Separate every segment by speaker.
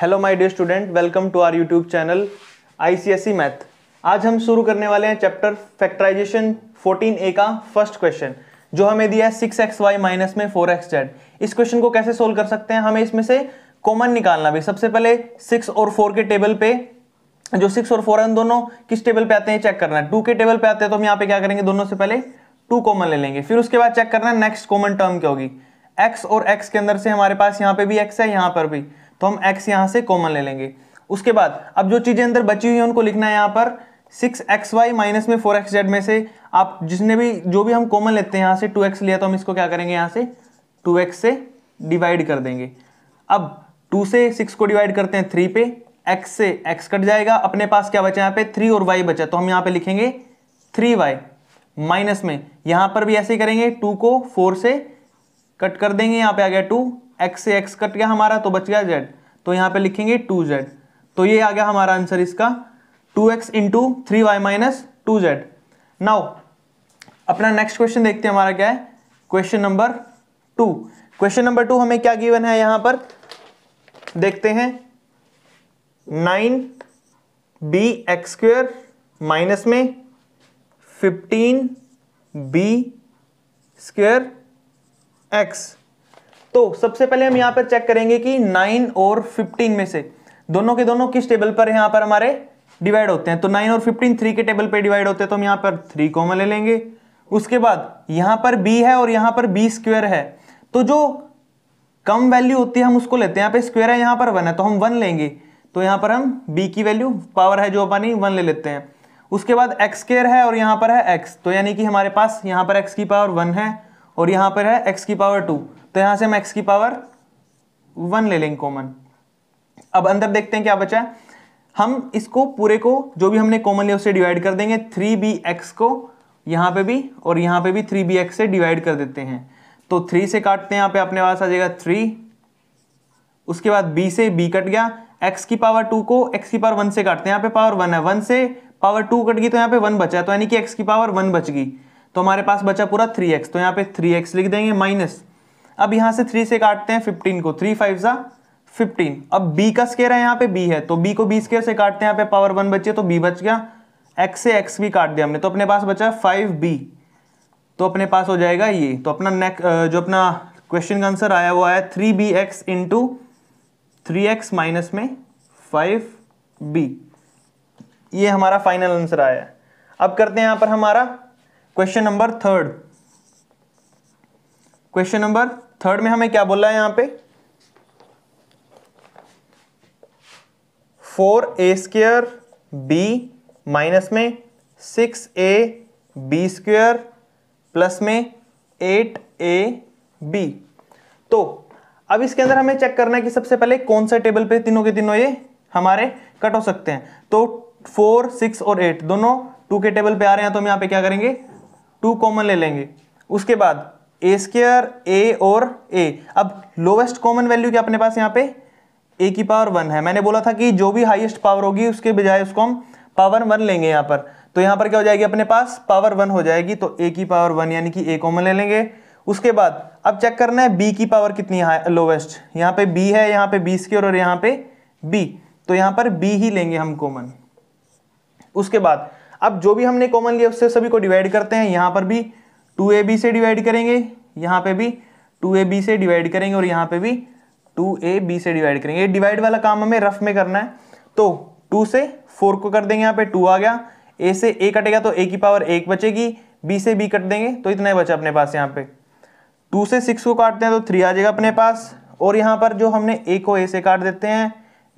Speaker 1: hello my dear student welcome to our YouTube channel ICSE math आज हम शुरू करने वाले हैं चैप्टर फैक्टराइजेशन ए का फर्स्ट क्वेश्चन जो हमें दिया है सिक्स एक्स वाई माइनस में फोर एक्स जेड इस क्वेश्चन को कैसे सोल्व कर सकते हैं हमें इसमें से कॉमन निकालना भी सबसे पहले सिक्स और फोर के टेबल पे जो सिक्स और फोर है दोनों किस टेबल पे आते हैं चेक करना है टू के टेबल पे आते हैं तो हम यहाँ पे क्या करेंगे दोनों से पहले टू कॉमन ले लेंगे फिर उसके बाद चेक करना है नेक्स्ट कॉमन टर्म क्या होगी एक्स और एक्स के अंदर से हमारे पास यहाँ पे भी एक्स है यहाँ पर भी तो हम x यहां से कॉमन ले लेंगे उसके बाद अब जो चीज़ें अंदर बची हुई हैं उनको लिखना है यहां पर सिक्स एक्स वाई माइनस में फोर एक्स जेड में से आप जिसने भी जो भी हम कॉमन लेते हैं यहां से टू एक्स लिया तो हम इसको क्या करेंगे यहां से टू एक्स से डिवाइड कर देंगे अब टू से सिक्स को डिवाइड करते हैं थ्री पे एक्स से एक्स कट जाएगा अपने पास क्या बचा यहां पे थ्री और वाई बचा तो हम यहां पे लिखेंगे थ्री वाई माइनस में यहां पर भी ऐसे ही करेंगे टू को फोर से कट कर देंगे यहां पे आ गया टू एक्स से एक्स कट गया हमारा तो बच गया जेड तो यहाँ पे लिखेंगे टू जेड तो ये आ गया हमारा आंसर इसका two X into three Y minus two Z now अपना नेक्स्ट क्वेश्चन देखते हैं हमारा क्या है question number two question number two हमें क्या गिवन है यहाँ पर देखते हैं nine B X square minus में फिफ्टीन बी स्क्वेयर एक्स तो सबसे पहले हम यहां पर चेक करेंगे कि नाइन और फिफ्टीन में से दोनों के दोनों किस टेबल पर यहां पर हमारे डिवाइड होते हैं तो नाइन और फिफ्टीन थ्री के टेबल पर डिवाइड होते हैं तो हम यहां पर थ्री कॉमन ले लेंगे उसके बाद यहां पर बी है और यहां पर बी स्क्वेयर है तो जो कम वैल्यू होती है हम उसको लेते हैं यहां पर स्क्वेयर है यहां पर वन है तो हम वन लेंगे तो यहां पर हम बी की वैल्यू पावर है जो अपनी वन ले लेते हैं उसके बाद एक्स स्केयर है और यहां पर है एक्स तो यानी कि हमारे पास यहां पर एक्स की पावर वन है और यहां पर है एक्स की पावर टू तो यहां से हम एक्स की पावर वन ले लेंगे कॉमन अब अंदर देखते हैं क्या बचा है हम इसको पूरे को जो भी हमने कॉमन लिया उससे डिवाइड कर देंगे थ्री बी एक्स को यहां पे भी और यहां पे भी थ्री बी एक्स से डिवाइड कर देते हैं तो थ्री से काटते हैं यहां पे अपने पास आ जाएगा थ्री उसके बाद बी से बी कट गया एक्स की पावर टू को एक्स की पावर वन से काटते हैं यहां पे पावर वन है वन से पावर टू कट गई तो यहां पे वन बचा तो यानी कि एक्स की पावर वन बच गई तो हमारे पास बचा पूरा थ्री एक्स तो यहाँ पे थ्री एक्स लिख देंगे माइनस अब यहाँ से थ्री से काटते हैं फिफ्टीन को थ्री फाइव सा फिफ्टीन अब बी का स्केयर है यहाँ पे बी है तो बी को बी स्केयर से काटते हैं यहाँ पे पावर वन बचे तो बी बच गया एक्स से एक्स भी काट दिया हमने तो अपने पास बचा फाइव बी तो अपने पास हो जाएगा ये तो अपना नेक्स्ट जो अपना क्वेश्चन का आंसर आया वो आया three B X into three x minus में फाइव बी ये हमारा फाइनल आंसर आया अब करते हैं यहाँ पर हमारा question number third question number third में हमें क्या बोला है यहां पे four A square B minus में six A B square plus में एट ए बी तो अब इसके अंदर हमें चेक करना है कि सबसे पहले कौन सा टेबल पे तीनों के तीनों ये हमारे कट हो सकते हैं तो फोर सिक्स और एट दोनों टू के टेबल पे आ रहे हैं तो हम यहां पे क्या करेंगे टू कॉमन ले लेंगे उसके बाद ए स्केयर ए और ए अब लोवेस्ट कॉमन वैल्यू क्या अपने पास यहाँ पे ए की पावर वन है मैंने बोला था कि जो भी हाइएस्ट पावर होगी उसके बजाय उसको हम पावर वन लेंगे यहाँ पर तो यहाँ पर क्या हो जाएगी अपने पास पावर वन हो जाएगी तो ए की पावर वन यानी कि ए कॉमन ले लेंगे उसके बाद अब चेक करना है बी की पावर कितनी है लोवेस्ट यहाँ पे बी है यहाँ पे बी स्क्योर और यहाँ पे बी तो यहाँ पर बी ही लेंगे हम कॉमन उसके बाद अब जो भी हमने कॉमन लिया उससे सभी को डिवाइड करते हैं यहाँ पर भी टू ए बी से डिवाइड करेंगे यहाँ पे भी टू ए बी से डिवाइड करेंगे और यहाँ पे भी टू ए बी से डिवाइड करेंगे ये डिवाइड वाला काम हमें रफ में करना है तो टू से फोर को कर देंगे यहाँ पे टू आ गया ए से ए कटेगा तो ए की पावर एक बचेगी बी से बी कट देंगे तो इतना ही बचा अपने पास यहाँ पे टू से सिक्स को काटते हैं तो थ्री आ जाएगा अपने पास और यहाँ पर जो हमने ए को ए से काट देते हैं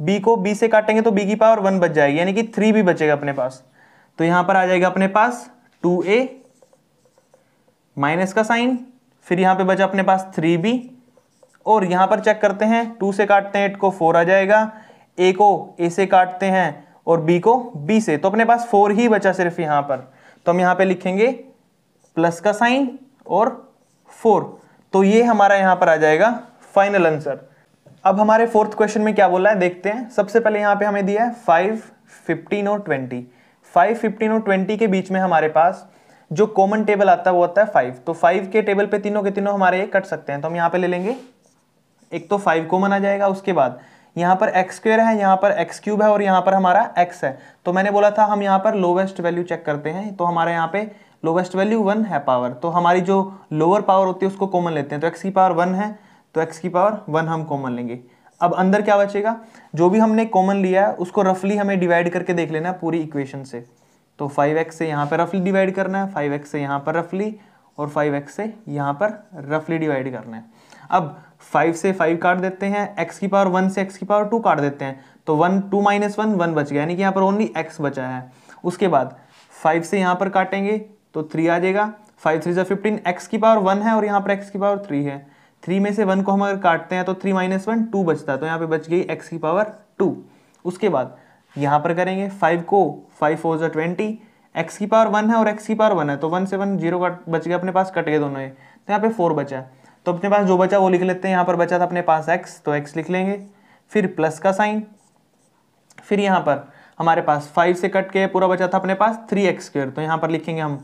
Speaker 1: बी को बी से काटेंगे तो बी की पावर वन बच जाएगी यानी कि थ्री भी बचेगा अपने पास तो यहां पर आ जाएगा अपने पास टू ए माइनस का साइन फिर यहां पे बचा अपने पास थ्री बी और यहां पर चेक करते हैं टू से काटते हैं एट को फोर आ जाएगा ए को ए से काटते हैं और बी को बी से तो अपने पास फोर ही बचा सिर्फ यहां पर तो हम यहां पे लिखेंगे प्लस का साइन और फोर तो ये हमारा यहां पर आ जाएगा फाइनल आंसर अब हमारे फोर्थ क्वेश्चन में क्या बोला है देखते हैं सबसे पहले यहां पे हमें दिया है फाइव फिफ्टीन और ट्वेंटी फाइव फिफ्टीन और ट्वेंटी के बीच में हमारे पास जो कॉमन टेबल आता है वो आता है फाइव तो फाइव के टेबल पे तीनों के तीनों हमारे ये कट सकते हैं तो हम यहाँ पे ले लेंगे एक तो फाइव कॉमन आ जाएगा उसके बाद यहाँ पर एक्स स्क्र है यहाँ पर एक्स क्यूब है और यहाँ पर हमारा एक्स है तो मैंने बोला था हम यहाँ पर लोवेस्ट वैल्यू चेक करते हैं तो हमारे यहाँ पे लोवेस्ट वैल्यू वन है पावर तो हमारी जो लोअर पावर होती है उसको कॉमन लेते हैं तो एक्स की पावर वन है तो एक्स की पावर वन हम कॉमन लेंगे अब अंदर क्या बचेगा जो भी हमने कॉमन लिया है उसको रफली हमें डिवाइड करके देख लेना है पूरी इक्वेशन से तो 5x से यहाँ पर रफली डिवाइड करना है 5x से यहाँ पर रफली और 5x से यहाँ पर रफली डिवाइड करना है अब 5 से 5 काट देते हैं x की पावर 1 से x की पावर 2 काट देते हैं तो 1 2 माइनस वन वन बच गया यानी कि यहाँ पर ओनली x बचा है उसके बाद 5 से यहाँ पर काटेंगे तो 3 आ जाएगा 5 थ्री जो फिफ्टीन एक्स की पावर 1 है और यहाँ पर x की पावर 3 है थ्री में से वन को हम अगर काटते हैं तो थ्री माइनस वन टू बचता है तो यहाँ पे बच गई एक्स की पावर टू उसके बाद यहाँ पर करेंगे फाइव को फाइव फोर जो ट्वेंटी एक्स की पावर वन है और एक्स की पावर वन है तो वन से वन जीरो बच गया अपने पास कट गए दोनों ये तो यहाँ पे फोर बचा तो अपने पास जो बचा वो लिख लेते हैं यहाँ पर बचा था अपने पास एक्स तो एक्स लिख लेंगे फिर प्लस का साइन फिर यहाँ पर हमारे पास फाइव से कट के पूरा बचा था अपने पास थ्री एक्स स्क्वेयर तो यहाँ पर लिखेंगे हम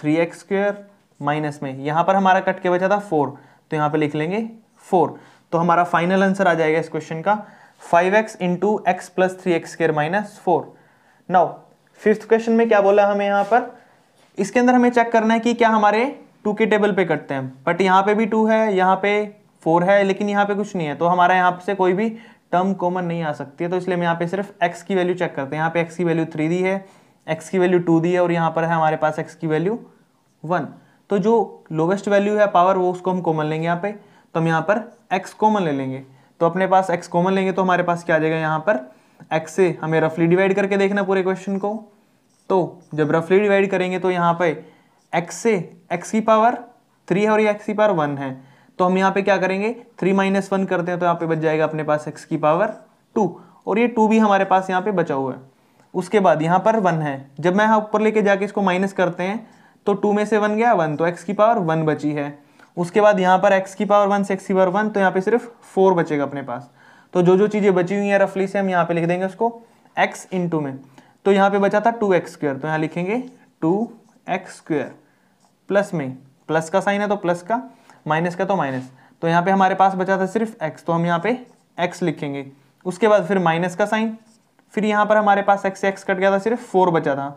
Speaker 1: थ्री एक्स स्क्वेयर माइनस में यहाँ पर हमारा कट के बचा था फोर तो यहाँ पे लिख लेंगे फोर तो हमारा फाइनल आंसर आ जाएगा इस क्वेश्चन का five X into X plus three x square minus four now fifth question में क्या बोला हमें यहाँ पर इसके अंदर हमें चेक करना है कि क्या हमारे टू के टेबल पे कटते हैं बट यहाँ पे भी टू है यहाँ पे फोर है लेकिन यहाँ पे कुछ नहीं है तो हमारा यहाँ से कोई भी टर्म कॉमन नहीं आ सकती है तो इसलिए हम यहाँ पे सिर्फ एक्स की वैल्यू चेक करते हैं यहाँ पे एक्स की वैल्यू थ्री दी है एक्स की वैल्यू टू दी है और यहाँ पर है हमारे पास एक्स की वैल्यू वन तो जो लोवेस्ट वैल्यू है पावर वो उसको हम कॉमन लेंगे यहाँ पे तो हम यहाँ पर एक्स कॉमन ले लेंगे तो अपने पास एक्स कॉमन लेंगे तो हमारे पास क्या आ जाएगा यहाँ पर एक्स से हमें रफली डिवाइड करके देखना पूरे क्वेश्चन को तो जब रफली डिवाइड करेंगे तो यहाँ पर एक्स से एक्स की पावर थ्री है और ये एक्स की पावर वन है तो हम यहाँ पे क्या करेंगे थ्री माइनस वन करते हैं तो यहाँ पे बच जाएगा अपने पास एक्स की पावर टू और ये टू भी हमारे पास यहाँ पे बचा हुआ है उसके बाद यहाँ पर वन है जब मैं यहाँ ऊपर लेके जाके इसको माइनस करते हैं तो टू में से वन गया वन तो एक्स की पावर वन बची है उसके बाद यहाँ पर एक्स की पावर वन से एक्स की पावर वन तो यहाँ पे सिर्फ फोर बचेगा अपने पास तो जो जो चीज़ें बची हुई हैं रफली से हम यहाँ पे लिख देंगे उसको एक्स इंटू में तो यहाँ पे बचा था टू एक्स स्क्वेयर तो यहाँ लिखेंगे टू एक्स स्क्वेयर प्लस में प्लस का साइन है तो प्लस का माइनस का तो माइनस तो यहाँ पे हमारे पास बचा था सिर्फ एक्स तो हम यहाँ पे एक्स लिखेंगे उसके बाद फिर माइनस का साइन फिर यहाँ पर हमारे पास एक्स एक्स कट गया था सिर्फ फोर बचा था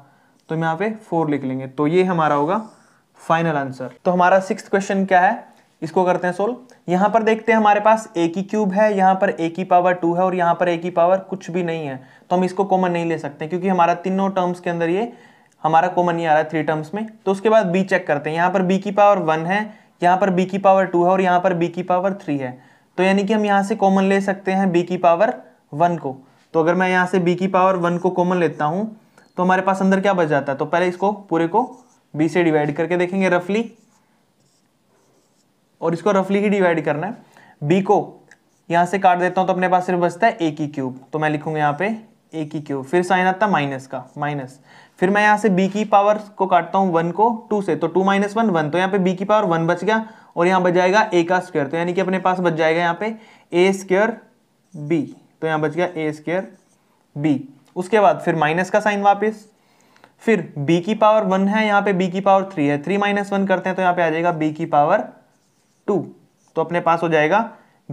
Speaker 1: तो हम यहाँ पे फोर लिख लेंगे तो ये हमारा होगा फाइनल आंसर तो हमारा सिक्स क्वेश्चन क्या है इसको करते हैं सोल्व यहाँ पर देखते हैं हमारे पास ए की क्यूब है यहाँ पर ए की पावर टू है और यहाँ पर ए की पावर कुछ भी नहीं है तो हम इसको कॉमन नहीं ले सकते क्योंकि हमारा तीनों टर्म्स के अंदर ये हमारा कॉमन नहीं आ रहा है थ्री टर्म्स में तो उसके बाद बी चेक करते हैं यहाँ पर बी की पावर वन है यहाँ पर बी की पावर टू है और यहाँ पर बी की पावर थ्री है तो यानी कि हम यहाँ से कॉमन ले सकते हैं बी की पावर वन को तो अगर मैं यहाँ से बी की पावर वन को कॉमन लेता हूँ तो हमारे पास अंदर क्या बच जाता है तो पहले इसको पूरे को बी से डिवाइड करके देखेंगे रफली और इसको रफली ही डिवाइड करना है बी को यहां से काट देता हूं तो अपने पास सिर्फ बचता है ए की क्यूब तो मैं लिखूंगा यहाँ पे ए की क्यूब फिर साइन आता माइनस का माइनस फिर मैं यहां से बी की पावर को काटता हूं वन को टू से तो टू माइनस वन वन तो यहाँ पे बी की पावर वन बच गया और यहाँ बच जाएगा ए का स्क्वायर तो यानी कि अपने पास बच जाएगा यहाँ पे ए स्क्वायर बी तो यहां बच गया ए स्क्वायर बी उसके बाद फिर माइनस का साइन वापस फिर b की पावर वन है यहाँ पे b की पावर थ्री है थ्री माइनस वन करते हैं तो यहाँ पे आ जाएगा b की पावर टू तो अपने पास हो जाएगा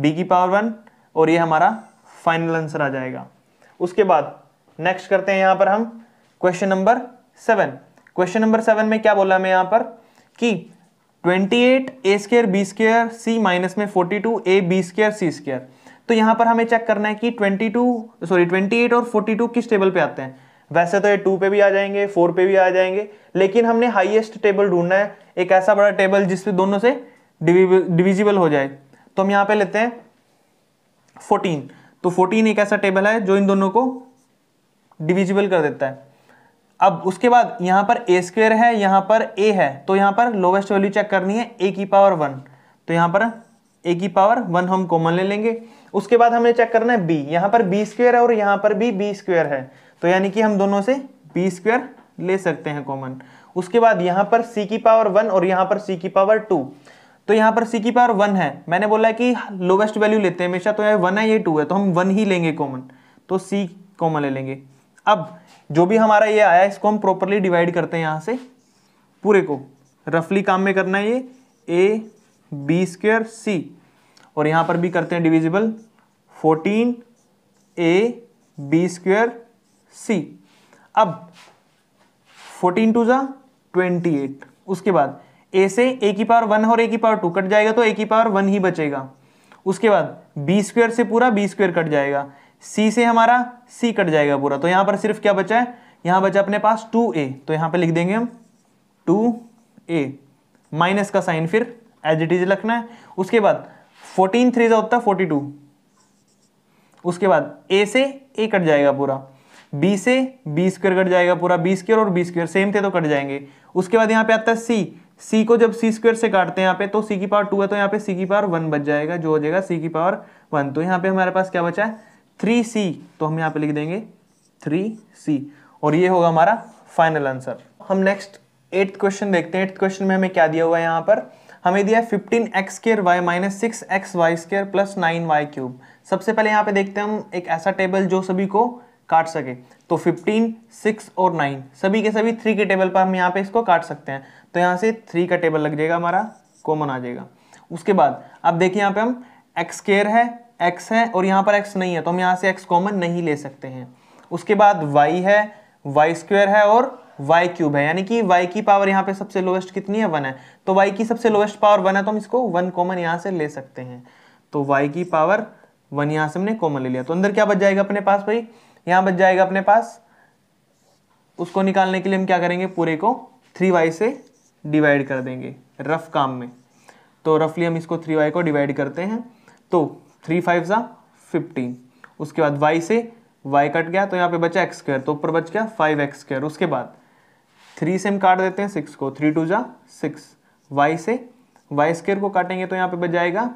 Speaker 1: b की पावर वन और ये हमारा फाइनल आंसर आ जाएगा उसके बाद नेक्स्ट करते हैं यहाँ पर हम question number seven question number seven में क्या बोला हमें यहाँ पर कि 28 eight A square B square C minus में 42 टू ए बी स्केयर सी स्केयर तो यहां पर हमें चेक करना है कि 22 सॉरी 28 और 42 किस टेबल पे आते हैं वैसे तो ये टू पे भी आ जाएंगे फोर पे भी आ जाएंगे लेकिन हमने हाईएस्ट टेबल ढूंढना है एक ऐसा बड़ा टेबल जिसपे दोनों से डिविजिबल हो जाए तो हम यहां पे लेते हैं फोर्टीन तो फोर्टीन एक ऐसा टेबल है जो इन दोनों को डिविजिबल कर देता है अब उसके बाद यहां पर ए स्क्वेयर है यहां पर ए है तो यहां पर लोवेस्ट वैल्यू चेक करनी है ए की पावर वन तो यहां पर ए की पावर वन हम कॉमन ले लेंगे उसके बाद हमें चेक करना है बी यहां पर बी स्क्वेयर है और यहां पर भी बी स्क्वेयर है तो यानी कि हम दोनों से बी स्क्वेयर ले सकते हैं कॉमन उसके बाद यहां पर सी की पावर वन और यहां पर सी की पावर टू तो यहां पर सी की पावर वन है मैंने बोला है कि लोवेस्ट वैल्यू लेते हैं हमेशा तो ये वन है ये टू है तो हम वन ही लेंगे कॉमन तो सी कॉमन ले लेंगे अब जो भी हमारा ये आया इसको हम प्रॉपरली डिवाइड करते हैं यहां से पूरे को रफली काम में करना है ये ए बी स्क्र सी और यहां पर भी करते हैं divisible fourteen A B square C अब फोर्टीन टू ज़ा ट्वेंटी एट उसके बाद ए से ए की पावर वन और ए की पावर टू कट जाएगा तो ए की पावर वन ही बचेगा उसके बाद बी स्क्वेयर से पूरा बी स्क्वेयर कट जाएगा सी से हमारा सी कट जाएगा पूरा तो यहां पर सिर्फ क्या बचा है यहां बचा अपने पास टू ए तो यहां पर लिख देंगे हम टू ए माइनस का साइन फिर एज इट इज रखना है उसके बाद फोर्टीन थ्री जो होता है फोर्टी टू उसके बाद ए से ए कट जाएगा पूरा बी से बी स्क्र कट जाएगा पूरा बी स्क्र और बी स्क्र सेम थे तो कट जाएंगे उसके बाद यहाँ पे आता है सी सी को जब सी स्क्र से काटते हैं यहाँ पे तो सी की पावर टू है तो यहाँ पे सी की पावर वन बच जाएगा जो हो जाएगा सी की पावर वन तो यहाँ पे हमारे पास क्या बचा है थ्री सी तो हम यहाँ पे लिख देंगे थ्री सी और ये होगा हमारा फाइनल आंसर हम नेक्स्ट एट्थ क्वेश्चन देखते हैं एट्थ क्वेश्चन में हमें क्या दिया हुआ है यहाँ पर हमें दिया है fifteen X square Y minus six X Y square plus nine Y cube सबसे पहले यहाँ पे देखते हैं हम एक ऐसा टेबल जो सभी को काट सके तो फिफ्टीन सिक्स और नाइन सभी के सभी थ्री के टेबल पर हम यहाँ पे इसको काट सकते हैं तो यहाँ से थ्री का टेबल लग जाएगा हमारा कॉमन आ जाएगा उसके बाद अब देखिए यहाँ पे हम एक्स स्केयर है एक्स है और यहाँ पर एक्स नहीं है तो हम यहाँ से एक्स कॉमन नहीं ले सकते हैं उसके बाद वाई है वाई स्क्वेयर है और वाई क्यूब है यानी कि वाई की पावर यहाँ पे सबसे लोएस्ट कितनी है वन है तो वाई की सबसे लोएस्ट पावर वन है तो हम इसको वन कॉमन यहाँ से ले सकते हैं तो वाई की पावर वन यहाँ से हमने कॉमन ले लिया तो अंदर क्या बच जाएगा अपने पास भाई यहाँ बच जाएगा अपने पास उसको निकालने के लिए हम क्या करेंगे पूरे को थ्री वाई से डिवाइड कर देंगे रफ काम में तो रफली हम इसको थ्री वाई को डिवाइड करते हैं तो थ्री फाइव सा फिफ्टीन उसके बाद वाई से वाई कट गया तो यहाँ पे बचा एक्स स्क्वायर तो ऊपर बच गया फाइव एक्स स्क्वायर उसके बाद थ्री से हम काट देते हैं सिक्स को थ्री टू जा सिक्स वाई से वाई स्केयर को काटेंगे तो यहाँ पे बच जाएगा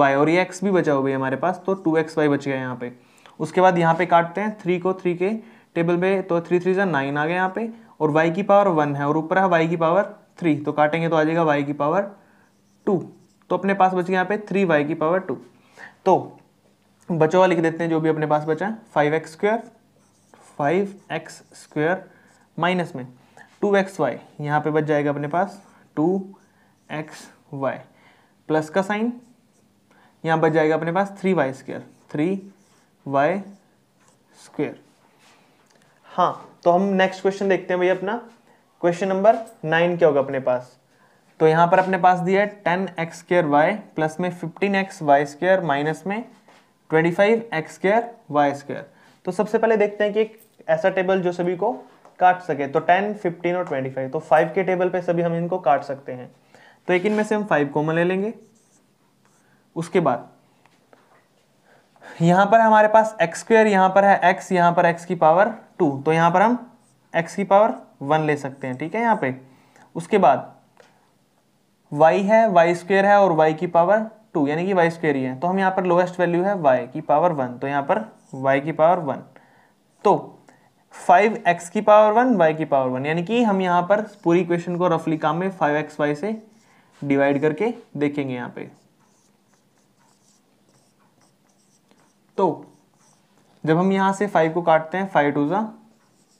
Speaker 1: वाई और ये एक्स भी बचा हुआ है हमारे पास तो टू एक्स वाई बच गया यहाँ पे उसके बाद यहाँ पे काटते हैं थ्री को थ्री के टेबल में तो थ्री थ्री जा नाइन आ गया यहाँ पे और वाई की पावर वन है और ऊपर है वाई की पावर थ्री तो काटेंगे तो आ जाएगा वाई की पावर टू तो अपने पास बच गया यहाँ पे थ्री वाई की पावर टू तो बचा हुआ लिख देते हैं जो भी अपने पास बचा है five X square five X square minus में टू एक्स वाई यहाँ पर बच जाएगा अपने पास टू एक्स वाई प्लस का साइन यहाँ बच जाएगा अपने पास three Y square three Y square हाँ तो हम नेक्स्ट क्वेश्चन देखते हैं भैया अपना क्वेश्चन नंबर नाइन क्या होगा अपने पास तो यहाँ पर अपने पास दिया है ten X square Y plus में fifteen X Y square minus में twenty five X square Y square तो सबसे पहले देखते हैं कि एक ऐसा टेबल जो सभी को काट सके तो टेन फिफ्टीन और ट्वेंटी फाइव तो फाइव के टेबल पे सभी हम इनको काट सकते हैं तो एक इनमें से हम फाइव कॉमन ले लेंगे उसके बाद यहां पर हमारे पास एक्स स्क्वेयर यहां पर है एक्स यहां पर एक्स की पावर टू तो यहां पर हम एक्स की पावर वन ले सकते हैं ठीक है यहां पे उसके बाद वाई है वाई स्क्वेयर है और वाई की पावर टू यानी कि वाई स्क्वेयर ही है तो हम यहां पर लोएस्ट वैल्यू है वाई की पावर वन तो यहां पर वाई की पावर वन तो फाइव एक्स की पावर वन वाई की पावर वन यानी कि हम यहाँ पर पूरी इक्वेशन को रफली काम में फाइव एक्स वाई से डिवाइड करके देखेंगे यहाँ पे तो जब हम यहाँ से फाइव को काटते हैं फाइव टू ज़ा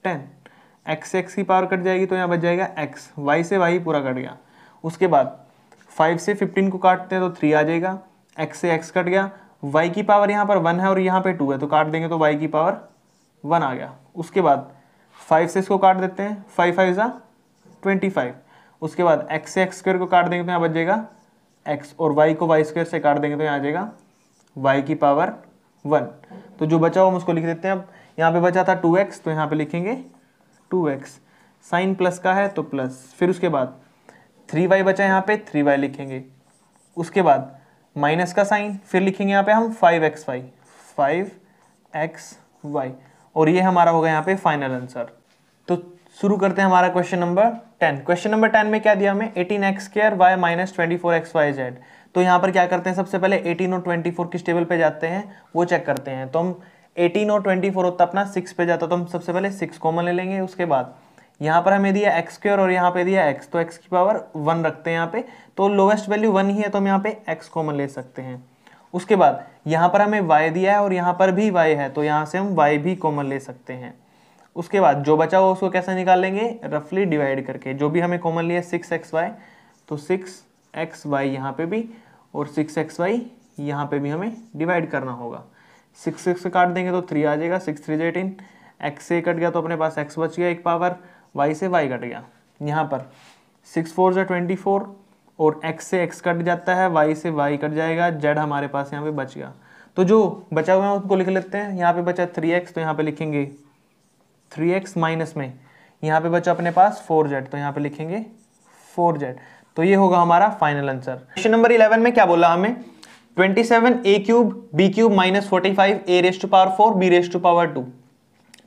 Speaker 1: टेन एक्स से एक्स की पावर कट जाएगी तो यहाँ बच जाएगा एक्स वाई से वाई पूरा कट गया उसके बाद फाइव से फिफ्टीन को काटते हैं तो थ्री आ जाएगा एक्स से एक्स कट गया वाई की पावर यहाँ पर वन है और यहाँ पे टू है तो काट देंगे तो वाई की पावर वन आ गया उसके बाद फाइव से इसको काट देते हैं फाइव फाइव ज़ा ट्वेंटी फाइव उसके बाद एक्स से एक्स स्क्वेयर को काट देंगे तो यहाँ बच जाएगा एक्स और वाई को वाई स्क्वेयर से काट देंगे तो यहाँ आ जाएगा वाई की पावर वन तो जो बचा हुआ हम उसको लिख देते हैं अब यहाँ पे बचा था टू एक्स तो यहाँ पे लिखेंगे टू एक्स साइन प्लस का है तो प्लस फिर उसके बाद थ्री वाई बचा यहाँ पे थ्री वाई लिखेंगे उसके बाद माइनस का साइन फिर लिखेंगे यहाँ पे हम five x Y five x Y और ये हमारा होगा यहाँ पे फाइनल आंसर तो शुरू करते हैं हमारा question number ten question number ten में क्या दिया हमें eighteen X square Y minus twenty four X Y Z तो यहाँ पर क्या करते हैं सबसे पहले एटीन और ट्वेंटी फोर किस टेबल पे जाते हैं वो चेक करते हैं तो हम एटीन और ट्वेंटी फोर होता अपना सिक्स पे जाता तो हम सबसे पहले सिक्स कॉमन ले लेंगे उसके बाद यहाँ पर हमें दिया एक्स स्क्र और यहाँ पे दिया एक्स तो एक्स की पावर वन रखते हैं यहाँ पे तो लोवेस्ट वैल्यू वन ही है तो हम यहाँ पे एक्स कॉमन ले सकते हैं उसके बाद यहाँ पर हमें y दिया है और यहाँ पर भी y है तो यहाँ से हम y भी कॉमन ले सकते हैं उसके बाद जो बचा हुआ उसको कैसे लेंगे रफली डिवाइड करके जो भी हमें कॉमन लिया सिक्स एक्स वाई तो सिक्स एक्स वाई यहाँ पर भी और सिक्स एक्स वाई यहाँ पर भी हमें डिवाइड करना होगा सिक्स सिक्स से काट देंगे तो थ्री आ जाएगा सिक्स थ्री एटीन एक्स से कट गया तो अपने पास एक्स बच गया एक पावर वाई से वाई कट गया यहाँ पर सिक्स फोर जो ट्वेंटी फोर और एक्स से एक्स कट जाता है वाई से वाई कट जाएगा जेड हमारे पास यहाँ पे बच गया तो जो बचा हुआ है उसको लिख लेते हैं यहाँ पे बचा थ्री एक्स तो यहाँ पे लिखेंगे थ्री एक्स माइनस में यहाँ पे बचा अपने पास फोर जेड तो यहाँ पे लिखेंगे फोर जेड तो ये होगा हमारा final answer question number eleven में क्या बोला हमें twenty seven A cube B cube minus forty five A raise to power four B raise to power two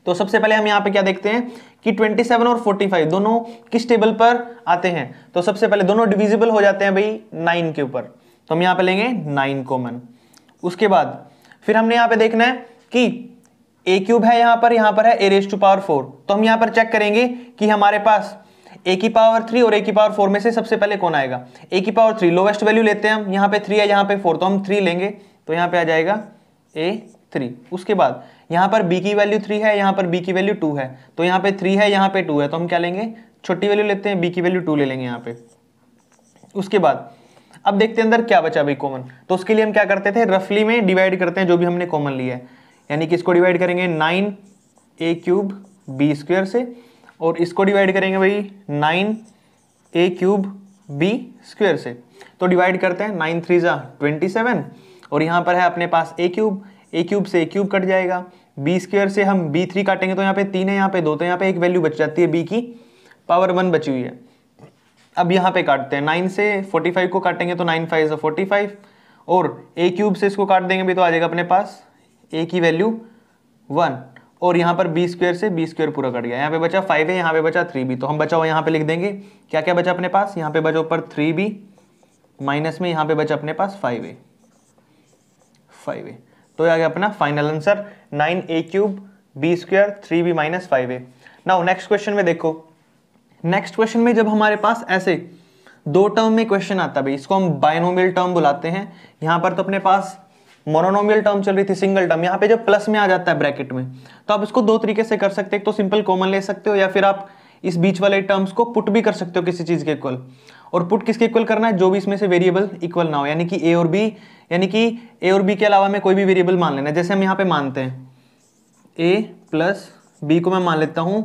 Speaker 1: तो सबसे पहले हम यहाँ पे क्या देखते हैं कि 27 और 45 दोनों किस टेबल पर आते हैं तो सबसे पहले दोनों डिविजिबल हो जाते हैं भाई नाइन के ऊपर तो हम यहाँ पे लेंगे नाइन कॉमन उसके बाद फिर हमने यहाँ पे देखना है कि ए क्यूब है यहाँ पर यहाँ पर है A raise to power four तो हम यहाँ पर चेक करेंगे कि हमारे पास ए की पावर थ्री और ए की पावर फोर में से सबसे पहले कौन आएगा ए की पावर थ्री लोवेस्ट वैल्यू लेते हैं हम यहाँ पे थ्री है यहाँ पे फोर तो हम थ्री लेंगे तो यहाँ पे आ जाएगा ए थ्री उसके बाद यहाँ पर बी की वैल्यू थ्री है यहाँ पर बी की वैल्यू टू है तो यहाँ पे थ्री है यहाँ पे टू है तो हम क्या लेंगे छोटी वैल्यू लेते हैं बी की वैल्यू टू ले लेंगे यहाँ पे उसके बाद अब देखते हैं अंदर क्या बचा भाई कॉमन तो उसके लिए हम क्या करते थे रफली में डिवाइड करते हैं जो भी हमने कॉमन लिया है यानी कि इसको डिवाइड करेंगे nine A cube B square से और इसको डिवाइड करेंगे भाई nine A cube B square से तो डिवाइड करते हैं नाइन थ्री ज़ा ट्वेंटी सेवन और यहाँ पर है अपने पास ए क्यूब ए क्यूब से ए क्यूब कट जाएगा बी स्क्वेयर से हम बी थ्री काटेंगे तो यहाँ पे तीन है यहाँ पे दो तो यहाँ पे एक वैल्यू बच जाती है बी की पावर वन बची हुई है अब यहाँ पे काटते हैं नाइन से फोर्टी फाइव को काटेंगे तो नाइन फाइव फोर्टी फाइव और ए क्यूब से इसको काट देंगे भी तो आ जाएगा अपने पास ए की वैल्यू वन और यहाँ पर बी स्क्वेयर से बी स्क्वेयर पूरा कट गया यहाँ पे बचा फाइव है यहाँ पे बचा थ्री बी तो हम बचा हुआ यहाँ पे लिख देंगे क्या क्या बचा अपने पास यहाँ पे बचा ऊपर थ्री बी माइनस में यहाँ पे बचा अपने पास फाइव ए फाइव ए तो आ गया अपना final answer nine A cube B square three B minus five A now next question में देखो नेक्स्ट क्वेश्चन में जब हमारे पास ऐसे दो टर्म में क्वेश्चन आता भाई इसको हम बायनोमियल टर्म बुलाते हैं यहां पर तो अपने पास मोनोनोमियल टर्म चल रही थी सिंगल टर्म यहाँ पे जब प्लस में आ जाता है ब्रैकेट में तो आप इसको दो तरीके से कर सकते हैं तो सिंपल कॉमन ले सकते हो या फिर आप इस बीच वाले टर्म्स को पुट भी कर सकते हो किसी चीज़ के कुल और पुट किसके इक्वल करना है जो भी इसमें से वेरिएबल इक्वल ना हो यानी कि ए और बी यानी कि ए और बी के अलावा मैं कोई भी वेरिएबल मान लेना जैसे हम यहाँ पे मानते हैं ए प्लस बी को मैं मान लेता हूँ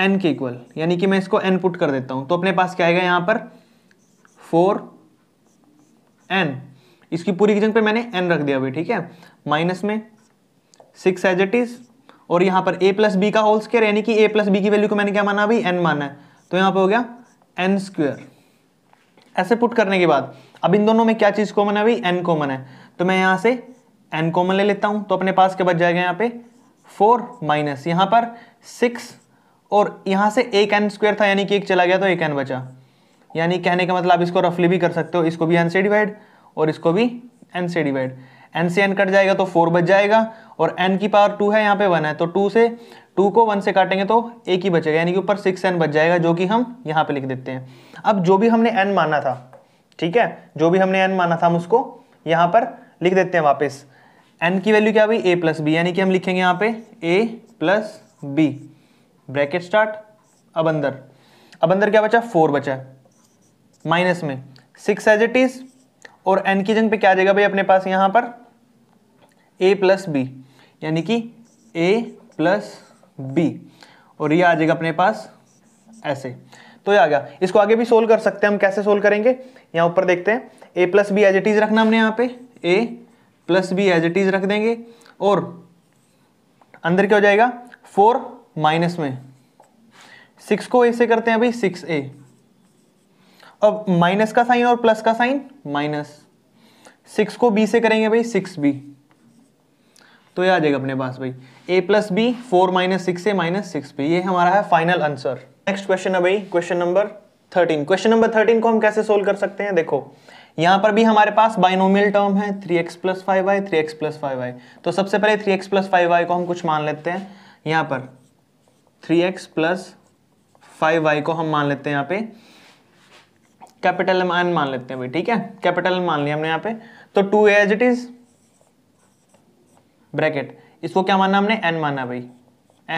Speaker 1: एन के इक्वल यानी कि मैं इसको एन पुट कर देता हूँ तो अपने पास क्या आएगा यहाँ पर फोर एन इसकी पूरी रीजन पे मैंने एन रख दिया अभी ठीक है माइनस में सिक्स एज इट इज और यहाँ पर ए प्लस बी का होल स्केयर यानी कि ए प्लस बी की वैल्यू को मैंने क्या माना अभी एन माना है तो यहाँ पर हो गया एन स्क्वेयर ऐसे पुट करने के बाद अब इन दोनों में क्या चीज़ कॉमन है अभी एन कॉमन है तो मैं यहां से एन कॉमन ले लेता हूं तो अपने पास क्या बच जाएगा यहां पे फोर माइनस यहां पर सिक्स और यहां से एक एन स्क्वेयर था यानी कि एक चला गया तो एक एन बचा यानी कहने का मतलब आप इसको रफली भी कर सकते हो इसको भी एन से डिवाइड और इसको भी एन से डिवाइड एन से एन कट जाएगा तो फोर बच जाएगा और एन की पावर टू है यहाँ पे वन है तो टू से टू को वन से काटेंगे तो एक ही बचेगा यानी कि ऊपर सिक्स एन बच जाएगा जो कि हम यहाँ पे लिख देते हैं अब जो भी हमने एन माना था ठीक है जो भी हमने एन माना था हम उसको यहाँ पर लिख देते हैं वापस एन की वैल्यू क्या हुई ए प्लस बी यानी कि हम लिखेंगे यहाँ पे A plus B bracket start अब अंदर अब अंदर क्या बचा फोर बचा माइनस में सिक्स एज इट इज और एन की जंग पे क्या आ जाएगा भाई अपने पास यहाँ पर ए प्लस बी यानी कि ए प्लस बी और ये आ जाएगा अपने पास ऐसे तो ये आ गया इसको आगे भी सोल्व कर सकते हैं हम कैसे सोल्व करेंगे यहाँ ऊपर देखते हैं A plus B as it is रखना हमने यहाँ पे A plus B as it is रख देंगे और अंदर क्या हो जाएगा फोर माइनस में सिक्स को ऐसे करते हैं अभी सिक्स ए अब माइनस का साइन और प्लस का साइन माइनस सिक्स को बी से करेंगे भाई सिक्स बी तो ये आ जाएगा अपने पास भाई ए plus B four minus six A minus six B ये हमारा है फाइनल आंसर नेक्स्ट क्वेश्चन है भाई question number thirteen question number thirteen को हम कैसे सोल्व कर सकते हैं देखो यहाँ पर भी हमारे पास बाइनोमियल टर्म है three x plus five Y three x plus five Y तो सबसे पहले three x plus five Y को हम कुछ मान लेते हैं यहाँ पर three x plus five Y को हम मान लेते हैं यहाँ पे कैपिटल एम एन मान लेते हैं भाई ठीक है कैपिटल मान लिया हमने यहाँ पे तो two as it is bracket इसको क्या माना हमने एन माना भाई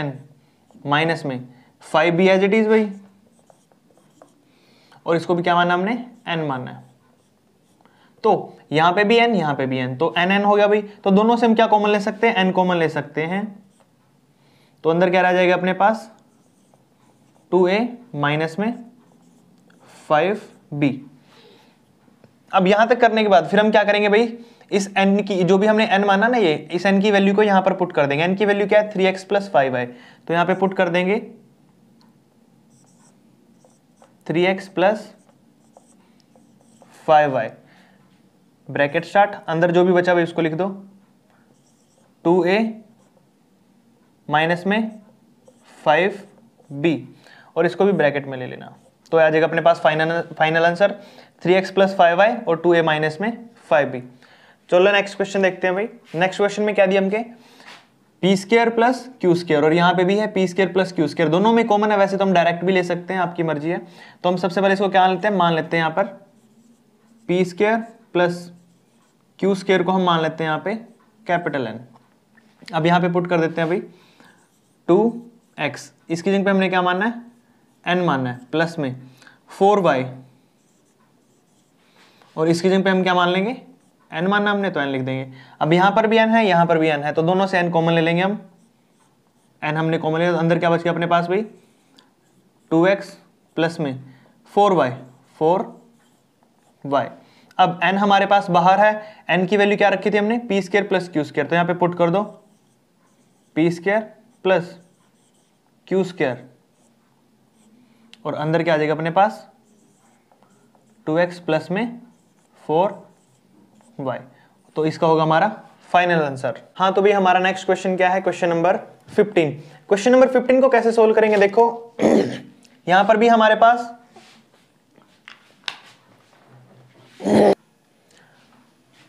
Speaker 1: एन माइनस में five B as it is भाई और इसको भी क्या माना हमने एन माना तो यहां पे भी एन यहां पे भी एन तो एन एन हो गया भाई तो दोनों से हम क्या कॉमन ले सकते हैं एन कॉमन ले सकते हैं तो अंदर क्या रह जाएगा अपने पास टू ए माइनस में फाइव बी अब यहां तक करने के बाद फिर हम क्या करेंगे भाई इस एन की जो भी हमने एन माना ना ये इस एन की वैल्यू को यहां पर पुट कर देंगे एन की वैल्यू क्या है थ्री एक्स प्लस फाइव है तो यहां पे पुट कर देंगे three x plus five Y bracket start अंदर जो भी बचा हुआ उसको लिख दो टू ए माइनस में फाइव बी और इसको भी ब्रैकेट में ले लेना तो आ जाएगा अपने पास final final answer three x plus five आई और टू ए माइनस में फाइव बी चलो नेक्स्ट क्वेश्चन देखते हैं भाई नेक्स्ट क्वेश्चन में क्या दिया हमके P square plus Q square और यहाँ पे भी है P square plus Q square दोनों में कॉमन है वैसे तो हम डायरेक्ट भी ले सकते हैं आपकी मर्जी है तो हम सबसे पहले इसको क्या लेते हैं मान लेते हैं यहाँ पर P square plus Q square को हम मान लेते हैं यहाँ पे कैपिटल एन अब यहाँ पे पुट कर देते हैं भाई टू एक्स इसकी जगह पे हमने क्या मानना है एन मानना है प्लस में फोर वाई और इसकी जगह पे हम क्या मान लेंगे एन माना हमने तो एन लिख देंगे अब यहां पर भी एन है यहां पर भी एन है तो दोनों से एन कॉमन ले लेंगे हम एन हमने कॉमन लिया तो अंदर क्या बच गया अपने पास भाई टू एक्स प्लस में फोर वाई फोर वाई अब एन हमारे पास बाहर है एन की वैल्यू क्या रखी थी हमने P square plus Q square तो यहां पे पुट कर दो P square plus Q square और अंदर क्या आ जाएगा अपने पास टू एक्स प्लस में फोर वाई तो इसका होगा हमारा फाइनल आंसर हाँ तो भी हमारा नेक्स्ट क्वेश्चन क्या है क्वेश्चन नंबर 15 क्वेश्चन नंबर 15 को कैसे सोल्व करेंगे देखो यहां पर भी हमारे पास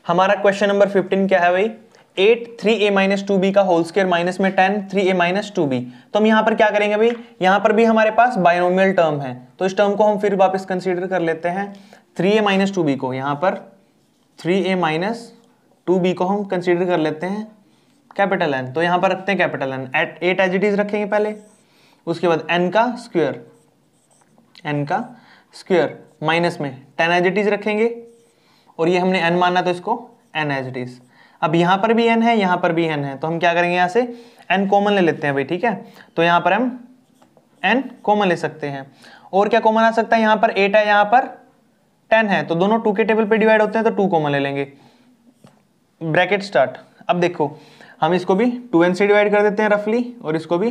Speaker 1: हमारा क्वेश्चन नंबर 15 क्या है भाई eight three A minus two B का होल स्केयर माइनस में ten three A minus two B तो हम यहां पर क्या करेंगे भाई यहां पर भी हमारे पास बायोनोमियल टर्म है तो इस टर्म को हम फिर वापस कंसीडर कर लेते हैं three A minus two B को यहां पर three A minus two B को हम कंसिडर कर लेते हैं कैपिटल एन तो यहाँ पर रखते हैं capital N eight eight as it is रखेंगे पहले उसके बाद एन का स्क्वेयर एन का स्क्वेयर माइनस में टेन एज इट इज रखेंगे और ये हमने एन माना तो इसको एन एज इट इज अब यहाँ पर भी एन है यहाँ पर भी एन है तो हम क्या करेंगे यहाँ से एन कॉमन ले लेते हैं भाई ठीक है तो यहाँ पर हम एन कॉमन ले सकते हैं और क्या कॉमन आ सकता है यहाँ पर एट है यहाँ पर टेन है तो दोनों टू के टेबल पे डिवाइड होते हैं तो टू कॉमन ले लेंगे ब्रैकेट स्टार्ट अब देखो हम इसको भी टू एन से डिवाइड कर देते हैं रफली और इसको भी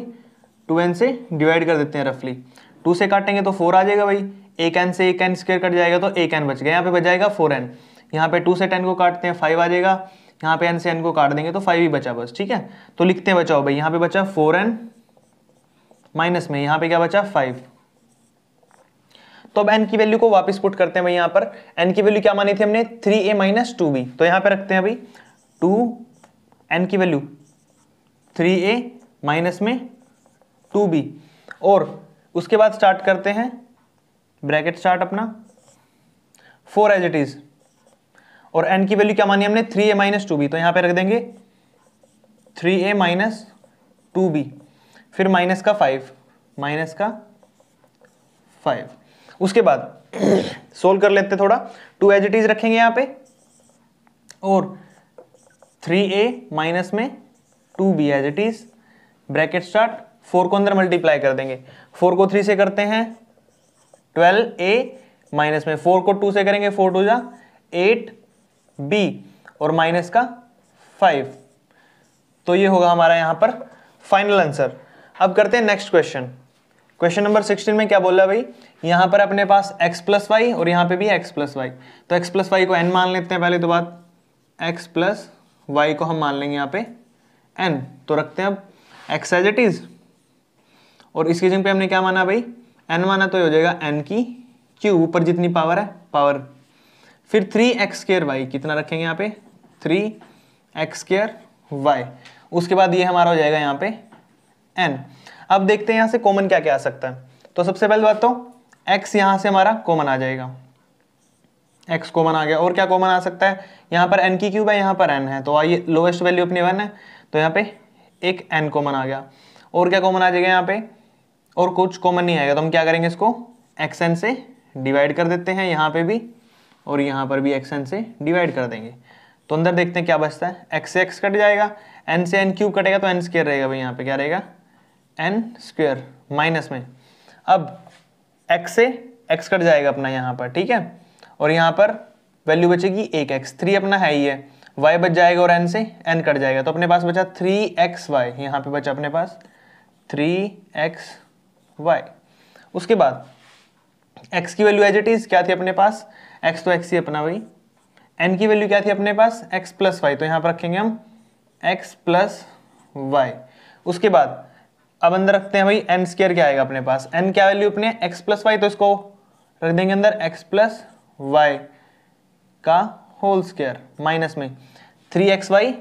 Speaker 1: टू एन से डिवाइड कर देते हैं रफली टू से काटेंगे तो फोर आ जाएगा भाई एक एन से एक एन स्क्वेयर कट जाएगा तो एक एन बच गया यहाँ पे बच जाएगा फोर एन यहाँ पे टू से टेन को काटते हैं फाइव आ जाएगा यहाँ पे एन से एन को काट देंगे तो फाइव ही बचा बस ठीक है तो लिखते हैं बचाओ भाई यहाँ पे बचा फोर एन माइनस में यहाँ पे क्या बचा फाइव तो अब एन की वैल्यू को वापस पुट करते हैं भाई यहाँ पर एन की वैल्यू क्या मानी थी हमने three A minus two B तो यहाँ पे रखते हैं भाई टू एन की वैल्यू थ्री ए माइनस में टू बी और उसके बाद स्टार्ट करते हैं ब्रैकेट स्टार्ट अपना फोर एज इट इज और एन की वैल्यू क्या मानी हमने three A minus two B तो यहाँ पे रख देंगे three A minus two B फिर माइनस का फाइव माइनस का फाइव उसके बाद सोल्व कर लेते थोड़ा टू एज इट इज रखेंगे यहां पे और थ्री ए माइनस में two B as it is bracket start four को अंदर मल्टीप्लाई कर देंगे फोर को थ्री से करते हैं ट्वेल्व ए माइनस में फोर को टू से करेंगे फोर टू जा एट बी और माइनस का फाइव तो ये होगा हमारा यहां पर फाइनल आंसर अब करते हैं next question question number sixteen में क्या बोला भाई यहां पर अपने पास x प्लस वाई और यहां पे भी x प्लस वाई तो x प्लस वाई को n मान लेते हैं पहले तो बात x प्लस वाई को हम मान लेंगे यहाँ पे n तो रखते हैं अब x एज इट इज और इसकी जगह पे हमने क्या माना भाई n माना तो ये हो जाएगा n की q ऊपर जितनी पावर है पावर फिर थ्री एक्स स्केयर वाई कितना रखेंगे यहाँ पे थ्री एक्स स्केयर वाई उसके बाद ये हमारा हो जाएगा यहाँ पे एन अब देखते हैं यहाँ से कॉमन क्या क्या आ सकता है तो सबसे पहले बात तो एक्स यहाँ से हमारा कॉमन आ जाएगा एक्स कॉमन आ गया और क्या कॉमन आ सकता है यहां पर एन की क्यूब है यहां पर एन है तो आइए लोएस्ट वैल्यू अपनी वन है तो यहाँ पे एक एन कॉमन आ गया और क्या कॉमन आ जाएगा यहाँ पे और कुछ कॉमन नहीं आएगा तो हम क्या करेंगे इसको एक्स एन से डिवाइड कर देते हैं यहां पे भी और यहां पर भी एक्स एन से डिवाइड कर देंगे तो अंदर देखते हैं क्या बचता है एक्स से एक्स कट जाएगा एन से एन क्यूब कटेगा तो एन स्क्र रहेगा भाई यहाँ पे क्या रहेगा एन स्क्र माइनस में अब x से एक्स कट जाएगा अपना यहाँ पर ठीक है और यहाँ पर वैल्यू बचेगी एक एक्स थ्री अपना है ही है y बच जाएगा और n से n कट जाएगा तो अपने पास बचा थ्री एक्स वाई यहाँ पर बचा अपने पास थ्री एक्स वाई उसके बाद x की वैल्यू एज इट इज़ क्या थी अपने पास x तो x ही अपना वही n की वैल्यू क्या थी अपने पास x प्लस वाई तो यहाँ पर रखेंगे हम x प्लस वाई उसके बाद अब अंदर रखते हैं भाई एन स्केयर क्या आएगा अपने पास एन क्या वैल्यू अपने एक्स प्लस वाई तो इसको रख देंगे अंदर एक्स प्लस वाई का होल स्केयर माइनस में three x Y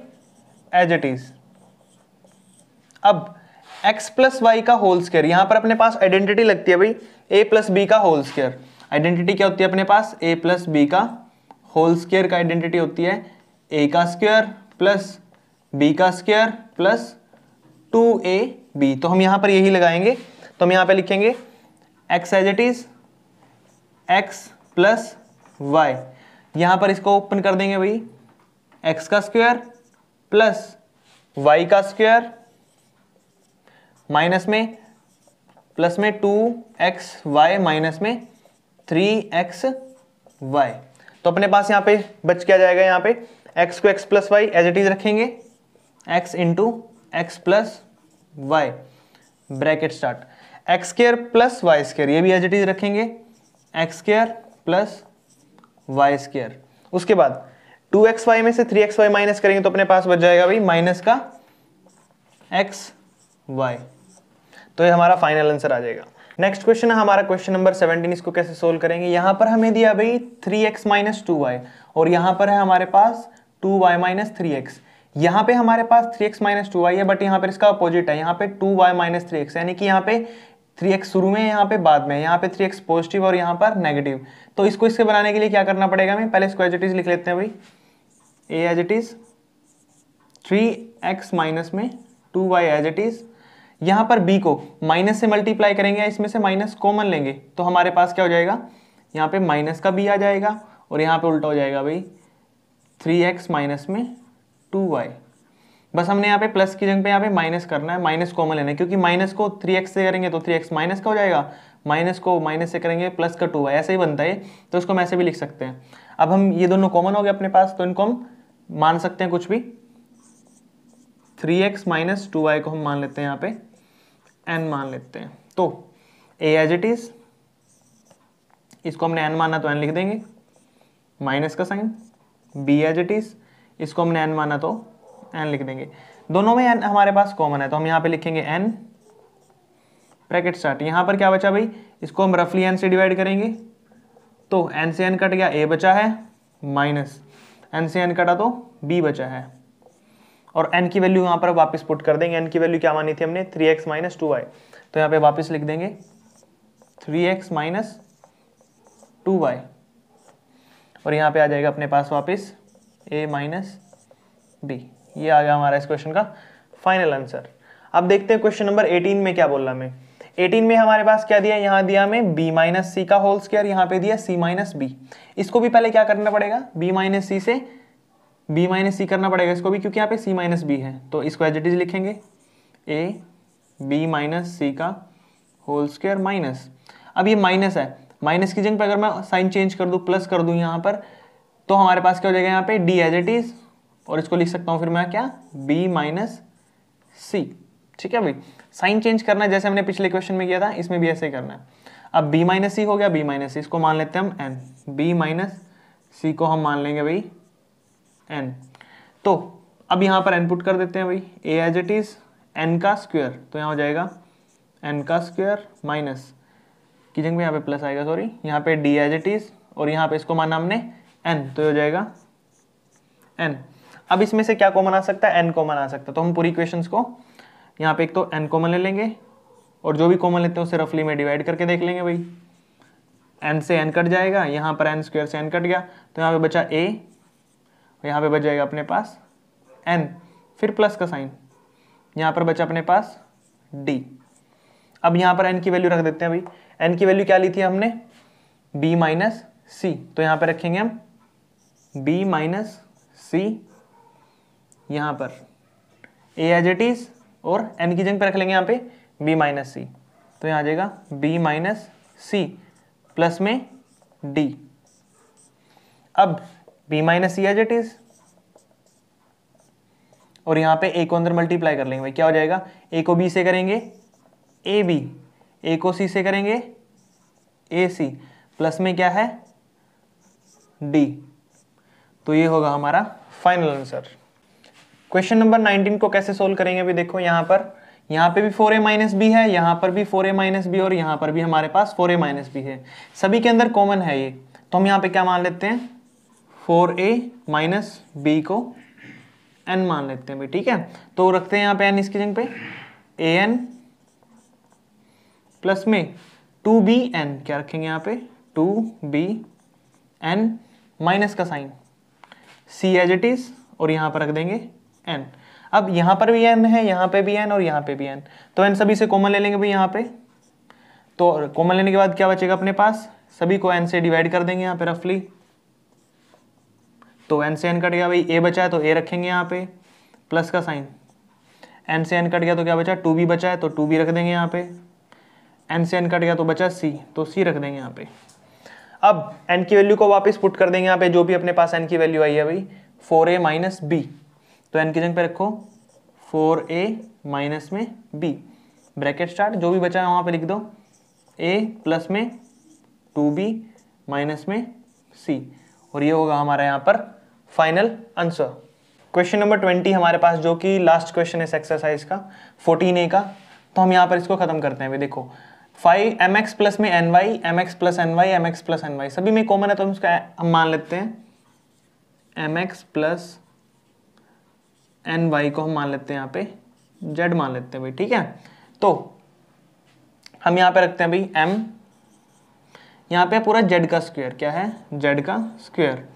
Speaker 1: as it is अब एक्स प्लस वाई का होल स्केयर यहां पर अपने पास आइडेंटिटी लगती है भाई ए प्लस बी का होल स्केयर आइडेंटिटी क्या होती है अपने पास ए प्लस बी का होल स्केयर का आइडेंटिटी होती है ए का स्केयर प्लस बी का square plus two A B तो हम यहां पर यही लगाएंगे तो हम यहां पर लिखेंगे X as it is X plus Y यहां पर इसको ओपन कर देंगे भाई एक्स का स्क्वायर प्लस वाई का स्क्वायर माइनस में प्लस में टू एक्स वाई माइनस में थ्री एक्स वाई तो अपने पास यहां पे बच क्या जाएगा यहां पे एक्स को X plus Y as it is रखेंगे X into X plus Y bracket start X square plus Y square ये भी एज इट इज रखेंगे X square plus Y square उसके बाद टू एक्स वाई में से थ्री एक्स वाई माइनस करेंगे तो अपने पास बच जाएगा भाई माइनस का एक्स वाई तो ये हमारा फाइनल आंसर आ जाएगा नेक्स्ट क्वेश्चन है हमारा क्वेश्चन नंबर 17 इसको कैसे सोल्व करेंगे यहाँ पर हमें दिया भाई 3x एक्स माइनस टू और यहाँ पर है हमारे पास 2y Y minus three X यहाँ पे हमारे पास three x minus two Y है बट यहाँ पर इसका अपोजिट है यहाँ पे two Y minus three X यानी कि यहाँ पे थ्री एक्स शुरू में यहाँ पे बाद में यहाँ पे थ्री एक्स पॉजिटिव और यहाँ पर नेगेटिव तो इसको इसके बनाने के लिए क्या करना पड़ेगा हमें पहले इसको एज इट इज लिख लेते हैं भाई A as it is three x minus में two Y as it is यहाँ पर बी को माइनस से मल्टीप्लाई करेंगे इसमें से माइनस कॉमन लेंगे तो हमारे पास क्या हो जाएगा यहाँ पे माइनस का बी आ जाएगा और यहाँ पे उल्टा हो जाएगा भाई थ्री एक्स माइनस में टू वाई बस हमने यहाँ पे प्लस की जगह पे यहाँ पे माइनस करना है माइनस कॉमन लेना है क्योंकि माइनस को थ्री एक्स से करेंगे तो थ्री एक्स माइनस का हो जाएगा माइनस को माइनस से करेंगे प्लस का टू वाई ऐसे ही बनता है तो इसको हम ऐसे भी लिख सकते हैं अब हम ये दोनों कॉमन हो गए अपने पास तो इनको हम मान सकते हैं कुछ भी three x minus two Y को हम मान लेते हैं यहाँ पे एन मान लेते हैं तो ए एज इट इज इसको हमने एन माना तो एन लिख देंगे माइनस का sign B as it is इसको हमने एन माना तो एन लिख देंगे दोनों में एन हमारे पास कॉमन है तो हम यहाँ पे लिखेंगे एन ब्रैकेट स्टार्ट यहाँ पर क्या बचा भाई इसको हम रफली एन से डिवाइड करेंगे तो एन से एन कट गया ए बचा है माइनस एन से एन कटा तो बी बचा है और एन की वैल्यू यहाँ पर वापस पुट कर देंगे एन की वैल्यू क्या मानी थी हमने three x minus two Y तो यहाँ पे वापस लिख देंगे three x minus two Y और यहाँ पे आ जाएगा अपने पास वापस ए माइनस बी ये आ गया हमारा इस क्वेश्चन का फाइनल आंसर अब देखते हैं क्वेश्चन नंबर 18 में क्या बोल रहा मैं 18 में हमारे पास क्या दिया यहाँ दिया हमें b माइनस सी का होल स्क्वायर यहाँ पे दिया c माइनस बी इसको भी पहले क्या करना पड़ेगा b माइनस सी से b माइनस सी करना पड़ेगा इसको भी क्योंकि यहाँ पे c माइनस बी है तो इसको एज इट इज लिखेंगे a b माइनस सी का होल स्क्वायर माइनस अब ये माइनस है माइनस की जगह पर अगर मैं साइन चेंज कर दूँ प्लस कर दूँ यहाँ पर तो हमारे पास क्या हो जाएगा यहाँ पे डी एज इट इज और इसको लिख सकता हूँ फिर मैं क्या बी माइनस सी ठीक है भाई साइन चेंज करना है जैसे हमने पिछले क्वेश्चन में किया था इसमें भी ऐसे ही करना है अब b माइनस सी हो गया b माइनस सी इसको मान लेते हैं हम n b माइनस सी को हम मान लेंगे भाई n तो अब यहाँ पर n पुट कर देते हैं भाई a as it is n का स्क्वेयर तो यहाँ हो जाएगा n का स्क्वेयर माइनस की में यहाँ पे प्लस आएगा सॉरी यहाँ पे d एज इट इज और यहाँ पे इसको माना हमने एन तो हो जाएगा एन अब इसमें से क्या कॉमन आ सकता है एन कॉमन आ सकता है तो हम पूरी क्वेश्चन को यहाँ पे एक तो एन कॉमन ले लेंगे और जो भी कॉमन लेते हैं उसे रफली में डिवाइड करके देख लेंगे भाई एन से एन कट जाएगा यहाँ पर एन स्क्वेयर से एन कट गया तो यहाँ पे बचा ए यहाँ पे बच जाएगा अपने पास एन फिर प्लस का साइन यहाँ पर बचा अपने पास डी अब यहाँ पर एन की वैल्यू रख देते हैं भाई एन की वैल्यू क्या ली थी हमने बी माइनस सी तो यहाँ पर रखेंगे हम बी माइनस सी यहाँ पर ए एज इट इज और एन की जंग पर रख लेंगे यहाँ पे बी माइनस सी तो यहाँ आ जाएगा बी माइनस सी प्लस में डी अब B minus C as it is और यहाँ पे a को अंदर मल्टीप्लाई कर लेंगे भाई क्या हो जाएगा ए को बी से करेंगे ए बी ए को सी से करेंगे ए सी प्लस में क्या है डी तो ये होगा हमारा फाइनल आंसर क्वेश्चन नंबर 19 को कैसे सोल्व करेंगे अभी देखो यहाँ पर यहाँ पे भी फोर ए माइनस बी है यहाँ पर भी फोर ए माइनस बी और यहाँ पर भी हमारे पास फोर ए माइनस बी है सभी के अंदर कॉमन है ये तो हम यहाँ पे क्या मान लेते हैं फोर ए माइनस बी को एन मान लेते हैं भाई ठीक है तो रखते हैं यहाँ पे एन इसकी जगह पे ए एन प्लस में टू बी एन क्या रखेंगे यहाँ पे टू बी एन माइनस का sign C as it is और यहां पर रख देंगे एन अब यहां पर भी एन है यहां पे भी एन और यहां पे भी एन तो एन सभी से कॉमन ले लेंगे भाई यहाँ पे तो कॉमन लेने के बाद क्या बचेगा अपने पास सभी को एन से डिवाइड कर देंगे यहाँ पे रफली तो एन से एन कट गया भाई ए बचा है तो ए रखेंगे यहाँ पे प्लस का साइन एन से एन कट गया तो क्या बचा टू बी बचा है तो टू बी रख देंगे यहाँ पे एन से एन कट गया तो बचा सी तो सी रख देंगे यहाँ पे अब एन की वैल्यू को वापस पुट कर देंगे यहाँ पे जो भी अपने पास एन की वैल्यू आई है भाई फोर ए माइनस बी तो एन की जगह पे रखो फोर ए माइनस में बी ब्रैकेट स्टार्ट जो भी बचा है वहाँ पे लिख दो ए प्लस में टू बी माइनस में सी और ये होगा हमारा यहाँ पर final answer question number twenty हमारे पास जो कि लास्ट क्वेश्चन है एक्सरसाइज का फोर्टीन ए का तो हम यहाँ पर इसको ख़त्म करते हैं भाई देखो फाइव एम एक्स प्लस में N Y M x plus N Y M x plus N Y सभी में कॉमन है तो हम उसका हम मान लेते हैं M x plus N Y को हम मान लेते हैं यहाँ पे जेड मान लेते हैं भाई ठीक है तो हम यहाँ पे रखते हैं भाई एम यहाँ पे पूरा जेड का स्क्वायर क्या है जेड का स्क्वायर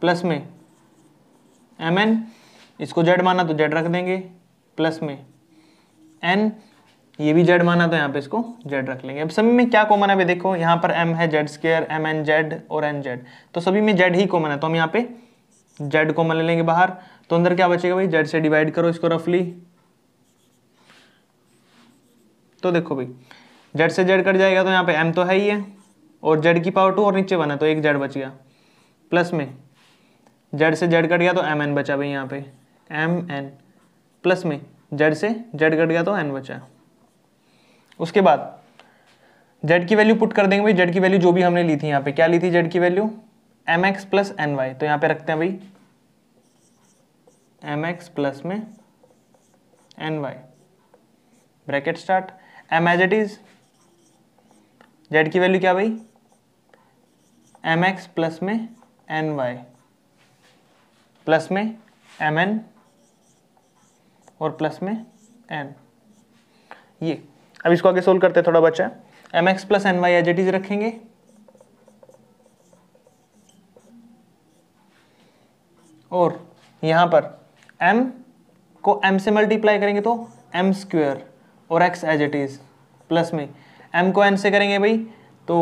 Speaker 1: प्लस में एम एन इसको जेड माना तो जेड रख देंगे प्लस में एन ये भी जेड माना तो यहाँ पे इसको जेड रख लेंगे अब सभी में क्या कॉमन है अभी देखो यहाँ पर एम है Z square M N Z और एन जेड तो सभी में जेड ही कॉमन है तो हम यहाँ पे जेड कॉमन ले लेंगे बाहर तो अंदर क्या बचेगा भाई जेड से डिवाइड करो इसको रफली तो देखो भाई जेड से जेड कट जाएगा तो यहाँ पे एम तो है ही है और जेड की पावर टू और नीचे बना तो एक जेड बच गया प्लस में जेड से जेड कट गया तो एम एन बचा भाई यहाँ पे एम एन प्लस में जेड से जेड कट गया तो एन बचा उसके बाद जेड की वैल्यू पुट कर देंगे भाई जेड की वैल्यू जो भी हमने ली थी यहाँ पे क्या ली थी जेड की value m x plus N y तो यहाँ पे रखते हैं भाई एम एक्स प्लस में N y bracket start m as it is z की वैल्यू क्या भाई एम एक्स प्लस में एन वाई प्लस में एम एन और प्लस में एन ये अब इसको आगे सोल्व करते हैं थोड़ा बच्चा m x plus N y as it is रखेंगे और यहां पर m को m से मल्टीप्लाई करेंगे तो एम स्क्वेयर और x as it is plus में m को n से करेंगे भाई तो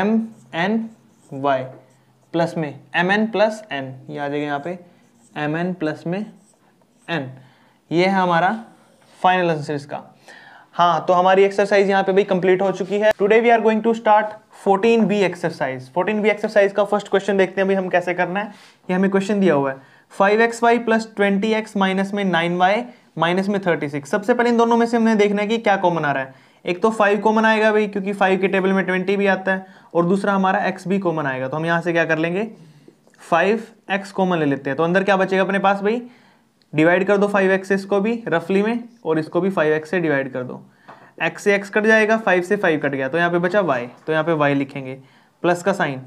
Speaker 1: एम एन वाई प्लस में एम एन प्लस एन ये आ जाएगा यहाँ पे एम एन प्लस में एन ये है हमारा फाइनल आंसर इसका हाँ तो हमारी एक्सरसाइज यहाँ पे भी कंप्लीट हो चुकी है today we are going to start 14 B exercise 14 B exercise का फर्स्ट क्वेश्चन देखते हैं अभी हम कैसे करना है ये हमें क्वेश्चन दिया हुआ है five x Y plus twenty x minus में नाइन वाई माइनस में थर्टी सिक्स सबसे पहले इन दोनों में से हमने देखना है कि क्या कॉमन आ रहा है एक तो फाइव कॉमन आएगा भाई क्योंकि फाइव के टेबल में ट्वेंटी भी आता है और दूसरा हमारा एक्स भी कॉमन आएगा तो हम यहाँ से क्या कर लेंगे फाइव एक्स कॉमन ले लेते हैं तो अंदर क्या बचेगा अपने पास भाई डिवाइड कर दो फाइव एक्स इसको भी रफली में और इसको भी फाइव एक्स से डिवाइड कर दो एक्स से एक्स कट जाएगा फाइव से फाइव कट गया तो यहाँ पे बचा वाई तो यहाँ पे वाई लिखेंगे प्लस का साइन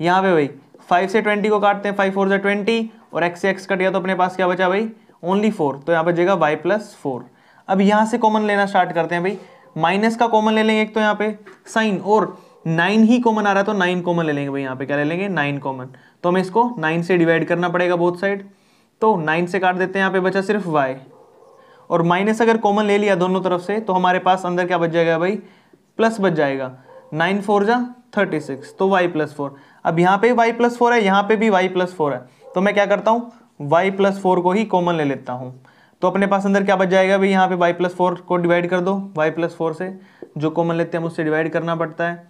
Speaker 1: यहाँ पे भाई फाइव से ट्वेंटी को काटते हैं फाइव फोर से ट्वेंटी और एक्स से एक्स कट गया तो अपने पास क्या बचा भाई ओनली फोर तो यहाँ पर जाएगा वाई प्लस फोर अब यहाँ से कॉमन लेना स्टार्ट करते हैं भाई माइनस का कॉमन ले लेंगे एक तो यहाँ पे साइन और नाइन ही कॉमन आ रहा है तो नाइन कॉमन ले लेंगे भाई यहाँ पे क्या ले लेंगे नाइन कॉमन तो हमें इसको नाइन से डिवाइड करना पड़ेगा बोथ साइड तो नाइन से काट देते हैं यहाँ पे बचा सिर्फ वाई और माइनस अगर कॉमन ले लिया दोनों तरफ से तो हमारे पास अंदर क्या बच जाएगा भाई प्लस बच जाएगा नाइन फोर जा थर्टी सिक्स तो वाई प्लस फोर अब यहाँ पे वाई प्लस फोर है यहाँ पे भी वाई प्लस फोर है तो मैं क्या करता हूँ वाई प्लस फोर को ही कॉमन ले लेता हूँ तो अपने पास अंदर क्या बच जाएगा भाई यहाँ पे वाई प्लस फोर को डिवाइड कर दो वाई प्लस फोर से जो कॉमन लेते हैं उससे डिवाइड करना पड़ता है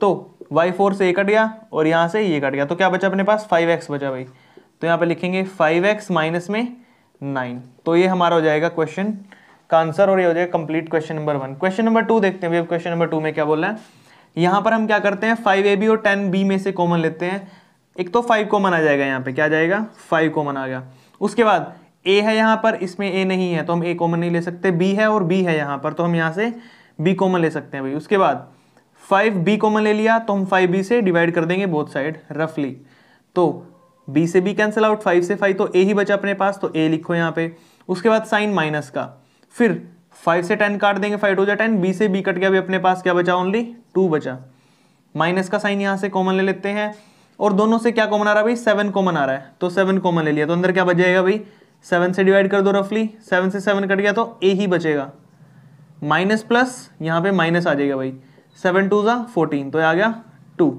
Speaker 1: तो वाई फोर से ये कट गया और यहाँ से ये कट गया तो क्या बचा अपने पास फाइव एक्स बचा भाई तो यहाँ पे लिखेंगे फाइव एक्स माइनस में नाइन तो ये हमारा हो जाएगा क्वेश्चन का आंसर और ये हो जाएगा complete question number one question number two देखते हैं क्वेश्चन नंबर टू में क्या बोल रहे हैं यहाँ पर हम क्या करते हैं फाइव ए बी और टेन बी में से कॉमन लेते हैं एक तो फाइव कॉमन आ जाएगा यहाँ पे क्या जाएगा फाइव कॉमन आ गया उसके बाद ए है यहाँ पर इसमें ए नहीं है तो हम ए कॉमन नहीं ले सकते बी है और बी है यहाँ पर तो हम यहाँ से बी कॉमन ले सकते हैं भाई उसके बाद फाइव बी कॉमन ले लिया तो हम फाइव बी से डिवाइड कर देंगे बोथ साइड रफली तो बी से बी कैंसिल आउट फाइव से फाइव तो ए ही बचा अपने पास तो ए लिखो यहाँ पे उसके बाद साइन माइनस का फिर फाइव से टेन काट देंगे फाइव टू जो टेन बी से बी कट गया अभी अपने पास क्या बचा ओनली टू बचा माइनस का साइन यहाँ से कॉमन ले लेते हैं और दोनों से क्या कॉमन आ रहा है भाई सेवन कॉमन आ रहा है तो सेवन कॉमन ले लिया तो अंदर क्या बच जाएगा भाई सेवन से डिवाइड कर दो रफली सेवन से सेवन कट गया तो ए ही बचेगा माइनस प्लस यहाँ पे माइनस आ जाएगा भाई सेवन टू ज़ा फोर्टीन तो आ गया टू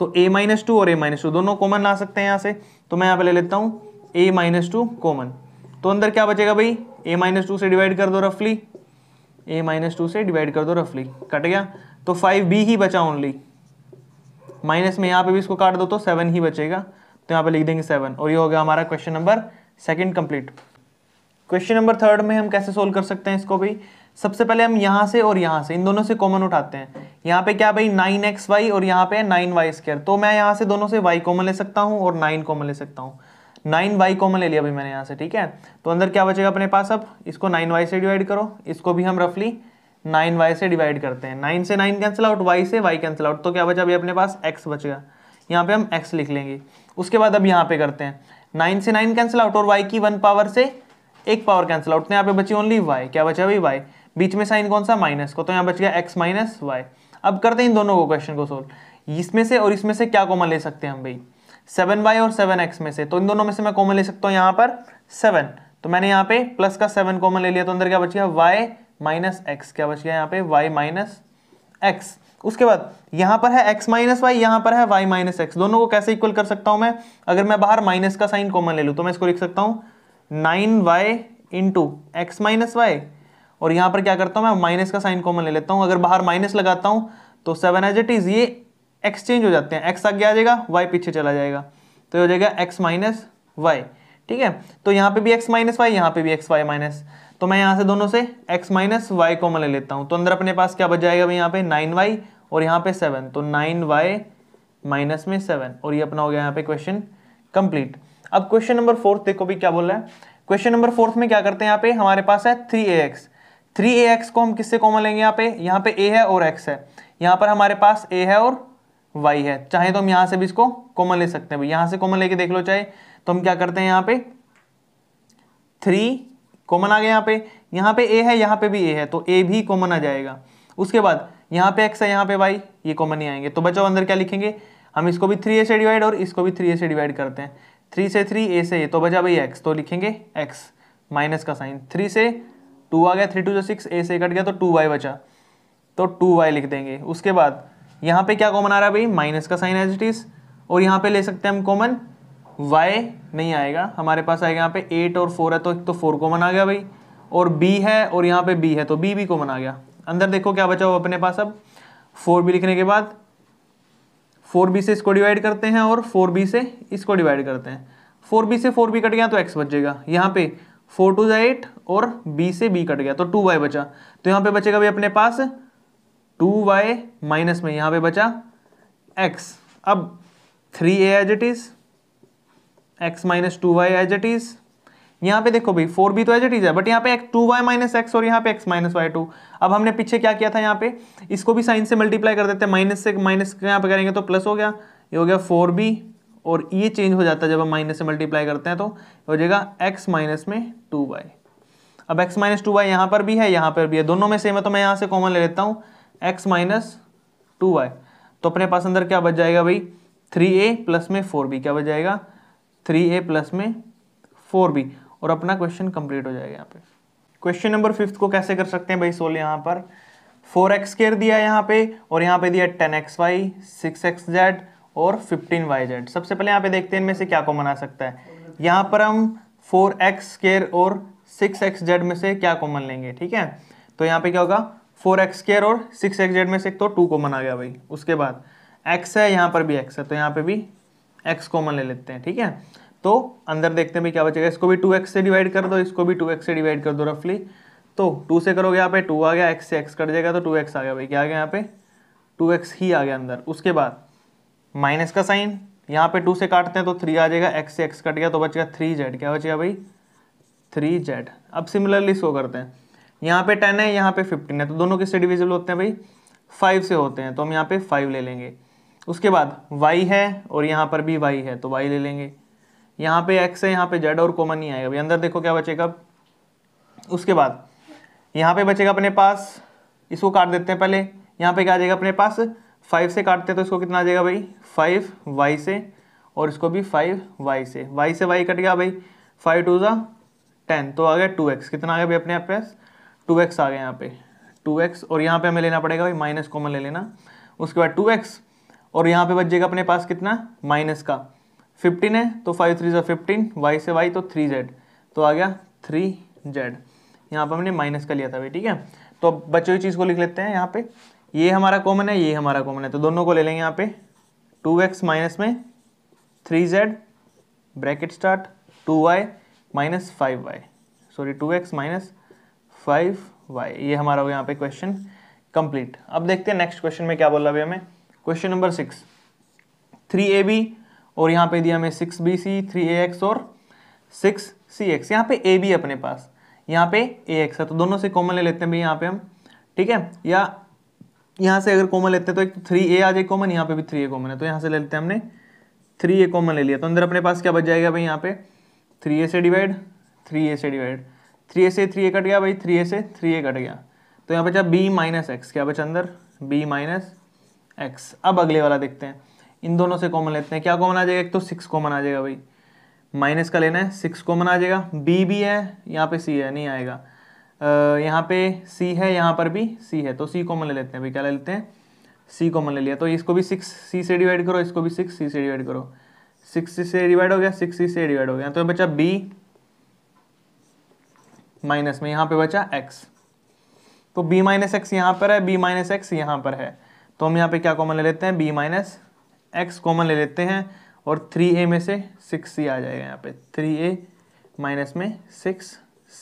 Speaker 1: तो ए माइनस टू और ए माइनस टू दोनों कॉमन ला सकते हैं यहाँ से तो मैं यहाँ पे ले लेता हूँ ए माइनस टू कॉमन तो अंदर क्या बचेगा भाई ए माइनस टू से डिवाइड कर दो रफली ए माइनस टू से डिवाइड कर दो रफली कट गया तो फाइव बी ही बचा ओनली माइनस में यहाँ पे भी इसको काट दो तो सेवन ही बचेगा तो यहाँ पे लिख देंगे सेवन और ये हो गया हमारा question number second complete question number third में हम कैसे सोल्व कर सकते हैं इसको भी सबसे पहले हम यहाँ से और यहाँ से इन दोनों से कॉमन उठाते हैं यहाँ पे क्या भाई नाइन एक्स वाई और यहाँ पे नाइन वाई स्क्र तो मैं यहाँ से दोनों से वाई कॉमन ले सकता हूँ और नाइन कॉमन ले सकता हूँ नाइन वाई कॉमन ले लिया भाई मैंने यहाँ से ठीक है तो अंदर क्या बचेगा अपने पास अब इसको नाइन वाई से डिवाइड करो इसको भी हम रफली नाइन वाई से डिवाइड करते हैं नाइन से नाइन कैंसिल आउट वाई से वाई कैंसिल आउट तो क्या बचा अभी अपने पास एक्स बचेगा यहाँ पे हम एक्स लिख लेंगे उसके बाद अब यहाँ पे करते हैं नाइन से नाइन कैंसिल आउट और वाई की वन पावर से एक पावर कैंसिल आउट तो यहाँ पे बची ओनली वाई क्या बचा भाई वाई बीच में साइन कौन सा माइनस को तो यहाँ बच गया एक्स माइनस वाई अब करते हैं इन दोनों को क्वेश्चन को सोल्व इसमें से और इसमें से क्या कॉमन ले सकते हैं हम भाई सेवन वाई और सेवन एक्स में से तो इन दोनों में से मैं कॉमन ले सकता हूँ यहाँ पर सेवन तो मैंने यहाँ पे प्लस का सेवन कॉमन ले लिया तो अंदर क्या बच गया वाई माइनस एक्स क्या बच गया यहाँ पे वाई माइनस एक्स उसके बाद यहाँ पर है एक्स माइनस वाई यहाँ पर है वाई माइनस एक्स दोनों को कैसे इक्वल कर सकता हूँ मैं अगर मैं बाहर माइनस का साइन कॉमन ले लूँ तो मैं इसको लिख सकता हूँ nine y into x minus y और यहां पर क्या करता हूं मैं माइनस का साइन कॉमन ले लेता हूं अगर बाहर माइनस लगाता हूं तो सेवन एज इट इज़ ये एक्सचेंज हो जाते हैं एक्स आगे आ जाएगा वाई पीछे चला जाएगा तो ये हो जाएगा एक्स माइनस वाई ठीक है तो यहां पे भी एक्स माइनस वाई यहां पे भी एक्स वाई माइनस तो मैं यहां से दोनों से एक्स माइनस वाई कॉमन ले लेता हूं तो अंदर अपने पास क्या बच जाएगा यहां पर नाइन वाई और यहां पर सेवन तो नाइन वाई माइनस में सेवन और ये अपना हो गया यहाँ पे क्वेश्चन कंप्लीट अब क्वेश्चन नंबर फोर्थ देखो भी क्या बोल रहा है क्वेश्चन नंबर फोर्थ में क्या करते हैं यहाँ पे हमारे पास है थ्री ए एक्स थ्री ए एक्स को हम किससे कॉमन लेंगे यहाँ पे यहाँ पे ए है और एक्स है यहाँ पर हमारे पास ए है और वाई है चाहे तो हम यहाँ से भी इसको कॉमन ले सकते हैं यहाँ से कॉमन लेके देख लो चाहे तो हम क्या करते हैं यहाँ पे थ्री कॉमन आ गया यहाँ पे यहाँ पे ए है यहाँ पे भी ए है तो ए भी कॉमन आ जाएगा उसके बाद यहाँ पे एक्स है यहाँ पे वाई ये कॉमन ही आएंगे तो बच्चों अंदर क्या लिखेंगे हम इसको भी थ्री ए से डिवाइड और इसको भी थ्री ए से डिवाइड करते हैं थ्री से थ्री ए से ए तो बचा भाई एक्स तो लिखेंगे एक्स माइनस का साइन थ्री से टू आ गया थ्री टू जो सिक्स ए से कट गया तो टू वाई बचा तो टू वाई लिख देंगे उसके बाद यहाँ पे क्या कॉमन आ रहा है भाई माइनस का साइन एज इट इज़ और यहाँ पे ले सकते हैं हम कॉमन वाई नहीं आएगा हमारे पास आएगा यहाँ पे एट और फोर है तो एक तो फोर कॉमन आ गया भाई और बी है और यहाँ पे बी है तो बी भी कॉमन आ गया अंदर देखो क्या बचा हुआ अपने पास अब फोर बी लिखने के बाद फोर बी से इसको डिवाइड करते हैं और फोर बी से इसको डिवाइड करते हैं फोर बी से फोर बी कट गया तो एक्स बचेगा यहाँ पे फोर टू ज़ा एट और बी से बी कट गया तो टू वाई बचा तो यहाँ पे बचेगा भी अपने पास टू वाई माइनस में यहाँ पे बचा एक्स अब three a as it is x minus two Y as it is यहाँ पे देखो भाई फोर बी तो एज इट इज है बट यहाँ पे टू वाई माइनस एक्स और यहाँ पे एक्स माइनस वाई टू अब हमने पीछे क्या किया था यहाँ पे इसको भी साइन से मल्टीप्लाई कर देते हैं माइनस से माइनस यहाँ पे करेंगे तो प्लस हो गया ये हो गया फोर बी और ये चेंज हो जाता है जब हम माइनस से मल्टीप्लाई करते हैं तो हो जाएगा एक्स माइनस में टू बाई अब एक्स माइनस टू वाई यहाँ पर भी है यहाँ पर भी है दोनों में सेम है तो मैं यहाँ से कॉमन ले लेता हूँ एक्स माइनस टू वाई तो अपने पास अंदर क्या बच जाएगा भाई थ्री ए प्लस में फोर बी क्या बच जाएगा थ्री ए प्लस में फोर बी और अपना क्वेश्चन कंप्लीट हो जाएगा यहाँ पे क्वेश्चन नंबर फिफ्थ को कैसे कर सकते हैं भाई सोल यहाँ पर फोर एक्स स्केयर दिया यहाँ पे और यहाँ पे दिया ten x y six x z और फिफ्टीन वाई जेड सबसे पहले यहाँ पे देखते हैं इनमें से क्या कॉमन आ सकता है यहाँ पर हम फोर एक्स स्केयर और सिक्स एक्स जेड में से क्या कॉमन लेंगे ठीक है तो यहाँ पे क्या होगा फोर एक्स स्केयर और सिक्स एक्स जेड में से तो टू कॉमन आ गया भाई उसके बाद एक्स है यहाँ पर भी एक्स है तो यहाँ पे भी एक्स कॉमन ले लेते हैं ठीक है तो अंदर देखते हैं क्या बचेगा इसको भी टू एक्स से डिवाइड कर दो इसको भी टू एक्स से डिवाइड कर दो रफली तो टू से करोगे यहाँ पे टू आ गया एक्स से एक्स कट जाएगा तो टू एक्स आ गया भाई क्या आ गया यहाँ पे टू एक्स ही आ गया अंदर उसके बाद माइनस का साइन यहाँ पे टू से काटते हैं तो थ्री आ जाएगा एक्स से एक्स कट गया तो बच गया थ्री जेड क्या बच गया भाई थ्री जेड अब सिमिलरली सो करते हैं यहाँ पे टेन है यहाँ पे फिफ्टीन है तो दोनों किससे डिविजिबल होते हैं भाई फाइव से होते हैं तो हम यहाँ पे फाइव ले लेंगे उसके बाद वाई है और यहाँ पर भी वाई है तो वाई ले लेंगे यहाँ पे एक्स है यहाँ पे जेड और कॉमन नहीं आएगा अंदर देखो क्या बचेगा उसके बाद यहाँ पे बचेगा अपने पास इसको काट देते हैं पहले यहाँ पे क्या आ जाएगा अपने पास फाइव से काटते हैं तो इसको कितना आ जाएगा भाई फाइव वाई से और इसको भी फाइव वाई से वाई से वाई कट गया भाई फाइव टू ज़ा टेन तो आ गया टू एक्स कितना आ गया भाई अपने आप पास टू एक्स आ गया यहाँ पे टू एक्स और यहाँ पे हमें लेना पड़ेगा भाई माइनस कॉमन ले लेना उसके बाद टू एक्स और यहाँ पे बच जाएगा अपने पास कितना माइनस का फिफ्टीन है तो फाइव थ्री ज़ा फिफ्टीन वाई से वाई तो थ्री जेड तो आ गया थ्री जेड यहाँ पर हमने माइनस का लिया था भाई ठीक है तो अब बची चीज़ को लिख लेते हैं यहाँ पे ये हमारा कॉमन है ये हमारा कॉमन है तो दोनों को ले लेंगे यहाँ पे टू एक्स माइनस में three z bracket start two Y minus five y sorry two x minus five y ये हमारा हो यहाँ पे क्वेश्चन कंप्लीट अब देखते हैं नेक्स्ट क्वेश्चन में क्या बोला है हमें question number six three a b और यहाँ पे दिया हमें सिक्स बी सी थ्री ए एक्स और सिक्स सी एक्स यहाँ पे ए बी अपने पास यहाँ पे ए एक्स है तो दोनों से कॉमन ले लेते हैं भाई यहाँ पे हम ठीक है या यहाँ से अगर कॉमन लेते हैं तो एक थ्री तो ए आ जाए कॉमन यहाँ पे भी थ्री ए कॉमन है तो यहाँ से ले लेते हैं हमने थ्री ए कॉमन ले लिया तो अंदर अपने पास क्या बच जाएगा भाई यहाँ पे थ्री ए से डिवाइड थ्री ए से डिवाइड थ्री ए से थ्री ए कट गया भाई थ्री ए से थ्री ए कट गया तो यहाँ बचा बी माइनस एक्स क्या बचा अंदर बी माइनस एक्स अब अगले वाला देखते हैं इन दोनों से कॉमन लेते हैं क्या कॉमन आ जाएगा एक तो सिक्स कॉमन आ जाएगा भाई माइनस का लेना है सिक्स कॉमन आ जाएगा बी भी है यहाँ पे सी है नहीं आएगा यहाँ पे सी है यहाँ पर भी सी है तो सी कॉमन ले लेते हैं भाई क्या ले लेते हैं सी कॉमन ले लिया तो इसको भी सिक्स सी से डिवाइड करो इसको भी सिक्स सी से डिवाइड करो सिक्स सी से डिवाइड हो गया सिक्स सी से डिवाइड हो गया तो बचा बी माइनस में यहाँ पे बचा एक्स तो b माइनस एक्स यहाँ पर है b माइनस एक्स यहाँ पर है तो हम यहाँ पे क्या कॉमन ले लेते हैं बी माइनस एक्स कॉमन ले लेते हैं और ए में से सी आ जाएगा यहाँ पे ए माइनस में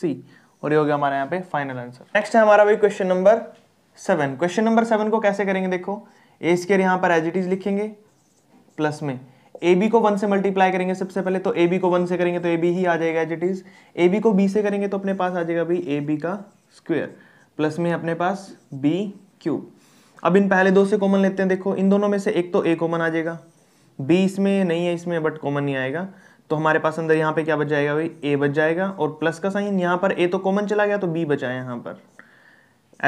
Speaker 1: सी और ये हो गया हमारा यहाँ पे फाइनल आंसर नेक्स्ट है हमारा भाई question number seven question number seven को कैसे करेंगे देखो ए स्केयर यहाँ पर एज इट इज लिखेंगे प्लस में ए बी को वन से मल्टीप्लाई करेंगे सबसे पहले तो ए बी को वन से करेंगे तो ए बी ही आ जाएगा as it is a b को बी से करेंगे तो अपने पास आ जाएगा भाई ए बी का स्क्वेयर प्लस में अपने पास बी क्यूब अब इन पहले दो से कॉमन लेते हैं देखो इन दोनों में से एक तो ए कॉमन आ जाएगा बी इसमें नहीं है इसमें बट कॉमन नहीं आएगा तो हमारे पास अंदर यहाँ पे क्या बच जाएगा भाई ए बच जाएगा और प्लस का साइन यहाँ पर ए तो कॉमन चला गया तो बी बचा है यहाँ पर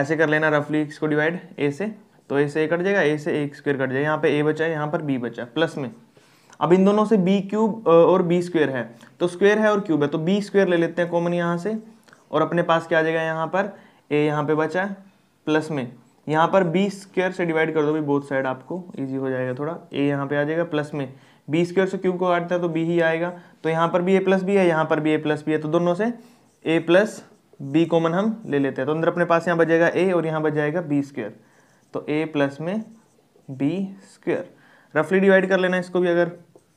Speaker 1: ऐसे कर लेना रफली इसको डिवाइड ए से तो ए से ए कट जाएगा ए से ए स्क्वेयर कट जाएगा यहाँ पे ए बचा है यहाँ पर बी बचा प्लस में अब इन दोनों से बी क्यूब और बी स्क्वेयर है तो स्क्वेयर है और क्यूब है तो बी स्क्वेयर ले लेते हैं कॉमन यहाँ से और अपने पास क्या आ जाएगा यहाँ पर ए यहाँ पे बचा है प्लस में यहाँ पर बी स्क्वेयर से डिवाइड कर दो भाई बोथ साइड आपको ईजी हो जाएगा थोड़ा ए यहाँ पे आ जाएगा प्लस में बी स्क्वेयर से क्यूब को काटते हैं तो बी ही आएगा तो यहाँ पर भी ए प्लस बी है यहाँ पर भी ए प्लस बी है तो दोनों से ए प्लस बी कॉमन हम ले लेते हैं तो अंदर अपने पास यहाँ बजेगा ए और यहाँ बच जाएगा बी स्क्वेयर तो ए प्लस में बी स्क्वेयर रफली डिवाइड कर लेना इसको भी अगर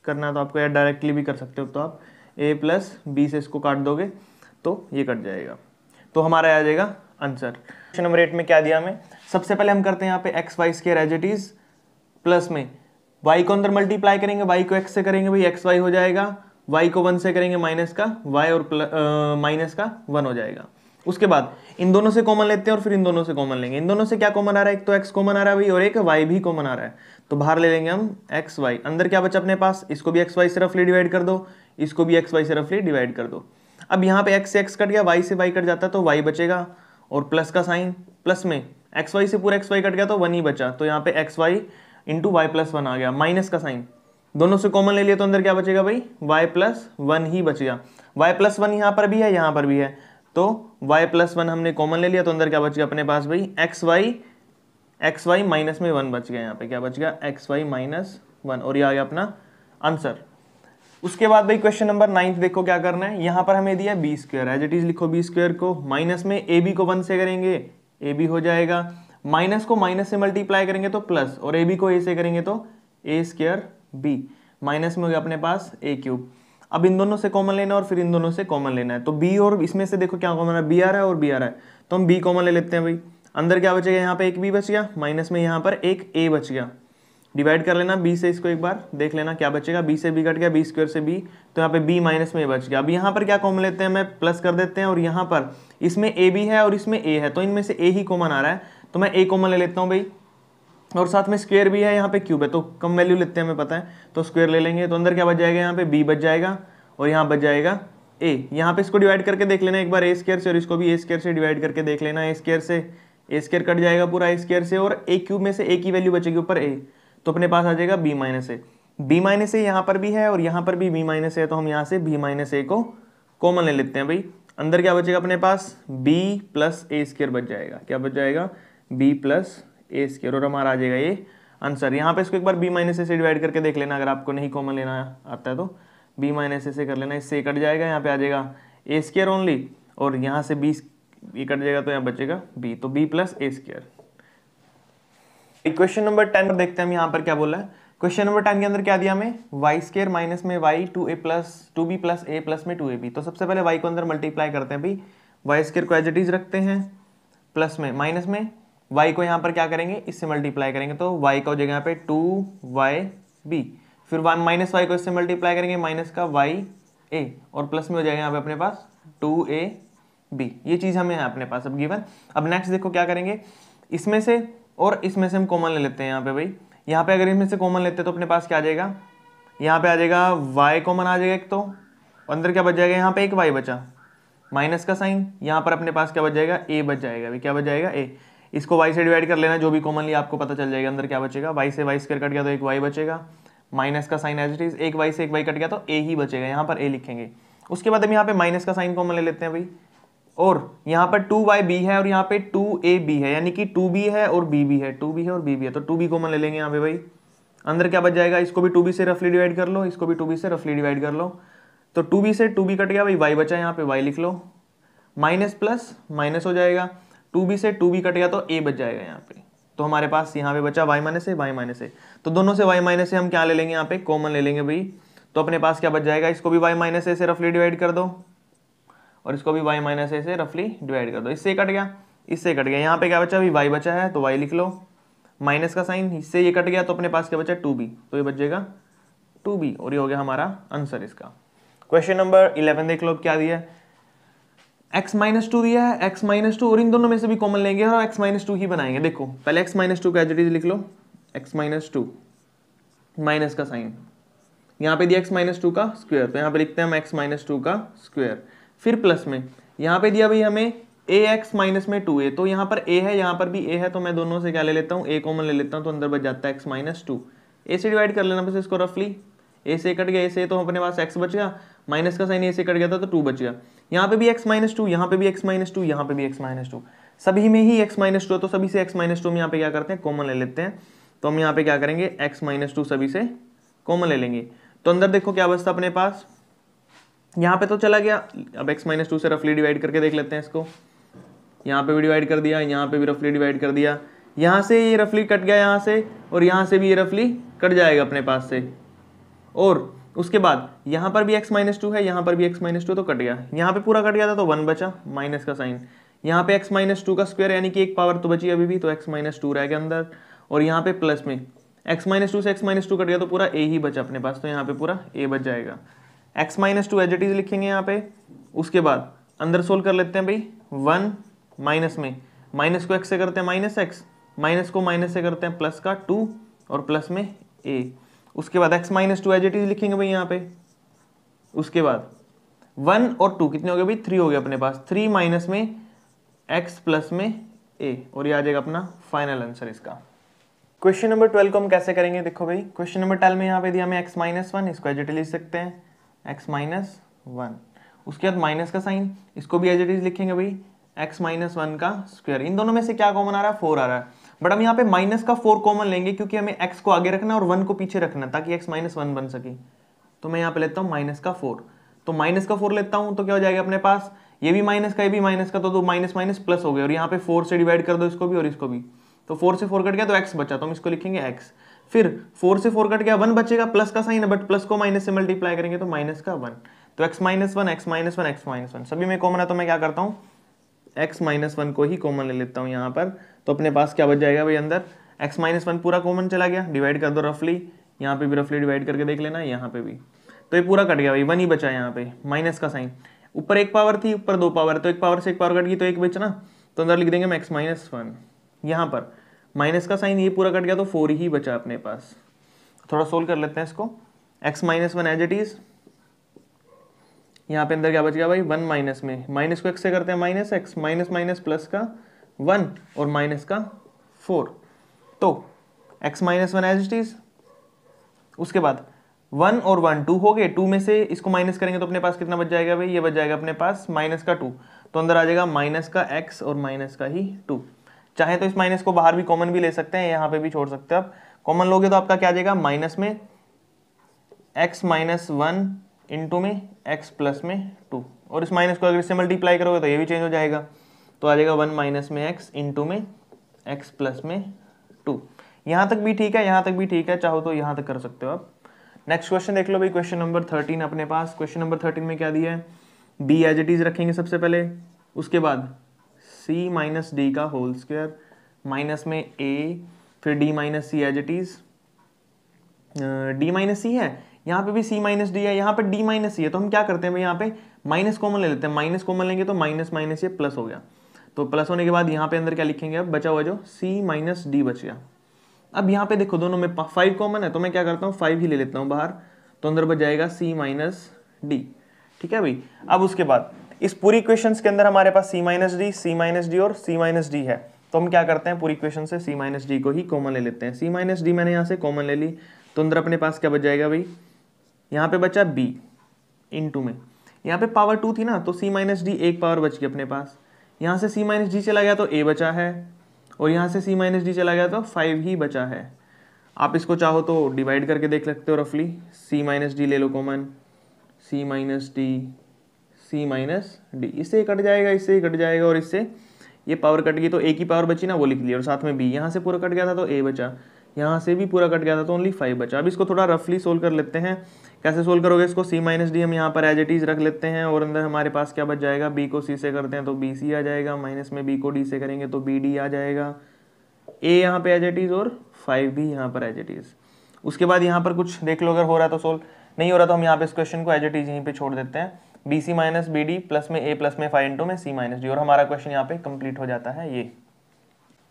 Speaker 1: करना है तो आपको या डायरेक्टली भी कर सकते हो तो आप ए प्लस बी से इसको काट दोगे तो ये कट जाएगा तो हमारा आ जाएगा आंसर क्वेश्चन नंबर एट में क्या दिया हमें सबसे पहले हम करते हैं यहाँ पे x Y square as it is plus में वाई को अंदर मल्टीप्लाई करेंगे वाई को एक्स से करेंगे भाई एक्स वाई हो जाएगा वाई को वन से करेंगे माइनस का वाई और माइनस का वन हो जाएगा उसके बाद इन दोनों से कॉमन लेते हैं और फिर इन दोनों से कॉमन लेंगे इन दोनों से क्या कॉमन आ रहा है एक तो एक्स कॉमन आ रहा है भाई और एक वाई भी कॉमन आ रहा है तो बाहर ले लेंगे हम एक्स वाई अंदर क्या बचा अपने पास इसको भी एक्स वाई से रफली डिवाइड कर दो इसको भी एक्स वाई से रफली डिवाइड कर दो अब यहाँ पे एक्स से एक्स कट गया वाई से वाई कट जाता है तो वाई बचेगा और प्लस का साइन प्लस में एक्स वाई से पूरा एक्स वाई कट गया तो वन ही बचा तो यहाँ पे x y into y plus one आ गया माइनस का साइन दोनों से कॉमन ले लिया तो अंदर क्या बचेगा भाई वाई प्लस वन ही गया वाई प्लस वन यहाँ पर भी है यहाँ पर भी है तो वाई प्लस वन हमने कॉमन ले लिया तो अंदर क्या बच गया अपने पास भाई x y x Y minus में वन बच गया यहाँ पे क्या बच गया एक्स वाई माइनस वन और ये आ गया अपना आंसर उसके बाद भाई क्वेश्चन नंबर नाइन्थ देखो क्या करना है यहाँ पर हमें दिया b square as it is लिखो बी स्क्वेयर को माइनस में ए बी को वन से करेंगे ए बी हो जाएगा माइनस को माइनस से मल्टीप्लाई करेंगे तो प्लस और ए बी को ए से करेंगे तो ए स्केयर बी माइनस में हो गया अपने पास ए क्यूब अब इन दोनों से कॉमन लेना और फिर इन दोनों से कॉमन लेना है तो बी और इसमें से देखो क्या कॉमन है बी आ रहा है और बी आ रहा है तो हम बी कॉमन ले लेते हैं भाई अंदर क्या बचेगा यहाँ पे एक बी बच गया माइनस में यहाँ पर एक ए बच गया डिवाइड कर लेना बी से इसको एक बार देख लेना क्या बचेगा बी से बी कट गया बी स्क्वायर से बी तो यहाँ पे बी माइनस में ए बच गया अब यहाँ पर क्या कॉमन लेते हैं मैं प्लस कर देते हैं और यहाँ पर इसमें ए बी है और इसमें ए है तो इनमें से ए ही कॉमन आ रहा है तो मैं ए कॉमन ले लेता हूँ भाई और साथ में स्क्वेयर भी है यहाँ पे क्यूब है तो कम वैल्यू लेते हैं हमें पता है तो स्क्वेयर ले लेंगे तो अंदर क्या बच जाएगा यहाँ पे बी बच जाएगा और यहाँ बच जाएगा ए यहाँ पे इसको डिवाइड करके देख लेना एक बार ए स्केयर से और इसको भी ए स्केयर से डिवाइड करके देख लेना ए स्केयर से ए स्केयर कट जाएगा पूरा ए स्केयर से और ए क्यूब में से ए की वैल्यू बचेगी ऊपर ए तो अपने पास आ जाएगा B minus a B minus a यहाँ पर भी है और यहाँ पर भी बी माइनस ए तो हम यहाँ से बी माइनस ए को कॉमन ले लेते हैं भाई अंदर क्या बचेगा अपने पास बी प्लस ए स्केयर बच जाएगा क्या बच जाएगा बी प्लस ए स्केयर और हमारा आ जाएगा ये आंसर यहाँ पे इसको एक बार बी माइनस ए से डिवाइड करके देख लेना अगर आपको नहीं कॉमन लेना आता है तो बी माइनस ए से कर लेना इससे कट जाएगा यहाँ पे आ जाएगा ए स्केयर ओनली और यहाँ से बी ये कट जाएगा तो यहाँ बचेगा बी तो बी प्लस ए स्केयर क्वेश्चन नंबर टेन पर देखते हैं हम यहाँ पर क्या बोला है क्वेश्चन नंबर टेन के अंदर क्या दिया हमें वाई स्केयर माइनस में y two A plus two b plus a plus में टू ए बी तो सबसे पहले वाई को अंदर मल्टीप्लाई करते हैं भाई वाई स्केयर को एज इट इज रखते हैं प्लस में माइनस में वाई को यहाँ पर क्या करेंगे इससे मल्टीप्लाई करेंगे तो वाई का हो जाएगा यहाँ पे टू वाई बी फिर वन माइनस वाई को इससे मल्टीप्लाई करेंगे माइनस का वाई ए और प्लस में हो जाएगा यहाँ पे अपने पास टू ए बी ये चीज़ हमें है अपने पास अब गिवन अब नेक्स्ट देखो क्या करेंगे इसमें से और इसमें से हम कॉमन ले लेते हैं यहाँ पे भाई यहाँ पे अगर इसमें से कॉमन लेते हैं तो अपने पास क्या आ जाएगा यहाँ पे आ जाएगा वाई कॉमन आ जाएगा एक तो अंदर क्या बच जाएगा यहाँ पे एक वाई बचा माइनस का साइन यहाँ पर अपने पास क्या बच जाएगा ए बच जाएगा क्या बच जाएगा ए इसको वाई से डिवाइड कर लेना जो भी कॉमनली आपको पता चल जाएगा अंदर क्या बचेगा वाई से वाई स्क्र कट गया तो एक वाई बचेगा माइनस का साइन एज इट इज एक वाई से एक वाई कट गया तो ए ही बचेगा यहाँ पर ए लिखेंगे उसके बाद हम यहाँ पे माइनस का साइन कॉमन ले लेते हैं भाई और यहाँ पर टू वाई बी है और यहाँ पे टू ए बी है यानी कि टू बी है और बी बी है टू बी है और बी बी है तो टू बी कॉमन ले लेंगे यहाँ पे भाई अंदर क्या बच जाएगा इसको भी टू बी से रफली डिवाइड कर लो इसको भी टू बी से रफली डिवाइड कर लो तो टू बी से टू बी कट गया भाई वाई बचा यहाँ पे वाई लिख लो माइनस प्लस माइनस हो जाएगा टू बी से टू बी कट गया तो ए बच जाएगा यहाँ पे तो हमारे पास यहाँ पे बचा y minus a y minus a तो दोनों से वाई माइनस ए हम क्या ले लेंगे यहाँ पे कॉमन ले लेंगे भाई तो अपने पास क्या बच जाएगा इसको भी वाई माइनस ए से रफली डिवाइड कर दो और इसको भी वाई माइनस ए से रफली डिवाइड कर दो इससे कट गया इससे कट गया यहाँ पे क्या बचा वाई बचा है तो वाई लिख लो माइनस का साइन इससे ये कट गया तो अपने पास क्या बचा टू बी तो ये बच जाएगा टू बी और ये हो गया हमारा आंसर इसका क्वेश्चन नंबर इलेवन देख लो क्या दिया है x माइनस टू दिया है x माइनस टू और इन दोनों में से भी कॉमन लेंगे और x माइनस टू ही बनाएंगे देखो पहले x माइनस टू का एज लिख लो x माइनस टू माइनस का साइन यहाँ पे दिया x माइनस टू का स्क्वायर तो यहाँ पे लिखते हैं हम x माइनस टू का स्क्वायर फिर प्लस में यहाँ पे दिया भाई हमें ए एक्स माइनस में टू ए तो यहाँ पर ए है यहाँ पर भी ए है तो मैं दोनों से क्या ले लेता हूँ ए कॉमन ले लेता हूँ तो अंदर बच जाता है एक्स माइनस टू ए से डिवाइड कर लेना बस इसको रफली ए से कट गया ए से तो अपने पास एक्स बच गया माइनस का साइन ए से कट गया था तो टू बच गया यहाँ पे भी एक्स माइनस टू यहाँ पे भी एक्स माइनस टू यहाँ पे भी एक्स माइनस टू सभी में ही एक्स माइनस टू है तो सभी से एक्स माइनस टू हम यहाँ पे क्या करते हैं कॉमन ले लेते हैं तो हम यहाँ पे क्या करेंगे एक्स माइनस टू सभी से कॉमन ले लेंगे तो अंदर देखो क्या बचता अपने पास यहाँ पे तो चला गया अब एक्स माइनस टू से रफली डिवाइड करके देख लेते हैं इसको यहाँ पे भी डिवाइड कर दिया यहाँ पे भी रफली डिवाइड कर दिया यहाँ से ये रफली कट गया यहाँ से और यहाँ से भी ये रफली कट जाएगा अपने पास से और उसके बाद यहाँ पर भी x माइनस टू है यहाँ पर भी x माइनस टू तो कट गया यहाँ पे पूरा कट गया था तो वन बचा माइनस का साइन यहाँ पे x माइनस टू का स्क्वायर यानी कि एक पावर तो बची अभी भी तो x माइनस टू रह गया अंदर और यहाँ पे प्लस में x माइनस टू से x माइनस टू कट गया तो पूरा a ही बचा अपने पास तो यहाँ पे पूरा a बच जाएगा x minus two as it is लिखेंगे यहाँ पे उसके बाद अंदर सोल्व कर लेते हैं भाई वन माइनस में माइनस को एक्स से करते हैं माइनस एक्स माइनस को माइनस से करते हैं प्लस का टू और प्लस में ए उसके बाद x minus two as it is लिखेंगे भाई यहाँ पे उसके बाद वन और टू कितने हो गए भाई थ्री हो गए अपने पास थ्री माइनस में एक्स प्लस में ए और ये आ जाएगा अपना फाइनल आंसर इसका क्वेश्चन नंबर ट्वेल्व को हम कैसे करेंगे देखो भाई क्वेश्चन नंबर ट्वेल्व में यहाँ पे दिया हमें एक्स माइनस वन इसको इज लिख सकते हैं एक्स माइनस वन उसके बाद माइनस का साइन इसको भी इज लिखेंगे भाई एक्स माइनस वन का स्क्वायर इन दोनों में से क्या कॉमन आ रहा है फोर आ रहा है बट हम यहाँ पे माइनस का फोर कॉमन लेंगे क्योंकि हमें एक्स को आगे रखना और वन को पीछे रखना ताकि एक्स माइनस वन बन सके तो मैं यहाँ पे लेता हूँ माइनस का फोर तो माइनस का फोर लेता हूँ तो क्या हो जाएगा अपने पास ये भी माइनस का ये भी माइनस का तो दो माइनस माइनस प्लस हो गया और यहाँ पे फोर से डिवाइड कर दो इसको भी और इसको भी तो फोर से फोर कट गया तो एक्स बचा तो हम इसको लिखेंगे एक्स फिर फोर से फोर कट गया वन बचेगा प्लस का साइन है बट प्लस को माइनस से मल्टीप्लाई करेंगे तो माइनस का वन तो x minus one x minus one x minus one सभी में कॉमन है तो मैं क्या करता हूँ एक्स माइनस वन को ही कॉमन ले लेता हूँ यहाँ पर तो अपने पास क्या बच जाएगा भाई अंदर एक्स माइनस वन पूरा कॉमन चला गया डिवाइड कर दो रफली यहाँ पे भी रफली डिवाइड करके देख लेना यहाँ पे भी तो ये पूरा कट गया भाई वन ही बचा यहाँ पे माइनस का साइन ऊपर एक पावर थी ऊपर दो पावर तो एक पावर से एक पावर कट गई तो एक बचना तो अंदर लिख देंगे हम एक्स माइनस वन यहाँ पर माइनस का साइन ये पूरा कट गया तो फोर ही बचा अपने पास थोड़ा सोल्व कर लेते हैं इसको x minus one as it is यहाँ पे अंदर क्या बच गया भाई वन माइनस में माइनस को एक्स से करते हैं minus x minus minus plus का वन और माइनस का फोर तो x minus one as it is उसके बाद वन और वन टू हो गए टू में से इसको माइनस करेंगे तो अपने पास कितना बच जाएगा भाई ये बच जाएगा अपने पास माइनस का टू तो अंदर आ जाएगा माइनस का एक्स और माइनस का ही टू चाहे तो इस माइनस को बाहर भी कॉमन भी ले सकते हैं यहाँ पे भी छोड़ सकते हैं आप कॉमन लोगे तो आपका क्या आ जाएगा माइनस में एक्स माइनस वन इंटू में एक्स प्लस में टू और इस माइनस को अगर इससे मल्टीप्लाई करोगे तो ये भी चेंज हो जाएगा तो आ जाएगा वन माइनस में एक्स इंटू में एक्स प्लस में टू यहाँ तक भी ठीक है यहाँ तक भी ठीक है चाहो तो यहाँ तक कर सकते हो आप नेक्स्ट क्वेश्चन देख लो भाई क्वेश्चन नंबर थर्टीन अपने पास क्वेश्चन नंबर थर्टीन में क्या दिया है बी एज इट इज रखेंगे सबसे पहले उसके बाद सी माइनस डी का होल स्क्वायर माइनस में ए फिर d minus C as it is d minus c है यहाँ पे भी सी माइनस डी है यहाँ पे डी माइनस सी है तो हम क्या करते हैं भाई यहाँ पे माइनस कॉमन ले लेते हैं माइनस कॉमन लेंगे तो माइनस माइनस ये प्लस हो गया तो प्लस होने के बाद यहाँ पे अंदर क्या लिखेंगे अब बचा हुआ जो सी माइनस डी बच गया अब यहाँ पे देखो दोनों में फाइव कॉमन है तो मैं क्या करता हूँ फाइव ही ले लेता हूँ बाहर तो अंदर बच जाएगा सी माइनस डी ठीक है भाई अब उसके बाद इस पूरी इक्वेशन के अंदर हमारे पास c minus d c minus d और सी माइनस डी है तो हम क्या करते हैं पूरी इक्वेशन से सी माइनस डी को ही कॉमन ले लेते हैं सी माइनस डी मैंने यहाँ से कॉमन ले ली तो अंदर अपने पास क्या बच जाएगा भाई यहाँ पे बचा बी इन टू में यहाँ पे पावर टू थी ना तो सी माइनस डी एक पावर बच गई अपने पास यहाँ से सी माइनस डी चला गया तो ए बचा है और यहाँ से सी माइनस डी चला गया तो फाइव ही बचा है आप इसको चाहो तो डिवाइड करके देख सकते हो रफली सी माइनस डी ले लो common c minus d c minus d इससे कट जाएगा इससे ही कट जाएगा और इससे ये पावर कट गई तो ए की पावर बची ना वो लिख ली और साथ में बी यहाँ से पूरा कट गया था तो ए बचा यहाँ से भी पूरा कट गया था तो ओनली फाइव बचा अब इसको थोड़ा रफली सोल्व कर लेते हैं कैसे सोल्व करोगे इसको सी माइनस डी हम यहाँ पर एज इट इज रख लेते हैं और अंदर हमारे पास क्या बच जाएगा बी को सी से करते हैं तो बी सी आ जाएगा माइनस में बी को डी से करेंगे तो बी डी आ जाएगा ए यहाँ पे एज इट इज और फाइव भी यहाँ पर एज इट इज उसके बाद यहाँ पर कुछ देख लो अगर हो रहा तो सोल्व नहीं हो रहा तो हम यहाँ पे इस क्वेश्चन को एज इट इज यहीं पे छोड़ देते हैं b c minus b d plus में ए प्लस में फाइव इंटू में सी माइनस डी और हमारा क्वेश्चन यहाँ पे कंप्लीट हो जाता है ये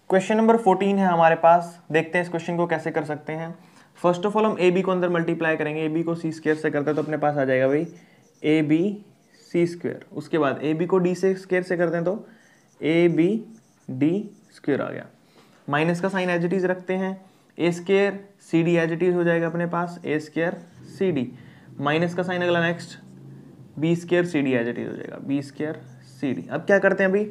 Speaker 1: क्वेश्चन नंबर फोर्टीन है हमारे पास देखते हैं इस क्वेश्चन को कैसे कर सकते हैं फर्स्ट ऑफ ऑल हम ए बी को अंदर मल्टीप्लाई करेंगे ए बी को सी स्केयर से करते हैं तो अपने पास आ जाएगा भाई ए बी सी स्क्वेयर उसके बाद ए बी को डी से स्केयर से करते हैं तो ए बी डी स्क्वेयर आ गया माइनस का साइन एजिटीज रखते हैं ए स्केयर सी डी एजिटीज हो जाएगा अपने पास a square c d minus का साइन अगला next b square c d as it is हो जाएगा बी स्केयर सी डी अब क्या करते हैं भाई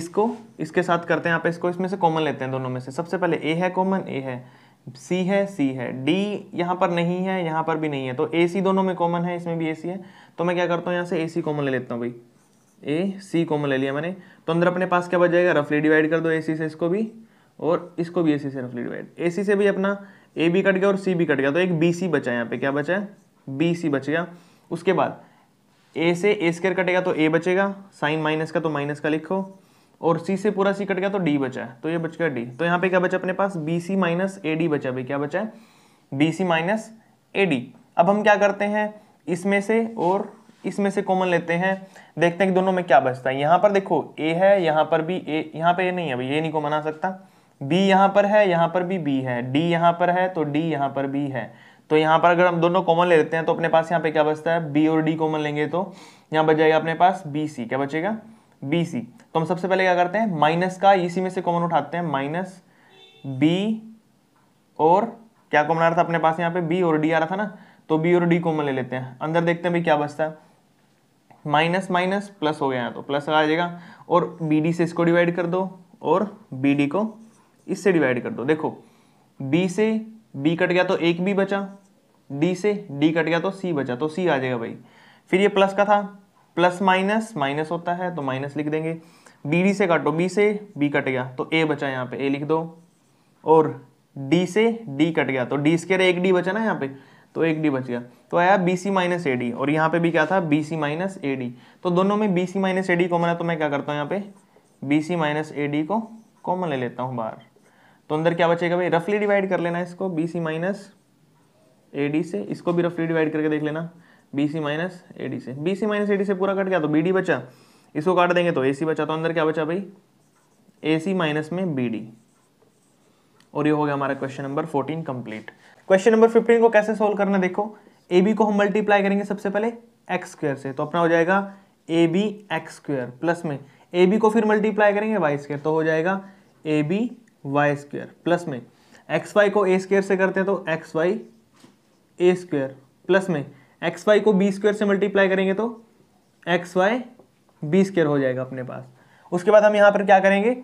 Speaker 1: इसको इसके साथ करते हैं आप इसको इसमें से कॉमन लेते हैं दोनों में से सबसे पहले ए है कॉमन ए है सी है सी है डी यहाँ पर नहीं है यहाँ पर भी नहीं है तो ए सी दोनों में कॉमन है इसमें भी ए सी है तो मैं क्या करता हूँ यहाँ से ए सी कॉमन ले लेता हूँ भाई ए सी कॉमन ले लिया मैंने तो अंदर अपने पास क्या बच जाएगा रफली डिवाइड कर दो ए सी से इसको भी और इसको भी ए सी से रफली डिवाइड ए सी से भी अपना ए बी कट गया और सी बी कट गया तो एक बी सी बचा यहाँ पे क्या बचा है बी सी बच गया उसके बाद ए से ए स्केयर कटेगा तो ए बचेगा साइन माइनस का तो माइनस का लिखो और सी से पूरा सी कट गया तो डी बचा है तो ये बच गया डी तो यहाँ पे क्या बचा अपने पास b c minus a d बचा भाई क्या बचा है b c minus a d अब हम क्या करते हैं इसमें से और इसमें से कॉमन लेते हैं देखते हैं कि दोनों में क्या बचता है यहाँ पर देखो ए है यहाँ पर भी ए यहाँ पे ए नहीं है भाई ये नहीं कॉमन आ सकता बी यहाँ पर है यहाँ पर भी बी है डी यहाँ पर है तो डी यहाँ पर भी है तो यहाँ पर अगर हम दोनों कॉमन ले लेते हैं तो अपने पास यहाँ पे क्या बचता है बी और डी कॉमन लेंगे तो यहाँ बच जाएगा अपने पास बी सी क्या बचेगा बी सी तो हम सबसे पहले क्या करते हैं माइनस का इसी में से कॉमन उठाते हैं माइनस बी और क्या कॉमन आ रहा था अपने पास यहाँ पे बी और डी आ रहा था ना तो बी और डी कॉमन ले लेते हैं अंदर देखते हैं भाई क्या बचता है माइनस माइनस प्लस हो गया है तो प्लस आ जाएगा और बी डी से इसको डिवाइड कर दो और बी डी को इससे डिवाइड कर दो देखो बी से बी कट गया तो एक बी बचा डी से डी कट गया तो सी बचा तो सी आ जाएगा भाई फिर ये प्लस का था प्लस माइनस माइनस होता है तो माइनस लिख देंगे बी डी से काटो बी से बी कट गया तो ए बचा यहाँ पे ए लिख दो और डी से डी कट गया तो डी स्केयर एक डी बचा ना यहाँ पे तो एक डी बच गया तो आया b c minus a d और यहाँ पे भी क्या था b c minus a d तो दोनों में b c minus a d common है तो मैं क्या करता हूँ यहाँ पे b c minus a d को कॉमन ले लेता हूँ बाहर तो अंदर क्या बचेगा भाई रफली डिवाइड कर लेना इसको b c minus a d से इसको भी रफली डिवाइड करके देख लेना b c minus a d से b c minus a d से पूरा कट गया तो बी डी बचा इसको काट देंगे तो ए सी बचा तो अंदर क्या बचा भाई ए सी माइनस में बी डी और ये हो गया हमारा question number fourteen complete question number fifteen को कैसे सोल्व करना देखो ए बी को हम मल्टीप्लाई करेंगे सबसे पहले एक्स स्क्वेयर से तो अपना हो जाएगा a b x square plus में ए बी को फिर मल्टीप्लाई करेंगे वाई स्क्र तो हो जाएगा a b y square plus में एक्स वाई को ए स्क्र से करते हैं तो x y a square plus में एक्स वाई को बी स्क्वेयर से मल्टीप्लाई करेंगे तो एक्स वाई बी स्क्वेयर हो जाएगा अपने पास उसके बाद हम यहाँ पर क्या करेंगे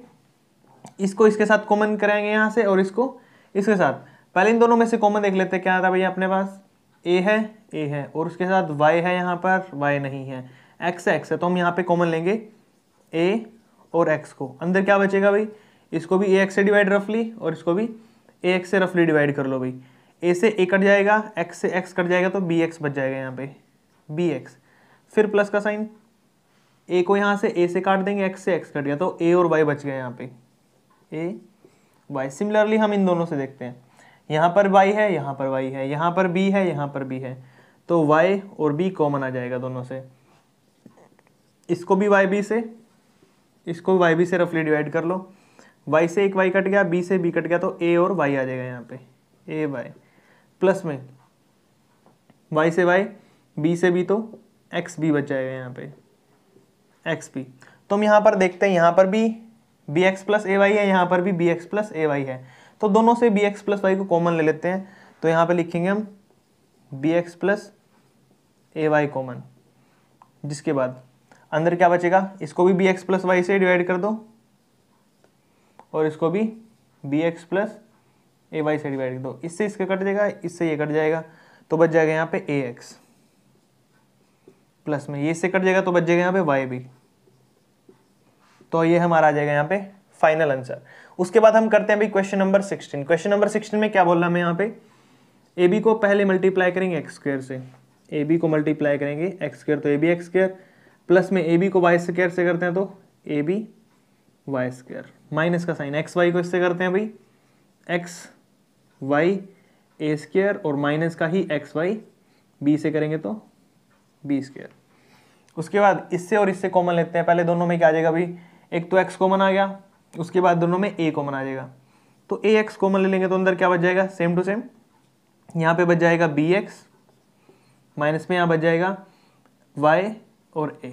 Speaker 1: इसको इसके साथ कॉमन कराएंगे यहाँ से और इसको इसके साथ पहले इन दोनों में से कॉमन देख लेते हैं क्या आता भैया अपने पास ए है ए है और उसके साथ वाई है यहाँ पर वाई नहीं है एक्स है एक्स है तो हम यहाँ पर कॉमन लेंगे ए और एक्स को अंदर क्या बचेगा भाई इसको भी ए एक्स से डिवाइड रफली और इसको भी ए एक्स से रफली डिवाइड कर लो भाई ए से ए कट जाएगा एक्स से एक्स कट जाएगा तो बी एक्स बच जाएगा यहाँ पे बी एक्स फिर प्लस का साइन ए को यहाँ से ए से काट देंगे एक्स से एक्स कट गया तो ए और वाई बच गया यहाँ पे ए वाई सिमिलरली हम इन दोनों से देखते हैं यहाँ पर वाई है यहाँ पर वाई है यहाँ पर बी है यहाँ पर बी है तो वाई और बी कॉमन आ जाएगा दोनों से इसको भी वाई बी से इसको वाई बी से रफली डिवाइड कर लो वाई से एक वाई कट गया बी से बी कट गया तो ए और वाई आ जाएगा यहाँ पे ए वाई प्लस में वाई से वाई बी से बी तो एक्स बी बच जाएगा यहाँ पे एक्स बी तो हम यहाँ पर देखते हैं यहाँ पर भी b x plus a y है यहाँ पर भी b x plus a y है तो दोनों से बी एक्स प्लस वाई को कॉमन ले लेते हैं तो यहाँ पर लिखेंगे हम b x plus a y common जिसके बाद अंदर क्या बचेगा इसको भी बी एक्स प्लस वाई से डिवाइड कर दो और इसको भी b x plus a y से डिवाइड कर दो इससे इसके कट जाएगा इससे ये कट जाएगा तो बच जाएगा यहाँ पे ए एक्स प्लस में ये इससे कट जाएगा तो बच जाएगा यहाँ पे वाई भी तो ये हमारा आ जाएगा यहाँ पे फाइनल आंसर उसके बाद हम करते हैं अभी question number sixteen question number sixteen में क्या बोल रहा है हमें यहाँ पे ए बी को पहले मल्टीप्लाई करेंगे एक्स स्क्र से ए बी को मल्टीप्लाई करेंगे एक्स स्क्र तो ए बी एक्स स्क्र प्लस में ए बी को वाई स्क्र से करते हैं तो ए बी वाई स्क्र माइनस का साइन एक्स वाई को इससे करते हैं भाई एक्स वाई ए स्क्र और माइनस का ही एक्स वाई बी से करेंगे तो बी स्क्र उसके बाद इससे और इससे कॉमन लेते हैं पहले दोनों में क्या आ जाएगा भाई एक तो एक्स कॉमन आ गया उसके बाद दोनों में ए कॉमन आ जाएगा तो ए एक्स कॉमन ले लेंगे तो अंदर क्या बच जाएगा सेम टू सेम यहाँ पे बच जाएगा बी एक्स माइनस में यहाँ बच जाएगा वाई और ए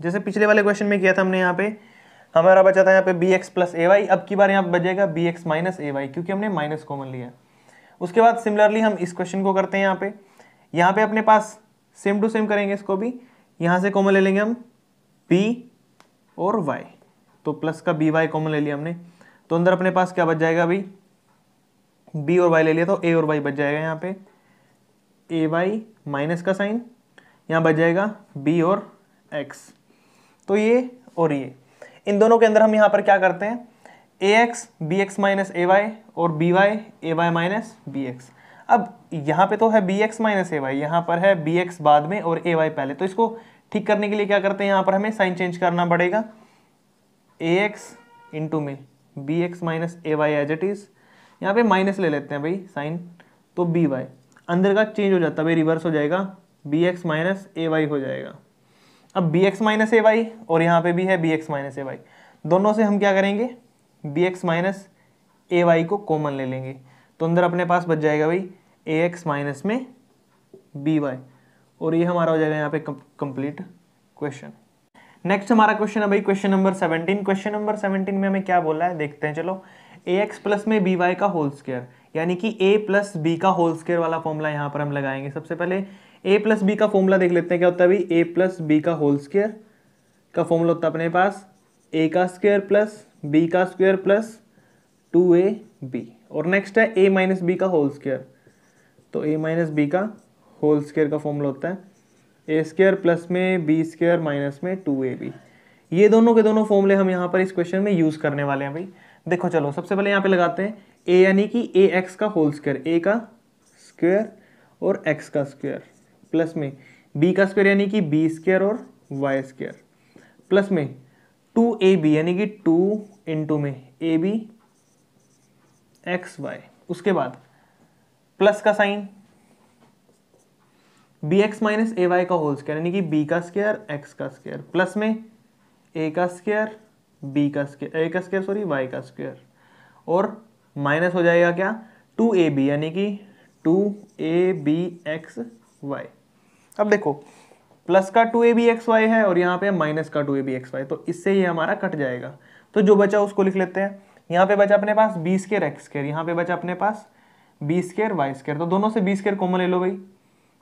Speaker 1: जैसे पिछले वाले क्वेश्चन में किया था हमने यहाँ पे हमारा बचा था यहाँ पे b x plus a y अब की बार यहाँ बचेगा b x minus a y क्योंकि हमने माइनस कॉमन लिया उसके बाद सिमिलरली हम इस क्वेश्चन को करते हैं यहाँ पे यहाँ पे अपने पास सेम टू सेम करेंगे इसको भी यहाँ से कॉमन ले लेंगे हम बी और वाई तो प्लस का बी वाई कॉमन ले लिया हमने तो अंदर अपने पास क्या बच जाएगा अभी बी और वाई ले लिया तो ए और वाई बच जाएगा यहाँ पे ए वाई माइनस का साइन यहाँ बच जाएगा बी और एक्स तो ये और ये इन दोनों के अंदर हम यहाँ पर क्या करते हैं a x b x minus a y और b y a y minus b x अब यहाँ पे तो है b x minus a y यहाँ पर है बी एक्स बाद में और ए वाई पहले तो इसको ठीक करने के लिए क्या करते हैं यहाँ पर हमें साइन चेंज करना पड़ेगा ए एक्स इंटू में b x minus a y as it is यहाँ पे माइनस ले लेते हैं भाई साइन तो बी वाई अंदर का चेंज हो जाता है भाई रिवर्स हो जाएगा b x minus a y हो जाएगा अब b x minus a y और यहाँ पे भी है b x minus a y दोनों से हम क्या करेंगे b x minus a y को कॉमन ले लेंगे तो अंदर अपने पास बच जाएगा भाई ए एक्स माइनस में बी वाई और ये हमारा हो जाएगा यहाँ पे कंप्लीट क्वेश्चन नेक्स्ट हमारा क्वेश्चन है भाई question number seventeen question number seventeen में हमें क्या बोला है देखते हैं चलो ए एक्स प्लस में बी वाई का होल स्केयर यानी कि ए प्लस बी का होल स्केयर वाला फॉर्मूला यहाँ पर हम लगाएंगे सबसे पहले ए प्लस बी का फॉर्मूला देख लेते हैं क्या होता है भाई ए प्लस बी का होल स्क्वेयर का फॉर्मूला होता है अपने पास ए का स्क्वेयर प्लस बी का स्क्वेयर प्लस टू ए बी और नेक्स्ट है ए माइनस बी का होल स्क्वेयर तो ए माइनस बी का होल स्क्वेयर का फॉर्मूला होता है ए स्क्वेयर प्लस में बी स्क्वेयर माइनस में टू ए बी ये दोनों के दोनों फॉर्मूले हम यहाँ पर इस क्वेश्चन में यूज़ करने वाले हैं भाई देखो चलो सबसे पहले यहाँ पे लगाते हैं ए यानी कि ए एक्स का होल स्क्वेयर ए का स्क्वेयर और एक्स का स्क्वेयर प्लस में बी का स्क्वायर यानी कि बी स्क्र और वाई स्क्र प्लस में टू ए बी यानी कि टू इंटू में ए बी एक्स वाई उसके बाद प्लस का sign b x minus a y का होल स्क्वायर यानी कि बी का स्क्वायर एक्स का स्क्वायर प्लस में ए का स्क्वायर बी का स्क्वायर ए का स्क्वायर सॉरी वाई का स्क्वायर और माइनस हो जाएगा क्या टू ए बी यानी कि टू ए बी एक्स वाई अब देखो प्लस का टू ए बी एक्स वाई है और यहाँ पे माइनस का टू ए बी एक्स वाई तो इससे ये हमारा कट जाएगा तो जो बचा उसको लिख लेते हैं यहाँ पे बचा अपने पास बी स्केयर एक्स स्केयर यहाँ पे बचा अपने पास बी स्केयर वाई स्केयर तो दोनों से बी स्केयर कॉमन ले लो भाई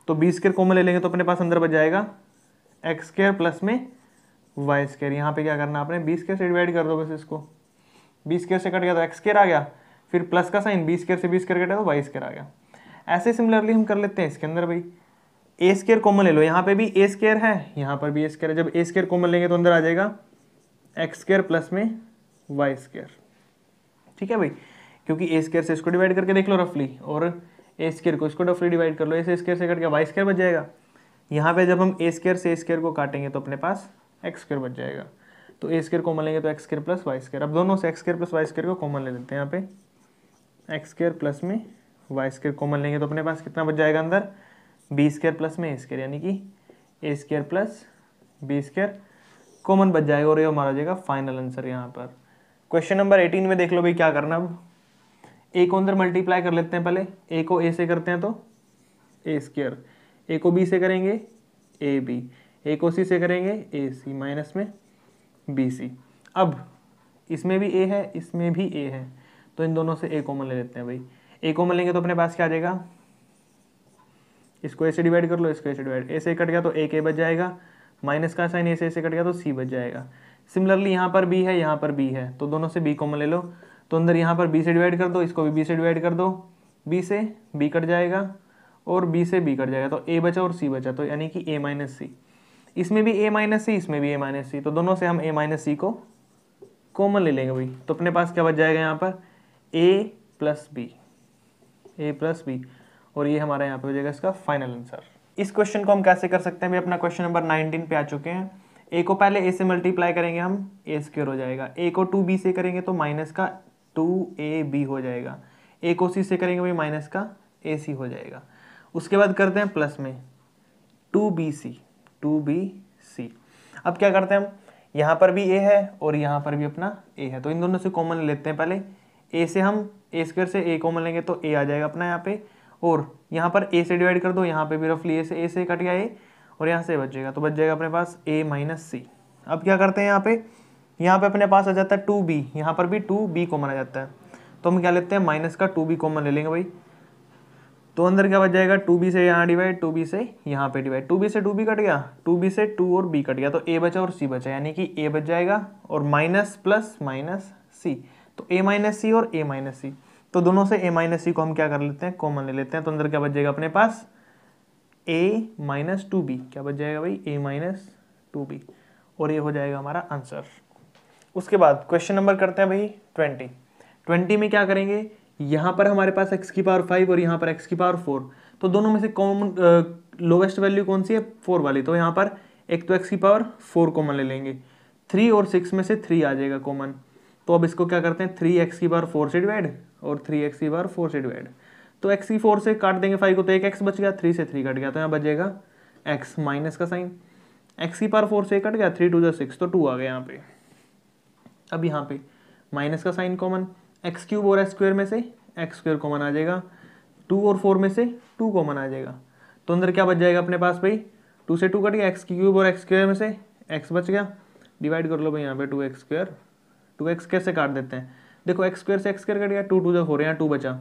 Speaker 1: तो बी स्केयर कॉमन ले लेंगे तो अपने पास अंदर बच जाएगा एक्स स्केयर प्लस में वाई स्केयर यहाँ पे क्या करना आपने बी स्केयर से डिवाइड कर दो बस इसको बी स्केयर से कट गया तो एक्स स्केयर आ गया फिर प्लस का साइन बी स्केयर से बी स्केयर कटा तो वाई स्केयर आ गया ऐसे सिमिलरली हम कर लेते हैं इसके अंदर भाई ए स्केयर कॉमन ले लो यहाँ पे भी ए स्केयर है यहाँ पर भी ए स्केयर है जब ए स्केयर कॉमन लेंगे तो अंदर आ जाएगा एक्स स्केयर प्लस में वाई स्केयर ठीक है भाई क्योंकि ए स्केयर से इसको डिवाइड करके देख लो रफली और ए स्केयर को इसको रफली डिवाइड कर लो ए स्केयर से कट गया वाई स्केयर बच जाएगा यहाँ पे जब हम ए स्केयर से ए स्केयर को काटेंगे तो अपने पास एक्स स्केयर बच जाएगा तो ए स्केयर कॉमन लेंगे तो X square plus Y square अब दोनों से X square plus Y square को कॉमन ले लेते हैं यहाँ पे एक्स स्केयर प्लस में वाई स्केयर कॉमन लेंगे तो अपने पास कितना बच जाएगा अंदर बी स्केयर प्लस में ए स्केयर यानी कि A square plus B square common बच जाएगा और ये हमारा जाएगा फाइनल आंसर यहाँ पर क्वेश्चन नंबर एटीन में देख लो भाई क्या करना अब ए को अंदर मल्टीप्लाई कर लेते हैं पहले ए को ए से करते हैं तो ए स्केयर ए को बी से करेंगे ए बी ए को सी से करेंगे ए सी माइनस में बी सी अब इसमें भी ए है इसमें भी ए है तो इन दोनों से ए कॉमन ले लेते हैं भाई ए कॉमन लेंगे तो अपने पास क्या आ जाएगा इसको ए डिवाइड कर लो इसको ए डिवाइड ए से कट गया तो ए के बच जाएगा माइनस का साइन ए से ए से कट गया तो सी बच जाएगा सिमिलरली यहाँ पर बी है यहाँ पर बी है तो दोनों से बी कॉमन ले लो तो अंदर यहाँ पर बी से डिवाइड कर दो इसको भी बी से डिवाइड कर दो बी से बी कट जाएगा और बी से बी कट जाएगा तो ए बचा और सी बचा तो यानी कि ए माइनस सी इसमें भी ए माइनस सी इसमें भी ए माइनस सी तो दोनों से हम ए माइनस सी को कॉमन ले लेंगे भाई तो अपने पास क्या बच जाएगा यहाँ पर A plus B A plus B और ये हमारा यहाँ पे हो जाएगा इसका फाइनल आंसर इस क्वेश्चन को हम कैसे कर सकते हैं भी अपना क्वेश्चन नंबर नाइनटीन पे आ चुके हैं ए को पहले ए से मल्टीप्लाई करेंगे हम ए स्क्योर हो जाएगा ए को टू बी से करेंगे तो माइनस का टू ए बी हो जाएगा ए को सी से करेंगे भाई माइनस का ए सी हो जाएगा उसके बाद करते हैं प्लस में two B C two B C अब क्या करते हैं हम यहाँ पर भी ए है और यहाँ पर भी अपना ए है तो इन दोनों से कॉमन लेते हैं पहले ए से हम ए स्क्वायर से ए कॉमन लेंगे तो ए आ जाएगा अपना यहाँ पे और यहाँ पर ए से डिवाइड कर दो यहाँ पे भी रफली ए से ए से कट गया ए और यहाँ से बच जाएगा तो बच जाएगा अपने पास ए माइनस सी अब क्या करते हैं यहाँ पे यहाँ पे अपने पास आ जाता है टू बी यहाँ पर भी टू बी कॉमन आ जाता है तो हम क्या लेते हैं माइनस का टू बी कॉमन ले लेंगे भाई तो अंदर क्या बच जाएगा टू बी से यहाँ डिवाइड टू बी से यहाँ पे डिवाइड टू बी से टू बी कट गया टू बी से टू और बी कट गया तो ए बचा और सी बचा यानी कि ए बच जाएगा और माइनस प्लस माइनस सी तो ए माइनस सी और ए माइनस सी तो दोनों से ए माइनस सी को हम क्या कर लेते हैं कॉमन ले लेते हैं तो अंदर क्या बच जाएगा अपने पास ए माइनस टू बी क्या बच जाएगा भाई ए माइनस टू बी और ये हो जाएगा हमारा आंसर उसके बाद क्वेश्चन नंबर करते हैं भाई ट्वेंटी ट्वेंटी में क्या करेंगे यहाँ पर हमारे पास एक्स की पावर फाइव और यहाँ पर एक्स की पावर फोर तो दोनों में से कॉमन लोवेस्ट वैल्यू कौन सी है फोर वाली तो यहाँ पर एक तो एक्स की पावर फोर कॉमन ले लेंगे थ्री और सिक्स में से थ्री आ जाएगा कॉमन तो अब इसको क्या करते हैं थ्री एक्स की पावर फोर से डिवाइड और थ्री एक्स की बार फोर से डिवाइड तो एक्स की फोर से काट देंगे फाइव को तो एक एक्स बच गया थ्री से थ्री कट गया तो यहाँ बचेगा एक्स माइनस का साइन एक्स की पार फोर से कट गया थ्री टू जो सिक्स तो टू आ गया यहाँ पे अब यहाँ पे माइनस का साइन कॉमन एक्स क्यूब और एक्स स्क्वेयर में से एक्स स्क्वेयर कॉमन आ जाएगा टू और फोर में से टू कॉमन आ जाएगा तो अंदर क्या बच जाएगा अपने पास भाई टू से टू कट गया एक्स क्यूब और एक्स स्क्वेयर में से एक्स बच गया डिवाइड कर लो भाई यहाँ पे two X square two X कैसे काट देते हैं देखो एक्स स्क्र से एक्स स्क्र कट गया टू टू जो हो रहे हैं टू बचा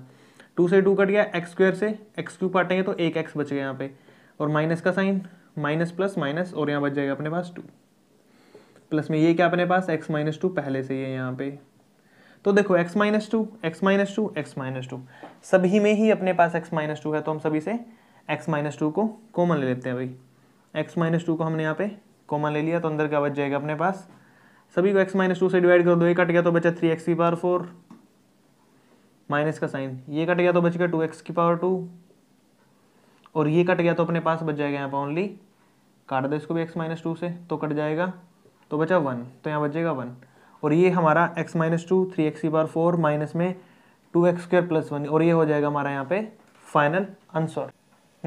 Speaker 1: टू से टू कट गया एक्स स्क्र से एक्स क्यूब काटेंगे तो एक एक्स बच गया यहाँ पे और माइनस का साइन माइनस प्लस माइनस और यहाँ बच जाएगा अपने पास टू प्लस में ये क्या अपने पास एक्स माइनस टू पहले से ही है यहाँ पे तो देखो X minus two x minus two x minus two सभी में ही अपने पास एक्स माइनस टू है तो हम सभी से एक्स माइनस टू को कॉमन ले लेते हैं भाई एक्स माइनस टू को हमने यहाँ पे कॉमन ले लिया तो अंदर क्या बच जाएगा अपने पास सभी को x माइनस टू से डिवाइड कर दो ये कट गया तो बचा थ्री एक्स की पावर फोर माइनस का साइन ये कट गया तो बच गया टू एक्स की पावर टू और ये कट गया तो अपने पास बच जाएगा यहाँ पर ओनली काट दो इसको भी एक्स माइनस टू से तो कट जाएगा तो बचा वन तो यहाँ बच जाएगा वन और ये हमारा X minus two three X की पावर फोर माइनस में two X square plus one और ये हो जाएगा हमारा यहाँ पे फाइनल आंसर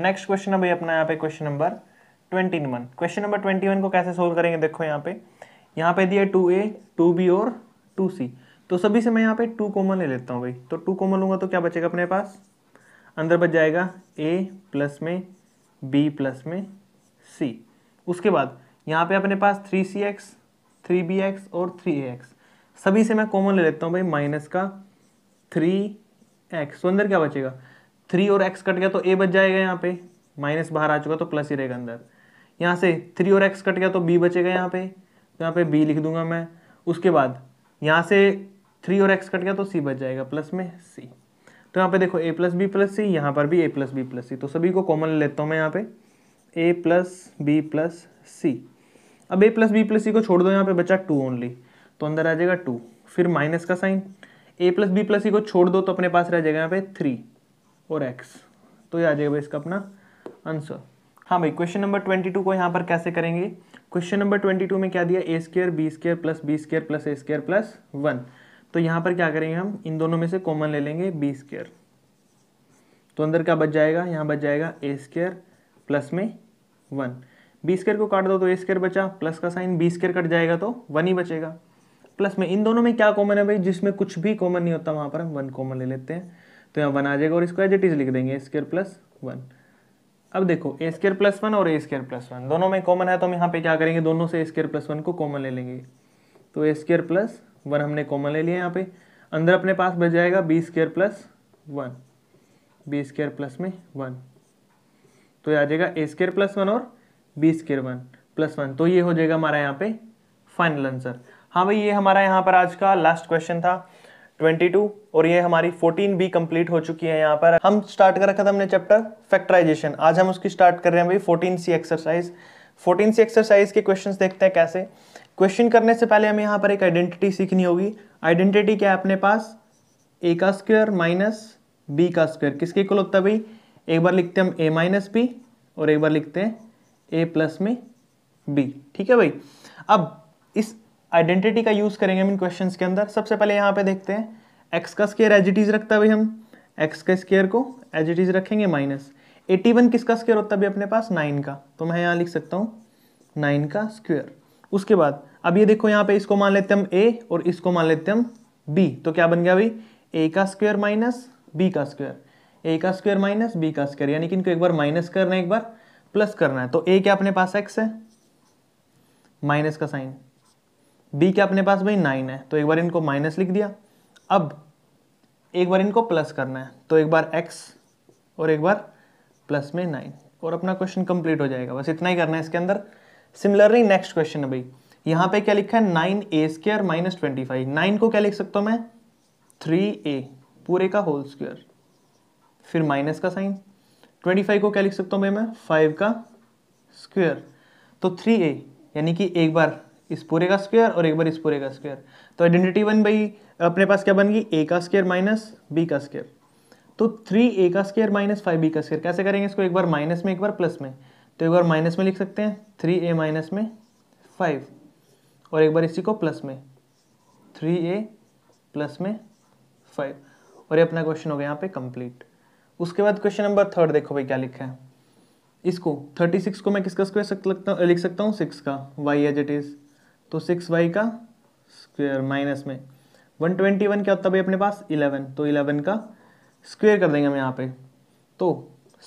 Speaker 1: नेक्स्ट क्वेश्चन अभी अपना यहाँ पे question number twenty one question number twenty one को कैसे सोल्व करेंगे देखो यहाँ पे यहाँ पे दिया टू ए टू बी और टू सी तो सभी से मैं यहाँ पे टू कॉमन ले लेता हूँ भाई तो टू कॉमन लूंगा तो क्या बचेगा अपने पास अंदर बच जाएगा ए प्लस में बी प्लस में सी उसके बाद यहाँ पे अपने पास three C X three B X और थ्री ए एक्स सभी से मैं कॉमन ले लेता हूँ भाई माइनस का थ्री एक्स तो अंदर क्या बचेगा थ्री और एक्स कट गया तो ए बच जाएगा यहाँ पे माइनस बाहर आ चुका तो प्लस ही रहेगा अंदर यहाँ से थ्री और एक्स कट गया तो बी बचेगा यहाँ पे यहाँ पे बी लिख दूंगा मैं उसके बाद यहाँ से थ्री और एक्स कट गया तो सी बच जाएगा प्लस में सी तो यहाँ पे देखो A plus B plus C यहाँ पर भी A plus B plus C तो सभी को कॉमन लेता हूँ मैं यहाँ पे A plus B plus C अब A plus B plus C को छोड़ दो यहाँ पे बचा टू ओनली तो अंदर आ जाएगा टू फिर माइनस का sign A plus B plus C को छोड़ दो तो अपने पास रह जाएगा यहाँ पे थ्री और एक्स तो ये आ जाएगा इसका अपना आंसर हाँ भाई क्वेश्चन नंबर ट्वेंटी टू को यहाँ पर कैसे करेंगे क्वेश्चन नंबर ट्वेंटी टू में क्या दिया A square B square plus B square plus A square plus one तो यहाँ पर क्या करेंगे हम इन दोनों में से कॉमन ले लेंगे बी स्केयर तो अंदर क्या बच जाएगा यहाँ बच जाएगा ए स्केयर प्लस में वन बी स्केयर को काट दो तो ए स्केयर बचा प्लस का साइन बी स्केयर कट जाएगा तो वन ही बचेगा प्लस में इन दोनों में क्या कॉमन है भाई जिसमें कुछ भी कॉमन नहीं होता वहाँ पर हम वन कॉमन ले लेते हैं तो यहाँ वन आ जाएगा और इसको एज इट इज लिख देंगे ए स्केयर प्लस वन अब देखो ए स्केयर प्लस वन और ए स्केयर प्लस वन दोनों में कॉमन है तो हम यहाँ पे क्या करेंगे दोनों से ए स्केयर प्लस वन को कॉमन ले लेंगे तो ए स्केयर प्लस वन हमने कॉमन ले लिया यहाँ पे अंदर अपने पास बच जाएगा B square plus one B square plus में वन तो ये आ जाएगा ए स्केयर प्लस वन और B square one plus one तो ये हो जाएगा हमारा यहाँ पे फाइनल आंसर हाँ भाई ये हमारा यहाँ पर आज का लास्ट क्वेश्चन था 22 और ये हमारी 14 बी कंप्लीट हो चुकी है यहाँ पर हम स्टार्ट कर रखा था हमने चैप्टर फैक्टराइजेशन आज हम उसकी स्टार्ट कर रहे हैं भाई 14 सी एक्सरसाइज 14 सी एक्सरसाइज के क्वेश्चंस देखते हैं कैसे क्वेश्चन करने से पहले हमें यहाँ पर एक आइडेंटिटी सीखनी होगी आइडेंटिटी क्या है अपने पास ए का स्क्वेयर माइनस बी का स्क्वेयर किसके कुल होता है भाई एक बार लिखते हैं हम ए माइनस बी और एक बार लिखते हैं ए प्लस में बी ठीक है भाई अब इस आइडेंटिटी का यूज़ करेंगे हम इन क्वेश्चन के अंदर सबसे पहले यहाँ पे देखते हैं एक्स का स्केयर एज इट इज़ रखता है हम एक्स का स्केयर को एज इट इज़ रखेंगे माइनस एटी वन किसका स्केयर होता है अभी अपने पास नाइन का तो मैं यहाँ लिख सकता हूँ नाइन का स्क्वेयर उसके बाद अब ये देखो यहाँ पे इसको मान लेते हम ए और इसको मान लेते हम बी तो क्या बन गया भाई ए का स्क्वेयर माइनस बी का स्क्वेयर ए का स्क्वेयर माइनस बी का स्क्वेयर यानी कि इनको एक बार माइनस करना है एक बार प्लस करना है तो ए क्या अपने पास एक्स है माइनस का साइन बी क्या अपने पास भाई नाइन है तो एक बार इनको माइनस लिख दिया अब एक बार इनको प्लस करना है तो एक बार एक्स और एक बार प्लस में नाइन और अपना क्वेश्चन कंप्लीट हो जाएगा बस इतना ही करना है इसके अंदर सिमिलरली नेक्स्ट क्वेश्चन है भाई यहाँ पे क्या लिखा है nine A square minus twenty five nine को क्या लिख सकता हूँ मैं थ्री ए पूरे का होल स्क्र फिर माइनस का साइन ट्वेंटी फाइव को क्या लिख सकता हूँ भाई मैं फाइव का स्क्वेयर तो थ्री ए यानी कि एक बार इस पूरे का स्क्वेयर और एक बार इस पूरे का स्क्वेयर तो आइडेंटिटी वन भाई अपने पास क्या बन गई ए का स्क्वेयर माइनस बी का स्क्वेयर तो थ्री ए का स्क्वेयर माइनस फाइव बी का स्क्वेयर कैसे करेंगे इसको एक बार माइनस में एक बार प्लस में तो एक बार माइनस में लिख सकते हैं थ्री ए माइनस में फाइव और एक बार इसी को प्लस में थ्री ए प्लस में फाइव और ये अपना क्वेश्चन हो गया यहाँ पे कंप्लीट उसके बाद क्वेश्चन नंबर थर्ड देखो भाई क्या लिखा है इसको थर्टी सिक्स को मैं किसका स्क्वेयर लिख सकता हूँ सिक्स का वाई एज इट इज़ तो सिक्स वाई का स्क्वेयर माइनस में वन ट्वेंटी वन क्या होता है अपने पास इलेवन तो इलेवन का स्क्वेयर कर देंगे हम यहाँ पे तो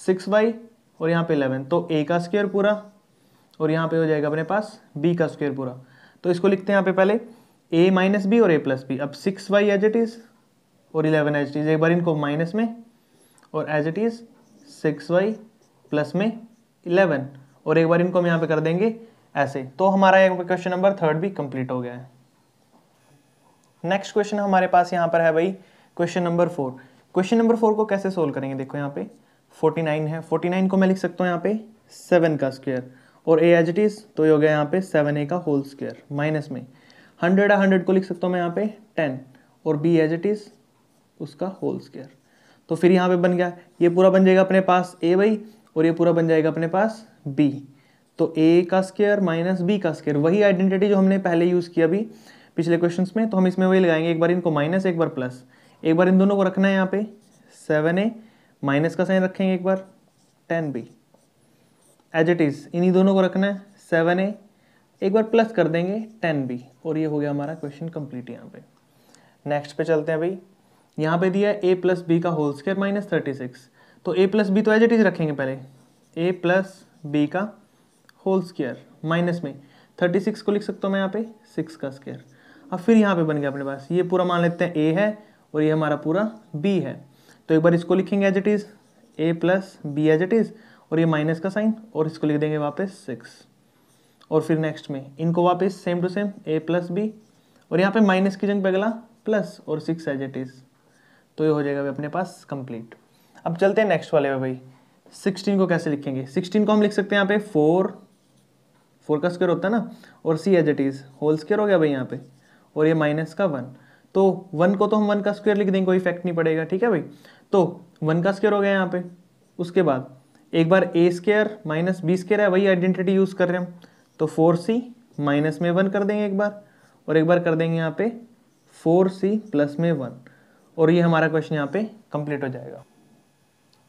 Speaker 1: सिक्स वाई और यहाँ पे इलेवन तो ए का स्क्वेयर पूरा और यहाँ पे हो जाएगा अपने पास बी का स्क्वेयर पूरा तो इसको लिखते हैं यहाँ पे पहले ए माइनस बी और ए प्लस बी अब six Y as it is और इलेवन एज इट इज़ एक बार इनको माइनस में और as it is six Y plus में इलेवन और एक बार इनको हम यहाँ पे कर देंगे ऐसे तो हमारा यहाँ पर क्वेश्चन नंबर थर्ड भी कंप्लीट हो गया है नेक्स्ट क्वेश्चन हमारे पास यहाँ पर है भाई question number four question number four को कैसे सोल्व करेंगे देखो यहाँ पे 49 है 49 को मैं लिख सकता हूँ यहाँ पे 7 का स्क्वेयर और ए एज इट इज़ तो ये हो गया यहाँ पे 7a का होल स्क्वेयर माइनस में 100 या 100 को लिख सकता हूँ मैं यहाँ पे 10 और b एज इट इज़ उसका होल स्क्वेयर तो फिर यहाँ पे बन गया ये पूरा बन जाएगा अपने पास ए बाई और ये पूरा बन जाएगा अपने पास बी तो ए का स्केयर माइनस बी का स्केयर वही आइडेंटिटी जो हमने पहले यूज़ किया अभी पिछले क्वेश्चन में तो हम इसमें वही लगाएंगे एक बार इनको माइनस एक बार प्लस एक बार इन दोनों को रखना है यहाँ पे सेवन ए माइनस का साइन रखेंगे एक बार ten B as it is इन्हीं दोनों को रखना है सेवन ए एक बार प्लस कर देंगे टेन बी और ये हो गया हमारा क्वेश्चन कंप्लीट यहाँ पे नेक्स्ट पे चलते हैं भाई यहाँ पे दिया है ए प्लस बी का whole square minus thirty six तो ए प्लस बी तो एज इट इज़ रखेंगे पहले ए प्लस बी का होल स्क्वायर माइनस में थर्टी सिक्स को लिख सकता हूँ मैं यहाँ पे सिक्स का स्केयर अब फिर यहाँ पे बन गया अपने पास ये पूरा मान लेते हैं ए है और ये हमारा पूरा बी है तो एक बार इसको लिखेंगे as it is A plus B as it is और ये माइनस का साइन और इसको लिख देंगे वापस सिक्स और फिर नेक्स्ट में इनको वापस same to same A plus B और यहाँ पे माइनस की जंग पे अगला प्लस और सिक्स एज इट इज़ तो ये हो जाएगा भाई अपने पास कंप्लीट अब चलते हैं नेक्स्ट वाले में भाई सिक्सटीन को कैसे लिखेंगे सिक्सटीन को हम लिख सकते हैं यहाँ पे फोर फोर का स्क्वेयर होता है ना और C as it is whole square हो गया भाई यहाँ पे और ये माइनस का वन तो वन को तो हम वन का स्क्वेयर लिख देंगे कोई इफेक्ट नहीं पड़ेगा ठीक है भाई तो वन का स्क्वेयर हो गया यहाँ पे उसके बाद एक बार A square minus B square है वही आइडेंटिटी यूज़ कर रहे हैं हम तो फोर सी माइनस में वन कर देंगे एक बार और एक बार कर देंगे यहाँ पे फोर सी प्लस में वन और ये हमारा क्वेश्चन यहाँ पे कंप्लीट हो जाएगा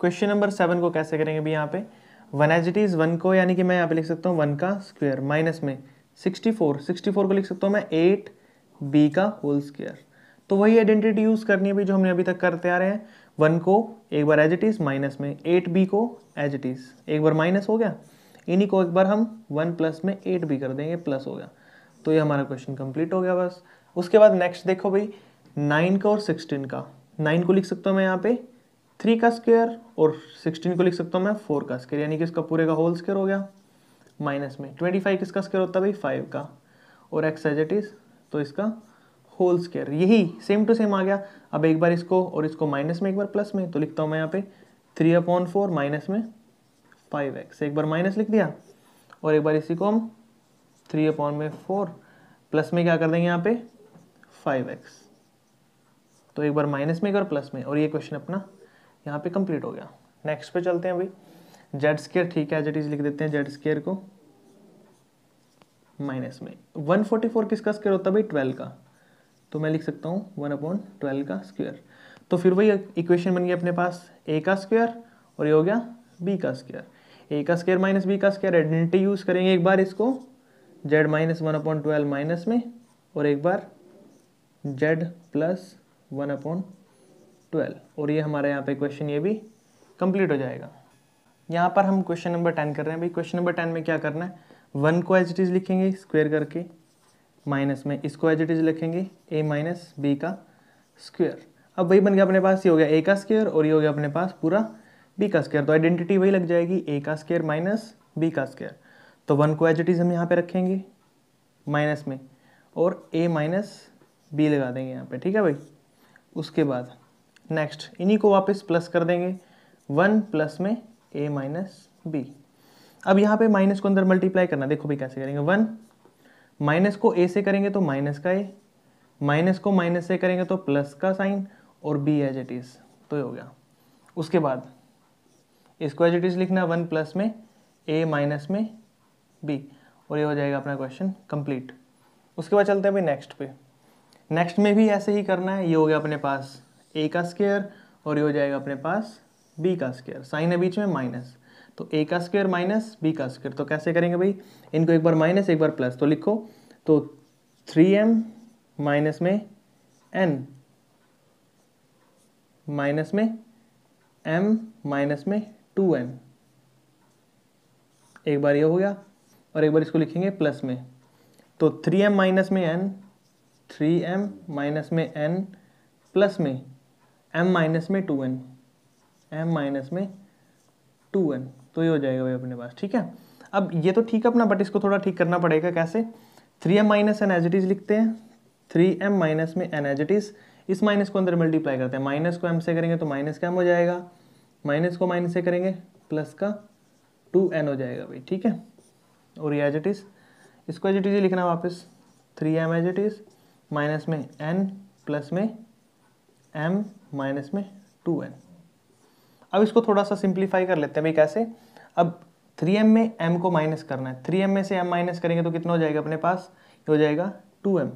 Speaker 1: क्वेश्चन नंबर सेवन को कैसे करेंगे भी यहाँ पे one as it is one को यानी कि मैं यहाँ पे लिख सकता हूँ वन का स्क्वेयर माइनस में सिक्सटी फोर सिक्सटी फोर को लिख सकता हूँ मैं एट बी का होल स्क्वेयर तो वही आइडेंटिटी यूज़ करनी है भी जो हमने अभी तक करते आ रहे हैं वन को एक बार एज इट इज़ माइनस में एट बी को एज इट इज़ एक बार माइनस हो गया इन्हीं को एक बार हम वन प्लस में एट बी कर देंगे प्लस हो गया तो ये हमारा क्वेश्चन कंप्लीट हो गया बस उसके बाद नेक्स्ट देखो भाई नाइन का और सिक्सटीन का नाइन को लिख सकता हूँ मैं यहाँ पे थ्री का स्केयर और सिक्सटीन को लिख सकता हूँ मैं फोर का स्केयर यानी कि इसका पूरे का होल स्केयर हो गया माइनस में ट्वेंटी फाइव किसका स्केयर होता है भाई फाइव का और एक्स एज इट इज़ तो इसका होल स्केयर यही सेम टू सेम आ गया अब एक बार इसको और इसको माइनस में एक बार प्लस में तो लिखता हूँ मैं यहाँ पे थ्री अपॉन फोर माइनस में फाइव एक्स एक बार माइनस लिख दिया और एक बार इसी को हम थ्री अपॉन में फोर प्लस में क्या कर देंगे यहाँ पे फाइव एक्स तो एक बार माइनस में एक बार प्लस में और ये क्वेश्चन अपना यहाँ पे कंप्लीट हो गया नेक्स्ट पे चलते हैं भाई जेड स्केयर ठीक है जेड इज लिख देते हैं जेड स्केयर को माइनस में वन फोर्टी फोर किसका स्केयर होता है भाई ट्वेल्व का तो मैं लिख सकता हूँ वन अपॉन ट्वेल्व का स्क्वेयर तो फिर वही इक्वेशन बन गया अपने पास ए का स्क्वेयर और ये हो गया बी का स्क्वेयर ए का स्क्वेयर माइनस बी का स्क्वेयर आइडेंटिटी यूज़ करेंगे एक बार इसको Z minus one upon twelve minus में और एक बार Z plus one upon twelve और ये हमारे यहाँ पे क्वेश्चन ये भी कंप्लीट हो जाएगा यहाँ पर हम क्वेश्चन नंबर टेन कर रहे हैं भाई क्वेश्चन नंबर टेन में क्या करना है वन को एज इट इज़ लिखेंगे स्क्वेयर करके माइनस में इसको एज इट इज़ लिखेंगे ए माइनस बी का स्क्वेयर अब वही बन गया अपने पास ये हो गया ए का स्क्वेयर और ये हो गया अपने पास पूरा बी का स्क्वेयर तो आइडेंटिटी वही लग जाएगी ए का स्क्वेयर माइनस बी का स्क्वेयर तो वन को एज इट इज़ हम यहाँ पे रखेंगे माइनस में और ए माइनस बी लगा देंगे यहाँ पे ठीक है भाई उसके बाद नेक्स्ट इन्हीं को वापस प्लस कर देंगे वन प्लस में ए माइनस बी अब यहाँ पे माइनस को अंदर मल्टीप्लाई करना देखो भाई कैसे करेंगे वन माइनस को ए से करेंगे तो माइनस का ए माइनस को माइनस से करेंगे तो प्लस का साइन और बी एज इट इज़ तो ये हो गया उसके बाद इसको एज इट इज़ लिखना वन प्लस में ए माइनस में बी और ये हो जाएगा अपना क्वेश्चन कंप्लीट उसके बाद चलते हैं भाई नेक्स्ट पे नेक्स्ट में भी ऐसे ही करना है ये हो गया अपने पास ए का स्केयर और ये हो जाएगा अपने पास बी का स्केयर साइन है बीच में माइनस तो ए का स्केयर माइनस बी का स्केयर तो कैसे करेंगे भाई इनको एक बार माइनस एक बार प्लस तो लिखो तो थ्री एम माइनस में एन माइनस में एम माइनस में टू एम एक बार ये हो गया और एक बार इसको लिखेंगे प्लस में तो थ्री एम माइनस में एन थ्री एम माइनस में एन प्लस में एम माइनस में टू एन एम माइनस में टू एन तो ये हो जाएगा भाई अपने पास ठीक है अब ये तो ठीक है अपना बट इसको थोड़ा ठीक करना पड़ेगा कैसे three M minus N as it is लिखते हैं थ्री एम माइनस में एन एज इट इज़ इस माइनस को अंदर मल्टीप्लाई करते हैं माइनस को एम से करेंगे तो माइनस का एम हो जाएगा माइनस को माइनस से करेंगे प्लस का टू एन हो जाएगा भाई ठीक है और ये एज इट इज़ इसको एज इट इज़ लिखना वापस three M as it is minus में एन प्लस में एम माइनस में टू एन अब इसको थोड़ा सा सिंप्लीफाई कर लेते हैं भाई कैसे अब 3m में m को माइनस करना है 3m में से m माइनस करेंगे तो कितना हो जाएगा अपने पास ये हो जाएगा 2m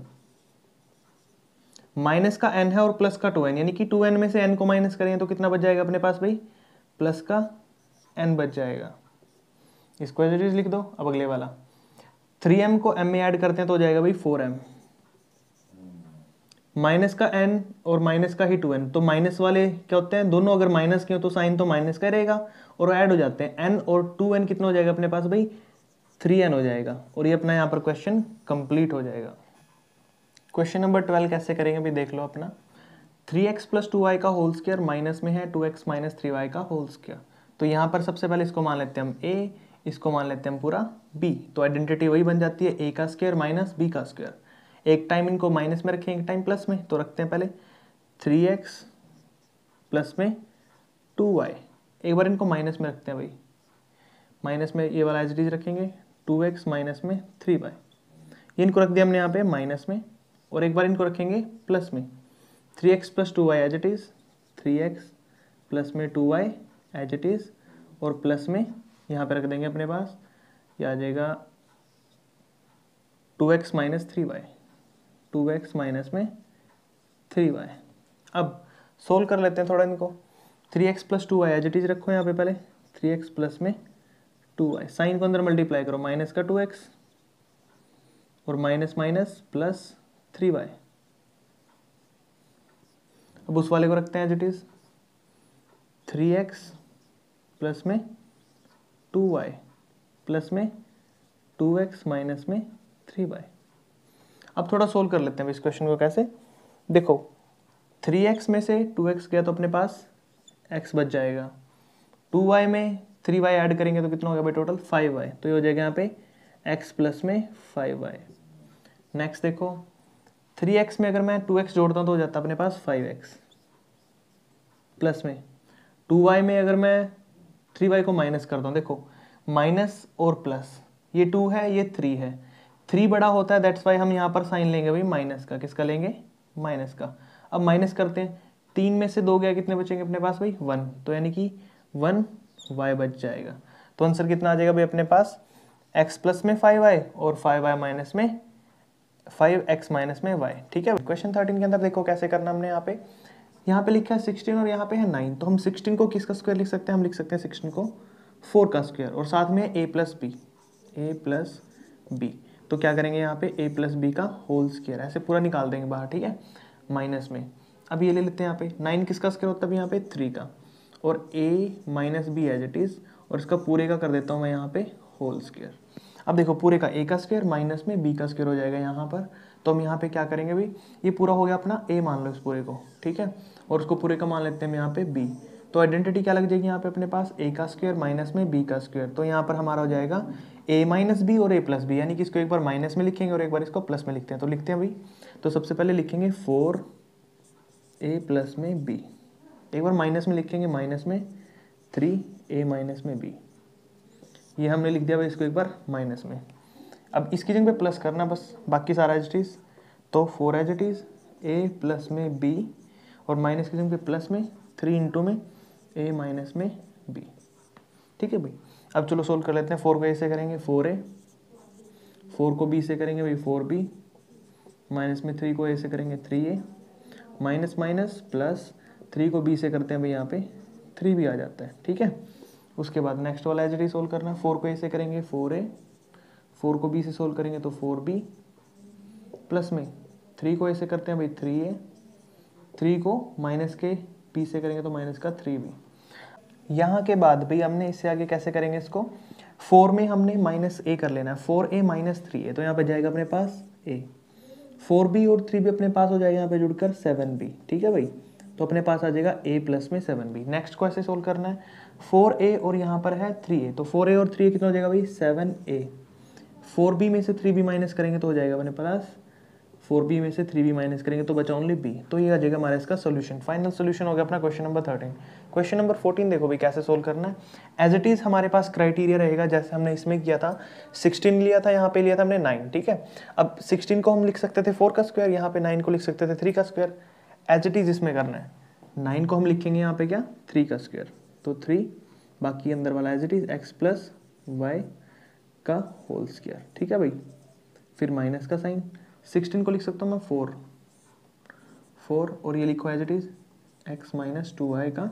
Speaker 1: माइनस का n है और प्लस का 2n यानी कि 2n में से n को माइनस करेंगे तो कितना बच जाएगा अपने पास भाई प्लस का n बच जाएगा इसको एज लिख दो अब अगले वाला 3m को m में ऐड करते हैं तो हो जाएगा भाई 4m माइनस का एन और माइनस का ही टू एन तो माइनस वाले क्या होते हैं दोनों अगर माइनस के हो तो साइन तो माइनस का रहेगा और ऐड हो जाते हैं एन और टू एन कितना हो जाएगा अपने पास भाई थ्री एन हो जाएगा और ये अपना यहाँ पर क्वेश्चन कंप्लीट हो जाएगा क्वेश्चन नंबर ट्वेल्व कैसे करेंगे भी देख लो अपना three x plus two Y का होल स्क्र माइनस में है two x minus three Y का होल स्केयर तो यहाँ पर सबसे पहले इसको मान लेते हैं हम ए इसको मान लेते हैं हम पूरा बी तो आइडेंटिटी वही बन जाती है ए का स्क्वेयर माइनस बी का स्क्वेयर एक टाइम इनको माइनस में रखें एक टाइम प्लस में तो रखते हैं पहले थ्री एक्स प्लस में टू वाई एक बार इनको माइनस में रखते हैं भाई माइनस में ये वाला एच डीज रखेंगे टू एक्स माइनस में थ्री वाई ये इनको रख दिया हमने यहाँ पे माइनस में और एक बार इनको रखेंगे प्लस में three x plus two Y as it is three x plus में two Y as it is और प्लस में यहाँ पे रख देंगे अपने पास ये आ जाएगा two x minus three Y two x minus में थ्री वाई अब सोल्व कर लेते हैं थोड़ा इनको three x plus two Y as it is रखो यहाँ पे पहले थ्री एक्स प्लस में टू वाई साइन को अंदर मल्टीप्लाई करो माइनस का टू एक्स और minus minus plus three Y अब उस वाले को रखते हैं as it is three x plus में टू वाई प्लस में टू एक्स माइनस में थ्री वाई अब थोड़ा सोल्व कर लेते हैं इस क्वेश्चन को कैसे देखो थ्री एक्स में से टू एक्स गया तो अपने पास एक्स बच जाएगा टू वाई में थ्री वाई ऐड करेंगे तो कितना हो गया भाई टोटल फाइव वाई तो ये हो जाएगा यहाँ पे एक्स प्लस में फाइव वाई नेक्स्ट देखो थ्री एक्स में अगर मैं टू एक्स जोड़ता हूँ तो हो जाता अपने पास फाइव एक्स प्लस में टू वाई में अगर मैं थ्री वाई को माइनस करता हूँ देखो माइनस और प्लस ये टू है ये थ्री है थ्री बड़ा होता है दैट्स वाई हम यहाँ पर साइन लेंगे भाई माइनस का किसका लेंगे माइनस का अब माइनस करते हैं तीन में से दो गया कितने बचेंगे अपने पास भाई वन तो यानी कि वन वाई बच जाएगा तो आंसर कितना आ जाएगा भाई अपने पास एक्स प्लस में फाइव वाई और फाइव वाई माइनस में फाइव एक्स माइनस में वाई ठीक है क्वेश्चन थर्टीन के अंदर देखो कैसे करना हमने यहाँ पे यहाँ पे लिखा है सिक्सटीन और यहाँ पे है नाइन तो हम सिक्सटीन को किसका स्क्वायर लिख सकते हैं हम लिख सकते हैं सिक्सटीन को फोर का स्क्वायर और साथ में ए plus B A plus B तो क्या करेंगे यहाँ पे ए प्लस बी का होल स्केयर ऐसे पूरा निकाल देंगे बाहर ठीक है माइनस में अब ये ले लेते हैं यहाँ पे नाइन किसका स्केयर होता है यहाँ पे थ्री का और ए minus B as it is और इसका पूरे का कर देता हूँ मैं यहाँ पे होल स्केयर अब देखो पूरे का ए का स्केयर माइनस में बी का स्केयर हो जाएगा यहाँ पर तो हम यहाँ पे क्या करेंगे भाई ये पूरा हो गया अपना ए मान लो इस पूरे को ठीक है और उसको पूरे का मान लेते हैं यहाँ पे बी तो आइडेंटिटी क्या लग जाएगी यहाँ पे अपने पास ए का स्क्वायर माइनस में बी का स्क्वायर तो यहाँ पर हमारा हो जाएगा ए माइनस बी और ए प्लस बी यानी कि इसको एक बार माइनस में लिखेंगे और एक बार इसको प्लस में लिखते हैं तो लिखते हैं भाई तो सबसे पहले लिखेंगे फोर ए प्लस में बी एक बार माइनस में लिखेंगे माइनस में थ्री ए माइनस में बी ये हमने लिख दिया भाई इसको एक बार माइनस में अब इसकी जगह पे प्लस करना बस बाकी सारा एज इज़ तो four as it is A plus में बी और माइनस की जगह पे प्लस में थ्री इंटू में ए माइनस में बी ठीक है भाई अब चलो सोल्व कर लेते हैं फोर को ए से करेंगे फोर ए फोर को बी से करेंगे भाई फोर बी माइनस में थ्री को ए से करेंगे three A minus minus plus three को बी से करते हैं भाई यहाँ पे थ्री भी आ जाता है ठीक है उसके बाद नेक्स्ट वाला एच डी सोल्व करना फोर को ए से करेंगे फोर ए फोर को बी से सोल्व करेंगे तो फोर बी प्लस में थ्री को ऐसे करते हैं भाई थ्री ए थ्री को माइनस के बी से करेंगे तो माइनस का थ्री बी यहाँ के बाद भाई हमने इससे आगे कैसे करेंगे इसको फोर में हमने माइनस ए कर लेना है four A minus three A तो यहाँ पे जाएगा अपने पास ए फोर बी और थ्री बी अपने पास हो जाएगा यहाँ पे जुड़कर सेवन बी ठीक है भाई तो अपने पास आ जाएगा ए प्लस में सेवन बी नेक्स्ट को ऐसे सोल्व करना है फोर ए और यहाँ पर है थ्री ए तो फोर ए और थ्री ए कितना हो जाएगा भाई सेवन ए फोर बी में से थ्री बी माइनस करेंगे तो हो जाएगा अपने पास फोर बी में से थ्री बी माइनस करेंगे तो बचा ओनली बी तो ये आ जाएगा हमारा इसका सोल्यूशन फाइनल सोल्यूशन हो गया अपना question number thirteen question number fourteen देखो भाई कैसे सोल्व करना है एज इट इज़ हमारे पास क्राइटेरिया रहेगा जैसे हमने इसमें किया था सिक्सटीन लिया था यहाँ पे लिया था हमने नाइन ठीक है अब सिक्सटीन को हम लिख सकते थे फोर का स्क्वायर यहाँ पे नाइन को लिख सकते थे थ्री का स्क्वायर एज इट इज़ इसमें करना है नाइन को हम लिखेंगे यहाँ पे क्या थ्री का स्क्वायर तो थ्री बाकी अंदर वाला as it is X plus Y का होल स्क्वायर ठीक है भाई फिर माइनस का साइन सिक्सटीन को लिख सकता हूँ मैं फोर फोर और ये लिखो as it is x minus two Y का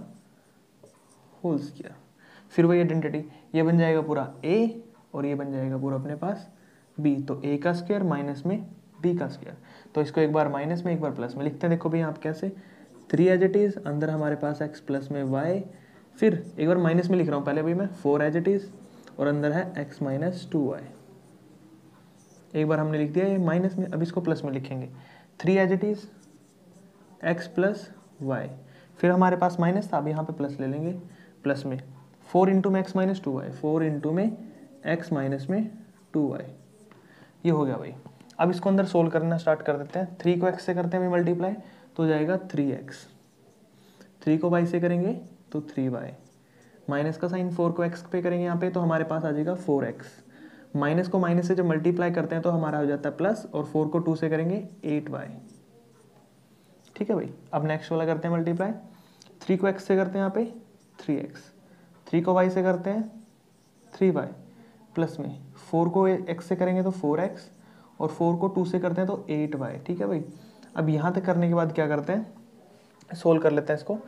Speaker 1: होल स्क्र फिर वही आइडेंटिटी ये बन जाएगा पूरा ए और ये बन जाएगा पूरा अपने पास बी तो ए का स्क्वायर माइनस में बी का स्क्वायर तो इसको एक बार माइनस में एक बार प्लस में लिखते हैं देखो भैया आप कैसे थ्री एज इट इज़ अंदर हमारे पास एक्स प्लस में वाई फिर एक बार माइनस में लिख रहा हूँ पहले भी मैं फोर एज इट इज़ और अंदर है एक्स माइनस टू वाई एक बार हमने लिख दिया ये माइनस में अब इसको प्लस में लिखेंगे three as it is X plus Y फिर हमारे पास माइनस था अब यहाँ पे प्लस ले लेंगे प्लस में फोर इंटू में x minus two Y four into में एक्स माइनस में टू वाई ये हो गया भाई अब इसको अंदर सोल्व करना स्टार्ट कर देते हैं थ्री को एक्स से करते हैं मल्टीप्लाई तो जाएगा थ्री एक्स थ्री को वाई से करेंगे तो थ्री वाई माइनस का साइन फोर को एक्स पे करेंगे यहाँ पे तो हमारे पास आ जाएगा फोर एक्स माइनस को माइनस से जब मल्टीप्लाई करते हैं तो हमारा हो जाता है प्लस और फोर को टू से करेंगे एट वाई ठीक है भाई अब नेक्स्ट वाला करते हैं मल्टीप्लाई थ्री को एक्स से करते हैं यहाँ पे थ्री एक्स थ्री को वाई से करते हैं थ्री वाई प्लस में फोर को एक्स से करेंगे तो फोर एक्स और फोर को टू से करते हैं तो एट वाई ठीक है भाई अब यहाँ तक करने के बाद क्या करते हैं सोल्व कर लेते हैं इसको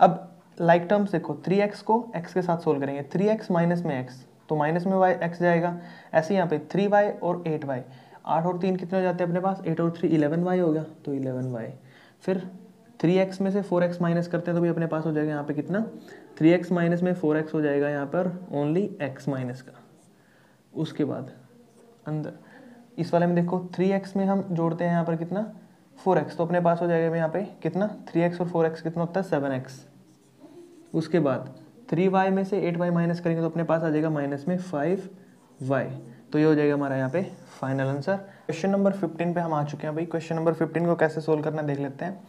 Speaker 1: अब लाइक टर्म्स देखो थ्री एक्स को एक्स के साथ सोल्व करेंगे थ्री एक्स माइनस में एक्स तो माइनस में वाई एक्स जाएगा ऐसे यहाँ पे थ्री वाई और एट वाई आठ और तीन कितने हो जाते हैं अपने पास एट और थ्री इलेवन वाई हो गया तो इलेवन वाई फिर थ्री एक्स में से फोर एक्स माइनस करते हैं तो भी अपने पास हो जाएगा यहाँ पे कितना थ्री एक्स माइनस में फोर एक्स हो जाएगा यहाँ पर ओनली एक्स माइनस का उसके बाद अंदर इस वाले में देखो थ्री एक्स में हम जोड़ते हैं यहाँ पर कितना फोर एक्स तो अपने पास हो जाएगा यहाँ पे कितना थ्री एक्स और फोर एक्स कितना होता है सेवन एक्स उसके बाद थ्री वाई में से एट वाई माइनस करेंगे तो अपने पास आ जाएगा माइनस में फाइव वाई तो ये हो जाएगा हमारा यहाँ पे final answer question number fifteen पे हम आ चुके हैं भाई क्वेश्चन नंबर फिफ्टीन को कैसे सोल्व करना देख लेते हैं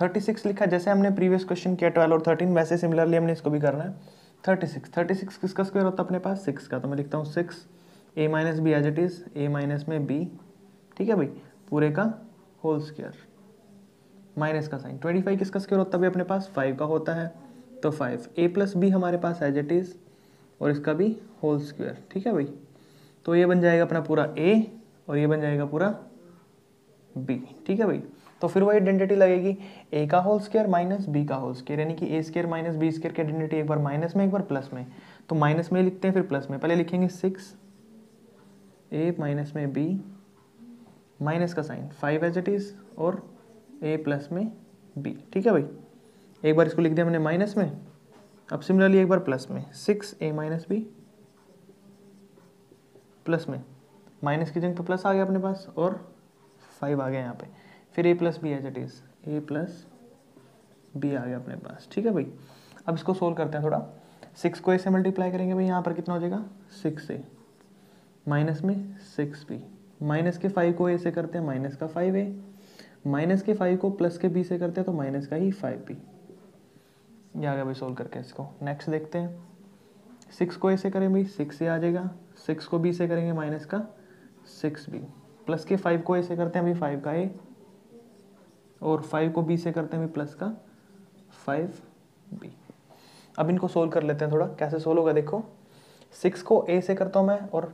Speaker 1: थर्टी सिक्स लिखा जैसे हमने प्रीवियस क्वेश्चन किया ट्वेल्व और थर्टीन वैसे सिमिलरली हमने इसको भी करना है थर्टी सिक्स थर्टी सिक्स किसका स्क्वायर होता है अपने पास सिक्स का तो मैं लिखता हूँ six A minus B as it is A minus में बी ठीक है भाई पूरे का होल स्क्वायर माइनस का साइन ट्वेंटी फाइव किसका स्क्वायर होता है अपने पास फाइव का होता है तो फाइव ए प्लस बी हमारे पास एज इट इज़ और इसका भी होल स्क्वायर ठीक है भाई तो ये बन जाएगा अपना पूरा ए और ये बन जाएगा पूरा बी ठीक है भाई तो फिर वो आइडेंटिटी लगेगी ए का होल स्केयर माइनस बी का होल स्केयर यानी कि A square minus B square की आइडेंटिटी एक बार माइनस में एक बार प्लस में तो माइनस में लिखते हैं फिर प्लस में पहले लिखेंगे सिक्स ए माइनस में बी माइनस का sign five as it is और ए प्लस में बी ठीक है भाई एक बार इसको लिख दिया हमने माइनस में अब सिमिलरली एक बार प्लस में six A minus B plus में माइनस की जंग तो प्लस आ गया अपने पास और फाइव आ गया यहाँ पे फिर A plus B as it is A plus B आ गया अपने पास ठीक है भाई अब इसको सोल्व करते हैं थोड़ा सिक्स को ए से मल्टीप्लाई करेंगे भाई यहाँ पर कितना हो जाएगा सिक्स ए माइनस में सिक्स बी माइनस के फाइव को ए से करते हैं माइनस का फाइव ए माइनस के फाइव को प्लस के बी से करते हैं तो माइनस का ही फाइव बी या आ गया भाई सोल्व करके इसको नेक्स्ट देखते हैं सिक्स को ऐसे करें भाई सिक्स से आ जाएगा सिक्स को बी से करेंगे माइनस का सिक्स बी प्लस के फाइव को ऐसे करते हैं अभी फाइव का ए और फाइव को बी से करते हैं अभी प्लस का फाइव बी अब इनको सोल्व कर लेते हैं थोड़ा कैसे सोल्व होगा देखो सिक्स को ए से करता हूँ मैं और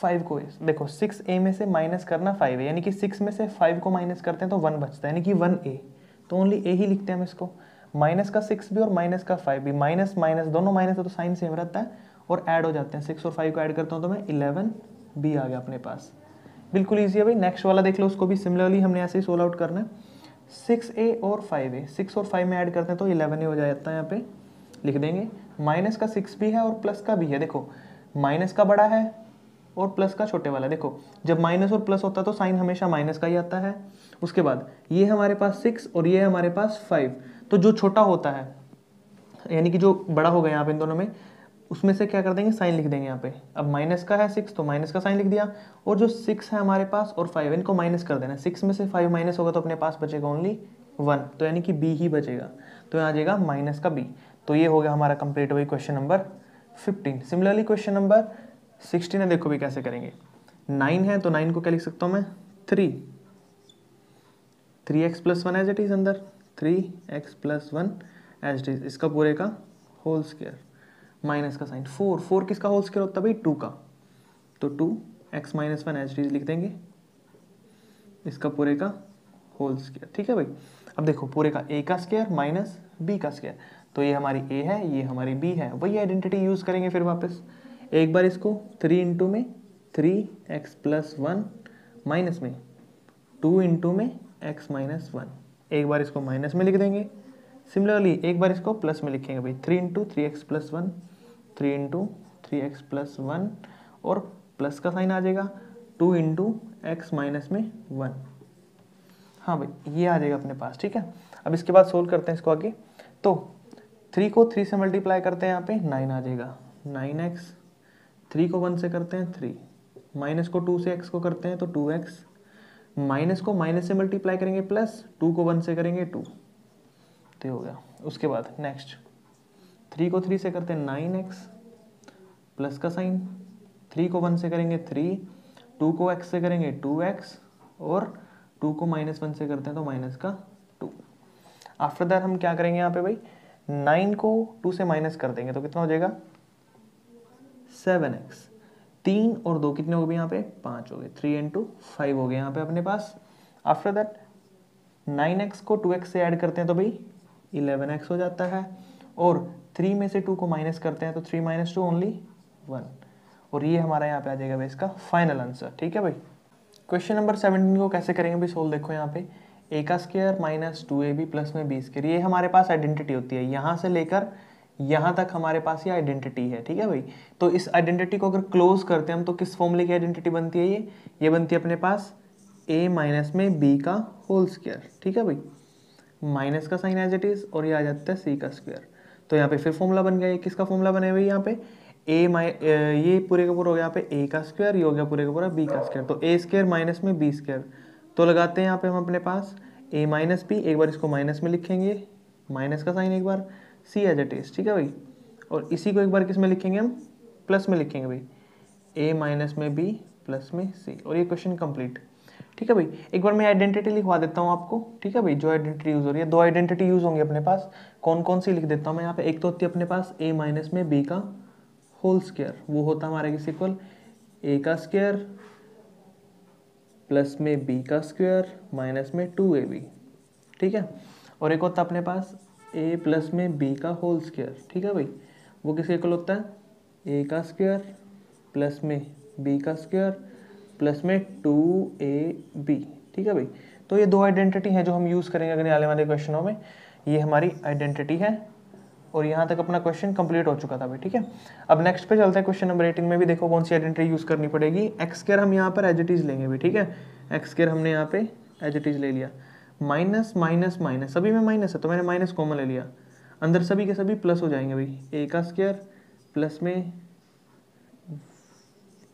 Speaker 1: फाइव को ए देखो सिक्स ए में से माइनस करना फाइव है यानी कि सिक्स में से फाइव को माइनस करते हैं तो वन बचता है यानी कि वन ए तो ओनली ए ही लिखते हैं हम इसको माइनस का सिक्स भी और माइनस का फाइव भी माइनस माइनस दोनों माइनस है तो साइन सेम रहता है और ऐड हो जाते हैं सिक्स और फाइव को ऐड करता हूँ तो मैं इलेवन बी आ गया अपने पास बिल्कुल ईजी है भाई नेक्स्ट वाला देख लो उसको भी सिमिलरली हमने ऐसे ही सोल आउट करना है सिक्स ए और फाइव ए सिक्स और फाइव में ऐड करते हैं तो इलेवन ए हो जाता है यहाँ पे लिख देंगे माइनस का सिक्स भी है और प्लस का भी है देखो माइनस का बड़ा है और प्लस का छोटे वाला देखो जब माइनस और प्लस होता है तो साइन हमेशा माइनस का ही आता है उसके बाद ये हमारे पास सिक्स और ये हमारे पास फाइव तो जो छोटा होता है यानी कि जो बड़ा होगा यहाँ पे इन दोनों में उसमें से क्या कर देंगे साइन लिख देंगे यहाँ पे अब माइनस का है सिक्स तो माइनस का साइन लिख दिया और जो सिक्स है हमारे पास और फाइव इनको माइनस कर देना सिक्स में से फाइव माइनस होगा तो अपने पास बचेगा ओनली वन तो यानी कि बी ही बचेगा तो यहाँ आ जाएगा माइनस का बी तो ये हो गया हमारा कंप्लीट हुई question number fifteen similarly question number sixteen है देखो भी कैसे करेंगे नाइन है तो नाइन को क्या लिख सकता हूँ मैं three three x plus one as it is अंदर three x plus one H D इसका पूरे का होल स्केयर माइनस का साइन फोर फोर किसका होल स्केयर होता है भाई टू का तो two x minus one H D लिख देंगे इसका पूरे का होल स्केयर ठीक है भाई अब देखो पूरे का ए का स्केयर माइनस बी का स्केयर तो ये हमारी ए है ये हमारी बी है वही आइडेंटिटी यूज़ करेंगे फिर वापस एक बार इसको थ्री इंटू में three x plus one minus में टू इंटू में एक्स माइनस वन एक बार इसको माइनस में लिख देंगे सिमिलरली एक बार इसको प्लस में लिखेंगे भाई three into three x plus one three into three x plus one और प्लस का साइन आ जाएगा टू इंटू एक्स माइनस में वन हाँ भाई ये आ जाएगा अपने पास ठीक है अब इसके बाद सोल्व करते हैं इसको आगे तो थ्री को थ्री से मल्टीप्लाई करते हैं यहाँ पे नाइन आ जाएगा नाइन एक्स थ्री को वन से करते हैं थ्री माइनस को टू से एक्स को करते हैं तो टू एक्स माइनस को माइनस से मल्टीप्लाई करेंगे प्लस टू को वन से करेंगे टू तो हो गया उसके बाद नेक्स्ट थ्री को थ्री से करते हैं नाइन एक्स प्लस का साइन थ्री को वन से करेंगे थ्री टू को एक्स से करेंगे टू एक्स और टू को माइनस वन से करते हैं तो माइनस का टू आफ्टर दैट हम क्या करेंगे यहाँ पे भाई नाइन को टू से माइनस कर देंगे तो कितना हो जाएगा सेवन एक्स तीन और दो कितने हो गए यहाँ पे पाँच हो गए थ्री इंटू फाइव हो गए यहाँ पे अपने पास आफ्टर दैट नाइन एक्स को टू एक्स से ऐड करते हैं तो भाई इलेवन एक्स हो जाता है और थ्री में से टू को माइनस करते हैं तो three minus two only one और ये हमारा यहाँ पे आ जाएगा भाई इसका फाइनल आंसर ठीक है भाई क्वेश्चन नंबर सेवनटीन को कैसे करेंगे भाई सोल्व देखो यहाँ पे ए का स्केयर माइनस टू ए बी प्लस में बी स्केयर ये हमारे पास आइडेंटिटी होती है यहाँ से लेकर यहाँ तक हमारे पास ये आइडेंटिटी है ठीक है भाई तो इस आइडेंटिटी को अगर क्लोज करते हैं हम तो किस फॉर्मूले की आइडेंटिटी बनती है ये ये बनती है अपने पास ए माइनस में बी का होल स्क्वायर ठीक है भाई माइनस का साइन एज इट इज़ और ये आ जाता है सी का स्क्वायर तो यहाँ पे फिर फॉर्मूला बन गया ये किसका फॉर्मूला बने भाई यहाँ पे ए माइ ये पूरे का पूरा हो गया यहाँ पे ए का स्क्वायर ये हो गया पूरे का पूरा बी का स्क्वायर तो ए स्क्वायर माइनस में बी स्क्वायर तो लगाते हैं यहाँ पे हम अपने पास ए माइनस बी एक बार इसको माइनस में लिखेंगे माइनस का साइन एक बार सी एज एट इज़ ठीक है भाई और इसी को एक बार किस में लिखेंगे हम प्लस में लिखेंगे भाई ए माइनस में बी प्लस में सी और ये क्वेश्चन कंप्लीट ठीक है भाई एक बार मैं आइडेंटिटी लिखवा देता हूँ आपको ठीक है भाई जो आइडेंटिटी यूज़ हो रही है दो आइडेंटिटी यूज़ होंगी अपने पास कौन कौन सी लिख देता हूँ मैं यहाँ पे एक तो होती है अपने पास ए माइनस में बी का होल स्केयर वो होता हमारे किस इक्वल ए का स्क्वेयर प्लस में बी का स्क्वेयर माइनस में टू ए बी ठीक है और एक होता अपने पास ए प्लस में बी का होल स्क्वायर ठीक है भाई वो किसके इक्वल होता है ए का स्क्वायर प्लस में बी का स्क्वायर प्लस में टू ए बी ठीक है भाई तो ये दो आइडेंटिटी हैं जो हम यूज़ करेंगे अगले आने वाले क्वेश्चनों में ये हमारी आइडेंटिटी है और यहाँ तक अपना क्वेश्चन कंप्लीट हो चुका था भाई ठीक है अब नेक्स्ट पे चलते हैं क्वेश्चन नंबर एटीन में भी देखो कौन सी आइडेंटिटी यूज़ करनी पड़ेगी एक्स हम यहाँ पर एजिटीज लेंगे भी ठीक है एक्स केयर हमने यहाँ पर एजिटीज ले लिया माइनस माइनस माइनस सभी में माइनस है तो मैंने माइनस कॉमन ले लिया अंदर सभी के सभी प्लस हो जाएंगे भाई ए का स्क्वायर प्लस में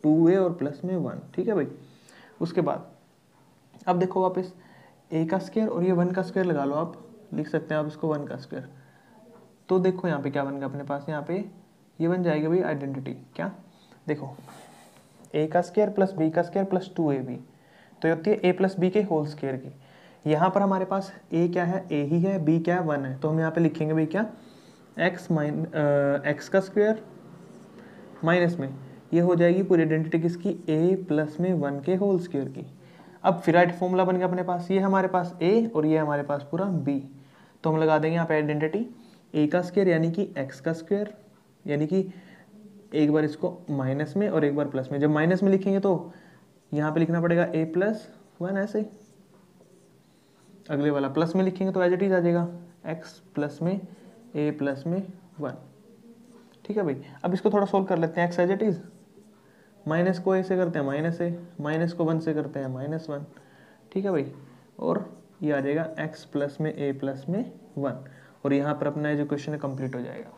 Speaker 1: टू ए और प्लस में वन ठीक है भाई उसके बाद अब देखो वापस ए का स्क्वायर और ये वन का स्क्वायर लगा लो आप लिख सकते हैं आप इसको वन का स्क्वेयर तो देखो यहाँ पे क्या बन गया अपने पास यहाँ पे ये बन जाएगा भाई आइडेंटिटी क्या देखो ए का स्क्वायर प्लस बी का square plus two A B तो ये होती है ए प्लस बी के होल स्क्वेयर की यहाँ पर हमारे पास ए क्या है ए ही है बी क्या है वन है तो हम यहाँ पे लिखेंगे भाई क्या एक्स माइन एक्स का स्क्वेयर माइनस में ये हो जाएगी पूरी आइडेंटिटी किसकी ए प्लस में वन के होल स्क्वेयर की अब फिराइट फॉर्मूला बन गया अपने पास ये हमारे पास ए और ये हमारे पास पूरा बी तो हम लगा देंगे यहाँ पे आइडेंटिटी ए का स्क्वेयर यानी कि एक्स का स्क्वेयर यानी कि एक बार इसको माइनस में और एक बार प्लस में जब माइनस में लिखेंगे तो यहाँ पे लिखना पड़ेगा ए प्लस वन ऐसे अगले वाला प्लस में लिखेंगे तो एज इट इज आ जाएगा एक्स प्लस में ए प्लस में वन ठीक है भाई अब इसको थोड़ा सोल्व कर लेते हैं X as it is minus को ए से करते हैं माइनस ए माइनस को वन से करते हैं माइनस वन ठीक है भाई और ये आ जाएगा एक्स प्लस में ए प्लस में वन और यहाँ पर अपना है कंप्लीट हो जाएगा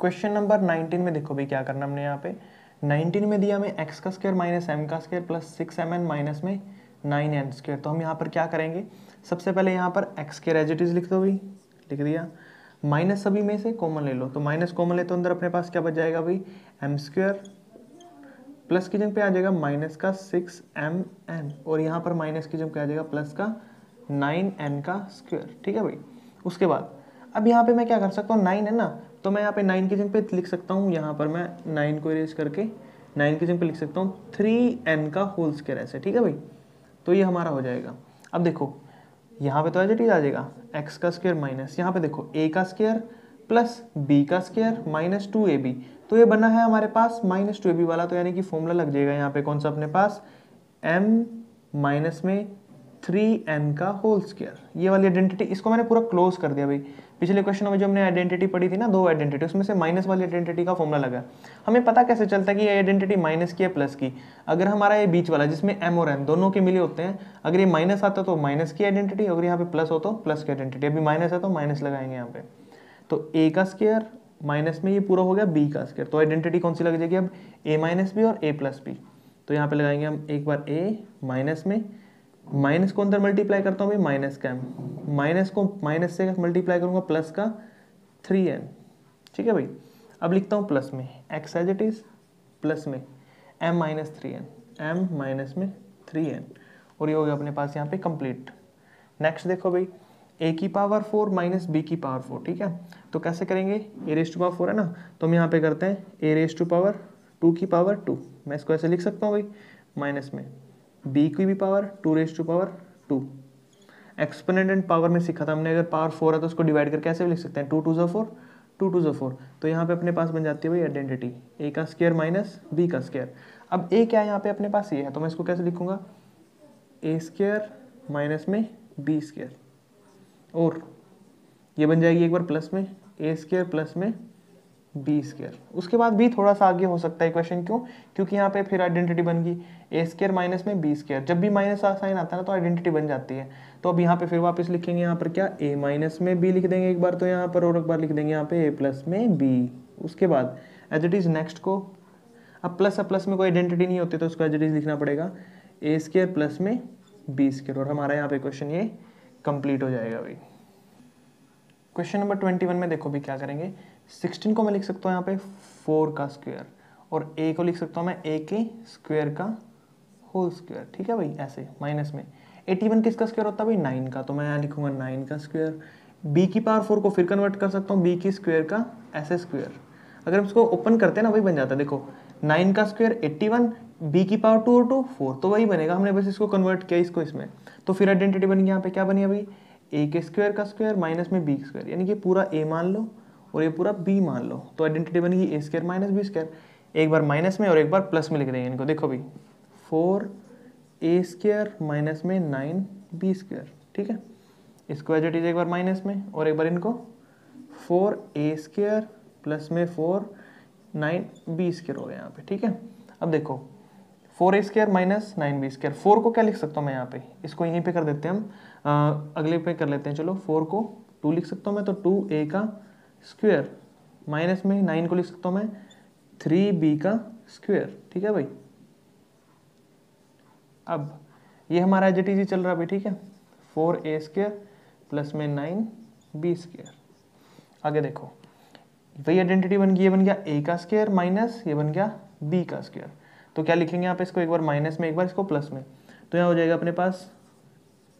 Speaker 1: क्वेश्चन नंबर नाइनटीन में देखो भाई क्या करना हमने यहाँ पे नाइनटीन में दिया हमें एक्स का स्क्वायर माइनस एम का square plus six M N minus में नाइन एन स्क्वायर तो हम यहाँ पर क्या करेंगे सबसे पहले यहाँ पर एक्स के रेजिटिव लिख दो भाई लिख दिया माइनस सभी में से कॉमन ले लो तो माइनस कॉमन ले तो अंदर अपने पास क्या बच जाएगा भाई एम स्क्वेयर प्लस की जंग पे आ जाएगा माइनस का सिक्स एम एन और यहाँ पर माइनस की जंग पे आ जाएगा प्लस का नाइन एन का स्क्वेयर ठीक है भाई उसके बाद अब यहाँ पे मैं क्या कर सकता हूँ नाइन है ना तो मैं यहाँ पे नाइन की जंग पे लिख सकता हूँ यहाँ पर मैं नाइन को इरेज करके नाइन की जंग पे लिख सकता हूँ थ्री एन का होल स्केयर ऐसे ठीक है भाई तो ये हमारा हो जाएगा अब देखो यहाँ पे तो एज इट इज आ जाएगा एक्स का स्क्वेयर माइनस यहाँ पे देखो ए का स्क्वेयर प्लस बी का square minus two A B तो ये बना है हमारे पास माइनस टू ए बी वाला तो यानी कि फॉर्मूला लग जाएगा यहाँ पे कौन सा अपने पास एम माइनस में थ्री एन का होल स्क्वेयर ये वाली आइडेंटिटी इसको मैंने पूरा क्लोज कर दिया भाई पिछले क्वेश्चन में जो हमने आइडेंटिटी पढ़ी थी ना दो आइडेंटिटी उसमें से माइनस वाली आइडेंटिटी का फॉर्मूला लगा हमें पता कैसे चलता है कि ये आइडेंटिटी माइनस की है प्लस की अगर हमारा ये बीच वाला जिसमें एम और एन दोनों के मिले होते हैं अगर ये माइनस आता तो माइनस की आइडेंटिटी अगर यहाँ पे प्लस हो तो प्लस की आइडेंटिटी अभी माइनस है तो माइनस लगाएंगे यहाँ पे तो ए का स्केयर माइनस में ये पूरा हो गया बी का स्केयर तो आइडेंटिटी कौन सी लग जाएगी अब ए माइनस बी और ए प्लस बी तो यहाँ पे लगाएंगे हम एक बार ए माइनस में माइनस को अंदर मल्टीप्लाई करता हूँ भाई माइनस का एम माइनस को माइनस से मल्टीप्लाई करूँगा प्लस का थ्री एम ठीक है भाई अब लिखता हूँ प्लस में X as it is plus में M minus three N M minus में थ्री एन और ये हो गया अपने पास यहाँ पे कंप्लीट नेक्स्ट देखो भाई ए की पावर फोर माइनस बी की पावर फोर ठीक है तो कैसे करेंगे A raise to power four है ना तो हम यहाँ पे करते हैं A raise to power two की पावर टू मैं इसको ऐसे लिख सकता हूँ भाई माइनस में बी की भी power two raise to power two exponent and power में सीखा था हमने अगर पावर फोर है तो उसको डिवाइड करके ऐसे भी लिख सकते हैं टू टू जो फोर टू टू जो फोर तो यहाँ पे अपने पास बन जाती है भाई आइडेंटिटी ए का स्केयर माइनस बी का स्केयर अब ए क्या है यहाँ पे अपने पास ये है तो मैं इसको कैसे लिखूंगा ए स्केयर माइनस में बी स्केयर और ये बन जाएगी एक बार प्लस में ए स्केयर प्लस में बी स्केयर उसके बाद भी थोड़ा सा आगे हो सकता है क्वेश्चन क्यों क्योंकि यहाँ पे फिर आइडेंटिटी बन गई ए स्केयर माइनस में बी स्केयर जब भी माइनस का साइन आता है ना तो आइडेंटिटी बन जाती है तो अब यहाँ पे फिर वापस लिखेंगे यहाँ पर क्या ए माइनस में बी लिख देंगे एक बार तो यहाँ पर और एक बार लिख देंगे यहाँ पे ए प्लस में बी उसके बाद एज इट इज़ नेक्स्ट को अब प्लस अब प्लस में कोई आइडेंटिटी नहीं होती तो उसको एज इट इज़ लिखना पड़ेगा ए स्केयर प्लस में बी स्केयर और हमारा यहाँ पे क्वेश्चन ये कंप्लीट हो जाएगा भाई क्वेश्चन नंबर ट्वेंटी वन में देखो भी क्या करेंगे सिक्सटीन को मैं लिख सकता हूँ यहाँ पे फोर का स्क्वायर और ए को लिख सकता हूँ मैं ए के स्क्वायर का होल स्क्वायर ठीक है भाई ऐसे माइनस में एटी वन किसका स्क्वायर होता है भाई नाइन का तो मैं यहाँ लिखूंगा नाइन का स्क्वायर बी की पावर फोर को फिर कन्वर्ट कर सकता हूँ बी की स्क्वायर का ऐसे स्क्वायर अगर हम इसको ओपन करते हैं ना वही बन जाता है देखो नाइन का स्क्वायर एट्टी वन बी की पावर टू और टू फोर तो वही बनेगा हमने बस इसको कन्वर्ट किया इसको इसमें तो फिर आइडेंटिटी बन गया यहाँ पे क्या बनी भाई ए के स्क्वायर का स्क्वायर माइनस में बी स्क्वायर यानी कि पूरा ए मान लो और ये पूरा बी मान लो तो आइडेंटिटी बनेगी A square minus B square एक बार माइनस में और एक बार प्लस में लिख देंगे इनको देखो भाई फोर ए स्केयर माइनस में नाइन बी स्केयर ठीक है इसको एज इज एक बार माइनस में और एक बार इनको फोर ए स्केयर प्लस में फोर नाइन बी स्केयर हो गया यहाँ पे ठीक है अब देखो four A square minus nine B square four को क्या लिख सकता हूँ मैं यहाँ पे इसको यहीं पे कर देते हैं हम अगले पे कर लेते हैं चलो फोर को टू लिख सकता हूँ मैं तो टू ए का स्क्वेयर माइनस में नाइन को लिख सकता हूँ मैं थ्री बी का स्क्वेयर ठीक है भाई अब ये हमारा एज टी चल रहा भाई ठीक है फोर ए स्क्वेयर प्लस में नाइन बी स्क्वेयर आगे देखो वही आइडेंटिटी बन गई ये बन गया ए का स्क्वेयर माइनस ये बन गया बी का स्क्वेयर तो क्या लिखेंगे आप इसको एक बार माइनस में एक बार इसको प्लस में तो यहाँ हो जाएगा अपने पास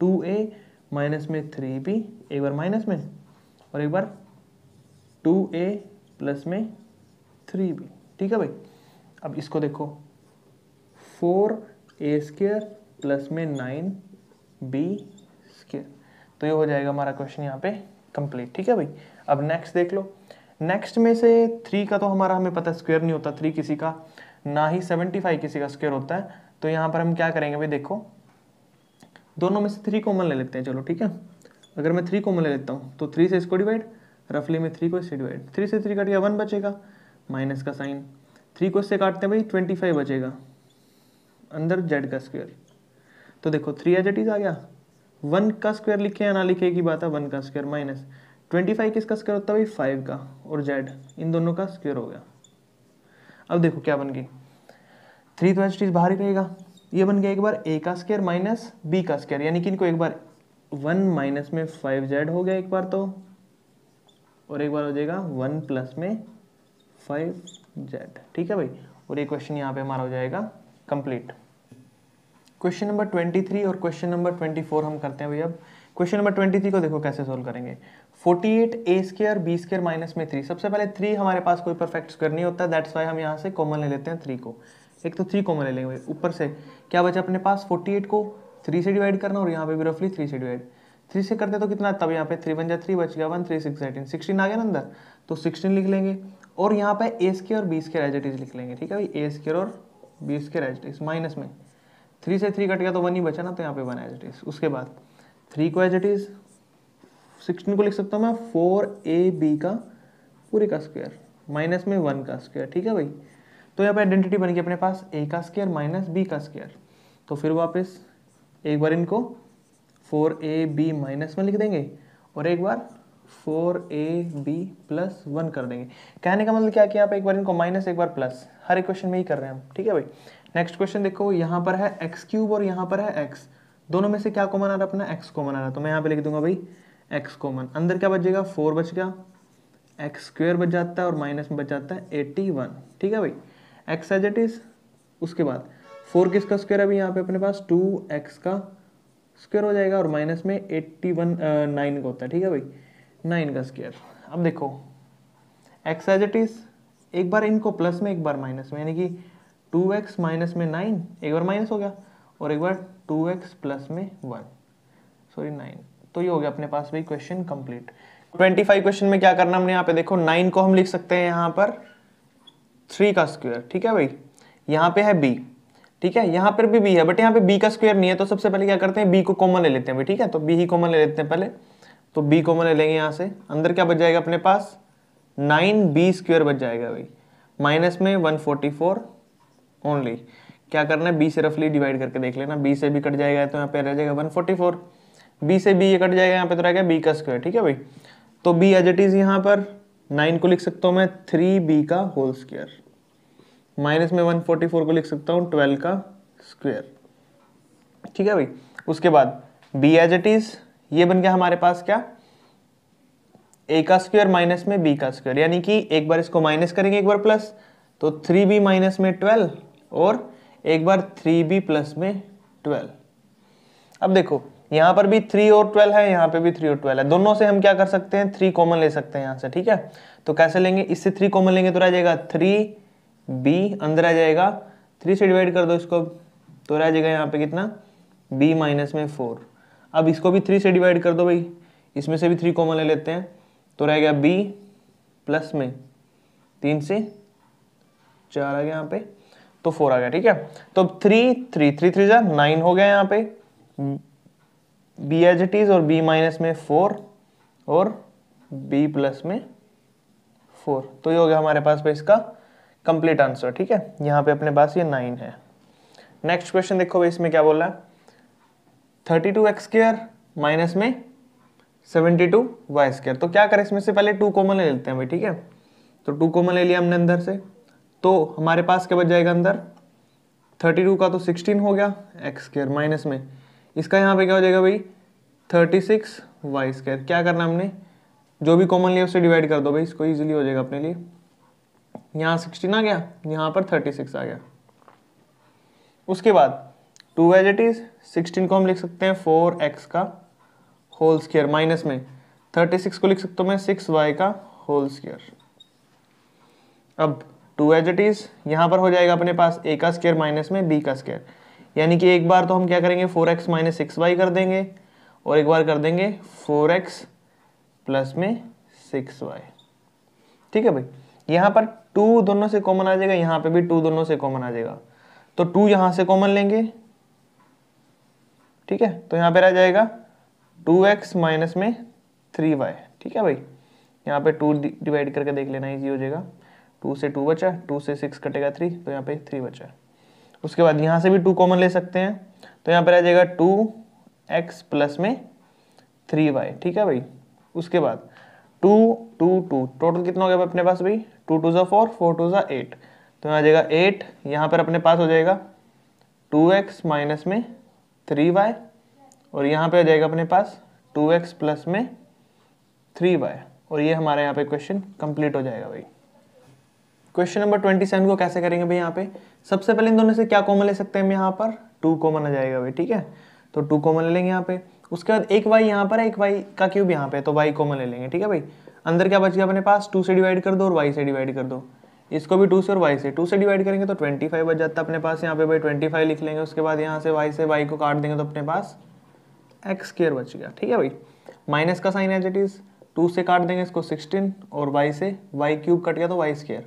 Speaker 1: टू ए माइनस में थ्री बी एक बार माइनस में और एक बार टू ए प्लस में थ्री बी ठीक है भाई अब इसको देखो फोर ए स्केयर प्लस में नाइन बी स्केयर तो ये हो जाएगा हमारा क्वेश्चन यहाँ पे कंप्लीट ठीक है भाई अब नेक्स्ट देख लो नेक्स्ट में से थ्री का तो हमारा हमें पता स्क्वेयर नहीं होता थ्री किसी का ना ही सेवेंटी फाइव किसी का स्क्वेयर होता है तो यहाँ पर हम क्या करेंगे भाई देखो दोनों में से थ्री कॉमन ले लेते हैं चलो ठीक है अगर मैं थ्री कॉमन ले लेता हूँ तो थ्री से इसको डिवाइड रफली में थ्री को इससे डिवाइड थ्री से थ्री कट गया वन बचेगा माइनस का साइन थ्री को इससे काटते हैं भाई ट्वेंटी फाइव बचेगा अंदर जेड का स्क्वायर तो देखो थ्री एज इट इज आ गया वन का स्क्वायर लिखे या ना लिखे की बात है वन का स्क्वायर माइनस ट्वेंटी फाइव किसका स्क्वायर होता है भाई फाइव का और जेड इन दोनों का स्क्वायर हो गया अब देखो क्या बन गई थ्री तो एच बाहर ही रहेगा ये बन गया एक बार ए का स्केयर माइनस बी का स्केयर यानी कि इनको एक बार वन माइनस में फाइव जेड हो गया एक बार तो और एक बार हो जाएगा वन प्लस में फाइव जेड ठीक है भाई और ये क्वेश्चन यहाँ पे हमारा हो जाएगा complete question number twenty three और क्वेश्चन नंबर ट्वेंटी फोर हम करते हैं भाई अब क्वेश्चन नंबर ट्वेंटी थ्री को देखो कैसे सोल्व करेंगे forty eight A square B square minus में थ्री सबसे पहले थ्री हमारे पास कोई परफेक्ट स्क्वायर नहीं होता दैट्स वाई हम यहाँ से कॉमन ले लेते हैं थ्री को एक तो थ्री कॉमन ले लेंगे ऊपर से क्या बचा अपने पास फोर्टी एट को थ्री से डिवाइड करना और यहाँ पे भी रफली थ्री से डिवाइड थ्री से करते तो कितना तब यहाँ पे थ्री वन जाए थ्री बच गया one three six eighteen sixteen आ गया ना अंदर तो सिक्सटीन लिख लेंगे और यहाँ पे ए स्केयर और बी स्केयर एज लिख लेंगे ठीक है भाई ए स्केयर और बी स्केयर एज माइनस में थ्री से थ्री कट गया तो वन ही बचा ना तो यहाँ पे वन एज उसके बाद थ्री को एज सिक्सटीन को लिख सकता हूँ मैं फोर ए बी का पूरे का स्क्वेयर माइनस में वन का स्क्वेयर ठीक है भाई तो यहाँ पे आइडेंटिटी बन गई अपने पास ए का स्क्वायर माइनस बी का स्क्वेयर तो फिर वापस एक बार इनको four A B minus one लिख देंगे और एक बार four A B plus one कर देंगे कहने का मतलब क्या कि आप एक बार इनको माइनस एक बार प्लस हर एक क्वेश्चन में ही कर रहे हैं हम ठीक है भाई नेक्स्ट क्वेश्चन देखो यहाँ पर है एक्स क्यूब और यहाँ पर है एक्स दोनों में से क्या कॉमन आ रहा है अपना एक्स कॉमन आ रहा तो मैं यहाँ पे लिख दूंगा भाई एक्स कॉमन अंदर क्या बचेगा फोर बच गया एक्स स्क्वेयर बच जाता है और माइनस में बच जाता है एटी वन ठीक है भाई एक्स एज इट इज उसके बाद फोर किसका स्क्वेयर है अभी यहाँ पे अपने पास टू एक्स का स्क्वेयर हो जाएगा और माइनस में एट्टी वन नाइन का होता है ठीक है भाई नाइन का स्क्वेयर अब देखो एक्स एज इट इज एक बार इनको प्लस में एक बार माइनस में यानी कि टू एक्स माइनस में नाइन एक बार माइनस हो गया और एक बार टू एक्स प्लस में वन सॉरी नाइन तो ये हो गया अपने पास भाई क्वेश्चन कंप्लीट फाइव क्वेश्चन में क्या करना हमने यहाँ पे देखो नाइन को हम लिख सकते हैं यहाँ पर थ्री का स्क्वायर ठीक है भाई यहाँ पे है बी ठीक है यहाँ पर भी बी है बट यहाँ पे बी का स्क्वेयर नहीं है तो सबसे पहले क्या करते हैं बी को कॉमन ले लेते हैं ठीक है तो बी ही कॉमन ले लेते हैं पहले तो बी कॉमन ले लेंगे यहाँ से अंदर क्या बच जाएगा अपने पास नाइन बी स्क्वेयर बच जाएगा भाई माइनस में वन फोर्टी फोर ओनली क्या करना है बी से रफली डिवाइड करके देख लेना बी से भी कट जाएगा तो यहाँ पे रह जाएगा वन फोर्टी फोर बी से बी ये कट जाएगा यहाँ पे तो रह गया बी का स्क्वेयर ठीक है भाई तो बी एज इट इज़ यहाँ पर नाइन को लिख सकता हूँ मैं थ्री बी का होल स्क्वेयर माइनस में 144 को लिख सकता हूँ 12 का स्क्वायर ठीक है भाई उसके बाद बी एज इट इज ये बन गया हमारे पास क्या ए का स्क्वायर माइनस में बी का स्क्वायर यानी कि एक बार इसको माइनस करेंगे एक बार प्लस तो थ्री बी माइनस में ट्वेल्व और एक बार थ्री बी प्लस में ट्वेल्व अब देखो यहाँ पर भी थ्री और ट्वेल्व है यहाँ पे भी थ्री और ट्वेल्व है दोनों से हम क्या कर सकते हैं थ्री कॉमन ले सकते हैं यहाँ से ठीक है तो कैसे लेंगे इससे थ्री कॉमन लेंगे तो रह जाएगा थ्री बी अंदर आ जाएगा थ्री से डिवाइड कर दो इसको तो रह जाएगा यहाँ पे कितना बी माइनस में फोर अब इसको भी थ्री से डिवाइड कर दो भाई इसमें से भी थ्री कॉमन ले लेते हैं तो रह गया बी प्लस में तीन से चार आ गया यहाँ पे तो फोर आ गया ठीक है तो अब थ्री थ्री थ्री थ्री जा नाइन हो गया यहाँ पे बी एज इट इज और बी माइनस में फोर और बी प्लस में फोर तो ये हो गया हमारे पास पे इसका कंप्लीट आंसर ठीक है यहाँ पे अपने पास ये नाइन है नेक्स्ट क्वेश्चन देखो भाई इसमें क्या बोल रहा है thirty two X square minus में सेवेंटी टू वाई स्क्र तो क्या करें इसमें से पहले टू कॉमन ले लेते हैं भाई ठीक है तो टू कॉमन ले लिया हमने अंदर से तो हमारे पास क्या बच जाएगा अंदर थर्टी टू का तो सिक्सटीन हो गया एक्स स्क्र माइनस में इसका यहाँ पे क्या हो जाएगा भाई थर्टी सिक्स वाई स्क्र क्या करना हमने जो भी कॉमन लिया उससे डिवाइड कर दो भाई इसको ईजिली हो जाएगा अपने लिए यहाँ सिक्सटीन आ गया यहाँ पर थर्टी सिक्स आ गया उसके बाद two as it is sixteen को हम लिख सकते हैं फोर एक्स का होल स्केयर माइनस में थर्टी सिक्स को लिख सकता हूँ मैं सिक्स वाई का होल स्केयर अब टू एज इट इज़ यहाँ पर हो जाएगा अपने पास ए का स्केयर माइनस में बी का स्केयर यानी कि एक बार तो हम क्या करेंगे four X minus six Y कर देंगे और एक बार कर देंगे फोर एक्स प्लस में सिक्स वाई ठीक है भाई यहाँ पर टू दोनों से कॉमन आ जाएगा यहां पे भी टू दोनों से कॉमन आ जाएगा तो टू यहां से कॉमन लेंगे ठीक है तो यहां पे रह जाएगा टू एक्स माइनस में थ्री वाई ठीक है भाई यहाँ पे टू डिवाइड करके देख लेना इजी हो जाएगा टू से टू बचा टू से सिक्स कटेगा थ्री तो यहाँ पे थ्री बचा उसके बाद यहाँ से भी टू कॉमन ले सकते हैं तो यहाँ पर रह जाएगा टू एक्स प्लस में थ्री वाई ठीक है भाई उसके बाद टू टू टू टोटल कितना हो गया अपने पास भाई टू टू ज़ा फोर फोर टू ज़ा एट तो यहाँ आ जाएगा एट यहाँ पर अपने पास हो जाएगा टू एक्स माइनस में थ्री वाई और यहाँ पे आ जाएगा अपने पास टू एक्स प्लस में थ्री वाई और ये हमारे यहाँ पे क्वेश्चन कंप्लीट हो जाएगा भाई क्वेश्चन नंबर ट्वेंटी सेवन को कैसे करेंगे भाई यहाँ पे सबसे पहले इन दोनों से क्या कॉमन ले सकते हैं हम यहाँ पर टू कॉमन आ जाएगा भाई ठीक है तो टू कॉमन ले लेंगे यहाँ पे उसके बाद एक वाई यहाँ पर है एक वाई का क्यूब यहाँ पे तो वाई कॉमन ले लेंगे ठीक है भाई अंदर क्या बच गया अपने पास टू से डिवाइड कर दो और वाई से डिवाइड कर दो इसको भी टू से और वाई से टू से डिवाइड करेंगे तो ट्वेंटी फाइव बच जाता है अपने पास यहाँ पे भाई ट्वेंटी फाइव लिख लेंगे उसके बाद यहाँ से वाई से वाई को काट देंगे तो अपने पास एक्स स्केयर बच गया ठीक है भाई माइनस का sign as it is two से काट देंगे इसको सिक्सटीन और वाई से वाई क्यूब कट गया तो वाई स्केयर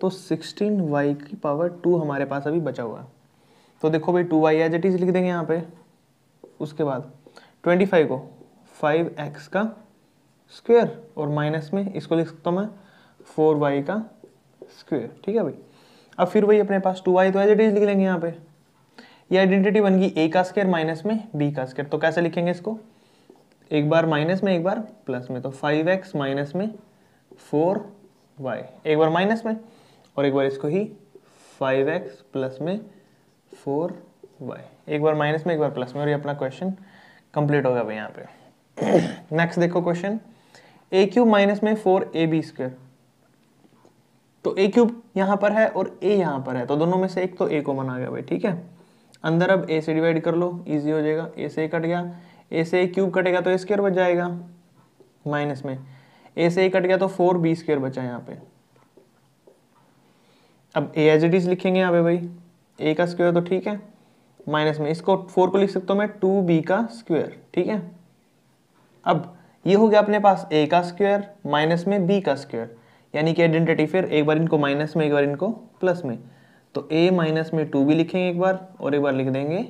Speaker 1: तो सिक्सटीन वाई की पावर टू हमारे पास अभी बचा हुआ है तो देखो भाई two Y as it is लिख देंगे यहाँ पे उसके बाद ट्वेंटी फाइव को फाइव एक्स का स्क्वेयर और माइनस में इसको लिख सकता हूँ मैं फोर वाई का स्क्वेयर ठीक है भाई अब फिर वही अपने पास टू वाई तो एज इट इज लिख लेंगे यहाँ पे ये आइडेंटिटी बन गई ए का स्क्वेयर माइनस में बी का स्क्वेयर तो कैसे लिखेंगे इसको एक बार माइनस में एक बार प्लस में तो फाइव एक्स माइनस में फोर वाई एक बार माइनस में और एक बार इसको ही फाइव एक्स प्लस में फोर वाई एक बार माइनस में एक बार प्लस में और ये अपना क्वेश्चन कंप्लीट हो गया भाई यहाँ पे नेक्स्ट देखो क्वेश्चन ए क्यूब माइनस में फोर ए बी स्क्र तो ए क्यूब यहाँ पर है और ए यहाँ पर है तो दोनों में से एक तो ए को मना गया भाई ठीक है अंदर अब ए से डिवाइड कर लो इजी हो जाएगा ए से कट गया ए से ए क्यूब कटेगा तो ए स्क्वेयर बच जाएगा माइनस में ए से ए कट गया तो फोर बी स्क्र बचा यहाँ पे अब ए एज इट इज लिखेंगे यहाँ पे भाई ए का स्क्र तो ठीक है माइनस में इसको फोर को लिख सकता हूँ मैं टू बी का स्क्वायर ठीक है अब ये हो गया अपने पास ए का स्क्वायर माइनस में बी का स्क्वायर यानी कि आइडेंटिटी फिर एक बार इनको माइनस में एक बार इनको प्लस में तो ए माइनस में टू बी लिखेंगे एक बार और एक बार लिख देंगे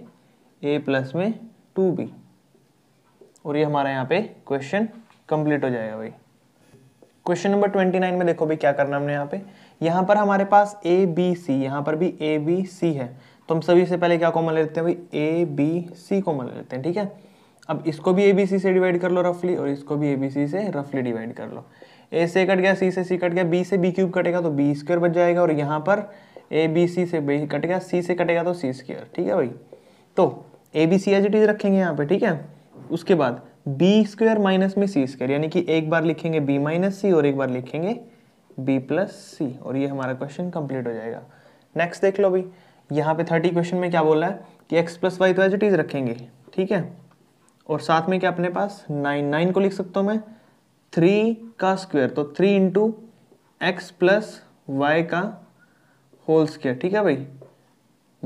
Speaker 1: ए प्लस में टू बी और ये हमारा यहाँ पे क्वेश्चन कंप्लीट हो जाएगा भाई क्वेश्चन नंबर ट्वेंटी नाइन में देखो भाई क्या करना हमने यहाँ पे यहाँ पर हमारे पास ए बी सी यहाँ पर भी ए बी सी है तो हम सभी से पहले क्या कॉमन ले लेते हैं भाई ए बी सी कॉमन ले लेते हैं ठीक है अब इसको भी ए बी सी से डिवाइड कर लो रफली और इसको भी ए बी सी से रफली डिवाइड कर लो ए से कट गया सी से सी कट गया बी से बी क्यूब कटेगा तो बी स्क्र बच जाएगा और यहाँ पर ए बी सी से बी कट गया सी से कटेगा तो सी स्क्र ठीक है भाई तो ए B C as it is रखेंगे यहाँ पर ठीक है उसके बाद बी स्क्र माइनस में सी स्क्वेयर यानी कि एक बार लिखेंगे बी माइनस सी और एक बार लिखेंगे बी प्लस सी और ये हमारा क्वेश्चन कंप्लीट हो जाएगा नेक्स्ट देख लो भाई यहाँ पे थर्टी क्वेश्चन में क्या बोला है कि एक्स प्लस वाई तो एज इट इज़ रखेंगे ठीक है और साथ में क्या अपने पास नाइन नाइन को लिख सकता हूँ मैं थ्री का स्क्वेयर तो three into X plus Y का होल स्क्वेयर ठीक है भाई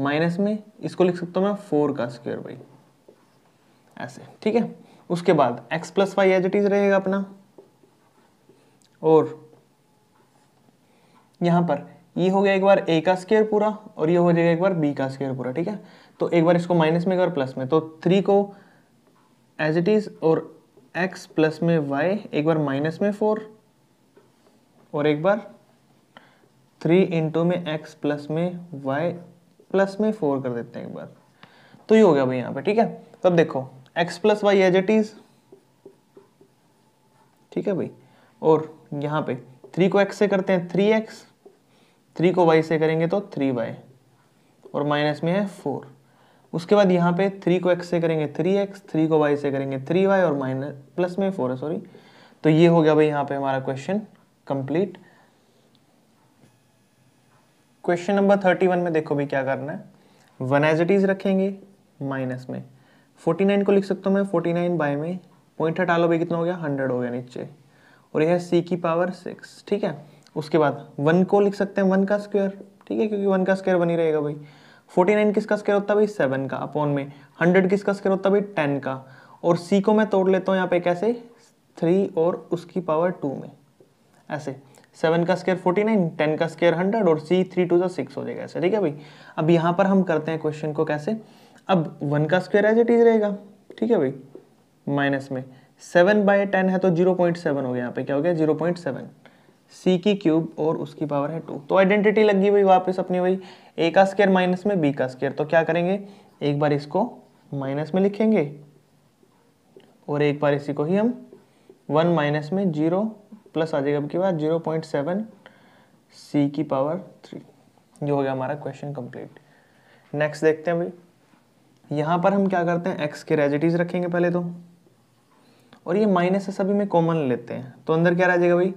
Speaker 1: माइनस में इसको लिख सकता हूँ मैं फोर का स्क्वेयर भाई ऐसे ठीक है उसके बाद x plus Y as it is रहेगा अपना और यहाँ पर ये e हो गया एक बार ए का स्केयर पूरा और ये e हो जाएगा एक बार बी का स्केयर पूरा ठीक है तो एक बार इसको माइनस में तो एक बार प्लस में तो थ्री को एज इट इज़ और एक्स प्लस में वाई एक बार माइनस में फोर और एक बार थ्री इंटू में एक्स प्लस में वाई प्लस में फोर कर देते हैं एक बार तो ये हो गया भाई यहाँ पे ठीक है तब तो देखो X plus Y as it is ठीक है भाई और यहाँ पे थ्री को एक्स से करते हैं थ्री एक्स थ्री को वाई से करेंगे तो थ्री वाई और माइनस में है फोर उसके बाद यहाँ पे थ्री को एक्स से करेंगे थ्री एक्स थ्री को वाई से करेंगे थ्री वाई और माइनस प्लस में फोर है सॉरी तो ये हो गया भाई यहाँ पे हमारा question complete question number thirty one में देखो भी क्या करना है वन एज इट इज रखेंगे माइनस में फोर्टी नाइन को लिख सकता हूँ मैं फोर्टी नाइन बाई में पॉइंट हटा लो भाई कितना हो गया हंड्रेड हो गया नीचे और यह सी की पावर सिक्स ठीक है उसके बाद वन को लिख सकते हैं वन का स्क्वेयर ठीक है क्योंकि वन का स्क्वेयर बनी रहेगा भाई फोर्टी नाइन किसका स्क्वेयर होता है भाई सेवन का अपॉन में हंड्रेड किसका स्क्वेयर होता है भाई टेन का और सी को मैं तोड़ लेता हूँ यहाँ पे कैसे थ्री और उसकी पावर टू में ऐसे सेवन का स्केयर फोर्टी नाइन टेन का स्केयर हंड्रेड और सी थ्री टू सिक्स हो जाएगा ऐसे ठीक है भाई अब यहाँ पर हम करते हैं क्वेश्चन को कैसे अब वन का स्क्वेयर एज इट इज रहेगा ठीक है भाई माइनस में सेवन बाय टेन है तो जीरो पॉइंट सेवन हो गया यहाँ पे क्या हो गया जीरो पॉइंट सेवन सी की क्यूब और उसकी पावर है टू तो आइडेंटिटी लगी हुई वापस अपनी वही ए का स्केयर माइनस में बी का स्केयर तो क्या करेंगे एक बार इसको माइनस में लिखेंगे और एक बार इसी को ही हम वन माइनस में जीरो प्लस आ जाएगा की जीरो पॉइंट सेवन सी की पावर थ्री ये हो गया हमारा क्वेश्चन कंप्लीट नेक्स्ट देखते हैं भाई यहाँ पर हम क्या करते हैं एक्स के रेजिटीज रखेंगे पहले तो और ये माइनस सभी में कॉमन लेते हैं तो अंदर क्या रह जाएगा भाई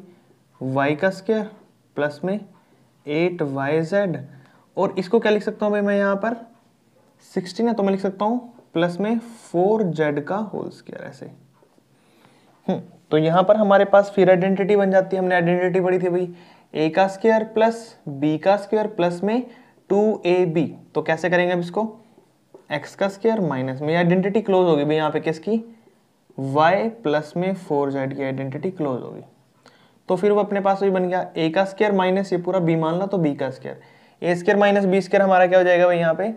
Speaker 1: वाई का स्क्वेयर प्लस में एट वाई जेड और इसको क्या लिख सकता हूँ भाई मैं यहाँ पर सिक्सटीन है तो मैं लिख सकता हूँ प्लस में फोर जेड का होल स्केयर ऐसे हम्म, तो यहाँ पर हमारे पास फिर आइडेंटिटी बन जाती है हमने आइडेंटिटी पढ़ी थी भाई ए का स्केयर प्लस बी का स्केयर प्लस में टू ए बी तो कैसे करेंगे अब इसको एक्स का स्केयर माइनस में आइडेंटिटी क्लोज होगी भाई यहाँ पे किसकी वाई प्लस में फोर जेड की आइडेंटिटी क्लोज होगी तो फिर वो अपने पास वही बन गया ए का स्केयर माइनस ये पूरा बी मान लो तो बी का square A square minus B square हमारा क्या हो जाएगा भाई यहाँ पे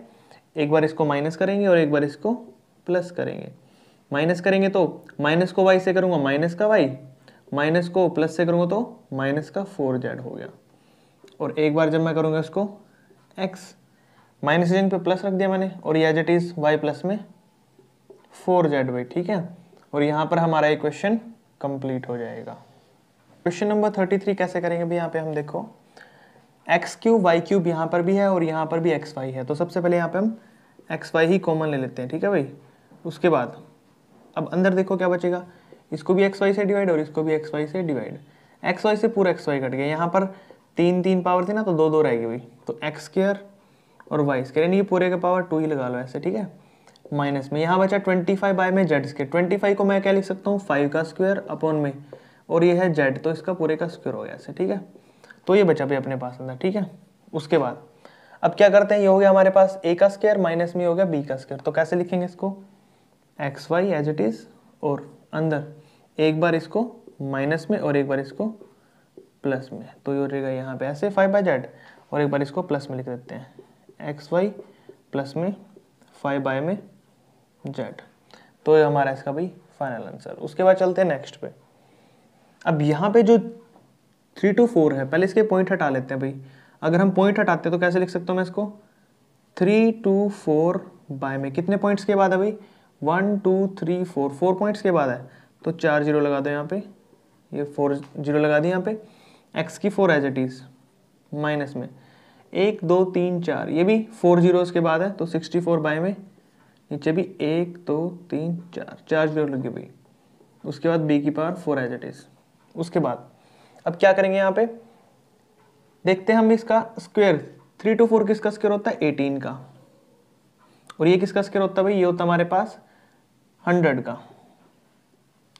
Speaker 1: एक बार इसको माइनस करेंगे और एक बार इसको प्लस करेंगे माइनस करेंगे तो माइनस को वाई से करूँगा माइनस का वाई माइनस को प्लस से करूँगा तो माइनस का फोर जेड हो गया और एक बार जब मैं करूँगा इसको एक्स माइनस जिन पे प्लस रख दिया मैंने और ये as it is Y plus में फोर जेड वाई ठीक है और यहाँ पर हमारा इक्वेशन कंप्लीट हो जाएगा क्वेश्चन नंबर थर्टी थ्री कैसे करेंगे भी यहाँ पे हम देखो एक्स क्यूब वाई क्यूब यहाँ पर भी है और यहाँ पर भी एक्स वाई है तो सबसे पहले यहाँ पे हम एक्स वाई ही कॉमन ले लेते हैं ठीक है भाई उसके बाद अब अंदर देखो क्या बचेगा इसको भी एक्स वाई से डिवाइड और इसको भी एक्स वाई से डिवाइड एक्स वाई से पूरा एक्स वाई कट गया यहाँ पर तीन तीन पावर थी ना तो दो दो रहेगी भाई तो एक्स स्केयर और वाई स्केयर यानी पूरे का पावर टू ही लगा लो ऐसे ठीक है माइनस में यहाँ बचा ट्वेंटी फाइव बाई में जेड स्केयर ट्वेंटी फाइव को मैं क्या लिख सकता हूँ फाइव का स्क्वायर अपॉन में और ये है जेड तो इसका पूरे का स्क्योर हो गया ऐसे ठीक है तो ये बचा भी अपने पास अंदर ठीक है उसके बाद अब क्या करते हैं ये हो गया हमारे पास ए का स्केयर माइनस में हो गया बी का स्केयर तो कैसे लिखेंगे इसको X Y as it is और अंदर एक बार इसको माइनस में और एक बार इसको प्लस में तो ये रहेगा यहाँ पे ऐसे फाइव बाई जेड और एक बार इसको प्लस में लिख देते हैं एक्स वाई प्लस में फाइव बाय में जेड तो ये हमारा इसका भाई फाइनल आंसर उसके बाद चलते हैं नेक्स्ट पे अब यहाँ पे जो थ्री टू फोर है पहले इसके पॉइंट हटा लेते हैं भाई अगर हम पॉइंट हटाते हैं तो कैसे लिख सकता हूँ मैं इसको थ्री टू फोर बाय में कितने पॉइंट्स के बाद है भाई one two three four four points के बाद है तो चार जीरो लगा दो यहाँ पे ये फोर जीरो लगा दी यहाँ पे एक्स की four as it is minus में एक दो तीन चार ये भी फोर जीरो के बाद है तो सिक्सटी फोर बाय में नीचे भी एक दो तीन चार चार जीरो लगे भाई उसके बाद बी की power four as it is उसके बाद अब क्या करेंगे यहाँ पे देखते हैं हम इसका स्क्वेयर थ्री टू फोर किसका स्क्वेयर होता है एटीन का और ये किसका स्क्वेयर होता है भाई ये होता हमारे पास हंड्रेड का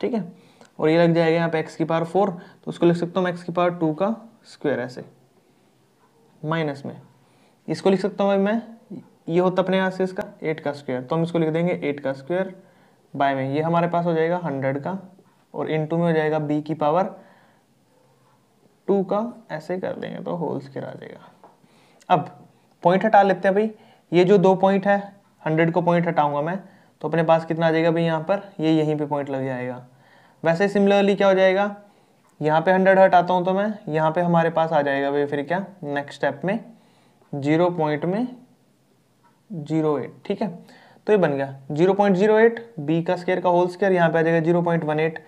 Speaker 1: ठीक है और ये लग जाएगा यहाँ पे एक्स की पावर फोर तो उसको लिख सकता हूँ एक्स की पावर टू का स्क्वेयर ऐसे माइनस में इसको लिख सकता हूँ भाई मैं ये होता अपने यहाँ से इसका एट का स्क्वेयर तो हम इसको लिख देंगे एट का स्क्वेयर बाय में ये हमारे पास हो जाएगा हंड्रेड का और इनटू में हो जाएगा बी की पावर टू का ऐसे कर देंगे तो होल स्केयर आ जाएगा अब पॉइंट हटा लेते हैं भाई ये जो दो पॉइंट है हंड्रेड को पॉइंट हटाऊंगा मैं तो अपने पास कितना आ जाएगा भाई यहाँ पर ये यहीं पे पॉइंट लग जाएगा वैसे सिमिलरली क्या हो जाएगा यहाँ पे हंड्रेड हटाता हूँ तो मैं यहाँ पे हमारे पास आ जाएगा भाई फिर क्या नेक्स्ट स्टेप में जीरो पॉइंट में जीरो एट ठीक है तो ये बन गया zero point zero eight B का स्केयर का होल स्केयर यहाँ पे आ जाएगा zero point one eight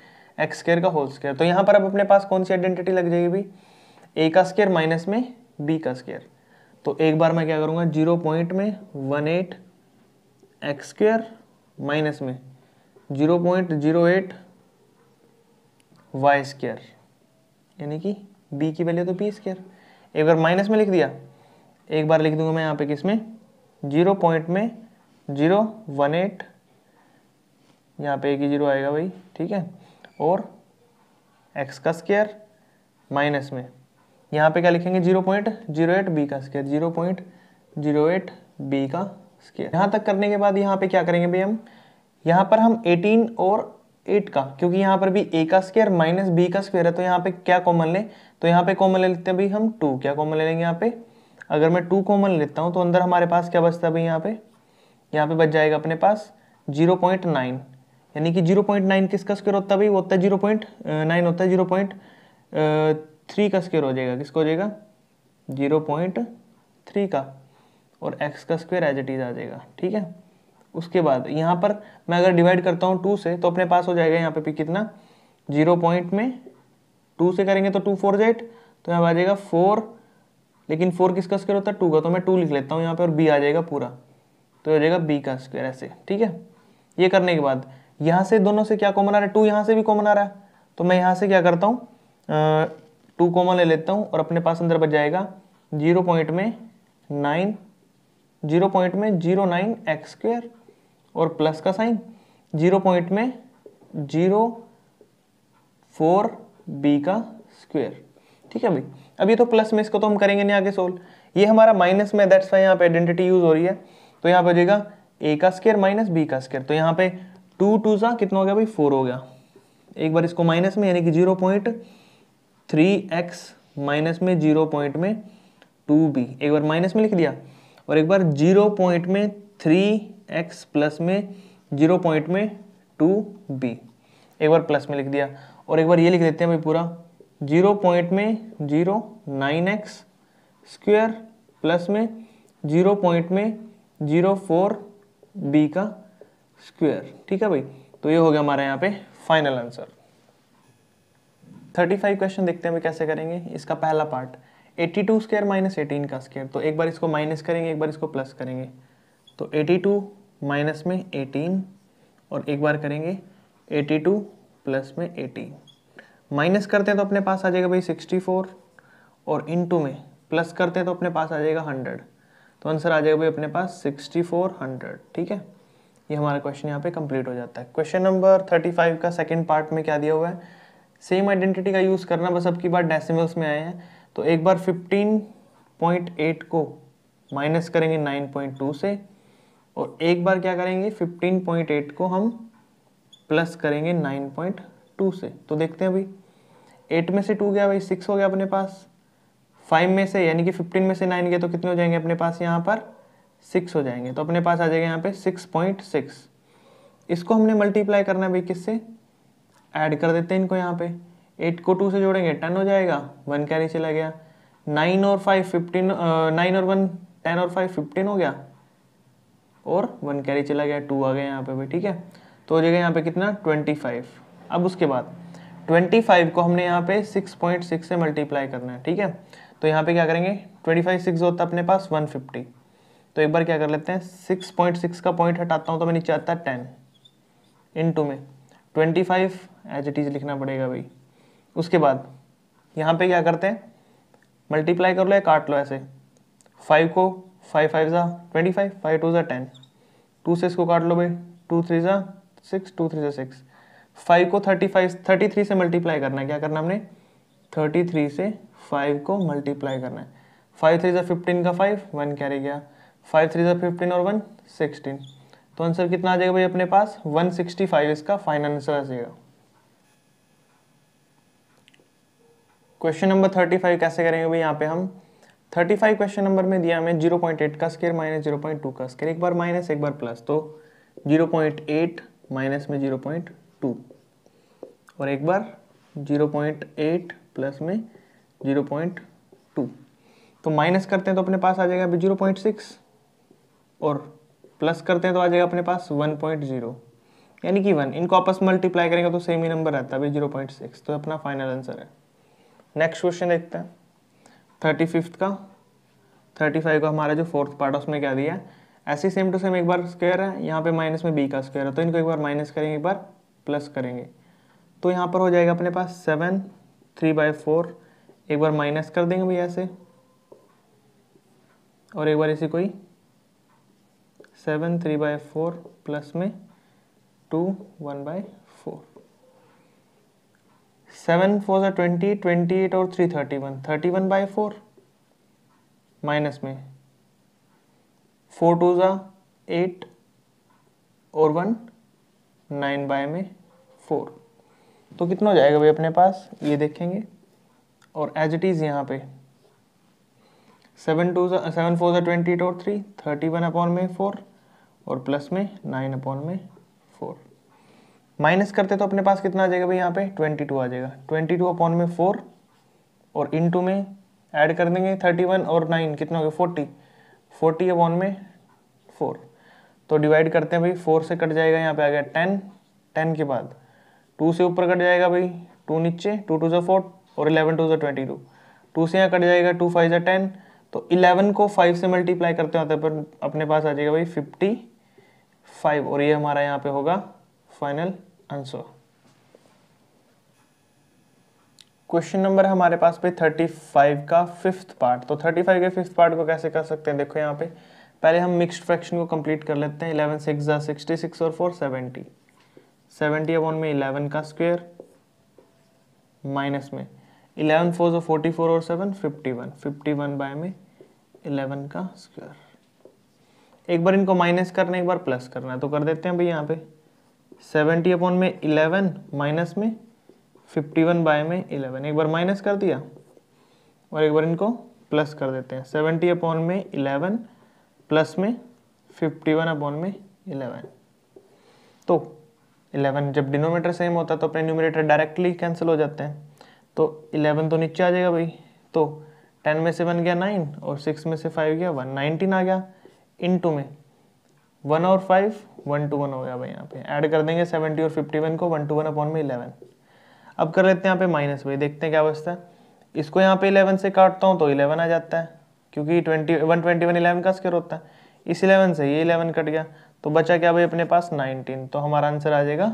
Speaker 1: X square का होल स्केयर तो यहाँ पर अब अपने पास कौन सी आइडेंटिटी लग जाएगी भाई ए का स्केयर माइनस में बी का स्केयर तो एक बार मैं क्या करूँगा जीरो पॉइंट में one eight X square minus में zero point zero eight Y square यानी कि बी की वैल्यू तो पी स्केयर एक बार माइनस में लिख दिया एक बार लिख दूंगा मैं यहाँ पे किस में जीरो पॉइंट में जीरो वन एट यहाँ पे एक ही जीरो आएगा भाई ठीक है और एक्स का स्केयर माइनस में यहाँ पे क्या लिखेंगे zero point zero eight B का square zero point zero eight B का स्केयर यहाँ तक करने के बाद यहाँ पे क्या करेंगे भाई हम यहाँ पर हम एटीन और एट का क्योंकि यहाँ पर भी ए का स्केयर माइनस बी का स्क्वायर है तो यहाँ पे क्या कॉमन लें तो यहाँ पे कॉमन ले लेते हैं भाई हम टू क्या कॉमन ले लेंगे यहाँ पे अगर मैं टू कॉमन लेता हूँ तो अंदर हमारे पास क्या बचता है भाई यहाँ पे यहाँ पे बच जाएगा अपने पास जीरो पॉइंट नाइन यानी कि 0.9 किसका स्क्वायर होता है भाई होता है जीरो पॉइंट नाइन होता है जीरो पॉइंट थ्री का स्क्वायर हो जाएगा किसका हो जाएगा जीरो पॉइंट थ्री का और एक्स का स्क्वायर एज इट इज आ जाएगा ठीक है उसके बाद यहाँ पर मैं अगर डिवाइड करता हूँ टू से तो अपने पास हो जाएगा यहाँ पे भी कितना जीरो पॉइंट में टू से करेंगे तो टू फोर जेट तो यहाँ पर आ जाएगा फोर लेकिन फोर किसका स्क्वायर होता है टू का तो मैं टू लिख लेता हूँ यहाँ पर और बी आ जाएगा पूरा तो हो जाएगा बी का स्क्वायर ऐसे ठीक है ये करने के बाद यहां से दोनों से क्या कॉमन आ रहा है टू यहां से भी कॉमन आ रहा है तो मैं यहां से क्या करता हूं टू कॉमन ले लेता हूं और अपने पास अंदर बच जाएगा जीरो पॉइंट में नाइन जीरो पॉइंट में जीरो नाइन एक्स स्क्वेयर और प्लस का साइन जीरो पॉइंट में जीरो फोर बी का स्क्वेयर ठीक है भाई अब ये तो प्लस में इसको तो हम करेंगे नहीं आगे सोल्व ये हमारा माइनस में दैट्स वाई यहाँ पे आइडेंटिटी यूज हो रही है तो यहाँ पे हो जाएगा ए का स्क्वेयर माइनस बी का स्क्वेयर तो यहाँ पे टू टू सा कितना हो गया भाई फोर हो गया एक बार इसको माइनस में यानी कि zero point three x minus में जीरो पॉइंट में टू बी एक बार माइनस में लिख दिया और एक बार जीरो पॉइंट में थ्री एक्स प्लस में जीरो पॉइंट में टू बी एक बार प्लस में लिख दिया और एक बार ये लिख देते हैं भाई पूरा जीरो पॉइंट में zero nine x square plus में जीरो पॉइंट में जीरो फोर बी का स्क्वेयर ठीक है भाई तो ये हो गया हमारा यहाँ पे फाइनल आंसर 35 क्वेश्चन देखते हैं कैसे करेंगे इसका पहला part 82 two square minus eighteen का स्क्वेयर तो एक बार इसको माइनस करेंगे एक बार इसको प्लस करेंगे तो 82 टू माइनस में 18 और एक बार करेंगे 82 टू प्लस में 18 माइनस करते हैं तो अपने पास आ जाएगा भाई 64 और इनटू में प्लस करते हैं तो अपने पास आ जाएगा 100 तो आंसर आ जाएगा भाई अपने पास हंड्रेड ठीक है ये हमारा क्वेश्चन यहाँ पे कंप्लीट हो जाता है क्वेश्चन नंबर थर्टी फाइव का सेकेंड पार्ट में क्या दिया हुआ है सेम आइडेंटिटी का यूज़ करना बस अब की बार डेसिमल्स में आए हैं तो एक बार फिफ्टीन पॉइंट एट को माइनस करेंगे नाइन पॉइंट टू से और एक बार क्या करेंगे फिफ्टीन पॉइंट एट को हम प्लस करेंगे नाइन पॉइंट टू से तो देखते हैं अभी एट में से टू गया भाई सिक्स हो गया अपने पास फाइव में से यानी कि फिफ्टीन में से नाइन गया तो कितने हो जाएंगे अपने पास यहाँ पर सिक्स हो जाएंगे तो अपने पास आ जाएगा यहाँ पे सिक्स पॉइंट सिक्स इसको हमने मल्टीप्लाई करना है भाई किससे ऐड कर देते हैं इनको यहाँ पे एट को टू से जोड़ेंगे टेन हो जाएगा वन कैरी चला गया नाइन और फाइव फिफ्टीन नाइन और वन टेन और फाइव फिफ्टीन हो गया और वन कैरी चला गया टू आ गया यहाँ पे भाई ठीक है तो हो जाएगा यहाँ पे कितना ट्वेंटी फाइव अब उसके बाद ट्वेंटी फाइव को हमने यहाँ पे सिक्स पॉइंट सिक्स से मल्टीप्लाई करना है ठीक है तो यहाँ पे क्या करेंगे ट्वेंटी फाइव सिक्स होता अपने पास वन फिफ्टी तो एक बार क्या कर लेते हैं सिक्स पॉइंट सिक्स का पॉइंट हटाता हूँ तो मैं नीचे आता है टेन इन टू में twenty five as it is लिखना पड़ेगा भाई उसके बाद यहाँ पे क्या करते हैं मल्टीप्लाई कर लो या काट लो ऐसे फाइव को फाइव फाइव ज़ा ट्वेंटी फाइव फाइव टू ज़ा टेन टू से इसको काट लो भाई टू थ्री ज़ा सिक्स टू थ्री ज़ा सिक्स फाइव को थर्टी फाइव थर्टी थ्री से मल्टीप्लाई करना है क्या करना हमने थर्टी थ्री से फाइव को मल्टीप्लाई करना है फाइव थ्री ज़ा फिफ्टीन का फाइव वन क्या रह गया फाइव थ्री ज़ा फिफ्टीन और वन सिक्सटीन तो आंसर कितना आ जाएगा भाई अपने पास वन सिक्सटी फाइव इसका फाइनल आंसर आ जाएगा क्वेश्चन नंबर थर्टी फाइव कैसे करेंगे भाई यहाँ पे हम थर्टी फाइव क्वेश्चन नंबर में दिया हमें जीरो पॉइंट एट का square minus zero point two का स्केयर एक बार माइनस एक बार प्लस तो जीरो पॉइंट एट माइनस में जीरो पॉइंट टू और एक बार जीरो पॉइंट एट प्लस में जीरो पॉइंट टू तो माइनस करते हैं तो अपने पास आ जाएगा अभी जीरो पॉइंट सिक्स और प्लस करते हैं तो आ जाएगा अपने पास वन पॉइंट जीरो यानी कि वन इनको आपस मल्टीप्लाई करेंगे तो सेम ही नंबर रहता है भाई जीरो पॉइंट सिक्स तो अपना फाइनल आंसर है नेक्स्ट क्वेश्चन देखते हैं थर्टी फिफ्थ का थर्टी फाइव का हमारा जो फोर्थ पार्ट है उसमें क्या दिया ऐसे सेम टू सेम एक बार स्क्वायर है यहाँ पे माइनस में बी का स्क्वायर है तो इनको एक बार माइनस करेंगे एक बार प्लस करेंगे तो यहाँ पर हो जाएगा अपने पास सेवन थ्री बाई फोर एक बार माइनस कर देंगे भैया ऐसे और एक बार इसे कोई seven three by four plus में two one by four seven four ज़ा ट्वेंटी ट्वेंटी एट और three thirty one thirty one by four minus में फोर टू ज़ा एट और वन नाइन बाय में फोर तो कितना हो जाएगा भाई अपने पास ये देखेंगे और एज इट इज़ यहाँ पे सेवन टू सेवन फोर ज़ा ट्वेंटी एट और थ्री थर्टी वन अपॉन में फोर और प्लस में नाइन अपॉन में फोर माइनस करते तो अपने पास कितना आ जाएगा भाई यहाँ पे ट्वेंटी टू आ जाएगा ट्वेंटी टू अपॉन में फोर और इन टू में ऐड कर देंगे थर्टी वन और नाइन कितना हो गया फोर्टी फोर्टी अपॉन में फोर तो डिवाइड करते हैं भाई फोर से कट जाएगा यहाँ पे आ गया टेन टेन के बाद टू से ऊपर कट जाएगा भाई टू नीचे टू टू जो फोर और इलेवन टू जो ट्वेंटी टू टू से यहाँ कट जाएगा टू फाइव जो टेन तो इलेवन को फाइव से मल्टीप्लाई करते हैं तो पर अपने पास आ जाएगा भाई फिफ्टी फाइव और ये हमारा यहाँ पे होगा फाइनल आंसर क्वेश्चन नंबर हमारे पास पे 35 का फिफ्थ पार्ट तो 35 के फिफ्थ पार्ट को कैसे कर सकते हैं देखो यहाँ पे पहले हम मिक्स्ड फ्रैक्शन को कंप्लीट कर लेते हैं 11 सिक्स जा सिक्सटी सिक्स और फोर सेवेंटी सेवेंटी अपॉन में 11 का स्क्वेयर माइनस में 11 फोर जो फोर्टी फोर और seven fifty one fifty one by में 11 का स्क्वेयर एक बार इनको माइनस करना एक बार प्लस करना है तो कर देते हैं भाई यहाँ पे सेवेंटी अपॉन में इलेवन माइनस में फिफ्टी वन बाय में इलेवन एक बार माइनस कर दिया और एक बार इनको प्लस कर देते हैं सेवेंटी अपॉन में इलेवन प्लस में फिफ्टी वन अपॉन में इलेवन तो इलेवन जब डिनोमीटर सेम होता है तो अपने न्यूमिनेटर डायरेक्टली कैंसिल हो जाते हैं तो इलेवन तो नीचे आ जाएगा भाई तो टेन में से बन गया नाइन और सिक्स में से फाइव गया वन नाइनटीन आ गया इन टू में वन और फाइव वन टू वन हो गया भाई यहाँ पे ऐड कर देंगे सेवेंटी और फिफ्टी वन को वन टू वन अपॉन में इलेवन अब कर लेते हैं यहाँ पे माइनस भाई देखते हैं क्या बचता है इसको यहाँ पे इलेवन से काटता हूँ तो इलेवन आ जाता है क्योंकि twenty one twenty one eleven का स्क्र होता है इस इलेवन से ये इलेवन कट गया तो बचा क्या भाई अपने पास नाइनटीन तो हमारा आंसर आ जाएगा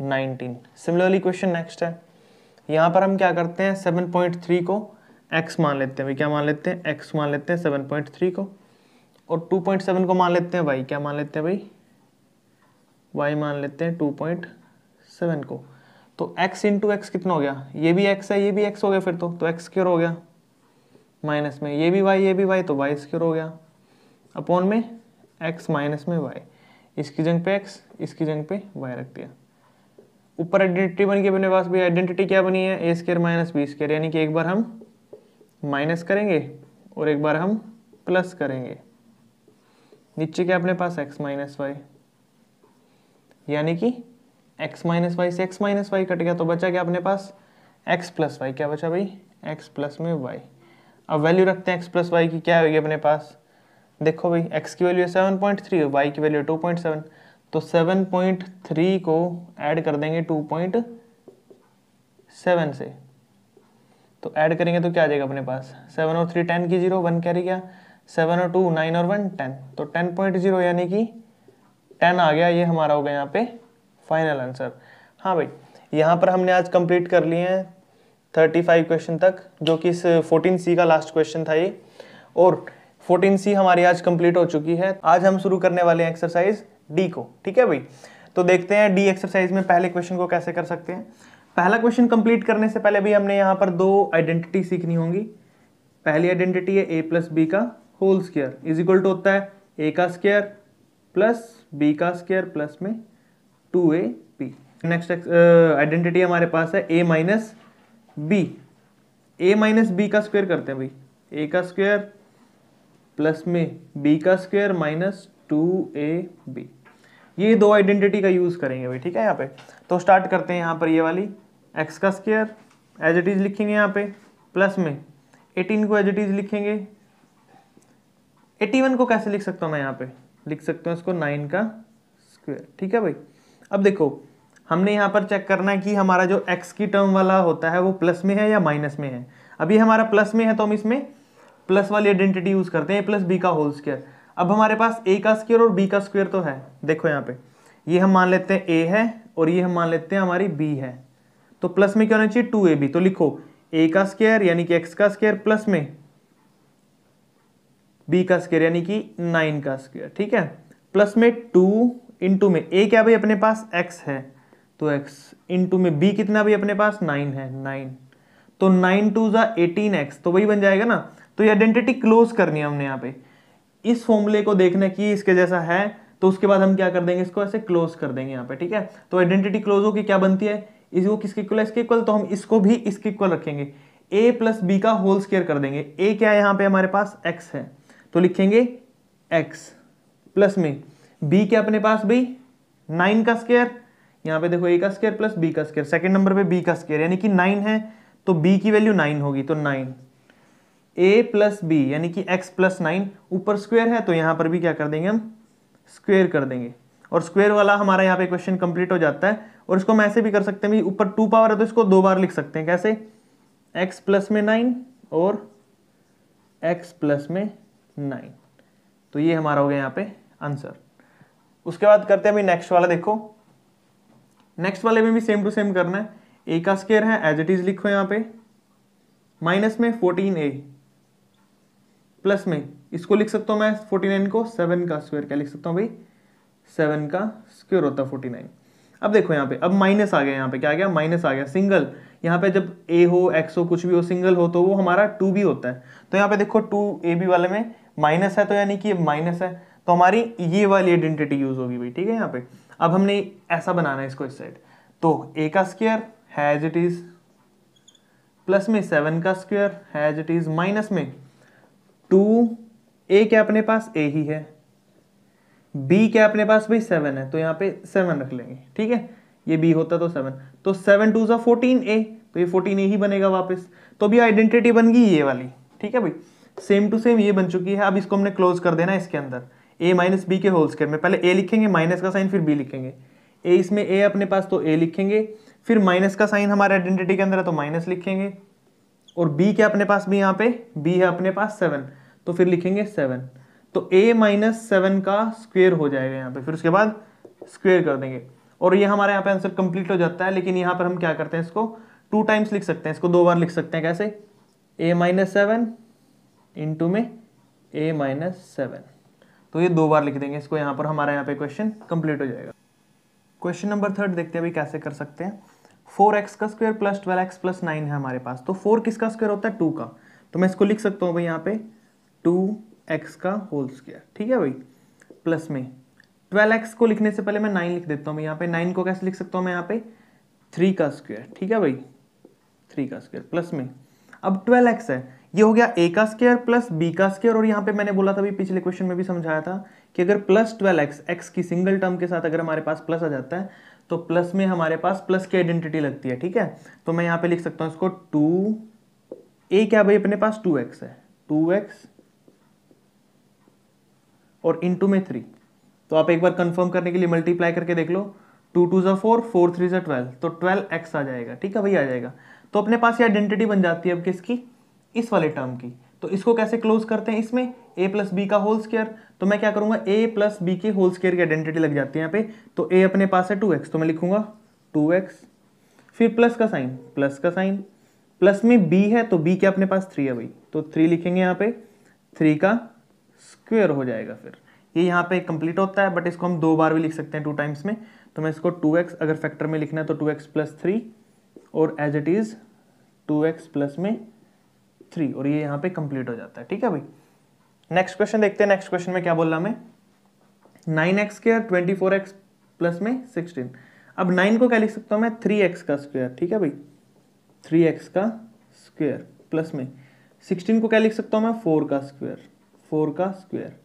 Speaker 1: नाइनटीन सिमिलरली क्वेश्चन नेक्स्ट है यहाँ पर हम क्या करते हैं सेवन पॉइंट थ्री को एक्स मान लेते हैं भाई क्या मान लेते हैं एक्स मान लेते हैं सेवन पॉइंट थ्री को और टू पॉइंट सेवन को मान लेते हैं वाई क्या मान लेते हैं भाई वाई मान लेते हैं टू पॉइंट सेवन को तो एक्स इंटू एक्स कितना हो गया ये भी एक्स है ये भी एक्स हो गया फिर तो तो एक्स क्योर हो गया माइनस में ये भी वाई ये भी वाई तो वाई स्क्योर हो गया अपॉन में एक्स माइनस में वाई इसकी जंग पे एक्स इसकी जंग पे वाई रख दिया ऊपर आइडेंटिटी बन गई अपने पास भी आइडेंटिटी क्या बनी है a square minus B square यानी कि एक बार हम माइनस करेंगे और एक बार हम प्लस करेंगे नीचे क्या अपने पास x माइनस वाई यानी कि x माइनस वाई से x माइनस वाई कट गया तो बचा क्या अपने पास x प्लस वाई क्या बचा भाई x प्लस में y अब वैल्यू रखते हैं x प्लस वाई की क्या होगी अपने पास देखो भाई x की वैल्यू है सेवन पॉइंट थ्री और वाई की वैल्यू टू पॉइंट सेवन तो सेवन पॉइंट थ्री को ऐड कर देंगे टू पॉइंट सेवन से तो ऐड करेंगे तो क्या आ जाएगा अपने पास सेवन और थ्री टेन की जीरो वन कैरी क्या सेवन और टू नाइन और वन टेन तो टेन पॉइंट जीरो यानी कि टेन आ गया ये हमारा हो गया यहाँ पे फाइनल आंसर हाँ भाई यहाँ पर हमने आज कंप्लीट कर लिए हैं थर्टी फाइव क्वेश्चन तक जो कि इस फोर्टीन सी का लास्ट क्वेश्चन था ये और फोर्टीन सी हमारी आज कंप्लीट हो चुकी है आज हम शुरू करने वाले हैं एक्सरसाइज डी को ठीक है भाई तो देखते हैं डी एक्सरसाइज में पहले क्वेश्चन को कैसे कर सकते हैं पहला क्वेश्चन कंप्लीट करने से पहले भी हमने यहाँ पर दो आइडेंटिटी सीखनी होंगी पहली आइडेंटिटी है ए प्लस बी का whole square is equal to होता है ए का स्केयर प्लस बी का स्केयर प्लस में two a b next identity हमारे पास है a minus b a minus B का स्क्वायर करते हैं भाई ए का स्क्वायर प्लस में बी का स्क्वायर माइनस टू ए बी ये दो आइडेंटिटी का यूज़ करेंगे भाई ठीक है यहाँ पे तो स्टार्ट करते हैं यहाँ पर ये वाली एक्स का स्क्वायर एज इट इज़ लिखेंगे यहाँ पे प्लस में एटीन को एज इट इज़ लिखेंगे एटी वन को कैसे लिख सकता हूँ मैं यहाँ पे लिख सकता हूँ इसको नाइन का स्क्वेयर ठीक है भाई अब देखो हमने यहाँ पर चेक करना है कि हमारा जो एक्स की टर्म वाला होता है वो प्लस में है या माइनस में है अभी हमारा प्लस में है तो हम इसमें प्लस वाली आइडेंटिटी यूज़ करते हैं प्लस बी का होल स्क्वेयर अब हमारे पास ए का स्क्वेयर और बी का स्क्वेयर तो है देखो यहाँ पे ये हम मान लेते हैं ए है और ये हम मान लेते हैं हमारी बी है तो प्लस में क्या होना चाहिए टू ए बी तो लिखो ए का स्क्वेयर यानी कि एक्स का स्क्वेयर प्लस में बी का स्केयर यानी कि नाइन का स्केयर ठीक है प्लस में टू इंटू में ए क्या भाई अपने पास एक्स है तो एक्स इंटू में बी कितना भी अपने पास नाइन है नाइन तो नाइन टू ज़ा एटीन एक्स तो वही बन जाएगा ना तो ये आइडेंटिटी क्लोज करनी है हमने यहाँ पे इस फॉर्मूले को देखना कि इसके जैसा है तो उसके बाद हम क्या कर देंगे इसको ऐसे क्लोज कर देंगे यहाँ पे ठीक है तो आइडेंटिटी क्लोज होगी क्या बनती है इसको किसके इक्वल है इसके इक्वल तो हम इसको भी इसके इक्वल रखेंगे ए प्लस बी का होल स्केयर कर देंगे ए क्या है यहाँ पे हमारे पास एक्स है तो लिखेंगे x प्लस में b क्या अपने पास भाई नाइन का स्केयर यहां पे देखो ए का स्केयर प्लस बी का स्केयर सेकेंड नंबर पे बी का स्केयर यानी कि नाइन है तो b की वैल्यू नाइन होगी तो नाइन ए प्लस बी यानी कि x प्लस नाइन ऊपर स्क्वायर है तो यहां पर भी क्या कर देंगे हम स्क्वायर कर देंगे और स्क्वायर वाला हमारा यहाँ पे क्वेश्चन कंप्लीट हो जाता है और इसको हम ऐसे भी कर सकते हैं भाई ऊपर टू पावर है तो इसको दो बार लिख सकते हैं कैसे x प्लस में नाइन और x प्लस में नाइन तो ये हमारा हो गया यहाँ पे आंसर उसके बाद करते हैं अभी नेक्स्ट वाला देखो नेक्स्ट वाले में भी सेम टू सेम करना है ए का स्केयर है एज इट इज लिखो यहाँ पे माइनस में फोर्टीन ए प्लस में इसको लिख सकता हूँ मैं फोर्टी नाइन को सेवन का स्क्वायर क्या लिख सकता हूँ भाई सेवन का स्क्वायर होता है फोर्टी नाइन अब देखो यहाँ पे अब माइनस आ गया यहाँ पे क्या आ गया माइनस आ गया सिंगल यहाँ पे जब ए हो एक्स हो कुछ भी हो सिंगल हो तो वो हमारा टू भी होता है तो यहाँ पे देखो टू ए बी वाले में माइनस है तो यानी कि ये माइनस है तो हमारी ये वाली आइडेंटिटी यूज होगी भाई ठीक है यहाँ पे अब हमने ऐसा बनाना है इसको इस साइड तो ए का स्क्वेयर है एज इट इज प्लस में सेवन का स्क्वेयर है एज इट इज माइनस में टू ए क्या अपने पास ए ही है बी क्या अपने पास भाई सेवन है तो यहाँ पे सेवन रख लेंगे ठीक है ये बी होता तो सेवन तो सेवन टू जो फोर्टीन ए तो ये फोर्टीन ए ही बनेगा वापस तो अभी आइडेंटिटी बन गई ये वाली ठीक है भाई सेम टू सेम ये बन चुकी है अब इसको हमने क्लोज कर देना इसके अंदर ए माइनस बी के होल स्केयर में पहले ए लिखेंगे माइनस का साइन फिर बी लिखेंगे ए इसमें ए अपने पास तो ए लिखेंगे फिर माइनस का साइन हमारे आइडेंटिटी के अंदर है तो माइनस लिखेंगे और बी क्या अपने पास भी यहाँ पे बी है अपने पास सेवन तो फिर लिखेंगे सेवन तो ए माइनस सेवन का स्क्वेयर हो जाएगा यहाँ पे फिर उसके बाद स्क्वेयर कर देंगे और ये हमारे यहाँ पे आंसर कंप्लीट हो जाता है लेकिन यहाँ पर हम क्या करते हैं इसको टू टाइम्स लिख सकते हैं इसको दो बार लिख सकते हैं कैसे ए माइनस सेवन इंटू में ए माइनस सेवन तो ये दो बार लिख देंगे इसको यहाँ पर हमारा यहाँ पे क्वेश्चन कंप्लीट हो जाएगा क्वेश्चन नंबर थर्ड देखते हैं अभी कैसे कर सकते हैं फोर एक्स का square plus twelve x plus nine है हमारे पास तो फोर किसका स्क्वायर होता है टू का तो मैं इसको लिख सकता हूँ भाई यहाँ पे टू एक्स का होल स्क्वायर ठीक है भाई प्लस में ट्वेल्व एक्स को लिखने से पहले मैं नाइन लिख देता हूँ यहाँ पे नाइन को कैसे लिख सकता हूँ मैं यहाँ पे थ्री का स्क्वायर ठीक है भाई थ्री का स्क्वायर प्लस में अब ट्वेल्व एक्स है ये हो गया ए का स्केयर प्लस बी का स्केयर और यहाँ पे मैंने बोला था अभी पिछले क्वेश्चन में भी समझाया था कि अगर प्लस ट्वेल्व एक्स एक्स की सिंगल टर्म के साथ अगर हमारे पास प्लस आ जाता है तो प्लस में हमारे पास प्लस की आइडेंटिटी लगती है ठीक है तो मैं यहाँ पे लिख सकता हूँ इसको टू ए क्या भाई अपने पास टू एक्स है टू एक्स और इन टू में थ्री तो आप एक बार कंफर्म करने के लिए मल्टीप्लाई करके देख लो टू टू ज़ा फोर फोर थ्री ज़ा ट्वेल्व तो ट्वेल्व एक्स आ जाएगा ठीक है भाई आ जाएगा तो अपने पास ये आइडेंटिटी बन जाती है अब किसकी इस वाले टर्म की तो इसको कैसे क्लोज करते हैं इसमें ए प्लस बी का होल स्केयर तो मैं क्या करूंगा ए प्लस बी के होल स्केयर की आइडेंटिटी लग जाती है यहाँ पे तो ए अपने पास है टू एक्स तो मैं लिखूंगा टू एक्स फिर प्लस का साइन प्लस का साइन प्लस में बी है तो बी क्या अपने पास थ्री है भाई तो थ्री लिखेंगे यहाँ पे थ्री का स्क्वेयर हो जाएगा फिर ये यहाँ पे कंप्लीट होता है बट इसको हम दो बार भी लिख सकते हैं टू टाइम्स में तो मैं इसको टू एक्स अगर फैक्टर में लिखना है तो टू एक्स प्लस थ्री और as it is two x plus में थ्री और ये यहाँ पे कंप्लीट हो जाता है ठीक है भाई नेक्स्ट क्वेश्चन देखते हैं नेक्स्ट क्वेश्चन में क्या बोल रहा हमें nine x square twenty four x plus में सिक्सटीन अब नाइन को क्या लिख सकता हूँ मैं थ्री एक्स का स्क्वेयर ठीक है भाई थ्री एक्स का स्क्वेयर प्लस में सिक्सटीन को क्या लिख सकता हूँ मैं फोर का स्क्वेयर फोर का स्क्वेयर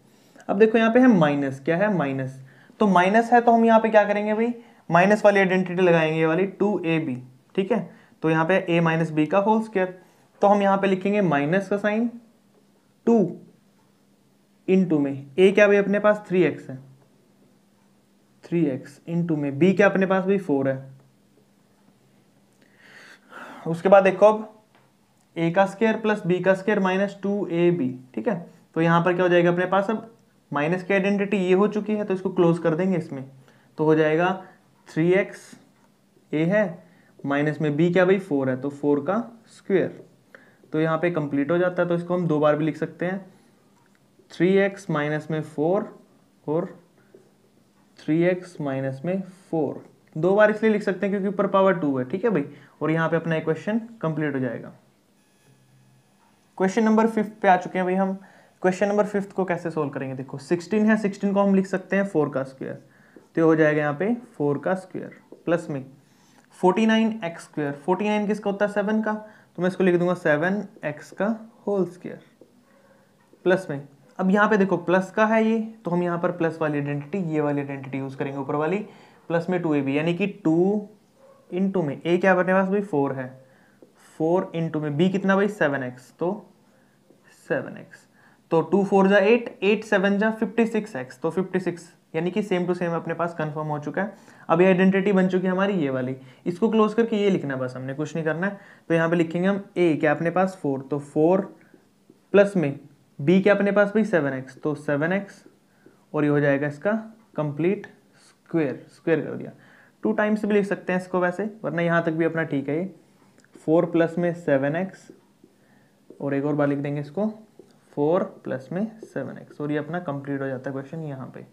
Speaker 1: अब देखो यहाँ पे है माइनस क्या है माइनस तो माइनस है तो हम यहाँ पे क्या करेंगे भाई माइनस वाली आइडेंटिटी लगाएंगे वाली टू ए बी ठीक है तो यहाँ पे ए माइनस बी का होल स्क्वेयर तो हम यहां पे लिखेंगे माइनस का साइन टू इंटू में ए क्या भाई अपने पास थ्री एक्स है थ्री एक्स इंटू में बी क्या अपने पास भाई फोर है उसके बाद देखो अब ए का स्केयर प्लस बी का square minus two A B ठीक है तो यहां पर क्या हो जाएगा अपने पास अब माइनस की आइडेंटिटी ये हो चुकी है तो इसको क्लोज कर देंगे इसमें तो हो जाएगा थ्री एक्स ए है माइनस में बी क्या भाई फोर है तो फोर का स्क्वेयर तो यहाँ पे कंप्लीट हो जाता है तो इसको हम दो बार भी लिख सकते हैं थ्री एक्स माइनस में फोर और थ्री एक्स माइनस में फोर दो बार इसलिए लिख सकते हैं क्योंकि ऊपर पावर टू है ठीक है भाई और यहाँ पे अपना इक्वेशन कंप्लीट हो जाएगा क्वेश्चन नंबर फिफ्थ पे आ चुके हैं भाई हम क्वेश्चन नंबर फिफ्थ को कैसे सोल्व करेंगे देखो सिक्सटीन है सिक्सटीन को हम लिख सकते हैं फोर का स्क्वेयर तो हो जाएगा यहाँ पे फोर का स्क्वेयर प्लस में forty nine x square forty nine किसका होता है सेवन का तो मैं इसको लिख दूंगा सेवन एक्स का होल स्केयर प्लस में अब यहाँ पे देखो प्लस का है ये तो हम यहाँ पर प्लस वाली आइडेंटिटी ये वाली आइडेंटिटी यूज़ करेंगे ऊपर वाली प्लस में टू ए बी यानी कि टू इन टू में ए क्या अपने पास भाई फोर है फोर इन टू में बी कितना भाई सेवन एक्स तो सेवन एक्स तो टू फोर जा एट एट सेवन जा फिफ्टी सिक्स एक्स तो फिफ्टी सिक्स यानी कि सेम टू सेम अपने पास कंफर्म हो चुका है अब ये आइडेंटिटी बन चुकी है हमारी ये वाली इसको क्लोज करके ये लिखना बस हमने कुछ नहीं करना है तो यहाँ पे लिखेंगे हम ए क्या अपने पास फोर तो फोर प्लस में बी क्या अपने पास भाई सेवन एक्स तो सेवन एक्स और ये हो जाएगा इसका कंप्लीट स्क्वेयर स्क्वेयर कर दिया टू टाइम्स भी लिख सकते हैं इसको वैसे वरना यहाँ तक भी अपना ठीक है ये फोर प्लस में सेवन एक्स और एक और बार लिख देंगे इसको फोर प्लस में सेवन एक्स और ये अपना कंप्लीट हो जाता है क्वेश्चन यहाँ पे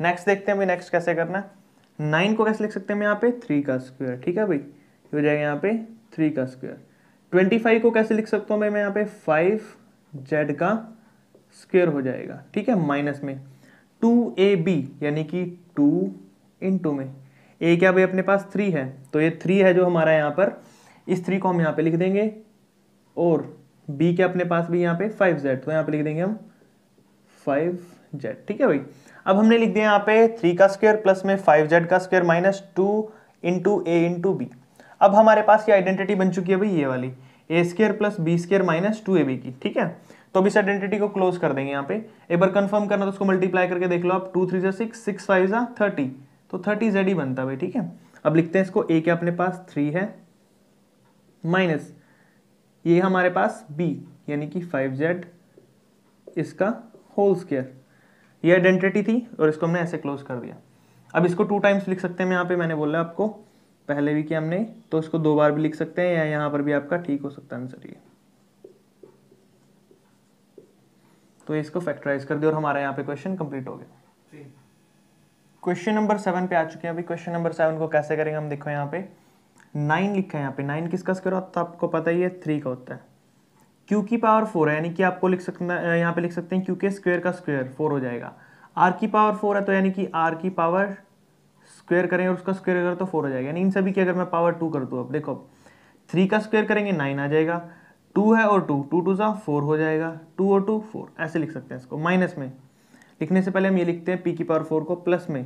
Speaker 1: नेक्स्ट देखते हैं भाई नेक्स्ट कैसे करना है नाइन को कैसे लिख सकते हैं यहाँ पे थ्री का स्क्वायर ठीक है भाई हो जाएगा यहाँ पे थ्री का स्क्वायर ट्वेंटी फाइव को कैसे लिख सकता हूँ भाई मैं यहाँ पे फाइव जेड का स्क्वेयर हो जाएगा ठीक है माइनस में टू ए बी यानी कि टू इन टू में ए क्या भाई अपने पास थ्री है तो ये थ्री है जो हमारा यहाँ पर इस थ्री को हम यहाँ पे लिख देंगे और बी के अपने पास भी यहाँ पे फाइव जेड तो यहाँ पे लिख देंगे हम फाइव जेड ठीक है भाई अब हमने लिख दिया यहाँ पे थ्री का स्क्वेयर प्लस में फाइव जेड का square minus two into a into b अब हमारे पास ये आइडेंटिटी बन चुकी है भाई ये वाली a square plus b square minus two A b की ठीक है तो अब इस आइडेंटिटी को क्लोज कर देंगे यहाँ पे एक बार कंफर्म करना तो उसको मल्टीप्लाई करके देख लो आप टू थ्री जो सिक्स सिक्स फाइव जो थर्टी तो थर्टी जेड ही बनता है भाई ठीक है अब लिखते हैं इसको ए के अपने पास थ्री है माइनस ये हमारे पास बी यानी कि फाइव जेड इसका होल स्केयर ये आइडेंटिटी थी और इसको हमने ऐसे क्लोज कर दिया अब इसको टू टाइम्स लिख सकते हैं यहाँ पे मैंने बोला आपको पहले भी किया हमने तो इसको दो बार भी लिख सकते हैं या यहाँ पर भी आपका ठीक हो सकता है आंसर ये तो इसको फैक्टराइज कर दिया और हमारा यहाँ पे क्वेश्चन कंप्लीट हो गया क्वेश्चन नंबर सेवन पे आ चुके हैं अभी क्वेश्चन नंबर सेवन को कैसे करेंगे हम देखो यहाँ पे नाइन लिखा है यहाँ पे नाइन किसका स्क्वायर होता है आपको पता ही है थ्री का होता है क्यू की पावर फोर है यानी कि आपको लिख सकना यहाँ पे लिख सकते हैं क्यू के स्क्वेयर का स्क्वेयर फोर हो जाएगा आर की पावर फोर है तो यानी कि आर की पावर स्क्वेयर करेंगे और उसका स्क्वेयर अगर तो फोर हो जाएगा यानी इन सभी की अगर मैं पावर टू कर दूँ अब देखो थ्री का स्क्वेयर करेंगे नाइन आ जाएगा टू है और टू टू टू सा फोर हो जाएगा टू और टू फोर ऐसे लिख सकते हैं इसको माइनस में लिखने से पहले हम ये लिखते हैं पी की पावर फोर को प्लस में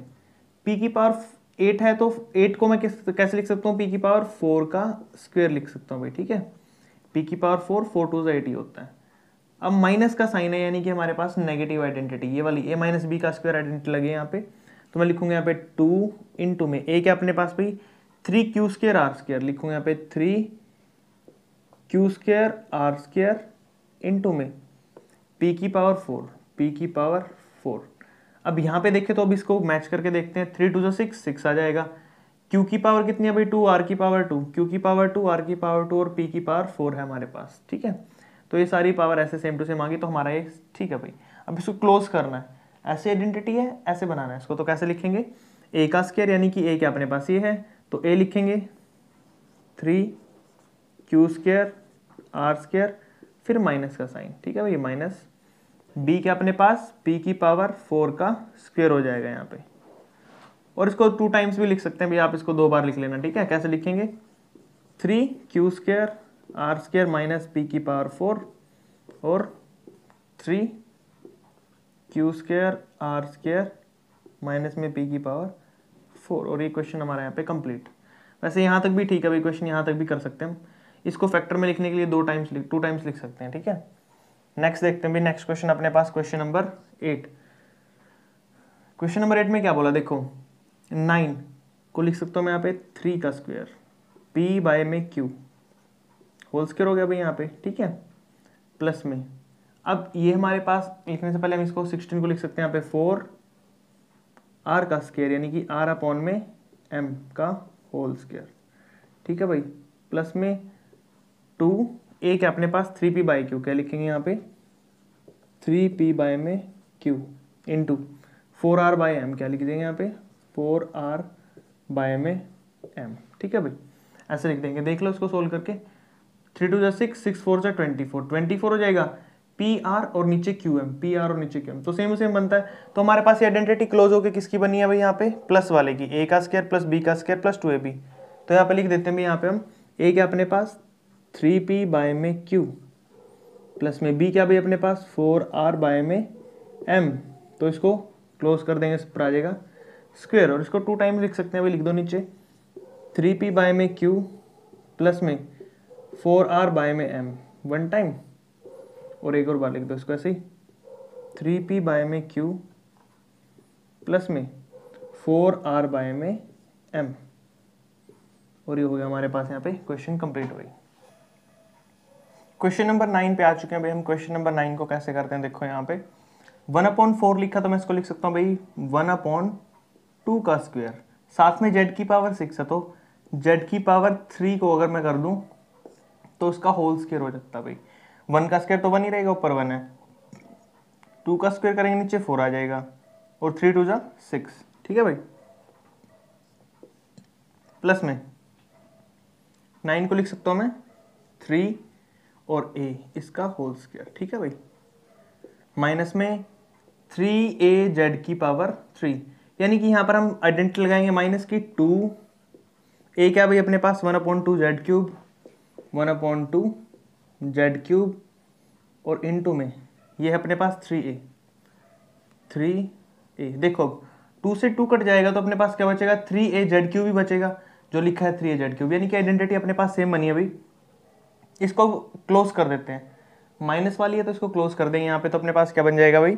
Speaker 1: पी की पावर एट है तो एट को मैं कैसे लिख सकता हूँ पी की पावर फोर का स्क्वेयर लिख सकता हूँ भाई ठीक है पी की पावर फोर फोर टू ज़ा एटी होता है अब माइनस का साइन है यानी कि हमारे पास नेगेटिव आइडेंटिटी ये वाली ए माइनस बी का स्क्वायर आइडेंटिटी लगे यहाँ पे तो मैं लिखूंगा यहाँ पे टू इन टू में ए क्या अपने पास भाई three q square r square लिखूंगा यहाँ पे three q square r square into में पी की पावर फोर पी की पावर फोर अब यहाँ पे देखें तो अब इसको मैच करके देखते हैं थ्री टू जो सिक्स सिक्स आ जाएगा क्यू की पावर कितनी है भाई टू आर की पावर टू क्यू की पावर टू आर की पावर टू और पी की पावर फोर है हमारे पास ठीक है तो ये सारी पावर ऐसे सेम टू सेम आ गई तो हमारा ये ठीक है भाई अब इसको क्लोज करना है ऐसे आइडेंटिटी है ऐसे बनाना है इसको तो कैसे लिखेंगे ए का स्केयर यानी कि ए क्या अपने पास ये है तो ए लिखेंगे three q square r square फिर माइनस का साइन ठीक है भाई माइनस बी क्या अपने पास पी की पावर फोर का स्क्वेयर हो जाएगा यहाँ पे और इसको टू टाइम्स भी लिख सकते हैं भाई आप इसको दो बार लिख लेना ठीक है कैसे लिखेंगे three q square r square minus p की पावर फोर और three q square r square minus में पी की पावर फोर और ये क्वेश्चन हमारा यहाँ पे कंप्लीट वैसे यहाँ तक भी ठीक है क्वेश्चन यहाँ तक भी कर सकते हैं हम इसको फैक्टर में लिखने के लिए दो टाइम्स टू टाइम्स लिख सकते हैं ठीक है नेक्स्ट देखते हैं भाई नेक्स्ट क्वेश्चन अपने पास question number eight question number eight में क्या बोला देखो नाइन को लिख सकता हूँ मैं यहाँ पे थ्री का स्क्वायर पी बाय में क्यू होल स्क्वेयर हो गया भाई यहाँ पे ठीक है प्लस में अब ये हमारे पास लिखने से पहले हम इसको सिक्सटीन को लिख सकते हैं यहाँ पे फोर आर का स्केयर यानी कि आर अपॉन में एम का होल स्क्वेयर ठीक है भाई प्लस में टू एक अपने पास थ्री पी बाई क्यू क्या लिखेंगे यहाँ पे थ्री पी बाय में q into four r by m क्या लिख देंगे यहाँ पे फोर आर बाय में एम ठीक है भाई ऐसे लिख देंगे देख लो इसको सोल्व करके थ्री टू जै सिक्स सिक्स फोर जै ट्वेंटी फोर ट्वेंटी फोर हो जाएगा पी आर और नीचे क्यू एम पी आर और नीचे क्यू एम तो सेम सेम बनता है तो हमारे पास ये आइडेंटिटी क्लोज होकर किसकी बनी है भाई यहाँ पे प्लस वाले की ए का स्केयर प्लस बी का square plus two A B तो यहाँ पे लिख देते हैं भाई यहाँ पे हम ए क्या अपने पास थ्री पी बाय में क्यू प्लस में बी क्या भाई अपने पास फोर आर बाय में एम तो इसको क्लोज कर देंगे इस पर आ जाएगा स्क्वेयर और इसको टू टाइम लिख सकते हैं अभी लिख दो नीचे थ्री पी बाय में क्यू प्लस में फोर आर बाय में एम वन टाइम और एक और बार लिख दो इसको ऐसे ही थ्री पी बाय में क्यू प्लस में फोर आर बाय में एम और ये हो गया हमारे पास यहाँ पे क्वेश्चन कंप्लीट हो गई क्वेश्चन नंबर नाइन पे आ चुके हैं भाई हम क्वेश्चन नंबर नाइन को कैसे करते हैं देखो यहाँ पे वन अपॉन फोर लिखा तो मैं इसको लिख सकता हूँ भाई वन अपॉन टू का स्क्वायर साथ में जेड की पावर सिक्स है तो जेड की पावर थ्री को अगर मैं कर दूं तो उसका होल स्क्वायर हो जाता है भाई वन का स्क्वायर तो वन ही रहेगा ऊपर वन है टू का स्क्वायर करेंगे नीचे फोर आ जाएगा और थ्री टू जा सिक्स ठीक है भाई प्लस में नाइन को लिख सकता हूँ मैं थ्री और ए इसका होल स्क्वायर ठीक है भाई माइनस में थ्री ए जेड की पावर थ्री यानी कि यहाँ पर हम आइडेंटिटी लगाएंगे माइनस की टू ए क्या भाई अपने पास one upon two z cube one upon two z cube और इन टू में ये है अपने पास थ्री ए थ्री ए देखो टू से टू कट जाएगा तो अपने पास क्या बचेगा थ्री ए जेड क्यूब ही बचेगा जो लिखा है थ्री ए जेड क्यूब यानी कि आइडेंटिटी अपने पास सेम बनी है भाई इसको क्लोज कर देते हैं माइनस वाली है तो इसको क्लोज कर देंगे यहाँ पे तो अपने पास क्या बन जाएगा भाई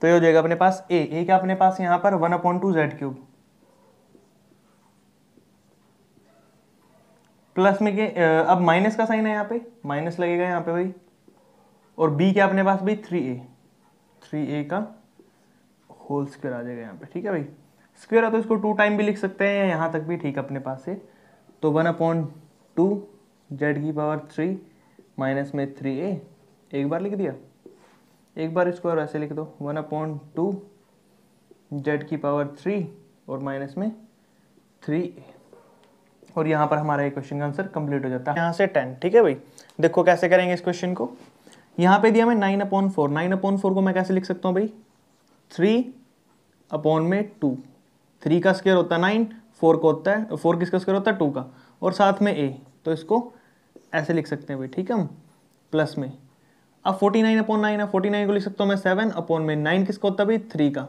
Speaker 1: तो ये हो जाएगा अपने पास ए ए क्या अपने पास यहाँ पर one upon two z cube plus में के अब माइनस का साइन है यहाँ पे माइनस लगेगा यहाँ पे भाई और बी क्या अपने पास भाई थ्री ए थ्री ए का होल स्क्वायर आ जाएगा यहाँ पे ठीक है भाई स्क्वायर है तो इसको टू टाइम भी लिख सकते हैं यहाँ तक भी ठीक है अपने पास से तो वन अपॉन टू जेड की पावर थ्री माइनस में थ्री ए एक बार लिख दिया एक बार इसको ऐसे लिख दो वन अपॉइंट टू जेड की पावर थ्री और माइनस में थ्री और यहाँ पर हमारा ये क्वेश्चन का आंसर कंप्लीट हो जाता है यहाँ से टेन ठीक है भाई देखो कैसे करेंगे इस क्वेश्चन को यहाँ पे दिया मैं nine upon four nine upon four को मैं कैसे लिख सकता हूँ भाई थ्री अपॉन में टू थ्री का स्केयर होता है नाइन फोर का होता है फोर किसका स्केयर होता है टू का और साथ में ए तो इसको ऐसे लिख सकते हैं भाई ठीक है हम प्लस में अब 49 अपॉन नाइन है 49 को लिख सकता हूँ मैं सेवन अपॉन में नाइन किसका होता है भाई थ्री का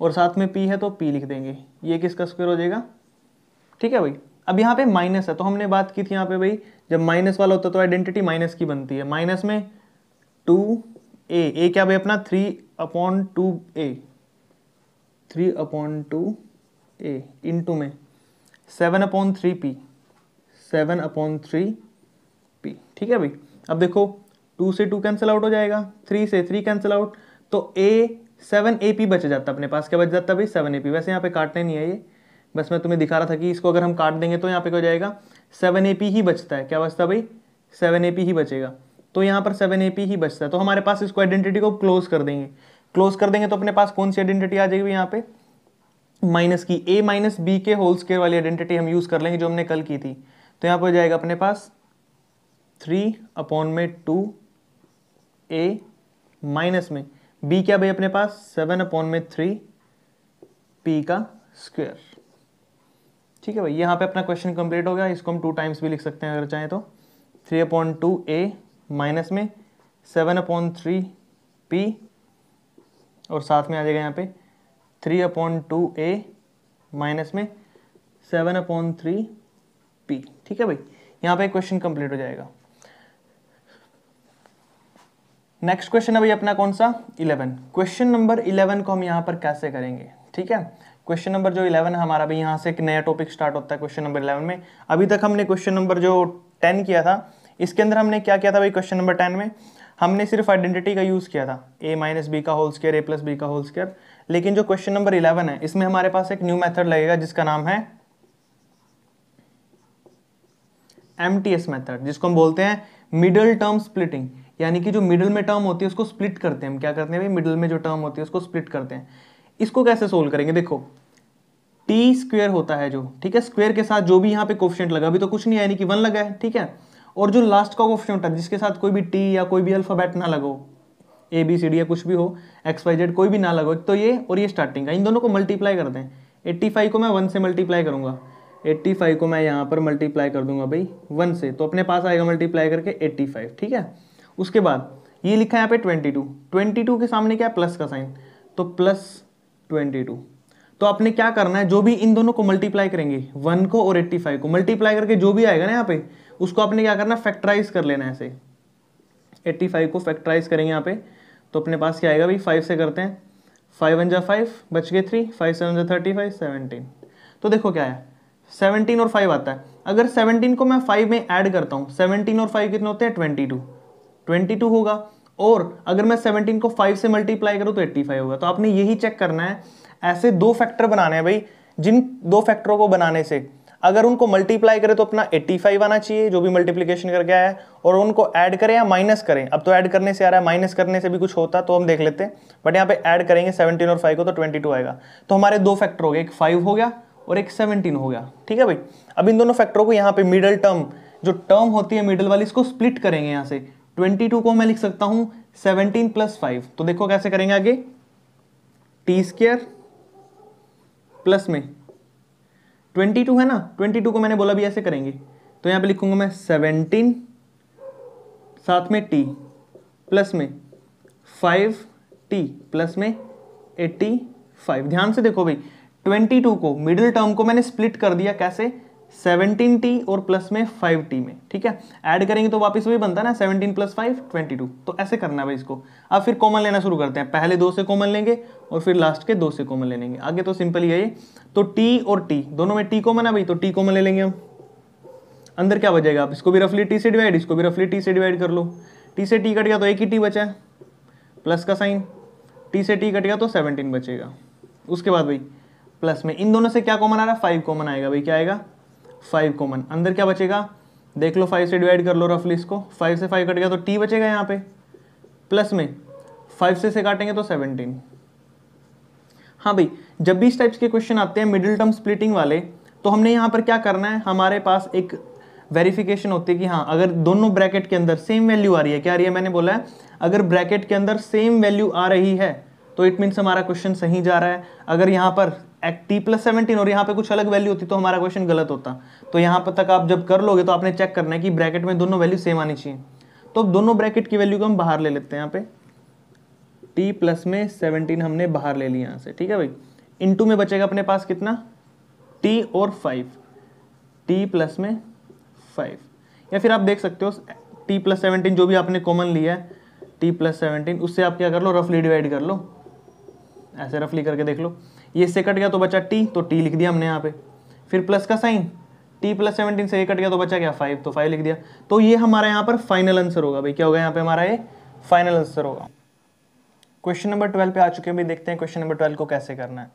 Speaker 1: और साथ में पी है तो पी लिख देंगे ये किसका स्क्वायर हो जाएगा ठीक है भाई अब यहाँ पे माइनस है तो हमने बात की थी यहाँ पे भाई जब माइनस वाला होता है तो आइडेंटिटी माइनस की बनती है माइनस में टू ए ए क्या भाई अपना three upon two a three upon two a into में seven upon three p seven upon three p ठीक है भाई अब देखो टू से टू कैंसिल आउट हो जाएगा थ्री से थ्री कैंसिल आउट तो ए सेवन ए पी बच जाता अपने पास क्या बच जाता भाई सेवन ए पी वैसे यहाँ पे काटने नहीं है ये बस मैं तुम्हें दिखा रहा था कि इसको अगर हम काट देंगे तो यहाँ पे क्या हो जाएगा सेवन ए पी ही बचता है क्या बचता भाई सेवन ए पी ही बचेगा तो यहाँ पर सेवन ए पी ही बचता है तो हमारे पास इसको आइडेंटिटी को क्लोज कर देंगे क्लोज कर देंगे तो अपने पास कौन सी आइडेंटिटी आ जाएगी यहाँ पे माइनस की ए माइनस बी के होल स्केयर वाली आइडेंटिटी हम यूज़ कर लेंगे जो हमने कल की थी तो यहाँ पर हो जाएगा अपने पास थ्री अपॉन में टू ए माइनस में बी क्या भाई अपने पास सेवन अपॉन में थ्री पी का स्क्वेयर ठीक है भाई यहाँ पे अपना क्वेश्चन कंप्लीट हो गया इसको हम टू टाइम्स भी लिख सकते हैं अगर चाहें तो थ्री अपॉन टू ए माइनस में सेवन अपॉन थ्री पी और साथ में आ जाएगा यहाँ पे थ्री अपॉन टू ए माइनस में सेवन अपॉन थ्री पी ठीक है भाई यहाँ पे क्वेश्चन कंप्लीट हो जाएगा नेक्स्ट क्वेश्चन है अपना कौन सा इलेवन क्वेश्चन नंबर इलेवन को हम यहाँ पर कैसे करेंगे ठीक है क्वेश्चन नंबर जो इलेवन है हमारा भी यहाँ से एक नया टॉपिक स्टार्ट होता है क्वेश्चन नंबर इलेवन में अभी तक हमने क्वेश्चन नंबर जो टेन किया था इसके अंदर हमने क्या किया था भाई क्वेश्चन नंबर टेन में हमने सिर्फ आइडेंटिटी का यूज़ किया था ए माइनस बी का whole square a plus B का होल स्केयर लेकिन जो क्वेश्चन नंबर इलेवन है इसमें हमारे पास एक न्यू मैथड लगेगा जिसका नाम है एम टी एस मैथड जिसको हम बोलते हैं मिडल टर्म स्प्लिटिंग यानी कि जो मिडिल में टर्म होती है उसको स्प्लिट करते हैं हम क्या करते हैं भाई मिडिल में जो टर्म होती है उसको स्प्लिट करते हैं इसको कैसे सोल्व करेंगे देखो टी स्क्वेयर होता है जो ठीक है स्क्वेयर के साथ जो भी यहाँ पे कोफिशेंट लगा अभी तो कुछ नहीं यानी कि वन लगा है ठीक है और जो लास्ट का कोफिशेंट है जिसके साथ कोई भी टी या कोई भी अल्फ़ाबेट ना लगो ए बी सी डी या कुछ भी हो एक्स वाई जेड कोई भी ना लगो तो ये और ये स्टार्टिंग का इन दोनों को मल्टीप्लाई करते हैं एट्टी फाइव को मैं वन से मल्टीप्लाई करूंगा एट्टी फाइव को मैं यहाँ पर मल्टीप्लाई कर दूंगा भाई वन से तो अपने पास आएगा मल्टीप्लाई करके एट्टी फाइव ठीक है उसके बाद ये लिखा है यहाँ पे ट्वेंटी टू ट्वेंटी टू के सामने क्या है प्लस का साइन तो प्लस ट्वेंटी टू तो आपने क्या करना है जो भी इन दोनों को मल्टीप्लाई करेंगे वन को और एट्टी फाइव को मल्टीप्लाई करके जो भी आएगा ना यहाँ पे उसको आपने क्या करना है फैक्टराइज कर लेना है ऐसे एट्टी फाइव को फैक्टराइज करेंगे यहाँ पे तो अपने पास क्या आएगा भाई फाइव से करते हैं फाइव वन जा फाइव बच गए थ्री फाइव सेवन जा थर्टी फाइव सेवनटीन तो देखो क्या है सेवनटीन और फाइव आता है अगर सेवनटीन को मैं फाइव में ऐड करता हूँ सेवनटीन और फाइव कितने होते हैं ट्वेंटी टू ट्वेंटी टू होगा और अगर मैं सेवनटीन को फाइव से मल्टीप्लाई करूँ तो एट्टी फाइव होगा तो आपने यही चेक करना है ऐसे दो फैक्टर बनाने हैं भाई जिन दो फैक्टरों को बनाने से अगर उनको मल्टीप्लाई करें तो अपना 85 आना चाहिए जो भी मल्टीप्लीकेशन करके आया है और उनको ऐड करें या माइनस करें अब तो ऐड करने से आ रहा है माइनस करने से भी कुछ होता तो हम देख लेते हैं बट यहाँ पे ऐड करेंगे 17 और 5 को तो 22 आएगा तो हमारे दो फैक्टर हो गए एक 5 हो गया और एक 17 हो गया ठीक है भाई अब इन दोनों फैक्टरों को यहाँ पे मिडल टर्म जो टर्म होती है मिडल वाली इसको स्प्लिट करेंगे यहाँ से ट्वेंटी टू को मैं लिख सकता हूं सेवनटीन प्लस फाइव तो देखो कैसे करेंगे आगे टी स्केयर प्लस में ट्वेंटी टू है ना ट्वेंटी टू को मैंने बोला भी ऐसे करेंगे तो यहां पे लिखूंगा मैं सेवनटीन साथ में टी प्लस में फाइव टी प्लस में एट्टी फाइव ध्यान से देखो भाई ट्वेंटी टू को मिडिल टर्म को मैंने स्प्लिट कर दिया कैसे सेवनटीन टी और प्लस में फाइव टी में ठीक है ऐड करेंगे तो वापस वही बनता है ना seventeen plus five twenty two तो ऐसे करना है भाई इसको अब फिर कॉमन लेना शुरू करते हैं पहले दो से कॉमन लेंगे और फिर लास्ट के दो से कॉमन ले लेंगे आगे तो सिंपल ही है ये तो टी और टी दोनों में टी कॉमन है भाई तो टी कॉमन ले लेंगे हम अंदर क्या बचेगा आप इसको भी रफली टी से डिवाइड इसको भी रफली टी से डिवाइड कर लो टी से टी कट गया तो एक ही टी बचा है प्लस का साइन टी से टी कट गया तो सेवनटीन बचेगा उसके बाद भाई प्लस में इन दोनों से क्या कॉमन आ रहा है फाइव कॉमन आएगा भाई क्या आएगा फाइव कॉमन अंदर क्या बचेगा देख लो फाइव से डिवाइड कर लो रफली इसको फाइव से फाइव कट गया तो टी बचेगा यहाँ पे प्लस में फाइव से से काटेंगे तो सेवनटीन हाँ भाई जब भी इस टाइप्स के क्वेश्चन आते हैं मिडिल टर्म स्प्लिटिंग वाले तो हमने यहाँ पर क्या करना है हमारे पास एक वेरिफिकेशन होती है कि हाँ अगर दोनों ब्रैकेट के अंदर सेम वैल्यू आ रही है क्या आ रही है मैंने बोला है अगर ब्रैकेट के अंदर सेम वैल्यू आ रही है तो इट मीन्स हमारा क्वेश्चन सही जा रहा है अगर यहाँ पर एक्ट टी प्लस सेवनटीन और यहाँ पे कुछ अलग वैल्यू होती तो हमारा क्वेश्चन गलत होता तो यहाँ पर तक आप जब कर लोगे तो आपने चेक करना है कि ब्रैकेट में दोनों वैल्यू सेम आनी चाहिए तो अब दोनों ब्रैकेट की वैल्यू को हम बाहर ले लेते हैं यहाँ पे टी प्लस में सेवनटीन हमने बाहर ले लिया यहाँ से ठीक है भाई इंटू में बचेगा अपने पास कितना टी और फाइव टी प्लस में फाइव या फिर आप देख सकते हो टी प्लस सेवनटीन जो भी आपने कॉमन लिया है टी प्लस सेवनटीन उससे आप क्या कर लो रफली डिवाइड कर लो ऐसे रफली करके देख लो ये इससे कट गया तो बचा टी तो टी लिख दिया हमने यहाँ पे फिर प्लस का साइन टी प्लस सेवनटीन से ये कट गया तो बचा गया फाइव तो फाइव लिख दिया तो ये हमारा यहाँ पर फाइनल आंसर होगा भाई क्या होगा यहाँ पे हमारा ये फाइनल आंसर होगा क्वेश्चन नंबर ट्वेल्व पे आ चुके हैं भी देखते हैं क्वेश्चन नंबर ट्वेल्व को कैसे करना है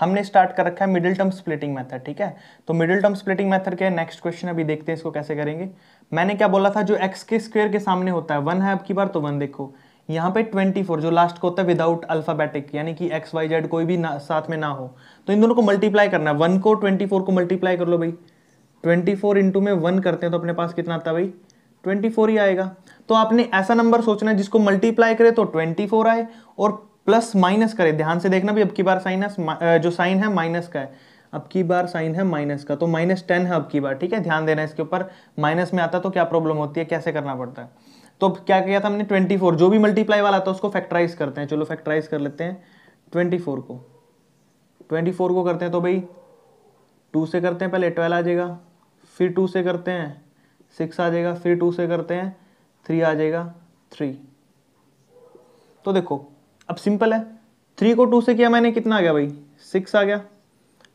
Speaker 1: हमने स्टार्ट कर रखा है मिडिल टर्म स्प्लिटिंग मेथड ठीक है तो मिडिल टर्म स्प्लिटिंग मेथड के नेक्स्ट क्वेश्चन अभी देखते हैं इसको कैसे करेंगे मैंने क्या बोला था जो एक्स के स्क्वेयर के सामने होता है वन है अब की बार तो वन देखो यहाँ पे 24 जो लास्ट को होता है विदाउट अल्फाबेटिक यानी कि एक्स वाई जेड कोई भी ना साथ में ना हो तो इन दोनों को मल्टीप्लाई करना है वन को 24 को मल्टीप्लाई कर लो भाई 24 फोर इंटू में वन करते हैं तो अपने पास कितना आता है भाई 24 ही आएगा तो आपने ऐसा नंबर सोचना है जिसको मल्टीप्लाई करे तो 24 आए और प्लस माइनस करे ध्यान से देखना भी अब की बार साइन है जो साइन है माइनस का है अब की बार साइन है माइनस का तो माइनस टेन है अब की बार ठीक है ध्यान देना इसके ऊपर माइनस में आता तो क्या प्रॉब्लम होती है कैसे करना पड़ता है तो क्या किया था हमने 24 जो भी मल्टीप्लाई वाला था उसको फैक्टराइज करते हैं चलो फैक्टराइज कर लेते हैं 24 को 24 को करते हैं तो भाई टू से करते हैं पहले ट्वेल्व आ जाएगा फिर टू से करते हैं सिक्स आ जाएगा फिर टू से करते हैं थ्री आ जाएगा थ्री तो देखो अब सिंपल है थ्री को टू से किया मैंने कितना आ गया भाई सिक्स आ गया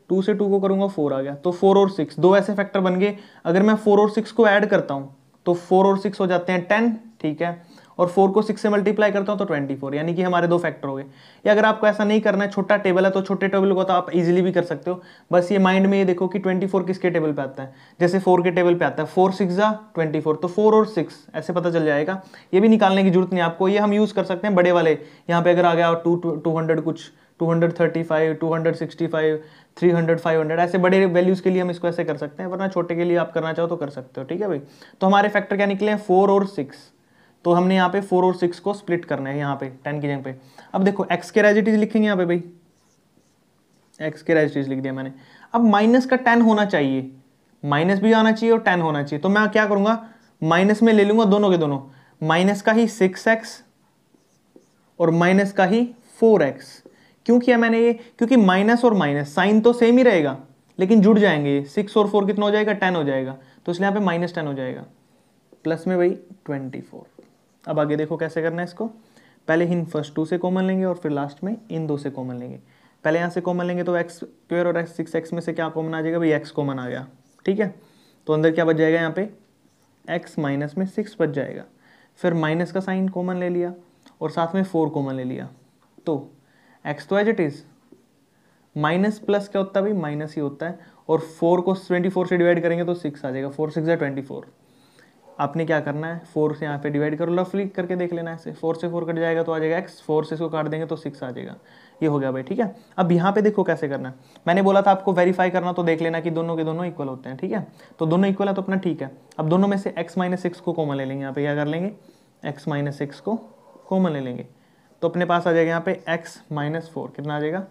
Speaker 1: टू से टू को करूँगा फोर आ गया तो फोर और सिक्स दो ऐसे फैक्टर बन गए अगर मैं फोर और सिक्स को ऐड करता हूँ तो फोर और सिक्स हो जाते हैं टेन ठीक है और फोर को सिक्स से मल्टीप्लाई करता हूँ तो ट्वेंटी फोर यानी कि हमारे दो फैक्टर हो गए या अगर आपको ऐसा नहीं करना है छोटा टेबल है तो छोटे टेबल को तो आप इजीली भी कर सकते हो बस ये माइंड में ये देखो कि ट्वेंटी फोर किसके टेबल पे आता है जैसे फोर के टेबल पे आता है फोर सिक्स जा ट्वेंटी फोर तो फोर और सिक्स ऐसे पता चल जाएगा ये भी निकालने की जरूरत नहीं आपको ये हम यूज़ कर सकते हैं बड़े वाले यहाँ पर अगर आ गया टू टू हंड्रेड कुछ थ्री हंड्रेड फाइव हंड्रेड ऐसे बड़े वैल्यूज़ के लिए हम इसको ऐसे कर सकते हैं वरना छोटे के लिए आप करना चाहो तो कर सकते हो ठीक है भाई तो हमारे फैक्टर क्या निकले हैं फोर और सिक्स तो हमने यहाँ पे फोर और सिक्स को स्प्लिट करना है यहाँ पे टेन की जगह पे अब देखो एक्स के रेजिटीज लिखेंगे यहाँ पे भाई एक्स के रेजिटीज लिख दिया मैंने अब माइनस का टेन होना चाहिए माइनस भी आना चाहिए और टेन होना चाहिए तो मैं क्या करूंगा माइनस में ले लूंगा दोनों के दोनों माइनस का ही सिक्स एक्स और माइनस का ही फोर एक्स क्यों किया मैंने ये क्योंकि माइनस और माइनस साइन तो सेम ही रहेगा लेकिन जुड़ जाएंगे ये सिक्स और फोर कितना हो जाएगा टेन हो जाएगा तो इसलिए यहाँ पे माइनस टेन हो जाएगा प्लस में भाई ट्वेंटी फोर अब आगे देखो कैसे करना है इसको पहले इन फर्स्ट टू से कॉमन लेंगे और फिर लास्ट में इन दो से कॉमन लेंगे पहले यहाँ से कॉमन लेंगे तो एक्स स्क्र और एक्स सिक्स एक्स में से क्या कॉमन आ जाएगा भाई एक्स कॉमन आ गया ठीक है तो अंदर क्या बच जाएगा यहाँ पे एक्स माइनस में सिक्स बच जाएगा फिर माइनस का साइन कॉमन ले लिया और साथ में फोर कॉमन ले लिया तो एक्स तो as it is minus plus क्या होता है भाई माइनस ही होता है और फोर को ट्वेंटी फोर से डिवाइड करेंगे तो सिक्स आ जाएगा फोर सिक्स या ट्वेंटी फोर आपने क्या करना है फोर से यहाँ पे डिवाइड करो रफली करके देख लेना ऐसे फोर से फोर कट जाएगा तो आ जाएगा एक्स फोर से इसको काट देंगे तो सिक्स आ जाएगा ये हो गया भाई ठीक है अब यहाँ पे देखो कैसे करना है मैंने बोला था आपको वेरीफाई करना तो देख लेना कि दोनों के दोनों इक्वल होते हैं ठीक है तो दोनों इक्वल है तो अपना ठीक है अब दोनों में से एक्स माइनस सिक्स को कॉमन ले लेंगे यहाँ पे क्या कर लेंगे एक्स माइनस सिक्स को कॉमन ले लेंगे तो अपने पास आ जाएगा यहाँ पे एक्स माइनस फोर कितना आ जाएगा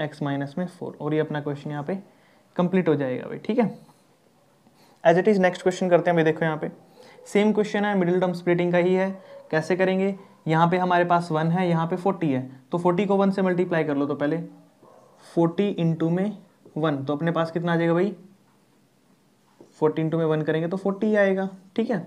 Speaker 1: एक्स माइनस में फोर और ये अपना क्वेश्चन यहाँ पे कंप्लीट हो जाएगा भाई ठीक है as it is next question करते हैं भाई देखो यहाँ पे सेम क्वेश्चन है मिडिल टर्म स्प्लिटिंग का ही है कैसे करेंगे यहाँ पे हमारे पास वन है यहाँ पे फोर्टी है तो फोर्टी को वन से मल्टीप्लाई कर लो तो पहले फोर्टी इंटू में वन तो अपने पास कितना आ जाएगा भाई फोर्टी इंटू में वन करेंगे तो फोर्टी आएगा ठीक है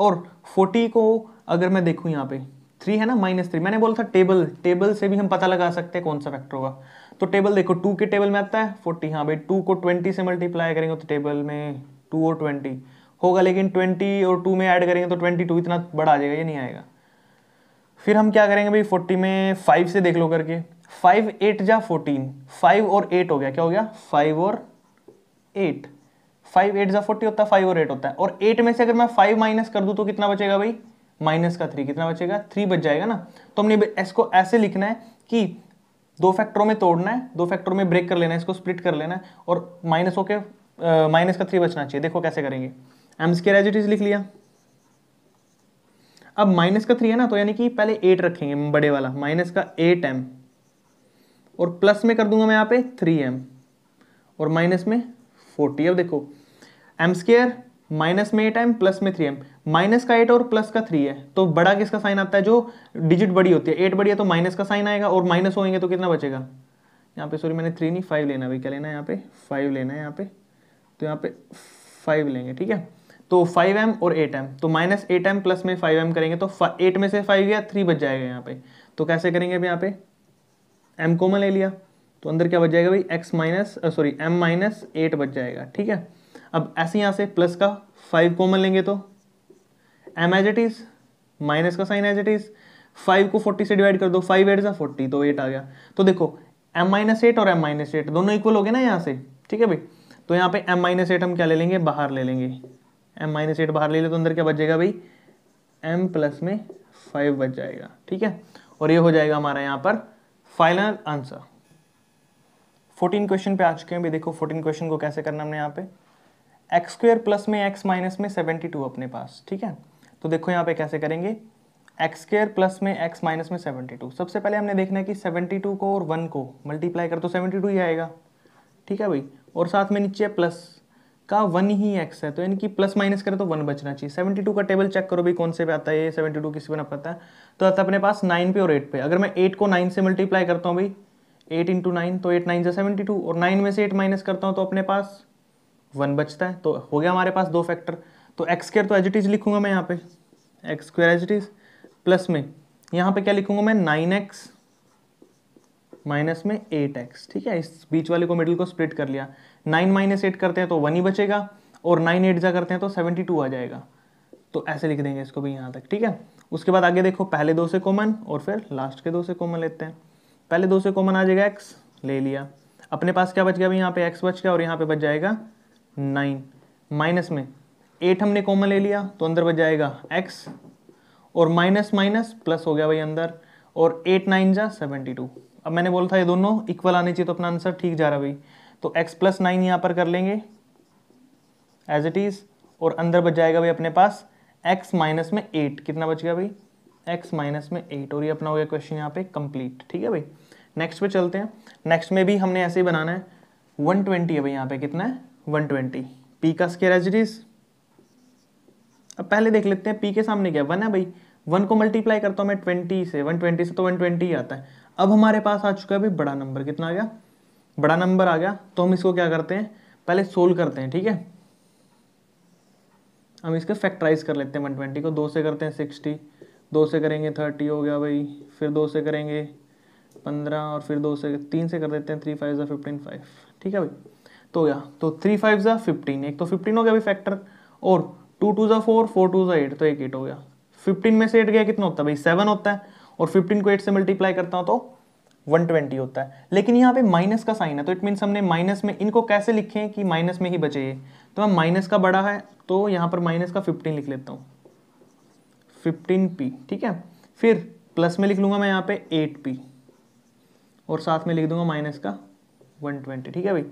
Speaker 1: और फोर्टी को अगर मैं देखूँ यहाँ पे थ्री है ना माइनस थ्री मैंने बोला था टेबल टेबल से भी हम पता लगा सकते हैं कौन सा फैक्टर होगा तो टेबल देखो टू के टेबल में आता है फोर्टी हाँ भाई टू को ट्वेंटी से मल्टीप्लाई करेंगे तो टेबल में टू और ट्वेंटी होगा लेकिन ट्वेंटी और टू में ऐड करेंगे तो ट्वेंटी टू इतना बड़ा आ जाएगा ये नहीं आएगा फिर हम क्या करेंगे भाई फोर्टी में फाइव से देख लो करके फाइव एट जा फोर्टीन फाइव और एट हो गया क्या हो गया फाइव और एट फाइव एट जा फोर्टी होता है फाइव और एट होता है और एट में से अगर मैं फाइव माइनस कर दूँ तो कितना बचेगा भाई माइनस का थ्री कितना बचेगा थ्री बच जाएगा ना तो हमने इसको ऐसे लिखना है कि दो फैक्टरों में तोड़ना है दो फैक्टरों में ब्रेक कर लेना है इसको स्प्लिट कर लेना है और माइनस होके माइनस का थ्री बचना चाहिए देखो कैसे करेंगे m square as it is लिख लिया अब माइनस का थ्री है ना तो यानी कि पहले एट रखेंगे बड़े वाला माइनस का एट एम और प्लस में कर दूंगा मैं यहाँ पे थ्री एम और माइनस में फोर्टी अब देखो एम स्केयर माइनस में एट एम प्लस में थ्री एम माइनस का एट और प्लस का थ्री है तो बड़ा किसका साइन आता है जो डिजिट बड़ी होती है एट बड़ी है तो माइनस का साइन आएगा और माइनस होएंगे तो कितना बचेगा यहाँ पे सॉरी मैंने थ्री नहीं फाइव लेना भाई क्या लेना है यहाँ पे फाइव लेना है यहाँ पे तो यहाँ पे फाइव लेंगे ठीक है तो 5m और 8m तो माइनस एट एम प्लस में 5m करेंगे तो 8 में से 5 या 3 बच जाएगा यहाँ पे तो कैसे करेंगे अब यहाँ पे m कॉमन ले लिया तो अंदर क्या बच जाएगा भाई x minus sorry m minus eight बच जाएगा ठीक है अब ऐसे यहाँ से प्लस का 5 कॉमन लेंगे तो m as it is minus का sign as it is five को फोर्टी से डिवाइड कर दो फाइव एट सा फोर्टी तो एट आ गया तो देखो एम माइनस एट और एम माइनस एट दोनों इक्वल हो गए ना यहाँ से ठीक है भाई तो यहाँ पे एम माइनस एट हम क्या ले लेंगे बाहर ले लेंगे एम माइनस एट बाहर ले लो तो अंदर क्या बच जाएगा भाई एम प्लस में फाइव बच जाएगा ठीक है और ये हो जाएगा हमारा यहाँ पर फाइनल आंसर फोर्टीन क्वेश्चन पे आ चुके हैं भी देखो फोर्टीन क्वेश्चन को कैसे करना हमने यहाँ पे एक्स स्क्वेयर प्लस में एक्स माइनस में सेवेंटी टू अपने पास ठीक है तो देखो यहाँ पे कैसे करेंगे एक्स स्क्र प्लस में एक्स माइनस में सेवेंटी टू सबसे पहले हमने देखना है कि सेवेंटी टू को और वन को मल्टीप्लाई कर तो सेवेंटी टू ही आएगा ठीक है भाई और साथ में नीचे प्लस का वन ही एक्स है तो इनकी प्लस माइनस करें तो वन बचना चाहिए सेवेंटी टू का टेबल चेक करो भी कौन से पे आता है ये सेवेंटी टू किसी पे ना पता है तो आता है अपने पास नाइन पे और एट पे अगर मैं एट को नाइन से मल्टीप्लाई करता हूँ भाई एट इंटू नाइन तो एट नाइन से सेवेंटी टू और नाइन में से एट माइनस करता हूँ तो अपने पास वन बचता है तो हो गया हमारे पास दो फैक्टर तो एक्स स्क्र तो एजिटीज लिखूंगा मैं यहाँ पे एक्स स्क्वायर एजिटीज प्लस में यहाँ पे क्या लिखूंगा मैं नाइन एक्स माइनस में एट एक्स ठीक है इस बीच वाले को मिडिल को स्प्लिट कर लिया नाइन माइनस एट करते हैं तो वन ही बचेगा और नाइन एट जा करते हैं तो सेवेंटी टू आ जाएगा तो ऐसे लिख देंगे इसको भी यहाँ तक ठीक है उसके बाद आगे देखो पहले दो से कॉमन और फिर लास्ट के दो से कॉमन लेते हैं पहले दो से कॉमन आ जाएगा एक्स ले लिया अपने पास क्या बच गया अभी यहाँ पे एक्स बच गया और यहाँ पे बच जाएगा नाइन माइनस में एट हमने कॉमन ले लिया तो अंदर बच जाएगा एक्स और माइनस माइनस प्लस हो गया भाई अंदर और एट नाइन जा सेवेंटी टू अब मैंने बोला था ये दोनों इक्वल आने चाहिए तो अपना आंसर ठीक जा रहा भाई तो x प्लस नाइन यहाँ पर कर लेंगे एज इट इज़ और अंदर बच जाएगा भाई अपने पास x माइनस में एट कितना बच गया भाई x माइनस में एट और ये अपना हो गया क्वेश्चन यहाँ पे कंप्लीट ठीक है भाई नेक्स्ट पे चलते हैं नेक्स्ट में भी हमने ऐसे ही बनाना है 120 है भाई यहाँ पे कितना है ट्वेंटी पी का स्केयर एज इट इज़ अब पहले देख लेते हैं पी के सामने क्या वन है भाई वन को मल्टीप्लाई करता हूँ मैं ट्वेंटी से वन ट्वेंटी से तो वन ट्वेंटी आता है अब हमारे पास आ चुका है भाई बड़ा नंबर कितना आ गया बड़ा नंबर आ गया तो हम इसको क्या करते हैं पहले सोल्व करते हैं ठीक है हम इसके फैक्टराइज कर लेते हैं वन को दो से करते हैं सिक्सटी दो से करेंगे थर्टी हो गया भाई फिर दो से करेंगे पंद्रह और फिर दो से तीन से कर देते हैं थ्री फाइव ज़ा फिफ्टीन फाइव ठीक है भाई तो या तो थ्री फाइव ज़ा फिफ्टीन एक तो फिफ्टीन हो गया भाई फैक्टर और टू टू ज़ा फोर फोर टू ज़ा एट तो एक एट हो गया फिफ्टीन में से एट गया कितना होता है भाई सेवन होता है और फिफ्टीन को एट से मल्टीप्लाई करता हूँ तो 120 होता है लेकिन यहाँ पे माइनस का साइन है तो इट मीन्स हमने माइनस में इनको कैसे लिखे कि माइनस में ही बचे ये तो मैं माइनस का बड़ा है तो यहाँ पर माइनस का 15 लिख लेता हूँ 15p ठीक है फिर प्लस में लिख लूँगा मैं यहाँ पे 8p और साथ में लिख दूंगा माइनस का 120 ठीक है भाई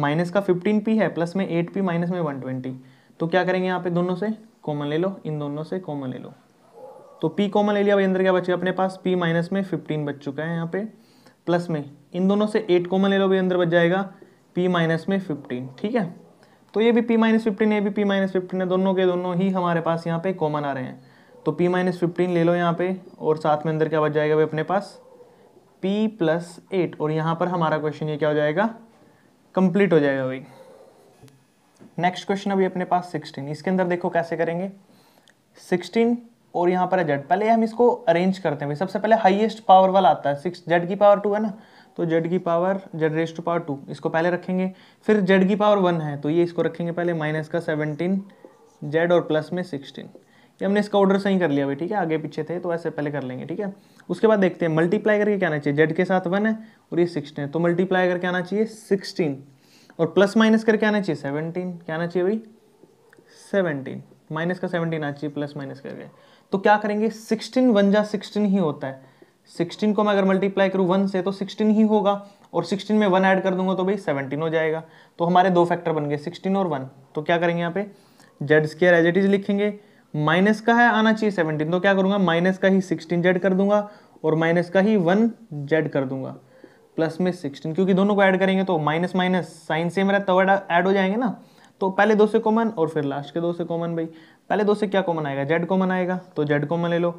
Speaker 1: माइनस का 15p है प्लस में 8p माइनस में 120 तो क्या करेंगे यहाँ पे दोनों से कॉमन ले लो इन दोनों से कॉमन ले लो तो p कॉमन ले लिया भाई अंदर क्या बचे अपने पास p माइनस में 15 बच चुका है यहाँ पे प्लस में इन दोनों से एट कॉमन ले लो भी अंदर बच जाएगा पी माइनस में फिफ्टीन ठीक है तो ये भी पी माइनस फिफ्टीन ये भी पी माइनस फिफ्टीन है दोनों के दोनों ही हमारे पास यहाँ पे कॉमन आ रहे हैं तो पी माइनस फिफ्टीन ले लो यहाँ पे और साथ में अंदर क्या बच जाएगा भाई अपने पास पी प्लस एट और यहाँ पर हमारा क्वेश्चन ये क्या हो जाएगा कंप्लीट हो जाएगा भाई नेक्स्ट क्वेश्चन अभी अपने पास सिक्सटीन इसके अंदर देखो कैसे करेंगे सिक्सटीन और यहाँ पर है जेड पहले हम इसको अरेंज करते हैं सबसे पहले हाईएस्ट पावर वाला आता है सिक्स जेड की पावर टू है ना तो जेड की power z raise to power two इसको पहले रखेंगे फिर जेड की पावर वन है तो ये इसको रखेंगे पहले माइनस का सेवनटीन जेड और प्लस में सिक्सटीन ये हमने इसका ऑर्डर सही कर लिया भाई ठीक है आगे पीछे थे तो ऐसे पहले कर लेंगे ठीक है उसके बाद देखते हैं मल्टीप्लाई करके क्या आना चाहिए जेड के साथ वन है और ये सिक्सटीन है तो मल्टीप्लाई करके आना चाहिए सिक्सटीन और प्लस माइनस करके आना चाहिए सेवनटीन क्या आना चाहिए भाई सेवनटीन माइनस का सेवनटीन आना चाहिए प्लस माइनस करके तो क्या करेंगे सिक्सटीन वन जा सिक्सटीन ही होता है सिक्सटीन को मैं अगर मल्टीप्लाई करूँ वन से तो सिक्सटीन ही होगा और सिक्सटीन में वन ऐड कर दूंगा तो भाई सेवनटीन हो जाएगा तो हमारे दो फैक्टर बन गए सिक्सटीन और वन तो क्या करेंगे यहाँ पे z square as it is लिखेंगे माइनस का है आना चाहिए सेवनटीन तो क्या करूँगा माइनस का ही सिक्सटीन जेड कर दूंगा और माइनस का ही वन जेड कर दूंगा प्लस में सिक्सटीन क्योंकि दोनों को ऐड करेंगे तो माइनस माइनस साइन से मेरा तो ऐड हो जाएंगे ना तो पहले दो से कॉमन और फिर लास्ट के दो से कॉमन भाई पहले दो से क्या कॉमन आएगा जेड कॉमन आएगा तो जेड कॉमन ले लो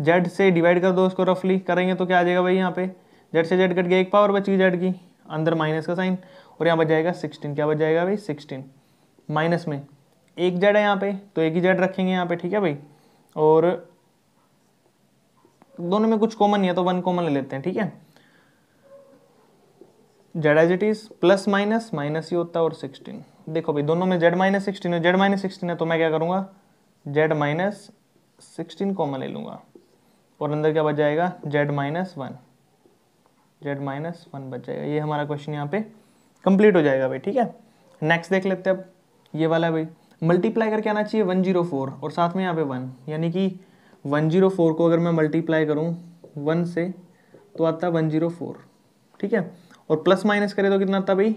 Speaker 1: जेड से डिवाइड कर दो उसको रफली करेंगे तो क्या आ जाएगा भाई यहाँ पे जेड से जेड कट गया एक पावर बची जेड की अंदर माइनस का साइन और यहाँ बच जाएगा सिक्सटीन क्या बच जाएगा भाई सिक्सटीन माइनस में एक जेड है यहाँ पे तो एक ही जेड रखेंगे यहाँ पे ठीक है भाई और दोनों में कुछ कॉमन नहीं है तो वन कॉमन ले लेते हैं ठीक है z as it is plus minus minus ही होता है और सिक्सटीन देखो भाई दोनों में जेड माइनस सिक्सटीन है जेड माइनस सिक्सटीन है तो मैं क्या करूंगा जेड माइनस सिक्सटीन कॉमन ले लूँगा और अंदर क्या बच जाएगा z minus one z minus one बच जाएगा ये हमारा क्वेश्चन यहाँ पे कंप्लीट हो जाएगा भाई ठीक है नेक्स्ट देख लेते हैं अब ये वाला भाई मल्टीप्लाई करके आना चाहिए वन जीरो फोर और साथ में यहाँ पे वन यानी कि वन जीरो फोर को अगर मैं मल्टीप्लाई करूँ वन से तो आता वन जीरो फोर ठीक है और प्लस माइनस करें तो कितना आता भाई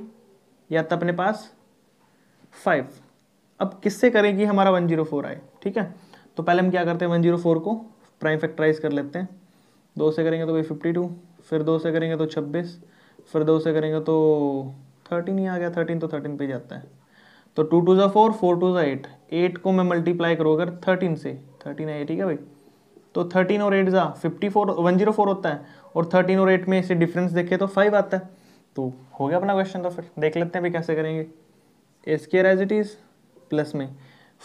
Speaker 1: ये आता अपने पास फाइव अब किससे करेगी हमारा वन जीरो फोर आए ठीक है तो पहले हम क्या करते हैं वन जीरो फोर को प्राइम फैक्टराइज कर लेते हैं दो से करेंगे तो भाई फिफ्टी टू फिर दो से करेंगे तो छब्बीस फिर दो से करेंगे तो थर्टीन ही आ गया थर्टीन तो थर्टीन पे जाता है तो टू टू ज़ा फोर फोर टू ज़ा एट एट को मैं मल्टीप्लाई करूँ अगर थर्टीन से थर्टीन आए ठीक है भाई तो थर्टीन और एट ज़ा fifty four one zero four होता है और थर्टीन और एट में इसे डिफरेंस देखे तो फाइव आता है तो हो गया अपना क्वेश्चन तो फिर देख लेते हैं भाई कैसे करेंगे x square as it is plus में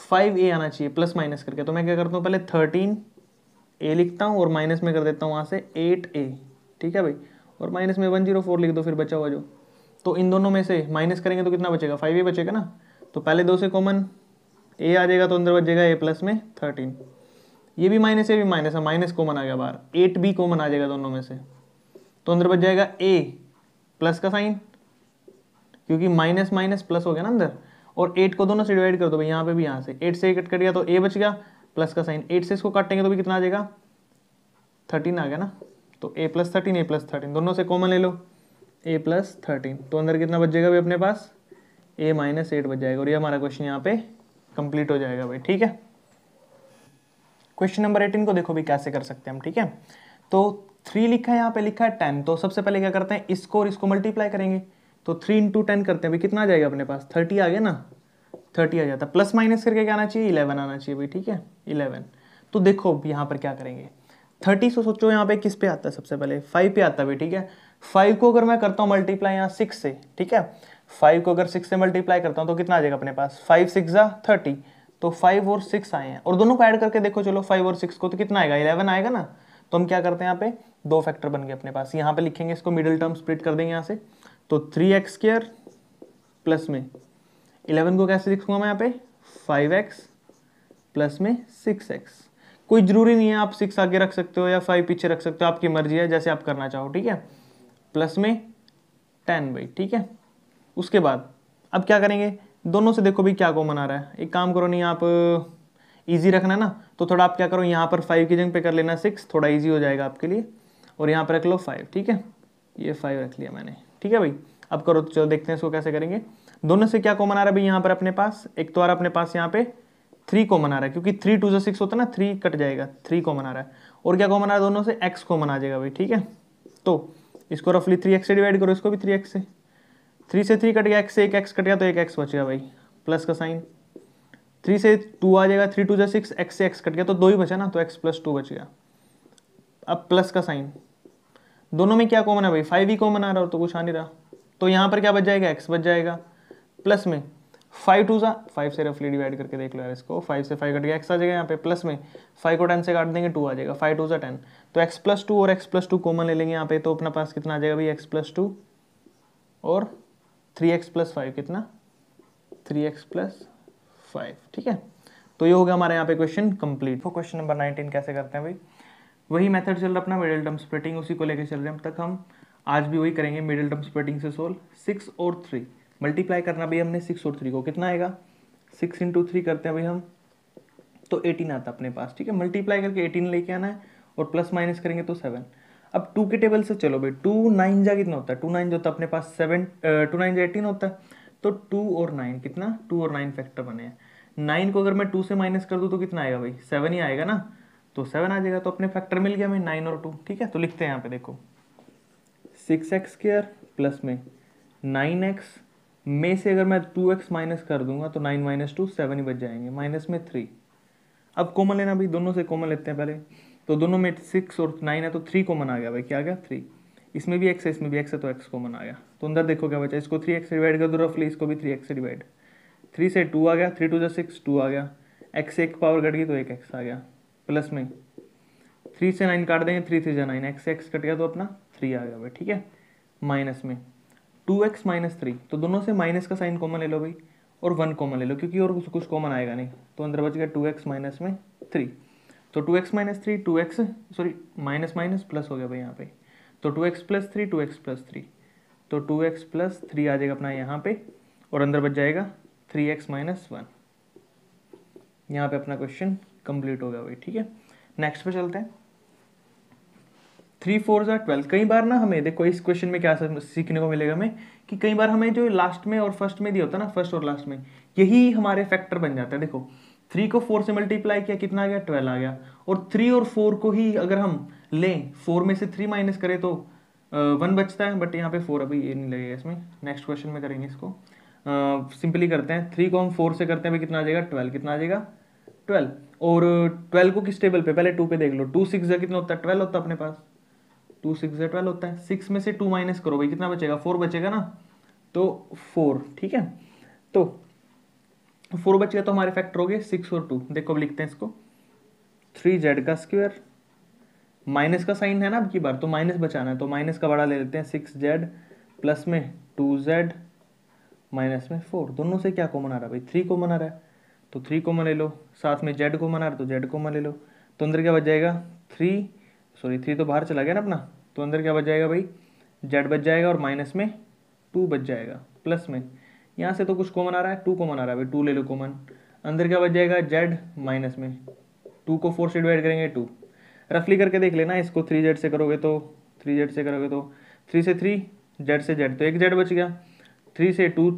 Speaker 1: फाइव ए आना चाहिए प्लस माइनस करके तो मैं क्या करता हूँ पहले थर्टीन ए लिखता हूँ और माइनस में कर देता हूँ वहाँ से एट ए ठीक है भाई और माइनस में वन जीरो फोर लिख दो फिर बचा हुआ जो तो इन दोनों में से माइनस करेंगे तो कितना बचेगा फाइव ए बचेगा ना तो पहले दो से कॉमन ए आ जाएगा तो अंदर बच जाएगा ए प्लस में थर्टीन ये भी माइनस ए भी माइनस है माइनस कॉमन आ गया बाहर एट बी कॉमन आ जाएगा दोनों में से तो अंदर बच जाएगा ए प्लस का साइन क्योंकि माइनस माइनस प्लस हो गया ना अंदर और एट को दोनों से डिवाइड कर दो भाई यहाँ पे भी यहाँ से एट से कट कर गया तो ए बच गया प्लस का साइन एट से इसको काटेंगे तो भी कितना आ जाएगा थर्टीन आ गया ना तो ए plus thirteen a plus thirteen दोनों से कॉमन ले लो ए प्लस थर्टीन तो अंदर कितना बच जाएगा भाई अपने पास ए माइनस एट बच जाएगा और ये हमारा क्वेश्चन यहाँ पे कंप्लीट हो जाएगा भाई ठीक है क्वेश्चन नंबर एटीन को देखो भाई कैसे कर सकते हैं हम ठीक है तो थ्री लिखा है यहाँ पे लिखा है टेन तो सबसे पहले क्या करते हैं इसको और इसको मल्टीप्लाई करेंगे तो थ्री इंटू टेन करते हैं भाई कितना आ जाएगा अपने पास थर्टी आ गया ना थर्टी आ जाता प्लस माइनस करके क्या आना चाहिए इलेवन आना चाहिए भाई ठीक है इलेवन तो देखो यहाँ पर क्या करेंगे थर्टी सो सोचो यहाँ पे किस पे आता है सबसे पहले फाइव पे आता है भाई ठीक है फाइव को अगर मैं करता हूँ मल्टीप्लाई यहाँ सिक्स से ठीक है फाइव को अगर सिक्स से मल्टीप्लाई करता हूँ तो कितना आ जाएगा अपने पास फाइव सिक्स जा थर्टी तो फाइव और सिक्स आए हैं और दोनों को ऐड करके देखो चलो फाइव और सिक्स को तो कितना आएगा इलेवन आएगा ना तो हम क्या करते हैं यहाँ पे दो फैक्टर बन गए अपने पास यहाँ पे लिखेंगे इसको मिडिल टर्म स्प्लिट कर देंगे यहाँ से तो थ्री एक्स स्क्र प्लस में इलेवन को कैसे लिखूंगा मैं यहाँ पे फाइव एक्स प्लस में सिक्स एक्स कोई ज़रूरी नहीं है आप सिक्स आगे रख सकते हो या फाइव पीछे रख सकते हो आपकी मर्जी है जैसे आप करना चाहो ठीक है प्लस में टेन बाई ठीक है उसके बाद अब क्या करेंगे दोनों से देखो भाई क्या कॉमन आ रहा है एक काम करो नहीं आप इजी uh, रखना ना तो थोड़ा आप क्या करो यहाँ पर फाइव की जगह पे कर लेना सिक्स थोड़ा इजी हो जाएगा आपके लिए और यहाँ पर रख लो फाइव ठीक है ये फाइव रख लिया मैंने ठीक है भाई अब करो तो चलो देखते हैं इसको कैसे करेंगे दोनों से क्या कॉमन आ रहा है भाई यहाँ पर अपने पास एक तो आ रहा अपने पास यहाँ पे थ्री कॉमन आ रहा है क्योंकि थ्री टू जो सिक्स होता है ना थ्री कट जाएगा थ्री कॉमन आ रहा है और क्या कॉमन आ रहा है दोनों से एक्स कॉमन आ जाएगा भाई ठीक है तो इसको रफली थ्री एक्स से डिवाइड करो इसको भी थ्री एक्स से थ्री से थ्री कट गया एक्स से एक एक्स कट गया तो एक एक्स बच गया भाई प्लस का साइन थ्री से टू आ जाएगा थ्री टू जो सिक्स एक्स से एक्स कट गया तो दो ही बचा ना तो एक्स प्लस टू बच गया अब प्लस का साइन दोनों में क्या कॉमन है भाई फाइव ही कॉमन आ रहा हो तो कुछ आ नहीं रहा तो यहाँ पर क्या बच जाएगा एक्स बच जाएगा प्लस में फाइव टू सा फाइव से रफली डिवाइड करके देख लो यार इसको फाइव से फाइव कट गया एक्स आ जाएगा यहाँ पे प्लस में फाइव को टेन से काट देंगे टू आ जाएगा फाइव टू सा टेन तो एक्स प्लस टू और एक्स प्लस टू कॉमन ले लेंगे यहाँ पे तो अपना पास कितना आ जाएगा भाई एक्स प्लस टू और थ्री एक्स प्लस फाइव कितना थ्री एक्स प्लस फाइव ठीक है तो ये हो गया हमारे यहाँ पे question complete question number nineteen कैसे करते हैं भाई वही मेथड चल रहा अपना मिडिल टर्म स्प्लिटिंग उसी को लेकर चल रहे हैं अब तक हम आज भी वही करेंगे मिडिल टर्म स्प्लिटिंग से सोल्व सिक्स और थ्री मल्टीप्लाई करना भाई हमने सिक्स और थ्री को कितना आएगा सिक्स इंटू थ्री करते हैं भाई हम तो एटीन आता अपने पास ठीक है मल्टीप्लाई करके एटीन लेके आना है और प्लस माइनस करेंगे तो सेवन अब टू के टेबल से चलो भाई टू नाइन जा कितना होता है टू नाइन जो होता है अपने पास सेवन टू नाइन जो एटीन होता है तो टू और नाइन कितना टू और नाइन फैक्टर बने हैं नाइन को अगर मैं टू से माइनस कर दूँ तो कितना आएगा भाई सेवन ही आएगा ना तो सेवन आ जाएगा तो अपने फैक्टर मिल गया हमें नाइन और टू ठीक है तो लिखते हैं यहाँ पे देखो सिक्स एक्स स्क्र प्लस में नाइन एक्स में से अगर मैं टू एक्स माइनस कर दूंगा तो नाइन माइनस टू सेवन ही बच जाएंगे माइनस में थ्री अब कॉमन लेना भाई दोनों से कॉमन लेते हैं पहले तो दोनों में सिक्स और नाइन है तो थ्री कॉमन आ गया भाई क्या आ गया थ्री इसमें भी एक्स है इसमें भी एक्स है तो एक्स कॉमन आ गया तो अंदर देखो क्या बचा इसको थ्री एक्स डिवाइड कर दो रफली इसको भी थ्री एक्स डिवाइड थ्री से टू आ गया थ्री टू जो सिक्स टू आ गया एक्स एक पावर घट गई तो एक एक्स आ गया प्लस में थ्री से नाइन काट देंगे थ्री थ्री जो नाइन एक्स एक्स कट गया तो अपना थ्री आ गया भाई ठीक है माइनस में टू एक्स माइनस थ्री तो दोनों से माइनस का साइन कॉमन ले लो भाई और वन कॉमन ले लो क्योंकि और कुछ कॉमन आएगा नहीं तो अंदर बच गया टू एक्स माइनस में थ्री तो two x minus three two x sorry minus minus plus हो गया भाई यहाँ पे तो two x plus three two x plus three तो टू एक्स प्लस थ्री आ जाएगा अपना यहाँ पे और अंदर बच जाएगा थ्री एक्स माइनस वन यहाँ पे अपना क्वेश्चन कंप्लीट हो गया भाई ठीक है नेक्स्ट पे चलते हैं थ्री फोर ज़ा ट्वेल्व कई बार ना हमें देखो इस क्वेश्चन में क्या सीखने को मिलेगा हमें कि कई बार हमें जो लास्ट में और फर्स्ट में दिया होता है ना फर्स्ट और लास्ट में यही हमारे फैक्टर बन जाता है देखो थ्री को फोर से मल्टीप्लाई किया कितना आ गया ट्वेल्व आ गया और थ्री और फोर को ही अगर हम लें फोर में से थ्री माइनस करें तो वन बचता है बट यहाँ पे फोर अभी ये नहीं लगेगा इसमें नेक्स्ट क्वेश्चन में करेंगे इसको सिंपली करते हैं थ्री को हम फोर से करते हैं भाई कितना आ जाएगा ट्वेल्व कितना आ जाएगा ट्वेल्व और ट्वेल्व को किस टेबल पे पहले टू पे देख लो टू सिक्स कितना होता है ट्वेल्व होता है अपने पास टू सिक्स ट्वेल्व होता है सिक्स में से टू माइनस करो भाई कितना बचेगा फोर बचेगा ना तो फोर ठीक है तो फोर बचेगा तो हमारे फैक्टर हो गए सिक्स और टू देखो अब लिखते हैं इसको थ्री जेड का स्क्वेयर माइनस का साइन है ना अब की बार तो माइनस बचाना है तो माइनस का बड़ा ले लेते हैं सिक्स जेड प्लस में टू जेड माइनस में फोर दोनों से क्या कॉमन आ रहा है भाई थ्री कॉमन आ रहा है तो थ्री कॉमन ले लो साथ में जेड कॉमन आ रहा तो जेड कॉमन ले लो तो अंदर क्या बच जाएगा थ्री सॉरी थ्री तो बाहर चला गया ना अपना तो अंदर क्या बच जाएगा भाई जेड बच जाएगा और माइनस में टू बच जाएगा प्लस में यहाँ से तो कुछ कॉमन आ रहा है टू कॉमन आ रहा है भाई टू ले लो कॉमन अंदर क्या बच जाएगा जेड माइनस में टू को फोर से डिवाइड करेंगे टू रफली करके देख लेना इसको थ्री जेड से करोगे तो थ्री जेड से करोगे तो थ्री से थ्री जेड से जेड तो एक जेड बच गया थ्री से टू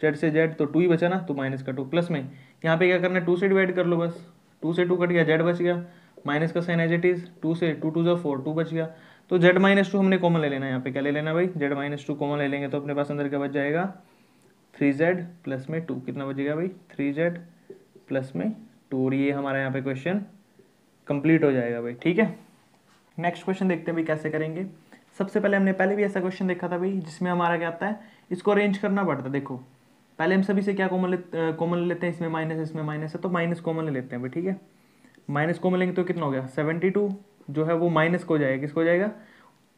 Speaker 1: जेड से जेड तो टू ही बचा ना तो माइनस का टू प्लस में यहाँ पे क्या करना है टू से डिवाइड कर लो बस टू से टू कट गया जेड बच गया माइनस का sign as it is two से टू टू ज़ा फोर टू बच गया तो जेड माइनस टू हमने कॉमन ले लेना है यहाँ पे क्या ले लेना भाई जेड माइनस टू कॉमन ले लेंगे तो अपने पास अंदर क्या बच जाएगा थ्री जेड प्लस में टू कितना बचेगा भाई थ्री जेड प्लस में टू और ये हमारा यहाँ पे क्वेश्चन कंप्लीट हो जाएगा भाई ठीक है नेक्स्ट क्वेश्चन देखते हैं भाई कैसे करेंगे सबसे पहले हमने पहले भी ऐसा क्वेश्चन देखा था भाई जिसमें हमारा क्या आता है इसको अरेंज करना पड़ता है देखो पहले हम सभी से क्या कॉमन ले कॉमन लेते हैं इसमें माइनस इसमें माइनस है तो माइनस कॉमन ले लेते हैं भाई ठीक है माइनस कॉमन लेंगे तो कितना हो गया सेवेंटी टू जो है वो माइनस को जाएगा किसको जाएगा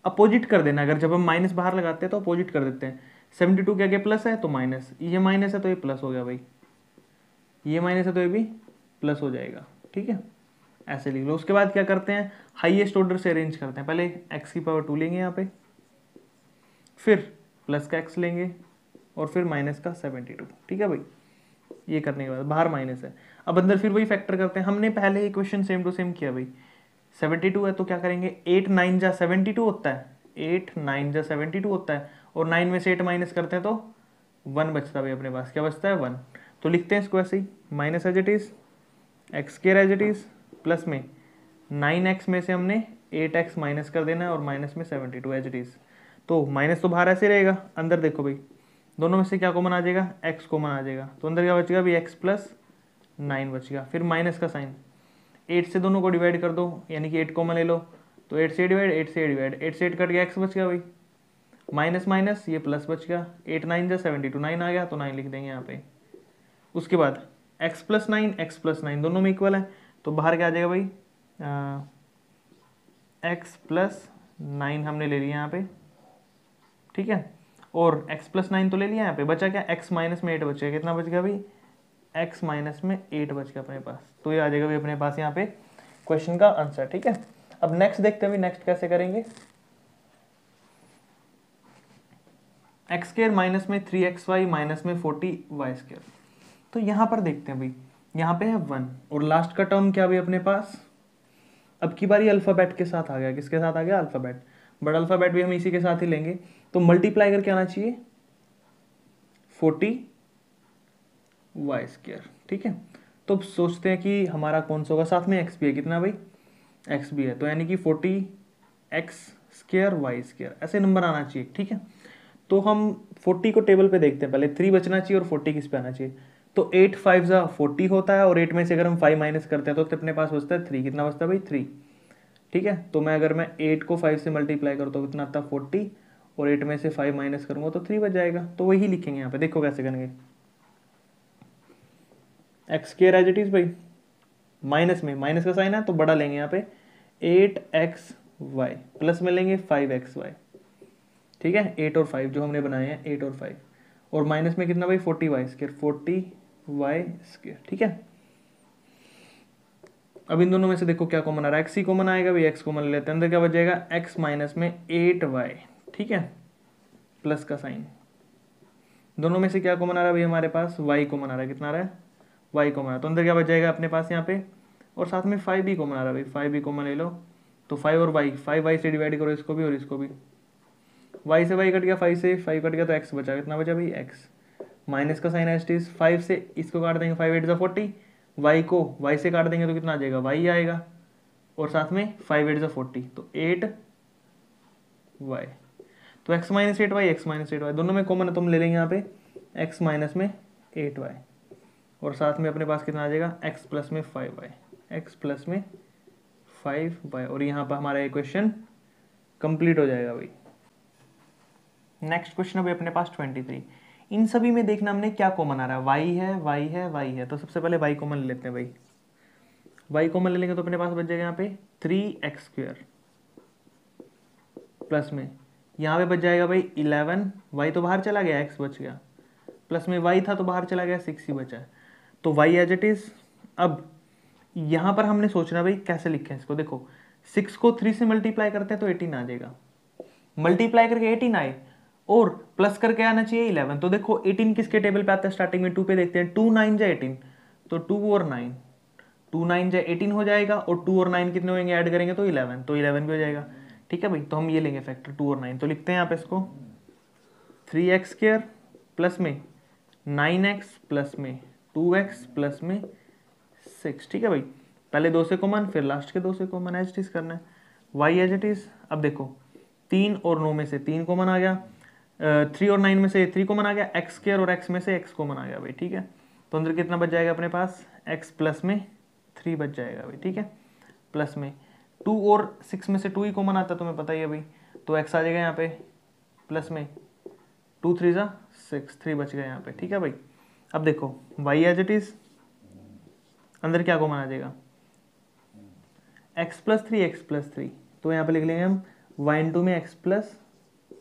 Speaker 1: अपोजिट कर देना अगर जब हम माइनस बाहर लगाते हैं तो अपोजिट कर देते हैं सेवेंटी टू के आगे प्लस है तो माइनस ये माइनस है तो ये प्लस हो गया भाई ये माइनस है तो ये भी प्लस हो जाएगा ठीक है ऐसे लिख लो उसके बाद क्या करते हैं हाइएस्ट ऑर्डर से अरेंज करते हैं पहले एक्स की पावर टू लेंगे यहाँ पे फिर प्लस का एक्स लेंगे और फिर माइनस का सेवेंटी टू ठीक है भाई ये करने के बाद बाहर माइनस है अब अंदर फिर वही फैक्टर करते हैं हमने पहले ही क्वेश्चन सेम टू सेम किया भाई सेवेंटी टू है तो क्या करेंगे एट नाइन जा सेवेंटी टू होता है एट नाइन जा सेवेंटी टू होता है और नाइन में से एट माइनस करते हैं तो वन बचता भाई अपने पास क्या बचता है वन तो लिखते हैं इसको ऐसे ही minus as it is x square as it is plus में नाइन एक्स में से हमने एट एक्स माइनस कर देना है और माइनस में seventy two as it is तो माइनस तो बाहर ऐसे रहेगा अंदर देखो भाई दोनों में से क्या कॉमन आ जाएगा एक्स कॉमन आ जाएगा तो अंदर क्या बचेगा अभी एक्स प्लस नाइन बचेगा फिर माइनस का साइन एट से दोनों को डिवाइड कर दो यानी कि एट कॉमन ले लो तो एट से डिवाइड एट से डिवाइड एट से एट कट गया एक्स बच गया भाई माइनस माइनस ये प्लस बच गया एट नाइन जै सेवेंटी टू नाइन आ गया तो नाइन लिख देंगे यहाँ पे उसके बाद x plus nine x plus nine दोनों में इक्वल है तो बाहर क्या आ जाएगा भाई एक्स प्लस नाइन हमने ले लिया यहाँ पे ठीक है और x प्लस नाइन तो ले लिया यहाँ पे बचा क्या x माइनस में एट बच गया कितना बच गया भाई x माइनस में एट बच गया अपने पास तो ये आ जाएगा भाई अपने पास यहाँ पे क्वेश्चन का आंसर ठीक है अब नेक्स्ट देखते हैं नेक्स्ट कैसे करेंगे एक्स स्केयर माइनस में थ्री एक्स वाई माइनस में फोर्टी वाई स्केयर तो यहाँ पर देखते हैं भाई यहाँ पे है वन और लास्ट का टर्म क्या भाई अपने पास अब की बारी अल्फ़ाबेट के साथ आ गया किसके साथ आ गया अल्फ़ाबेट बट अल्फ़ाबेट भी हम इसी के साथ ही लेंगे तो मल्टीप्लाई करके आना चाहिए फोर्टी वाई स्क्र ठीक है तो सोचते हैं कि हमारा कौन सा होगा साथ में एक्स भी है कितना भाई एक्स भी है तो यानी कि forty x square Y square ऐसे नंबर आना चाहिए ठीक है तो हम फोर्टी को टेबल पे देखते हैं पहले थ्री बचना चाहिए और फोर्टी किस पे आना चाहिए तो एट फाइव ज़ा फोर्टी होता है और एट में से अगर हम फाइव माइनस करते हैं तो अपने पास बचता है थ्री कितना बचता है भाई थ्री ठीक है तो मैं अगर मैं एट को फाइव से मल्टीप्लाई करता हूँ कितना आता है फोर्टी और एट में से फाइव माइनस करूंगा तो थ्री बच जाएगा तो वही लिखेंगे यहाँ पे देखो कैसे करेंगे x square as it is भाई माइनस में माइनस का साइन है तो बड़ा लेंगे यहाँ पे एट एक्स वाई प्लस में लेंगे फाइव एक्स वाई ठीक है एट और फाइव जो हमने बनाए हैं एट और फाइव और माइनस में कितना भाई forty y square forty y square ठीक है अब इन दोनों में से देखो क्या कॉमन आ रहा है एक्स ही कॉमन आएगा भाई एक्स कॉमन लेते हैं अंदर क्या बच जाएगा एक्स माइनस में एट वाई ठीक है प्लस का साइन दोनों में से क्या कॉमन आ रहा है भाई हमारे पास वाई कॉमन आ रहा है कितना आ रहा है वाई कॉमन आ रहा तो अंदर क्या बच जाएगा अपने पास यहाँ पे और साथ में फाइव बी कॉमन आ रहा है भाई फाइव को कॉमन ले लो तो फाइव और वाई फाइव वाई से डिवाइड करो इसको भी और इसको भी वाई से वाई कट गया फाइव से फाइव कट गया तो एक्स बचा कितना बचा भाई एक्स माइनस का साइन एस फाइव से इसको काट देंगे फाइव एट जो फोर्टी वाई को वाई से काट देंगे तो कितना आ जाएगा वाई आएगा और साथ में फाइव एट जो फोर्टी तो एट वाई तो x minus eight y x minus eight y दोनों में कॉमन तुम ले लेंगे यहाँ पे एक्स माइनस में एट वाई और साथ में अपने पास कितना आ जाएगा एक्स प्लस में फाइव वाई एक्स प्लस में फाइव वाई और यहाँ पर हमारा ये क्वेश्चन कंप्लीट हो जाएगा भाई नेक्स्ट क्वेश्चन अभी अपने पास ट्वेंटी थ्री इन सभी में देखना हमने क्या कॉमन आ रहा है वाई है वाई है वाई है तो सबसे पहले वाई कॉमन ले लेते हैं भाई वाई कॉमन ले लेंगे तो अपने पास बच जाएगा यहाँ पे थ्री एक्स स्क्वेयर प्लस में यहाँ पे बच जाएगा भाई इलेवन वाई तो बाहर चला गया एक्स बच गया प्लस में वाई था तो बाहर चला गया सिक्स ही बचा है तो वाई एज इट इज़ अब यहाँ पर हमने सोचना भाई कैसे लिखे इसको देखो सिक्स को थ्री से मल्टीप्लाई करते हैं तो एटीन आ जाएगा मल्टीप्लाई करके एटीन आए और प्लस करके आना चाहिए इलेवन तो देखो एटीन किसके टेबल पे आता है स्टार्टिंग में टू पे देखते हैं टू नाइन जाए एटीन तो टू और नाइन टू नाइन जाए एटीन हो जाएगा और टू और नाइन कितने होंगे ऐड करेंगे तो इलेवन तो इलेवन भी हो जाएगा ठीक है भाई तो हम ये लेंगे फैक्टर टू और नाइन तो लिखते हैं आप इसको थ्री एक्स स्केयर प्लस में नाइन एक्स प्लस में टू एक्स प्लस में सिक्स ठीक है भाई पहले दो से कॉमन फिर लास्ट के दो से कॉमन एज इट इज़ करना है वाई एज इट इज़ अब देखो तीन और नौ में से तीन कॉमन आ गया थ्री और नाइन में से थ्री कॉमन आ गया एक्स स्केयर और एक्स में से एक्स कॉमन आ गया भाई ठीक है तो अंदर कितना बच जाएगा अपने पास एक्स प्लस में थ्री बच जाएगा भाई ठीक है प्लस में टू और सिक्स में से टू ही कॉमन आता है तुम्हें पता ही है भाई तो एक्स आ जाएगा यहाँ पे प्लस में टू थ्री ज़ा सिक्स थ्री बच गया यहाँ पे ठीक है भाई अब देखो वाई एज इट इज़ अंदर क्या कॉमन आ जाएगा x plus three x plus three तो यहाँ पे लिख लेंगे हम वाई इन टू में एक्स प्लस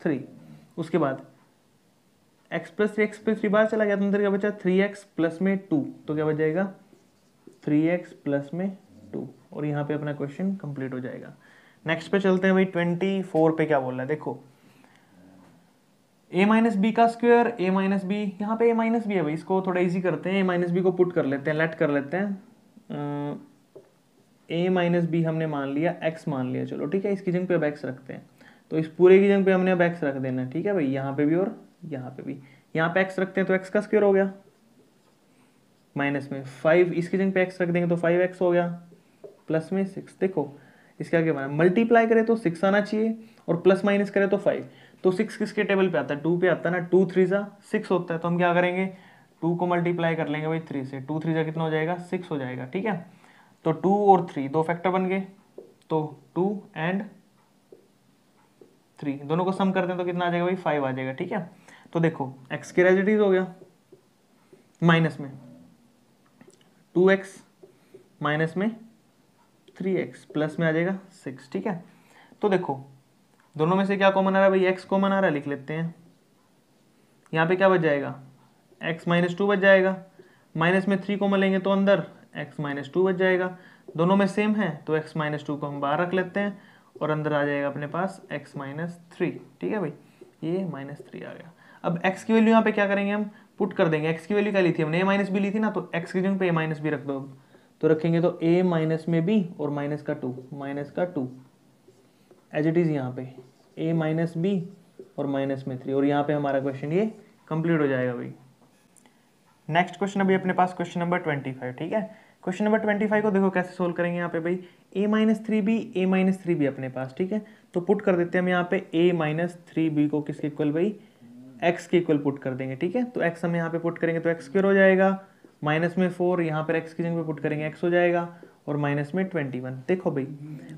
Speaker 1: थ्री उसके बाद x plus three x plus three बाहर चला गया तो अंदर क्या बचा थ्री एक्स प्लस में टू तो क्या बच जाएगा थ्री एक्स प्लस में और यहाँ पे अपना क्वेश्चन कंप्लीट हो जाएगा नेक्स्ट पे चलते हैं भाई ट्वेंटी फोर पे क्या बोल रहा है देखो ए माइनस बी का स्क्वेयर ए माइनस बी यहाँ पे ए माइनस बी है भाई इसको थोड़ा इजी करते हैं ए माइनस बी को पुट कर लेते हैं लेट कर लेते हैं ए माइनस बी हमने मान लिया एक्स मान लिया चलो ठीक है इसकी जंग पे अब एक्स रखते हैं तो इस पूरे की जंग पे हमने अब एक्स रख देना ठीक है भाई यहाँ पे भी और यहाँ पे भी यहाँ पे एक्स रखते हैं तो एक्स का स्क्वेयर हो गया माइनस में फाइव इसकी जंग पे एक्स रख देंगे तो फाइव एक्स हो गया प्लस में सिक्स देखो इसके आगे बना मल्टीप्लाई करें तो सिक्स आना चाहिए और प्लस माइनस करें तो फाइव तो सिक्स किसके टेबल पे आता है टू पे आता है ना टू थ्री ज़ा सिक्स होता है तो हम क्या करेंगे टू को मल्टीप्लाई कर लेंगे भाई थ्री से टू थ्री ज़ा कितना हो जाएगा सिक्स हो जाएगा ठीक है तो टू और थ्री दो फैक्टर बन गए तो टू एंड थ्री दोनों को सम करते हैं तो कितना आ जाएगा भाई फाइव आ जाएगा ठीक है तो देखो एक्स के रेजिटीज हो गया माइनस में टू एक्स माइनस में थ्री एक्स प्लस में आ जाएगा सिक्स ठीक है तो देखो दोनों में से क्या कॉमन आ रहा है भाई एक्स कॉमन आ रहा है लिख लेते हैं यहाँ पे क्या बच जाएगा एक्स माइनस टू बच जाएगा माइनस में थ्री कॉमन लेंगे तो अंदर एक्स माइनस टू बच जाएगा दोनों में सेम है तो एक्स माइनस टू को हम बाहर रख लेते हैं और अंदर आ जाएगा अपने पास एक्स माइनस थ्री ठीक है भाई ये माइनस थ्री आ गया अब एक्स की वैल्यू यहाँ पे क्या करेंगे हम पुट कर देंगे एक्स की वैल्यू क्या ली थी हमने ए माइनस भी ली थी ना तो एक्स की जगह पे ए माइनस भी रख दो अब तो रखेंगे तो ए माइनस में बी और माइनस का टू माइनस का टू एज इट इज़ यहाँ पे ए माइनस बी और माइनस में थ्री और यहाँ पे हमारा क्वेश्चन ये कंप्लीट हो जाएगा भाई नेक्स्ट क्वेश्चन अभी अपने पास क्वेश्चन नंबर ट्वेंटी फाइव ठीक है क्वेश्चन नंबर ट्वेंटी फाइव को देखो कैसे सोल्व करेंगे यहाँ पे भाई ए minus three b a minus three B अपने पास ठीक है तो पुट कर देते हैं हम यहाँ पे ए माइनस थ्री बी को किसके इक्वल भाई एक्स के इक्वल पुट कर देंगे ठीक है तो एक्स हम यहाँ पे पुट करेंगे तो एक्स स्क्र हो जाएगा माइनस में फोर यहाँ पर एक्स की जगह पे पुट करेंगे एक्स हो जाएगा और माइनस में ट्वेंटी वन देखो भाई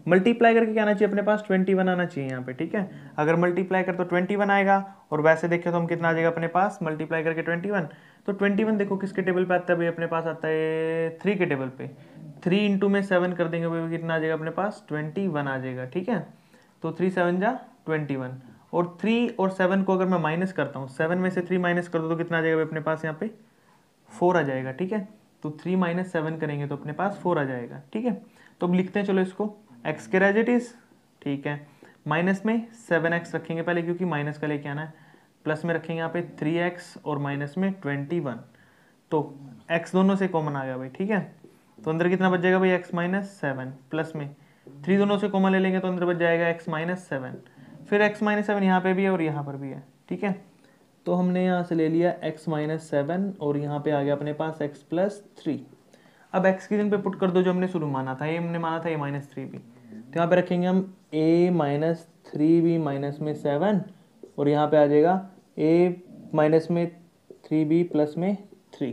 Speaker 1: मल्टीप्लाई करके क्या आना चाहिए अपने पास ट्वेंटी वन आना चाहिए यहाँ पे ठीक है अगर मल्टीप्लाई कर तो ट्वेंटी वन आएगा और वैसे देखें तो हम कितना आ जाएगा अपने पास मल्टीप्लाई करके ट्वेंटी वन तो ट्वेंटी वन देखो किसके टेबल पे आता है भाई अपने पास आता है थ्री के टेबल पे थ्री इंटू में सेवन कर देंगे भाई कितना आ जाएगा अपने पास ट्वेंटी वन आ जाएगा ठीक है तो थ्री सेवन जा ट्वेंटी वन और थ्री और सेवन को अगर मैं माइनस करता हूँ सेवन में से थ्री माइनस कर दो तो कितना आ जाएगा अपने पास यहाँ पे फोर आ जाएगा ठीक है तो थ्री माइनस सेवन करेंगे तो अपने पास फोर आ जाएगा ठीक है तो अब लिखते हैं चलो इसको एक्स के रेजिट इज़ ठीक है माइनस में सेवन एक्स रखेंगे पहले क्योंकि माइनस का लेके आना है प्लस में रखेंगे यहाँ पे थ्री एक्स और माइनस में ट्वेंटी वन तो एक्स दोनों से कॉमन आ गया भाई ठीक है तो अंदर कितना बच जाएगा भाई एक्स माइनस सेवन प्लस में थ्री दोनों से कॉमन ले लेंगे तो अंदर बच जाएगा एक्स माइनस सेवन फिर एक्स माइनस सेवन यहाँ पर भी है और यहाँ पर भी है ठीक है तो हमने यहाँ से ले लिया x माइनस सेवन और यहाँ पे आ गया अपने पास x प्लस थ्री अब x की जन पे पुट कर दो जो हमने शुरू माना था ये हमने माना था ए माइनस थ्री बी तो यहाँ पे रखेंगे हम a minus three B minus में सेवन और यहाँ पे आ जाएगा a माइनस में थ्री बी प्लस में थ्री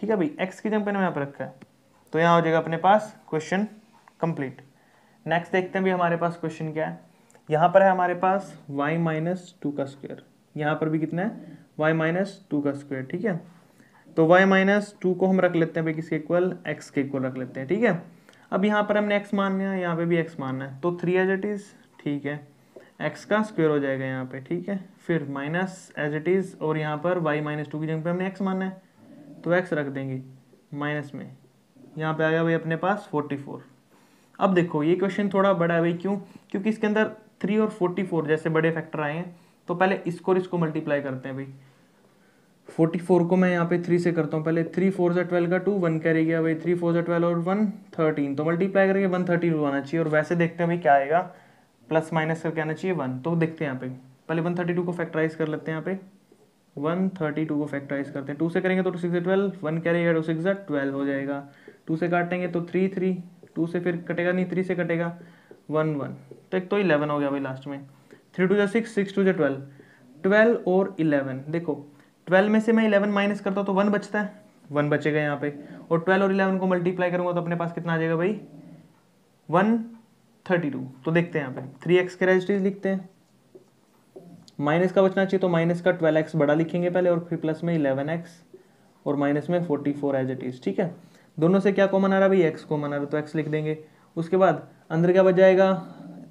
Speaker 1: ठीक है भाई x की जन पे यहाँ पर रखा है तो यहाँ हो जाएगा अपने पास क्वेश्चन कंप्लीट नेक्स्ट देखते हैं भी हमारे पास क्वेश्चन क्या है यहाँ पर है हमारे पास वाई माइनस टू का स्क्वेयर यहाँ पर भी कितना है वाई माइनस टू का स्क्वायर ठीक है तो वाई माइनस टू को हम रख लेते हैं भाई किसके इक्वल एक्स के इक्वल रख लेते हैं ठीक है अब यहाँ पर हमने एक्स मानना है यहाँ पे भी एक्स मानना है तो थ्री एज इट इज़ ठीक है एक्स का स्क्वायर हो जाएगा यहाँ पे ठीक है फिर माइनस एज इट इज़ और यहाँ पर वाई माइनस टू की जगह पे हमने एक्स मानना है तो एक्स रख देंगे माइनस में यहाँ पे आ गया भाई अपने पास फोर्टी फोर अब देखो ये क्वेश्चन थोड़ा बड़ा है भाई क्यों क्योंकि इसके अंदर थ्री और फोर्टी फोर जैसे बड़े फैक्टर आए हैं तो पहले इसको और इसको मल्टीप्लाई करते हैं भाई फोर्टी फोर को मैं यहाँ पे थ्री से करता हूँ पहले थ्री फोर से ट्वेल्व का टू वन कैरी गया भाई थ्री फोर से ट्वेल्व और वन थर्टीन तो मल्टीप्लाई करके वन थर्टीन आना चाहिए और वैसे देखते हैं भाई क्या आएगा प्लस माइनस करके आना चाहिए वन तो देखते हैं यहाँ पे पहले वन थर्टी टू को फैक्टराइज कर लेते हैं यहाँ पे वन थर्टी टू को फैक्टराइज करते हैं टू से करेंगे तो टू सिक्स ट्वेल्व वन कैरेगा टू सिक्स ट्वेल्व हो जाएगा टू से काटेंगे तो थ्री थ्री टू से फिर कटेगा नहीं थ्री से कटेगा वन वन तो एक तो इलेवन हो गया भाई लास्ट में थ्री टू जो सिक्स सिक्स टू जो ट्वेल्व ट्वेल्व और इलेवन देखो ट्वेल्व में से मैं इलेवन माइनस करता हूँ तो वन बचता है वन बचेगा यहाँ पे और ट्वेल्व और इलेवन को मल्टीप्लाई करूँगा तो अपने पास कितना आ जाएगा भाई वन थर्टी टू तो देखते हैं यहाँ पे थ्री एक्स के रजिस्ट्रीज लिखते हैं माइनस का बचना चाहिए तो माइनस का ट्वेल्व एक्स बड़ा लिखेंगे पहले और फिर प्लस में इलेवन एक्स और माइनस में forty four as it is ठीक है दोनों से क्या कॉमन आ रहा भाई एक्स कॉमन आ रहा तो एक्स लिख देंगे उसके बाद अंदर क्या बच जाएगा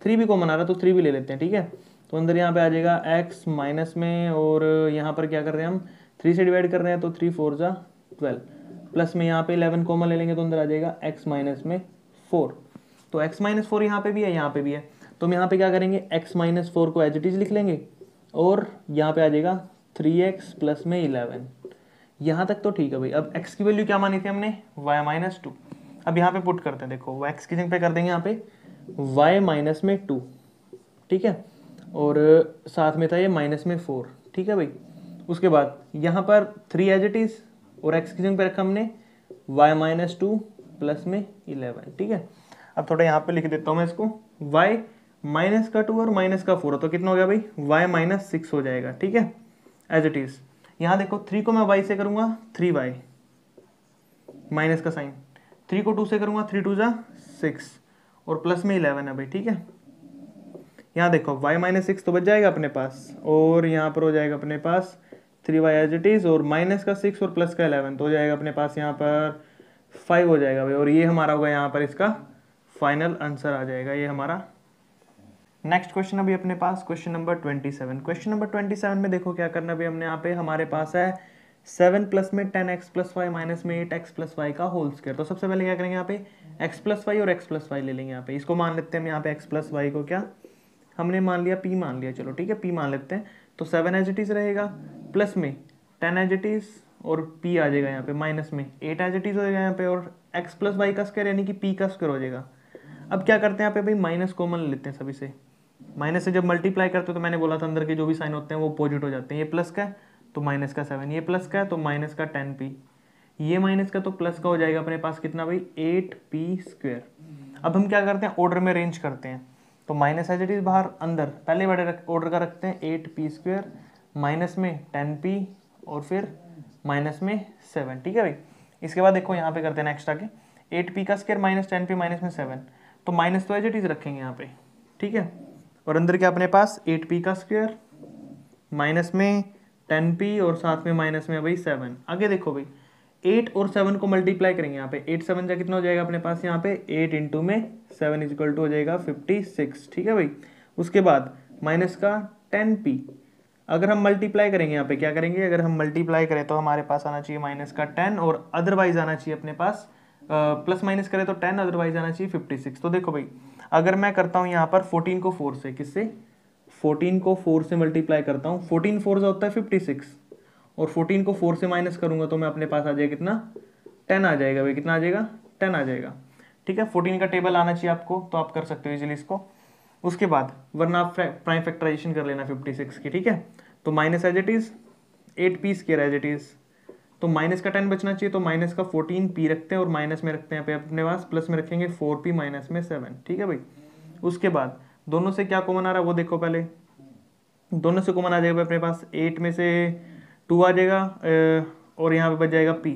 Speaker 1: थ्री भी कॉमन आ रहा तो थ्री भी ले लेते हैं ठीक है तो अंदर यहाँ पे आ जाएगा एक्स माइनस में और यहाँ पर क्या कर रहे हैं हम थ्री से डिवाइड कर रहे हैं तो थ्री फोर ज़ा ट्वेल्व प्लस में यहाँ पे इलेवन कॉमन ले लेंगे तो अंदर आ जाएगा एक्स माइनस में फोर तो एक्स माइनस फोर यहाँ पे भी है यहाँ पे भी है तो हम यहाँ पे क्या करेंगे एक्स माइनस फोर को एज इट इज लिख लेंगे और यहाँ पे आ जाएगा थ्री एक्स प्लस में इलेवन यहाँ तक तो ठीक है भाई अब एक्स की वैल्यू क्या मानी थी हमने वाई माइनस टू अब यहाँ पे पुट करते हैं देखो वाई एक्स की जगह पे कर देंगे यहाँ पे वाई माइनस में टू ठीक है और साथ में था ये माइनस में फोर ठीक है भाई उसके बाद यहाँ पर थ्री एज इट इज़ और एक्स की जगह पे रखा हमने y माइनस टू प्लस में इलेवन ठीक है अब थोड़ा यहाँ पे लिख देता हूँ मैं इसको y माइनस का टू और माइनस का फोर तो कितना हो गया भाई y माइनस सिक्स हो जाएगा ठीक है एज इट इज़ यहाँ देखो थ्री को मैं वाई से करूँगा थ्री वाई माइनस का साइन थ्री को टू से करूँगा थ्री टू जा सिक्स और प्लस में इलेवन है भाई ठीक है यहाँ देखो वाई माइनस सिक्स तो बच जाएगा अपने पास और यहाँ पर हो जाएगा अपने पास three y as it is और माइनस का सिक्स और प्लस का एलेवन तो हो जाएगा अपने पास यहाँ पर फाइव हो जाएगा भाई और ये हमारा होगा यहाँ पर इसका फाइनल आंसर आ जाएगा ये हमारा नेक्स्ट क्वेश्चन अभी अपने पास question number twenty seven question number twenty seven में देखो क्या करना अभी हमने यहाँ पे हमारे पास है सेवन प्लस में ten x plus y minus में एट एक्स प्लस वाई का होल स्क्वायर तो सबसे पहले क्या करेंगे यहाँ पे एक्स प्लस वाई और एक्स प्लस वाई ले लेंगे यहाँ पे इसको मान लेते हैं हम यहाँ पे एक्स प्लस वाई को क्या हमने मान लिया पी मान लिया चलो ठीक है पी मान लेते हैं तो सेवन एज इट इज़ रहेगा प्लस में टेन एज इट इज़ और पी आ जाएगा यहाँ पे माइनस में एट एज इट इज़ हो जाएगा यहाँ पे और एक्स प्लस वाई का स्क्वायर यानी कि पी का स्क्वायर हो जाएगा अब क्या करते हैं यहाँ पे भाई माइनस कॉमन लेते हैं सभी से माइनस से जब मल्टीप्लाई करते हो तो मैंने बोला था अंदर के जो भी साइन होते हैं वो अपोजिट हो जाते हैं ये प्लस का है तो माइनस का सेवन ये प्लस का है तो माइनस का टेन पी ये माइनस का तो प्लस का हो जाएगा अपने पास कितना भाई एट पी स्क्वेयर अब हम क्या करते हैं ऑर्डर में अरेंज करते हैं तो माइनस एज इट इज़ बाहर अंदर पहले बड़े ऑर्डर का रखते हैं एट पी स्क्वेयर माइनस में टेन पी और फिर माइनस में सेवन ठीक है भाई इसके बाद देखो यहाँ पे करते हैं एक्स्ट्रा के एट पी का square minus ten p minus में सेवन तो माइनस तो एज इट इज़ रखेंगे यहाँ पे ठीक है और अंदर क्या अपने पास एट पी का स्क्वेयर माइनस में टेन पी और साथ में माइनस में भाई सेवन आगे देखो भाई एट और सेवन को मल्टीप्लाई करेंगे यहाँ पे एट सेवन का कितना हो जाएगा अपने पास यहाँ पे एट इंटू में सेवन इज इक्वल टू हो जाएगा फिफ्टी सिक्स ठीक है भाई उसके बाद माइनस का टेन पी अगर हम मल्टीप्लाई करेंगे यहाँ पे क्या करेंगे अगर हम मल्टीप्लाई करें तो हमारे पास आना चाहिए माइनस का टेन और अदरवाइज आना चाहिए अपने पास प्लस माइनस करें तो टेन अदरवाइज आना चाहिए फिफ्टी सिक्स तो देखो भाई अगर मैं करता हूँ यहाँ पर फोर्टीन को फोर से किससे फोर्टीन को फोर से मल्टीप्लाई करता हूँ फोर्टीन फोर से होता है फिफ्टी सिक्स और फोर्टीन को फोर से माइनस करूँगा तो मैं अपने पास आ जाएगा कितना टेन आ जाएगा भाई कितना आ जाएगा टेन आ जाएगा ठीक है फोर्टीन का टेबल आना चाहिए आपको तो आप कर सकते हो इजिली इसको उसके बाद वरना आप प्राइम फैक्टराइजेशन कर लेना फिफ्टी सिक्स की ठीक है तो minus as it is eight p square as it is तो माइनस का टेन बचना चाहिए तो माइनस का फोर्टीन पी रखते हैं और माइनस में रखते हैं अपने पास प्लस में रखेंगे फोर पी माइनस में सेवन ठीक है भाई उसके बाद दोनों से क्या कॉमन आ रहा है वो देखो पहले दोनों से कॉमन आ जाएगा अपने पास एट में से टू आ जाएगा और यहाँ पे बच जाएगा पी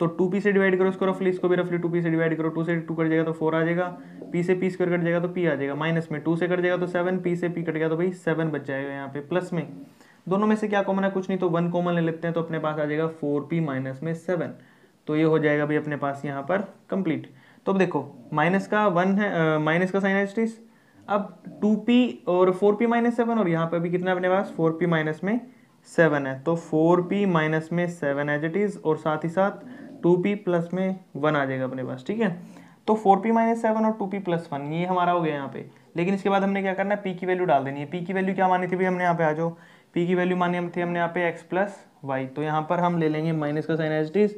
Speaker 1: तो टू पी से डिवाइड करो उसको रफली इसको भी रफली टू पी से डिवाइड करो टू से टू कट जाएगा तो फोर आ जाएगा पी से पी स्क्वायर कट जाएगा तो पी आ जाएगा माइनस में टू से कट जाएगा तो सेवन पी से पी कट गया तो भाई सेवन बच जाएगा यहाँ पे प्लस में दोनों में से क्या कॉमन है कुछ नहीं तो वन कॉमन ले लेते हैं तो अपने पास आ जाएगा फोर पी माइनस में सेवन तो ये हो जाएगा भाई अपने पास यहाँ पर कंप्लीट तो अब देखो माइनस का वन है माइनस का साइन एच अब टू पी और फोर पी माइनस सेवन और यहाँ पर भी कितना अपने पास फोर पी माइनस में सेवन है तो फोर पी माइनस में सेवन एज इट इज़ और साथ ही साथ टू पी प्लस में वन आ जाएगा अपने पास ठीक है तो फोर पी माइनस सेवन और टू पी प्लस वन ये हमारा हो गया यहाँ पे लेकिन इसके बाद हमने क्या करना है पी की वैल्यू डाल देनी है पी की वैल्यू क्या मानी थी भी हमने यहाँ पे आ जाओ पी की वैल्यू मानी थी हमने यहाँ पे एक्स प्लस वाई तो यहाँ पर हम ले लेंगे माइनस का साइन एच डीज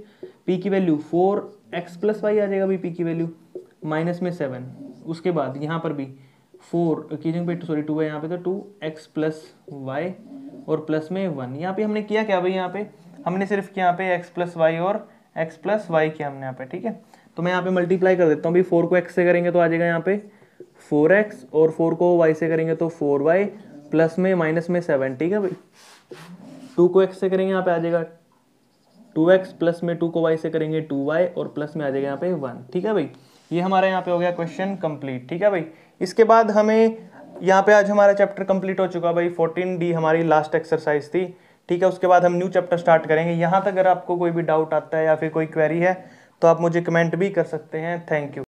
Speaker 1: पी की value four x plus y आ जाएगा अभी पी की वैल्यू माइनस में सेवन उसके बाद यहाँ पर भी फोर कीजिंग पे सॉरी टू है यहाँ पे तो टू एक्स प्लस वाई और प्लस में वन यहाँ पे हमने किया क्या भाई यहाँ पे हमने सिर्फ यहाँ पे एक्स प्लस वाई और एक्स प्लस वाई किया हमने यहाँ पे ठीक है तो मैं यहाँ पे मल्टीप्लाई कर देता हूँ भाई फोर को एक्स से करेंगे तो आ जाएगा यहाँ पे फोर एक्स और फोर को वाई से करेंगे तो फोर वाई प्लस में माइनस में सेवन ठीक है भाई टू को एक्स से करेंगे यहाँ पे आ जाएगा टू एक्स प्लस में टू को वाई से करेंगे टू वाई और प्लस में आ जाएगा यहाँ पे वन ठीक है भाई ये हमारा यहाँ पे हो गया क्वेश्चन कम्प्लीट ठीक है भाई इसके बाद हमें यहाँ पे आज हमारा चैप्टर कम्प्लीट हो चुका भाई फोर्टीन डी हमारी लास्ट एक्सरसाइज थी ठीक है उसके बाद हम न्यू चैप्टर स्टार्ट करेंगे यहाँ तक अगर आपको कोई भी डाउट आता है या फिर कोई क्वेरी है तो आप मुझे कमेंट भी कर सकते हैं थैंक यू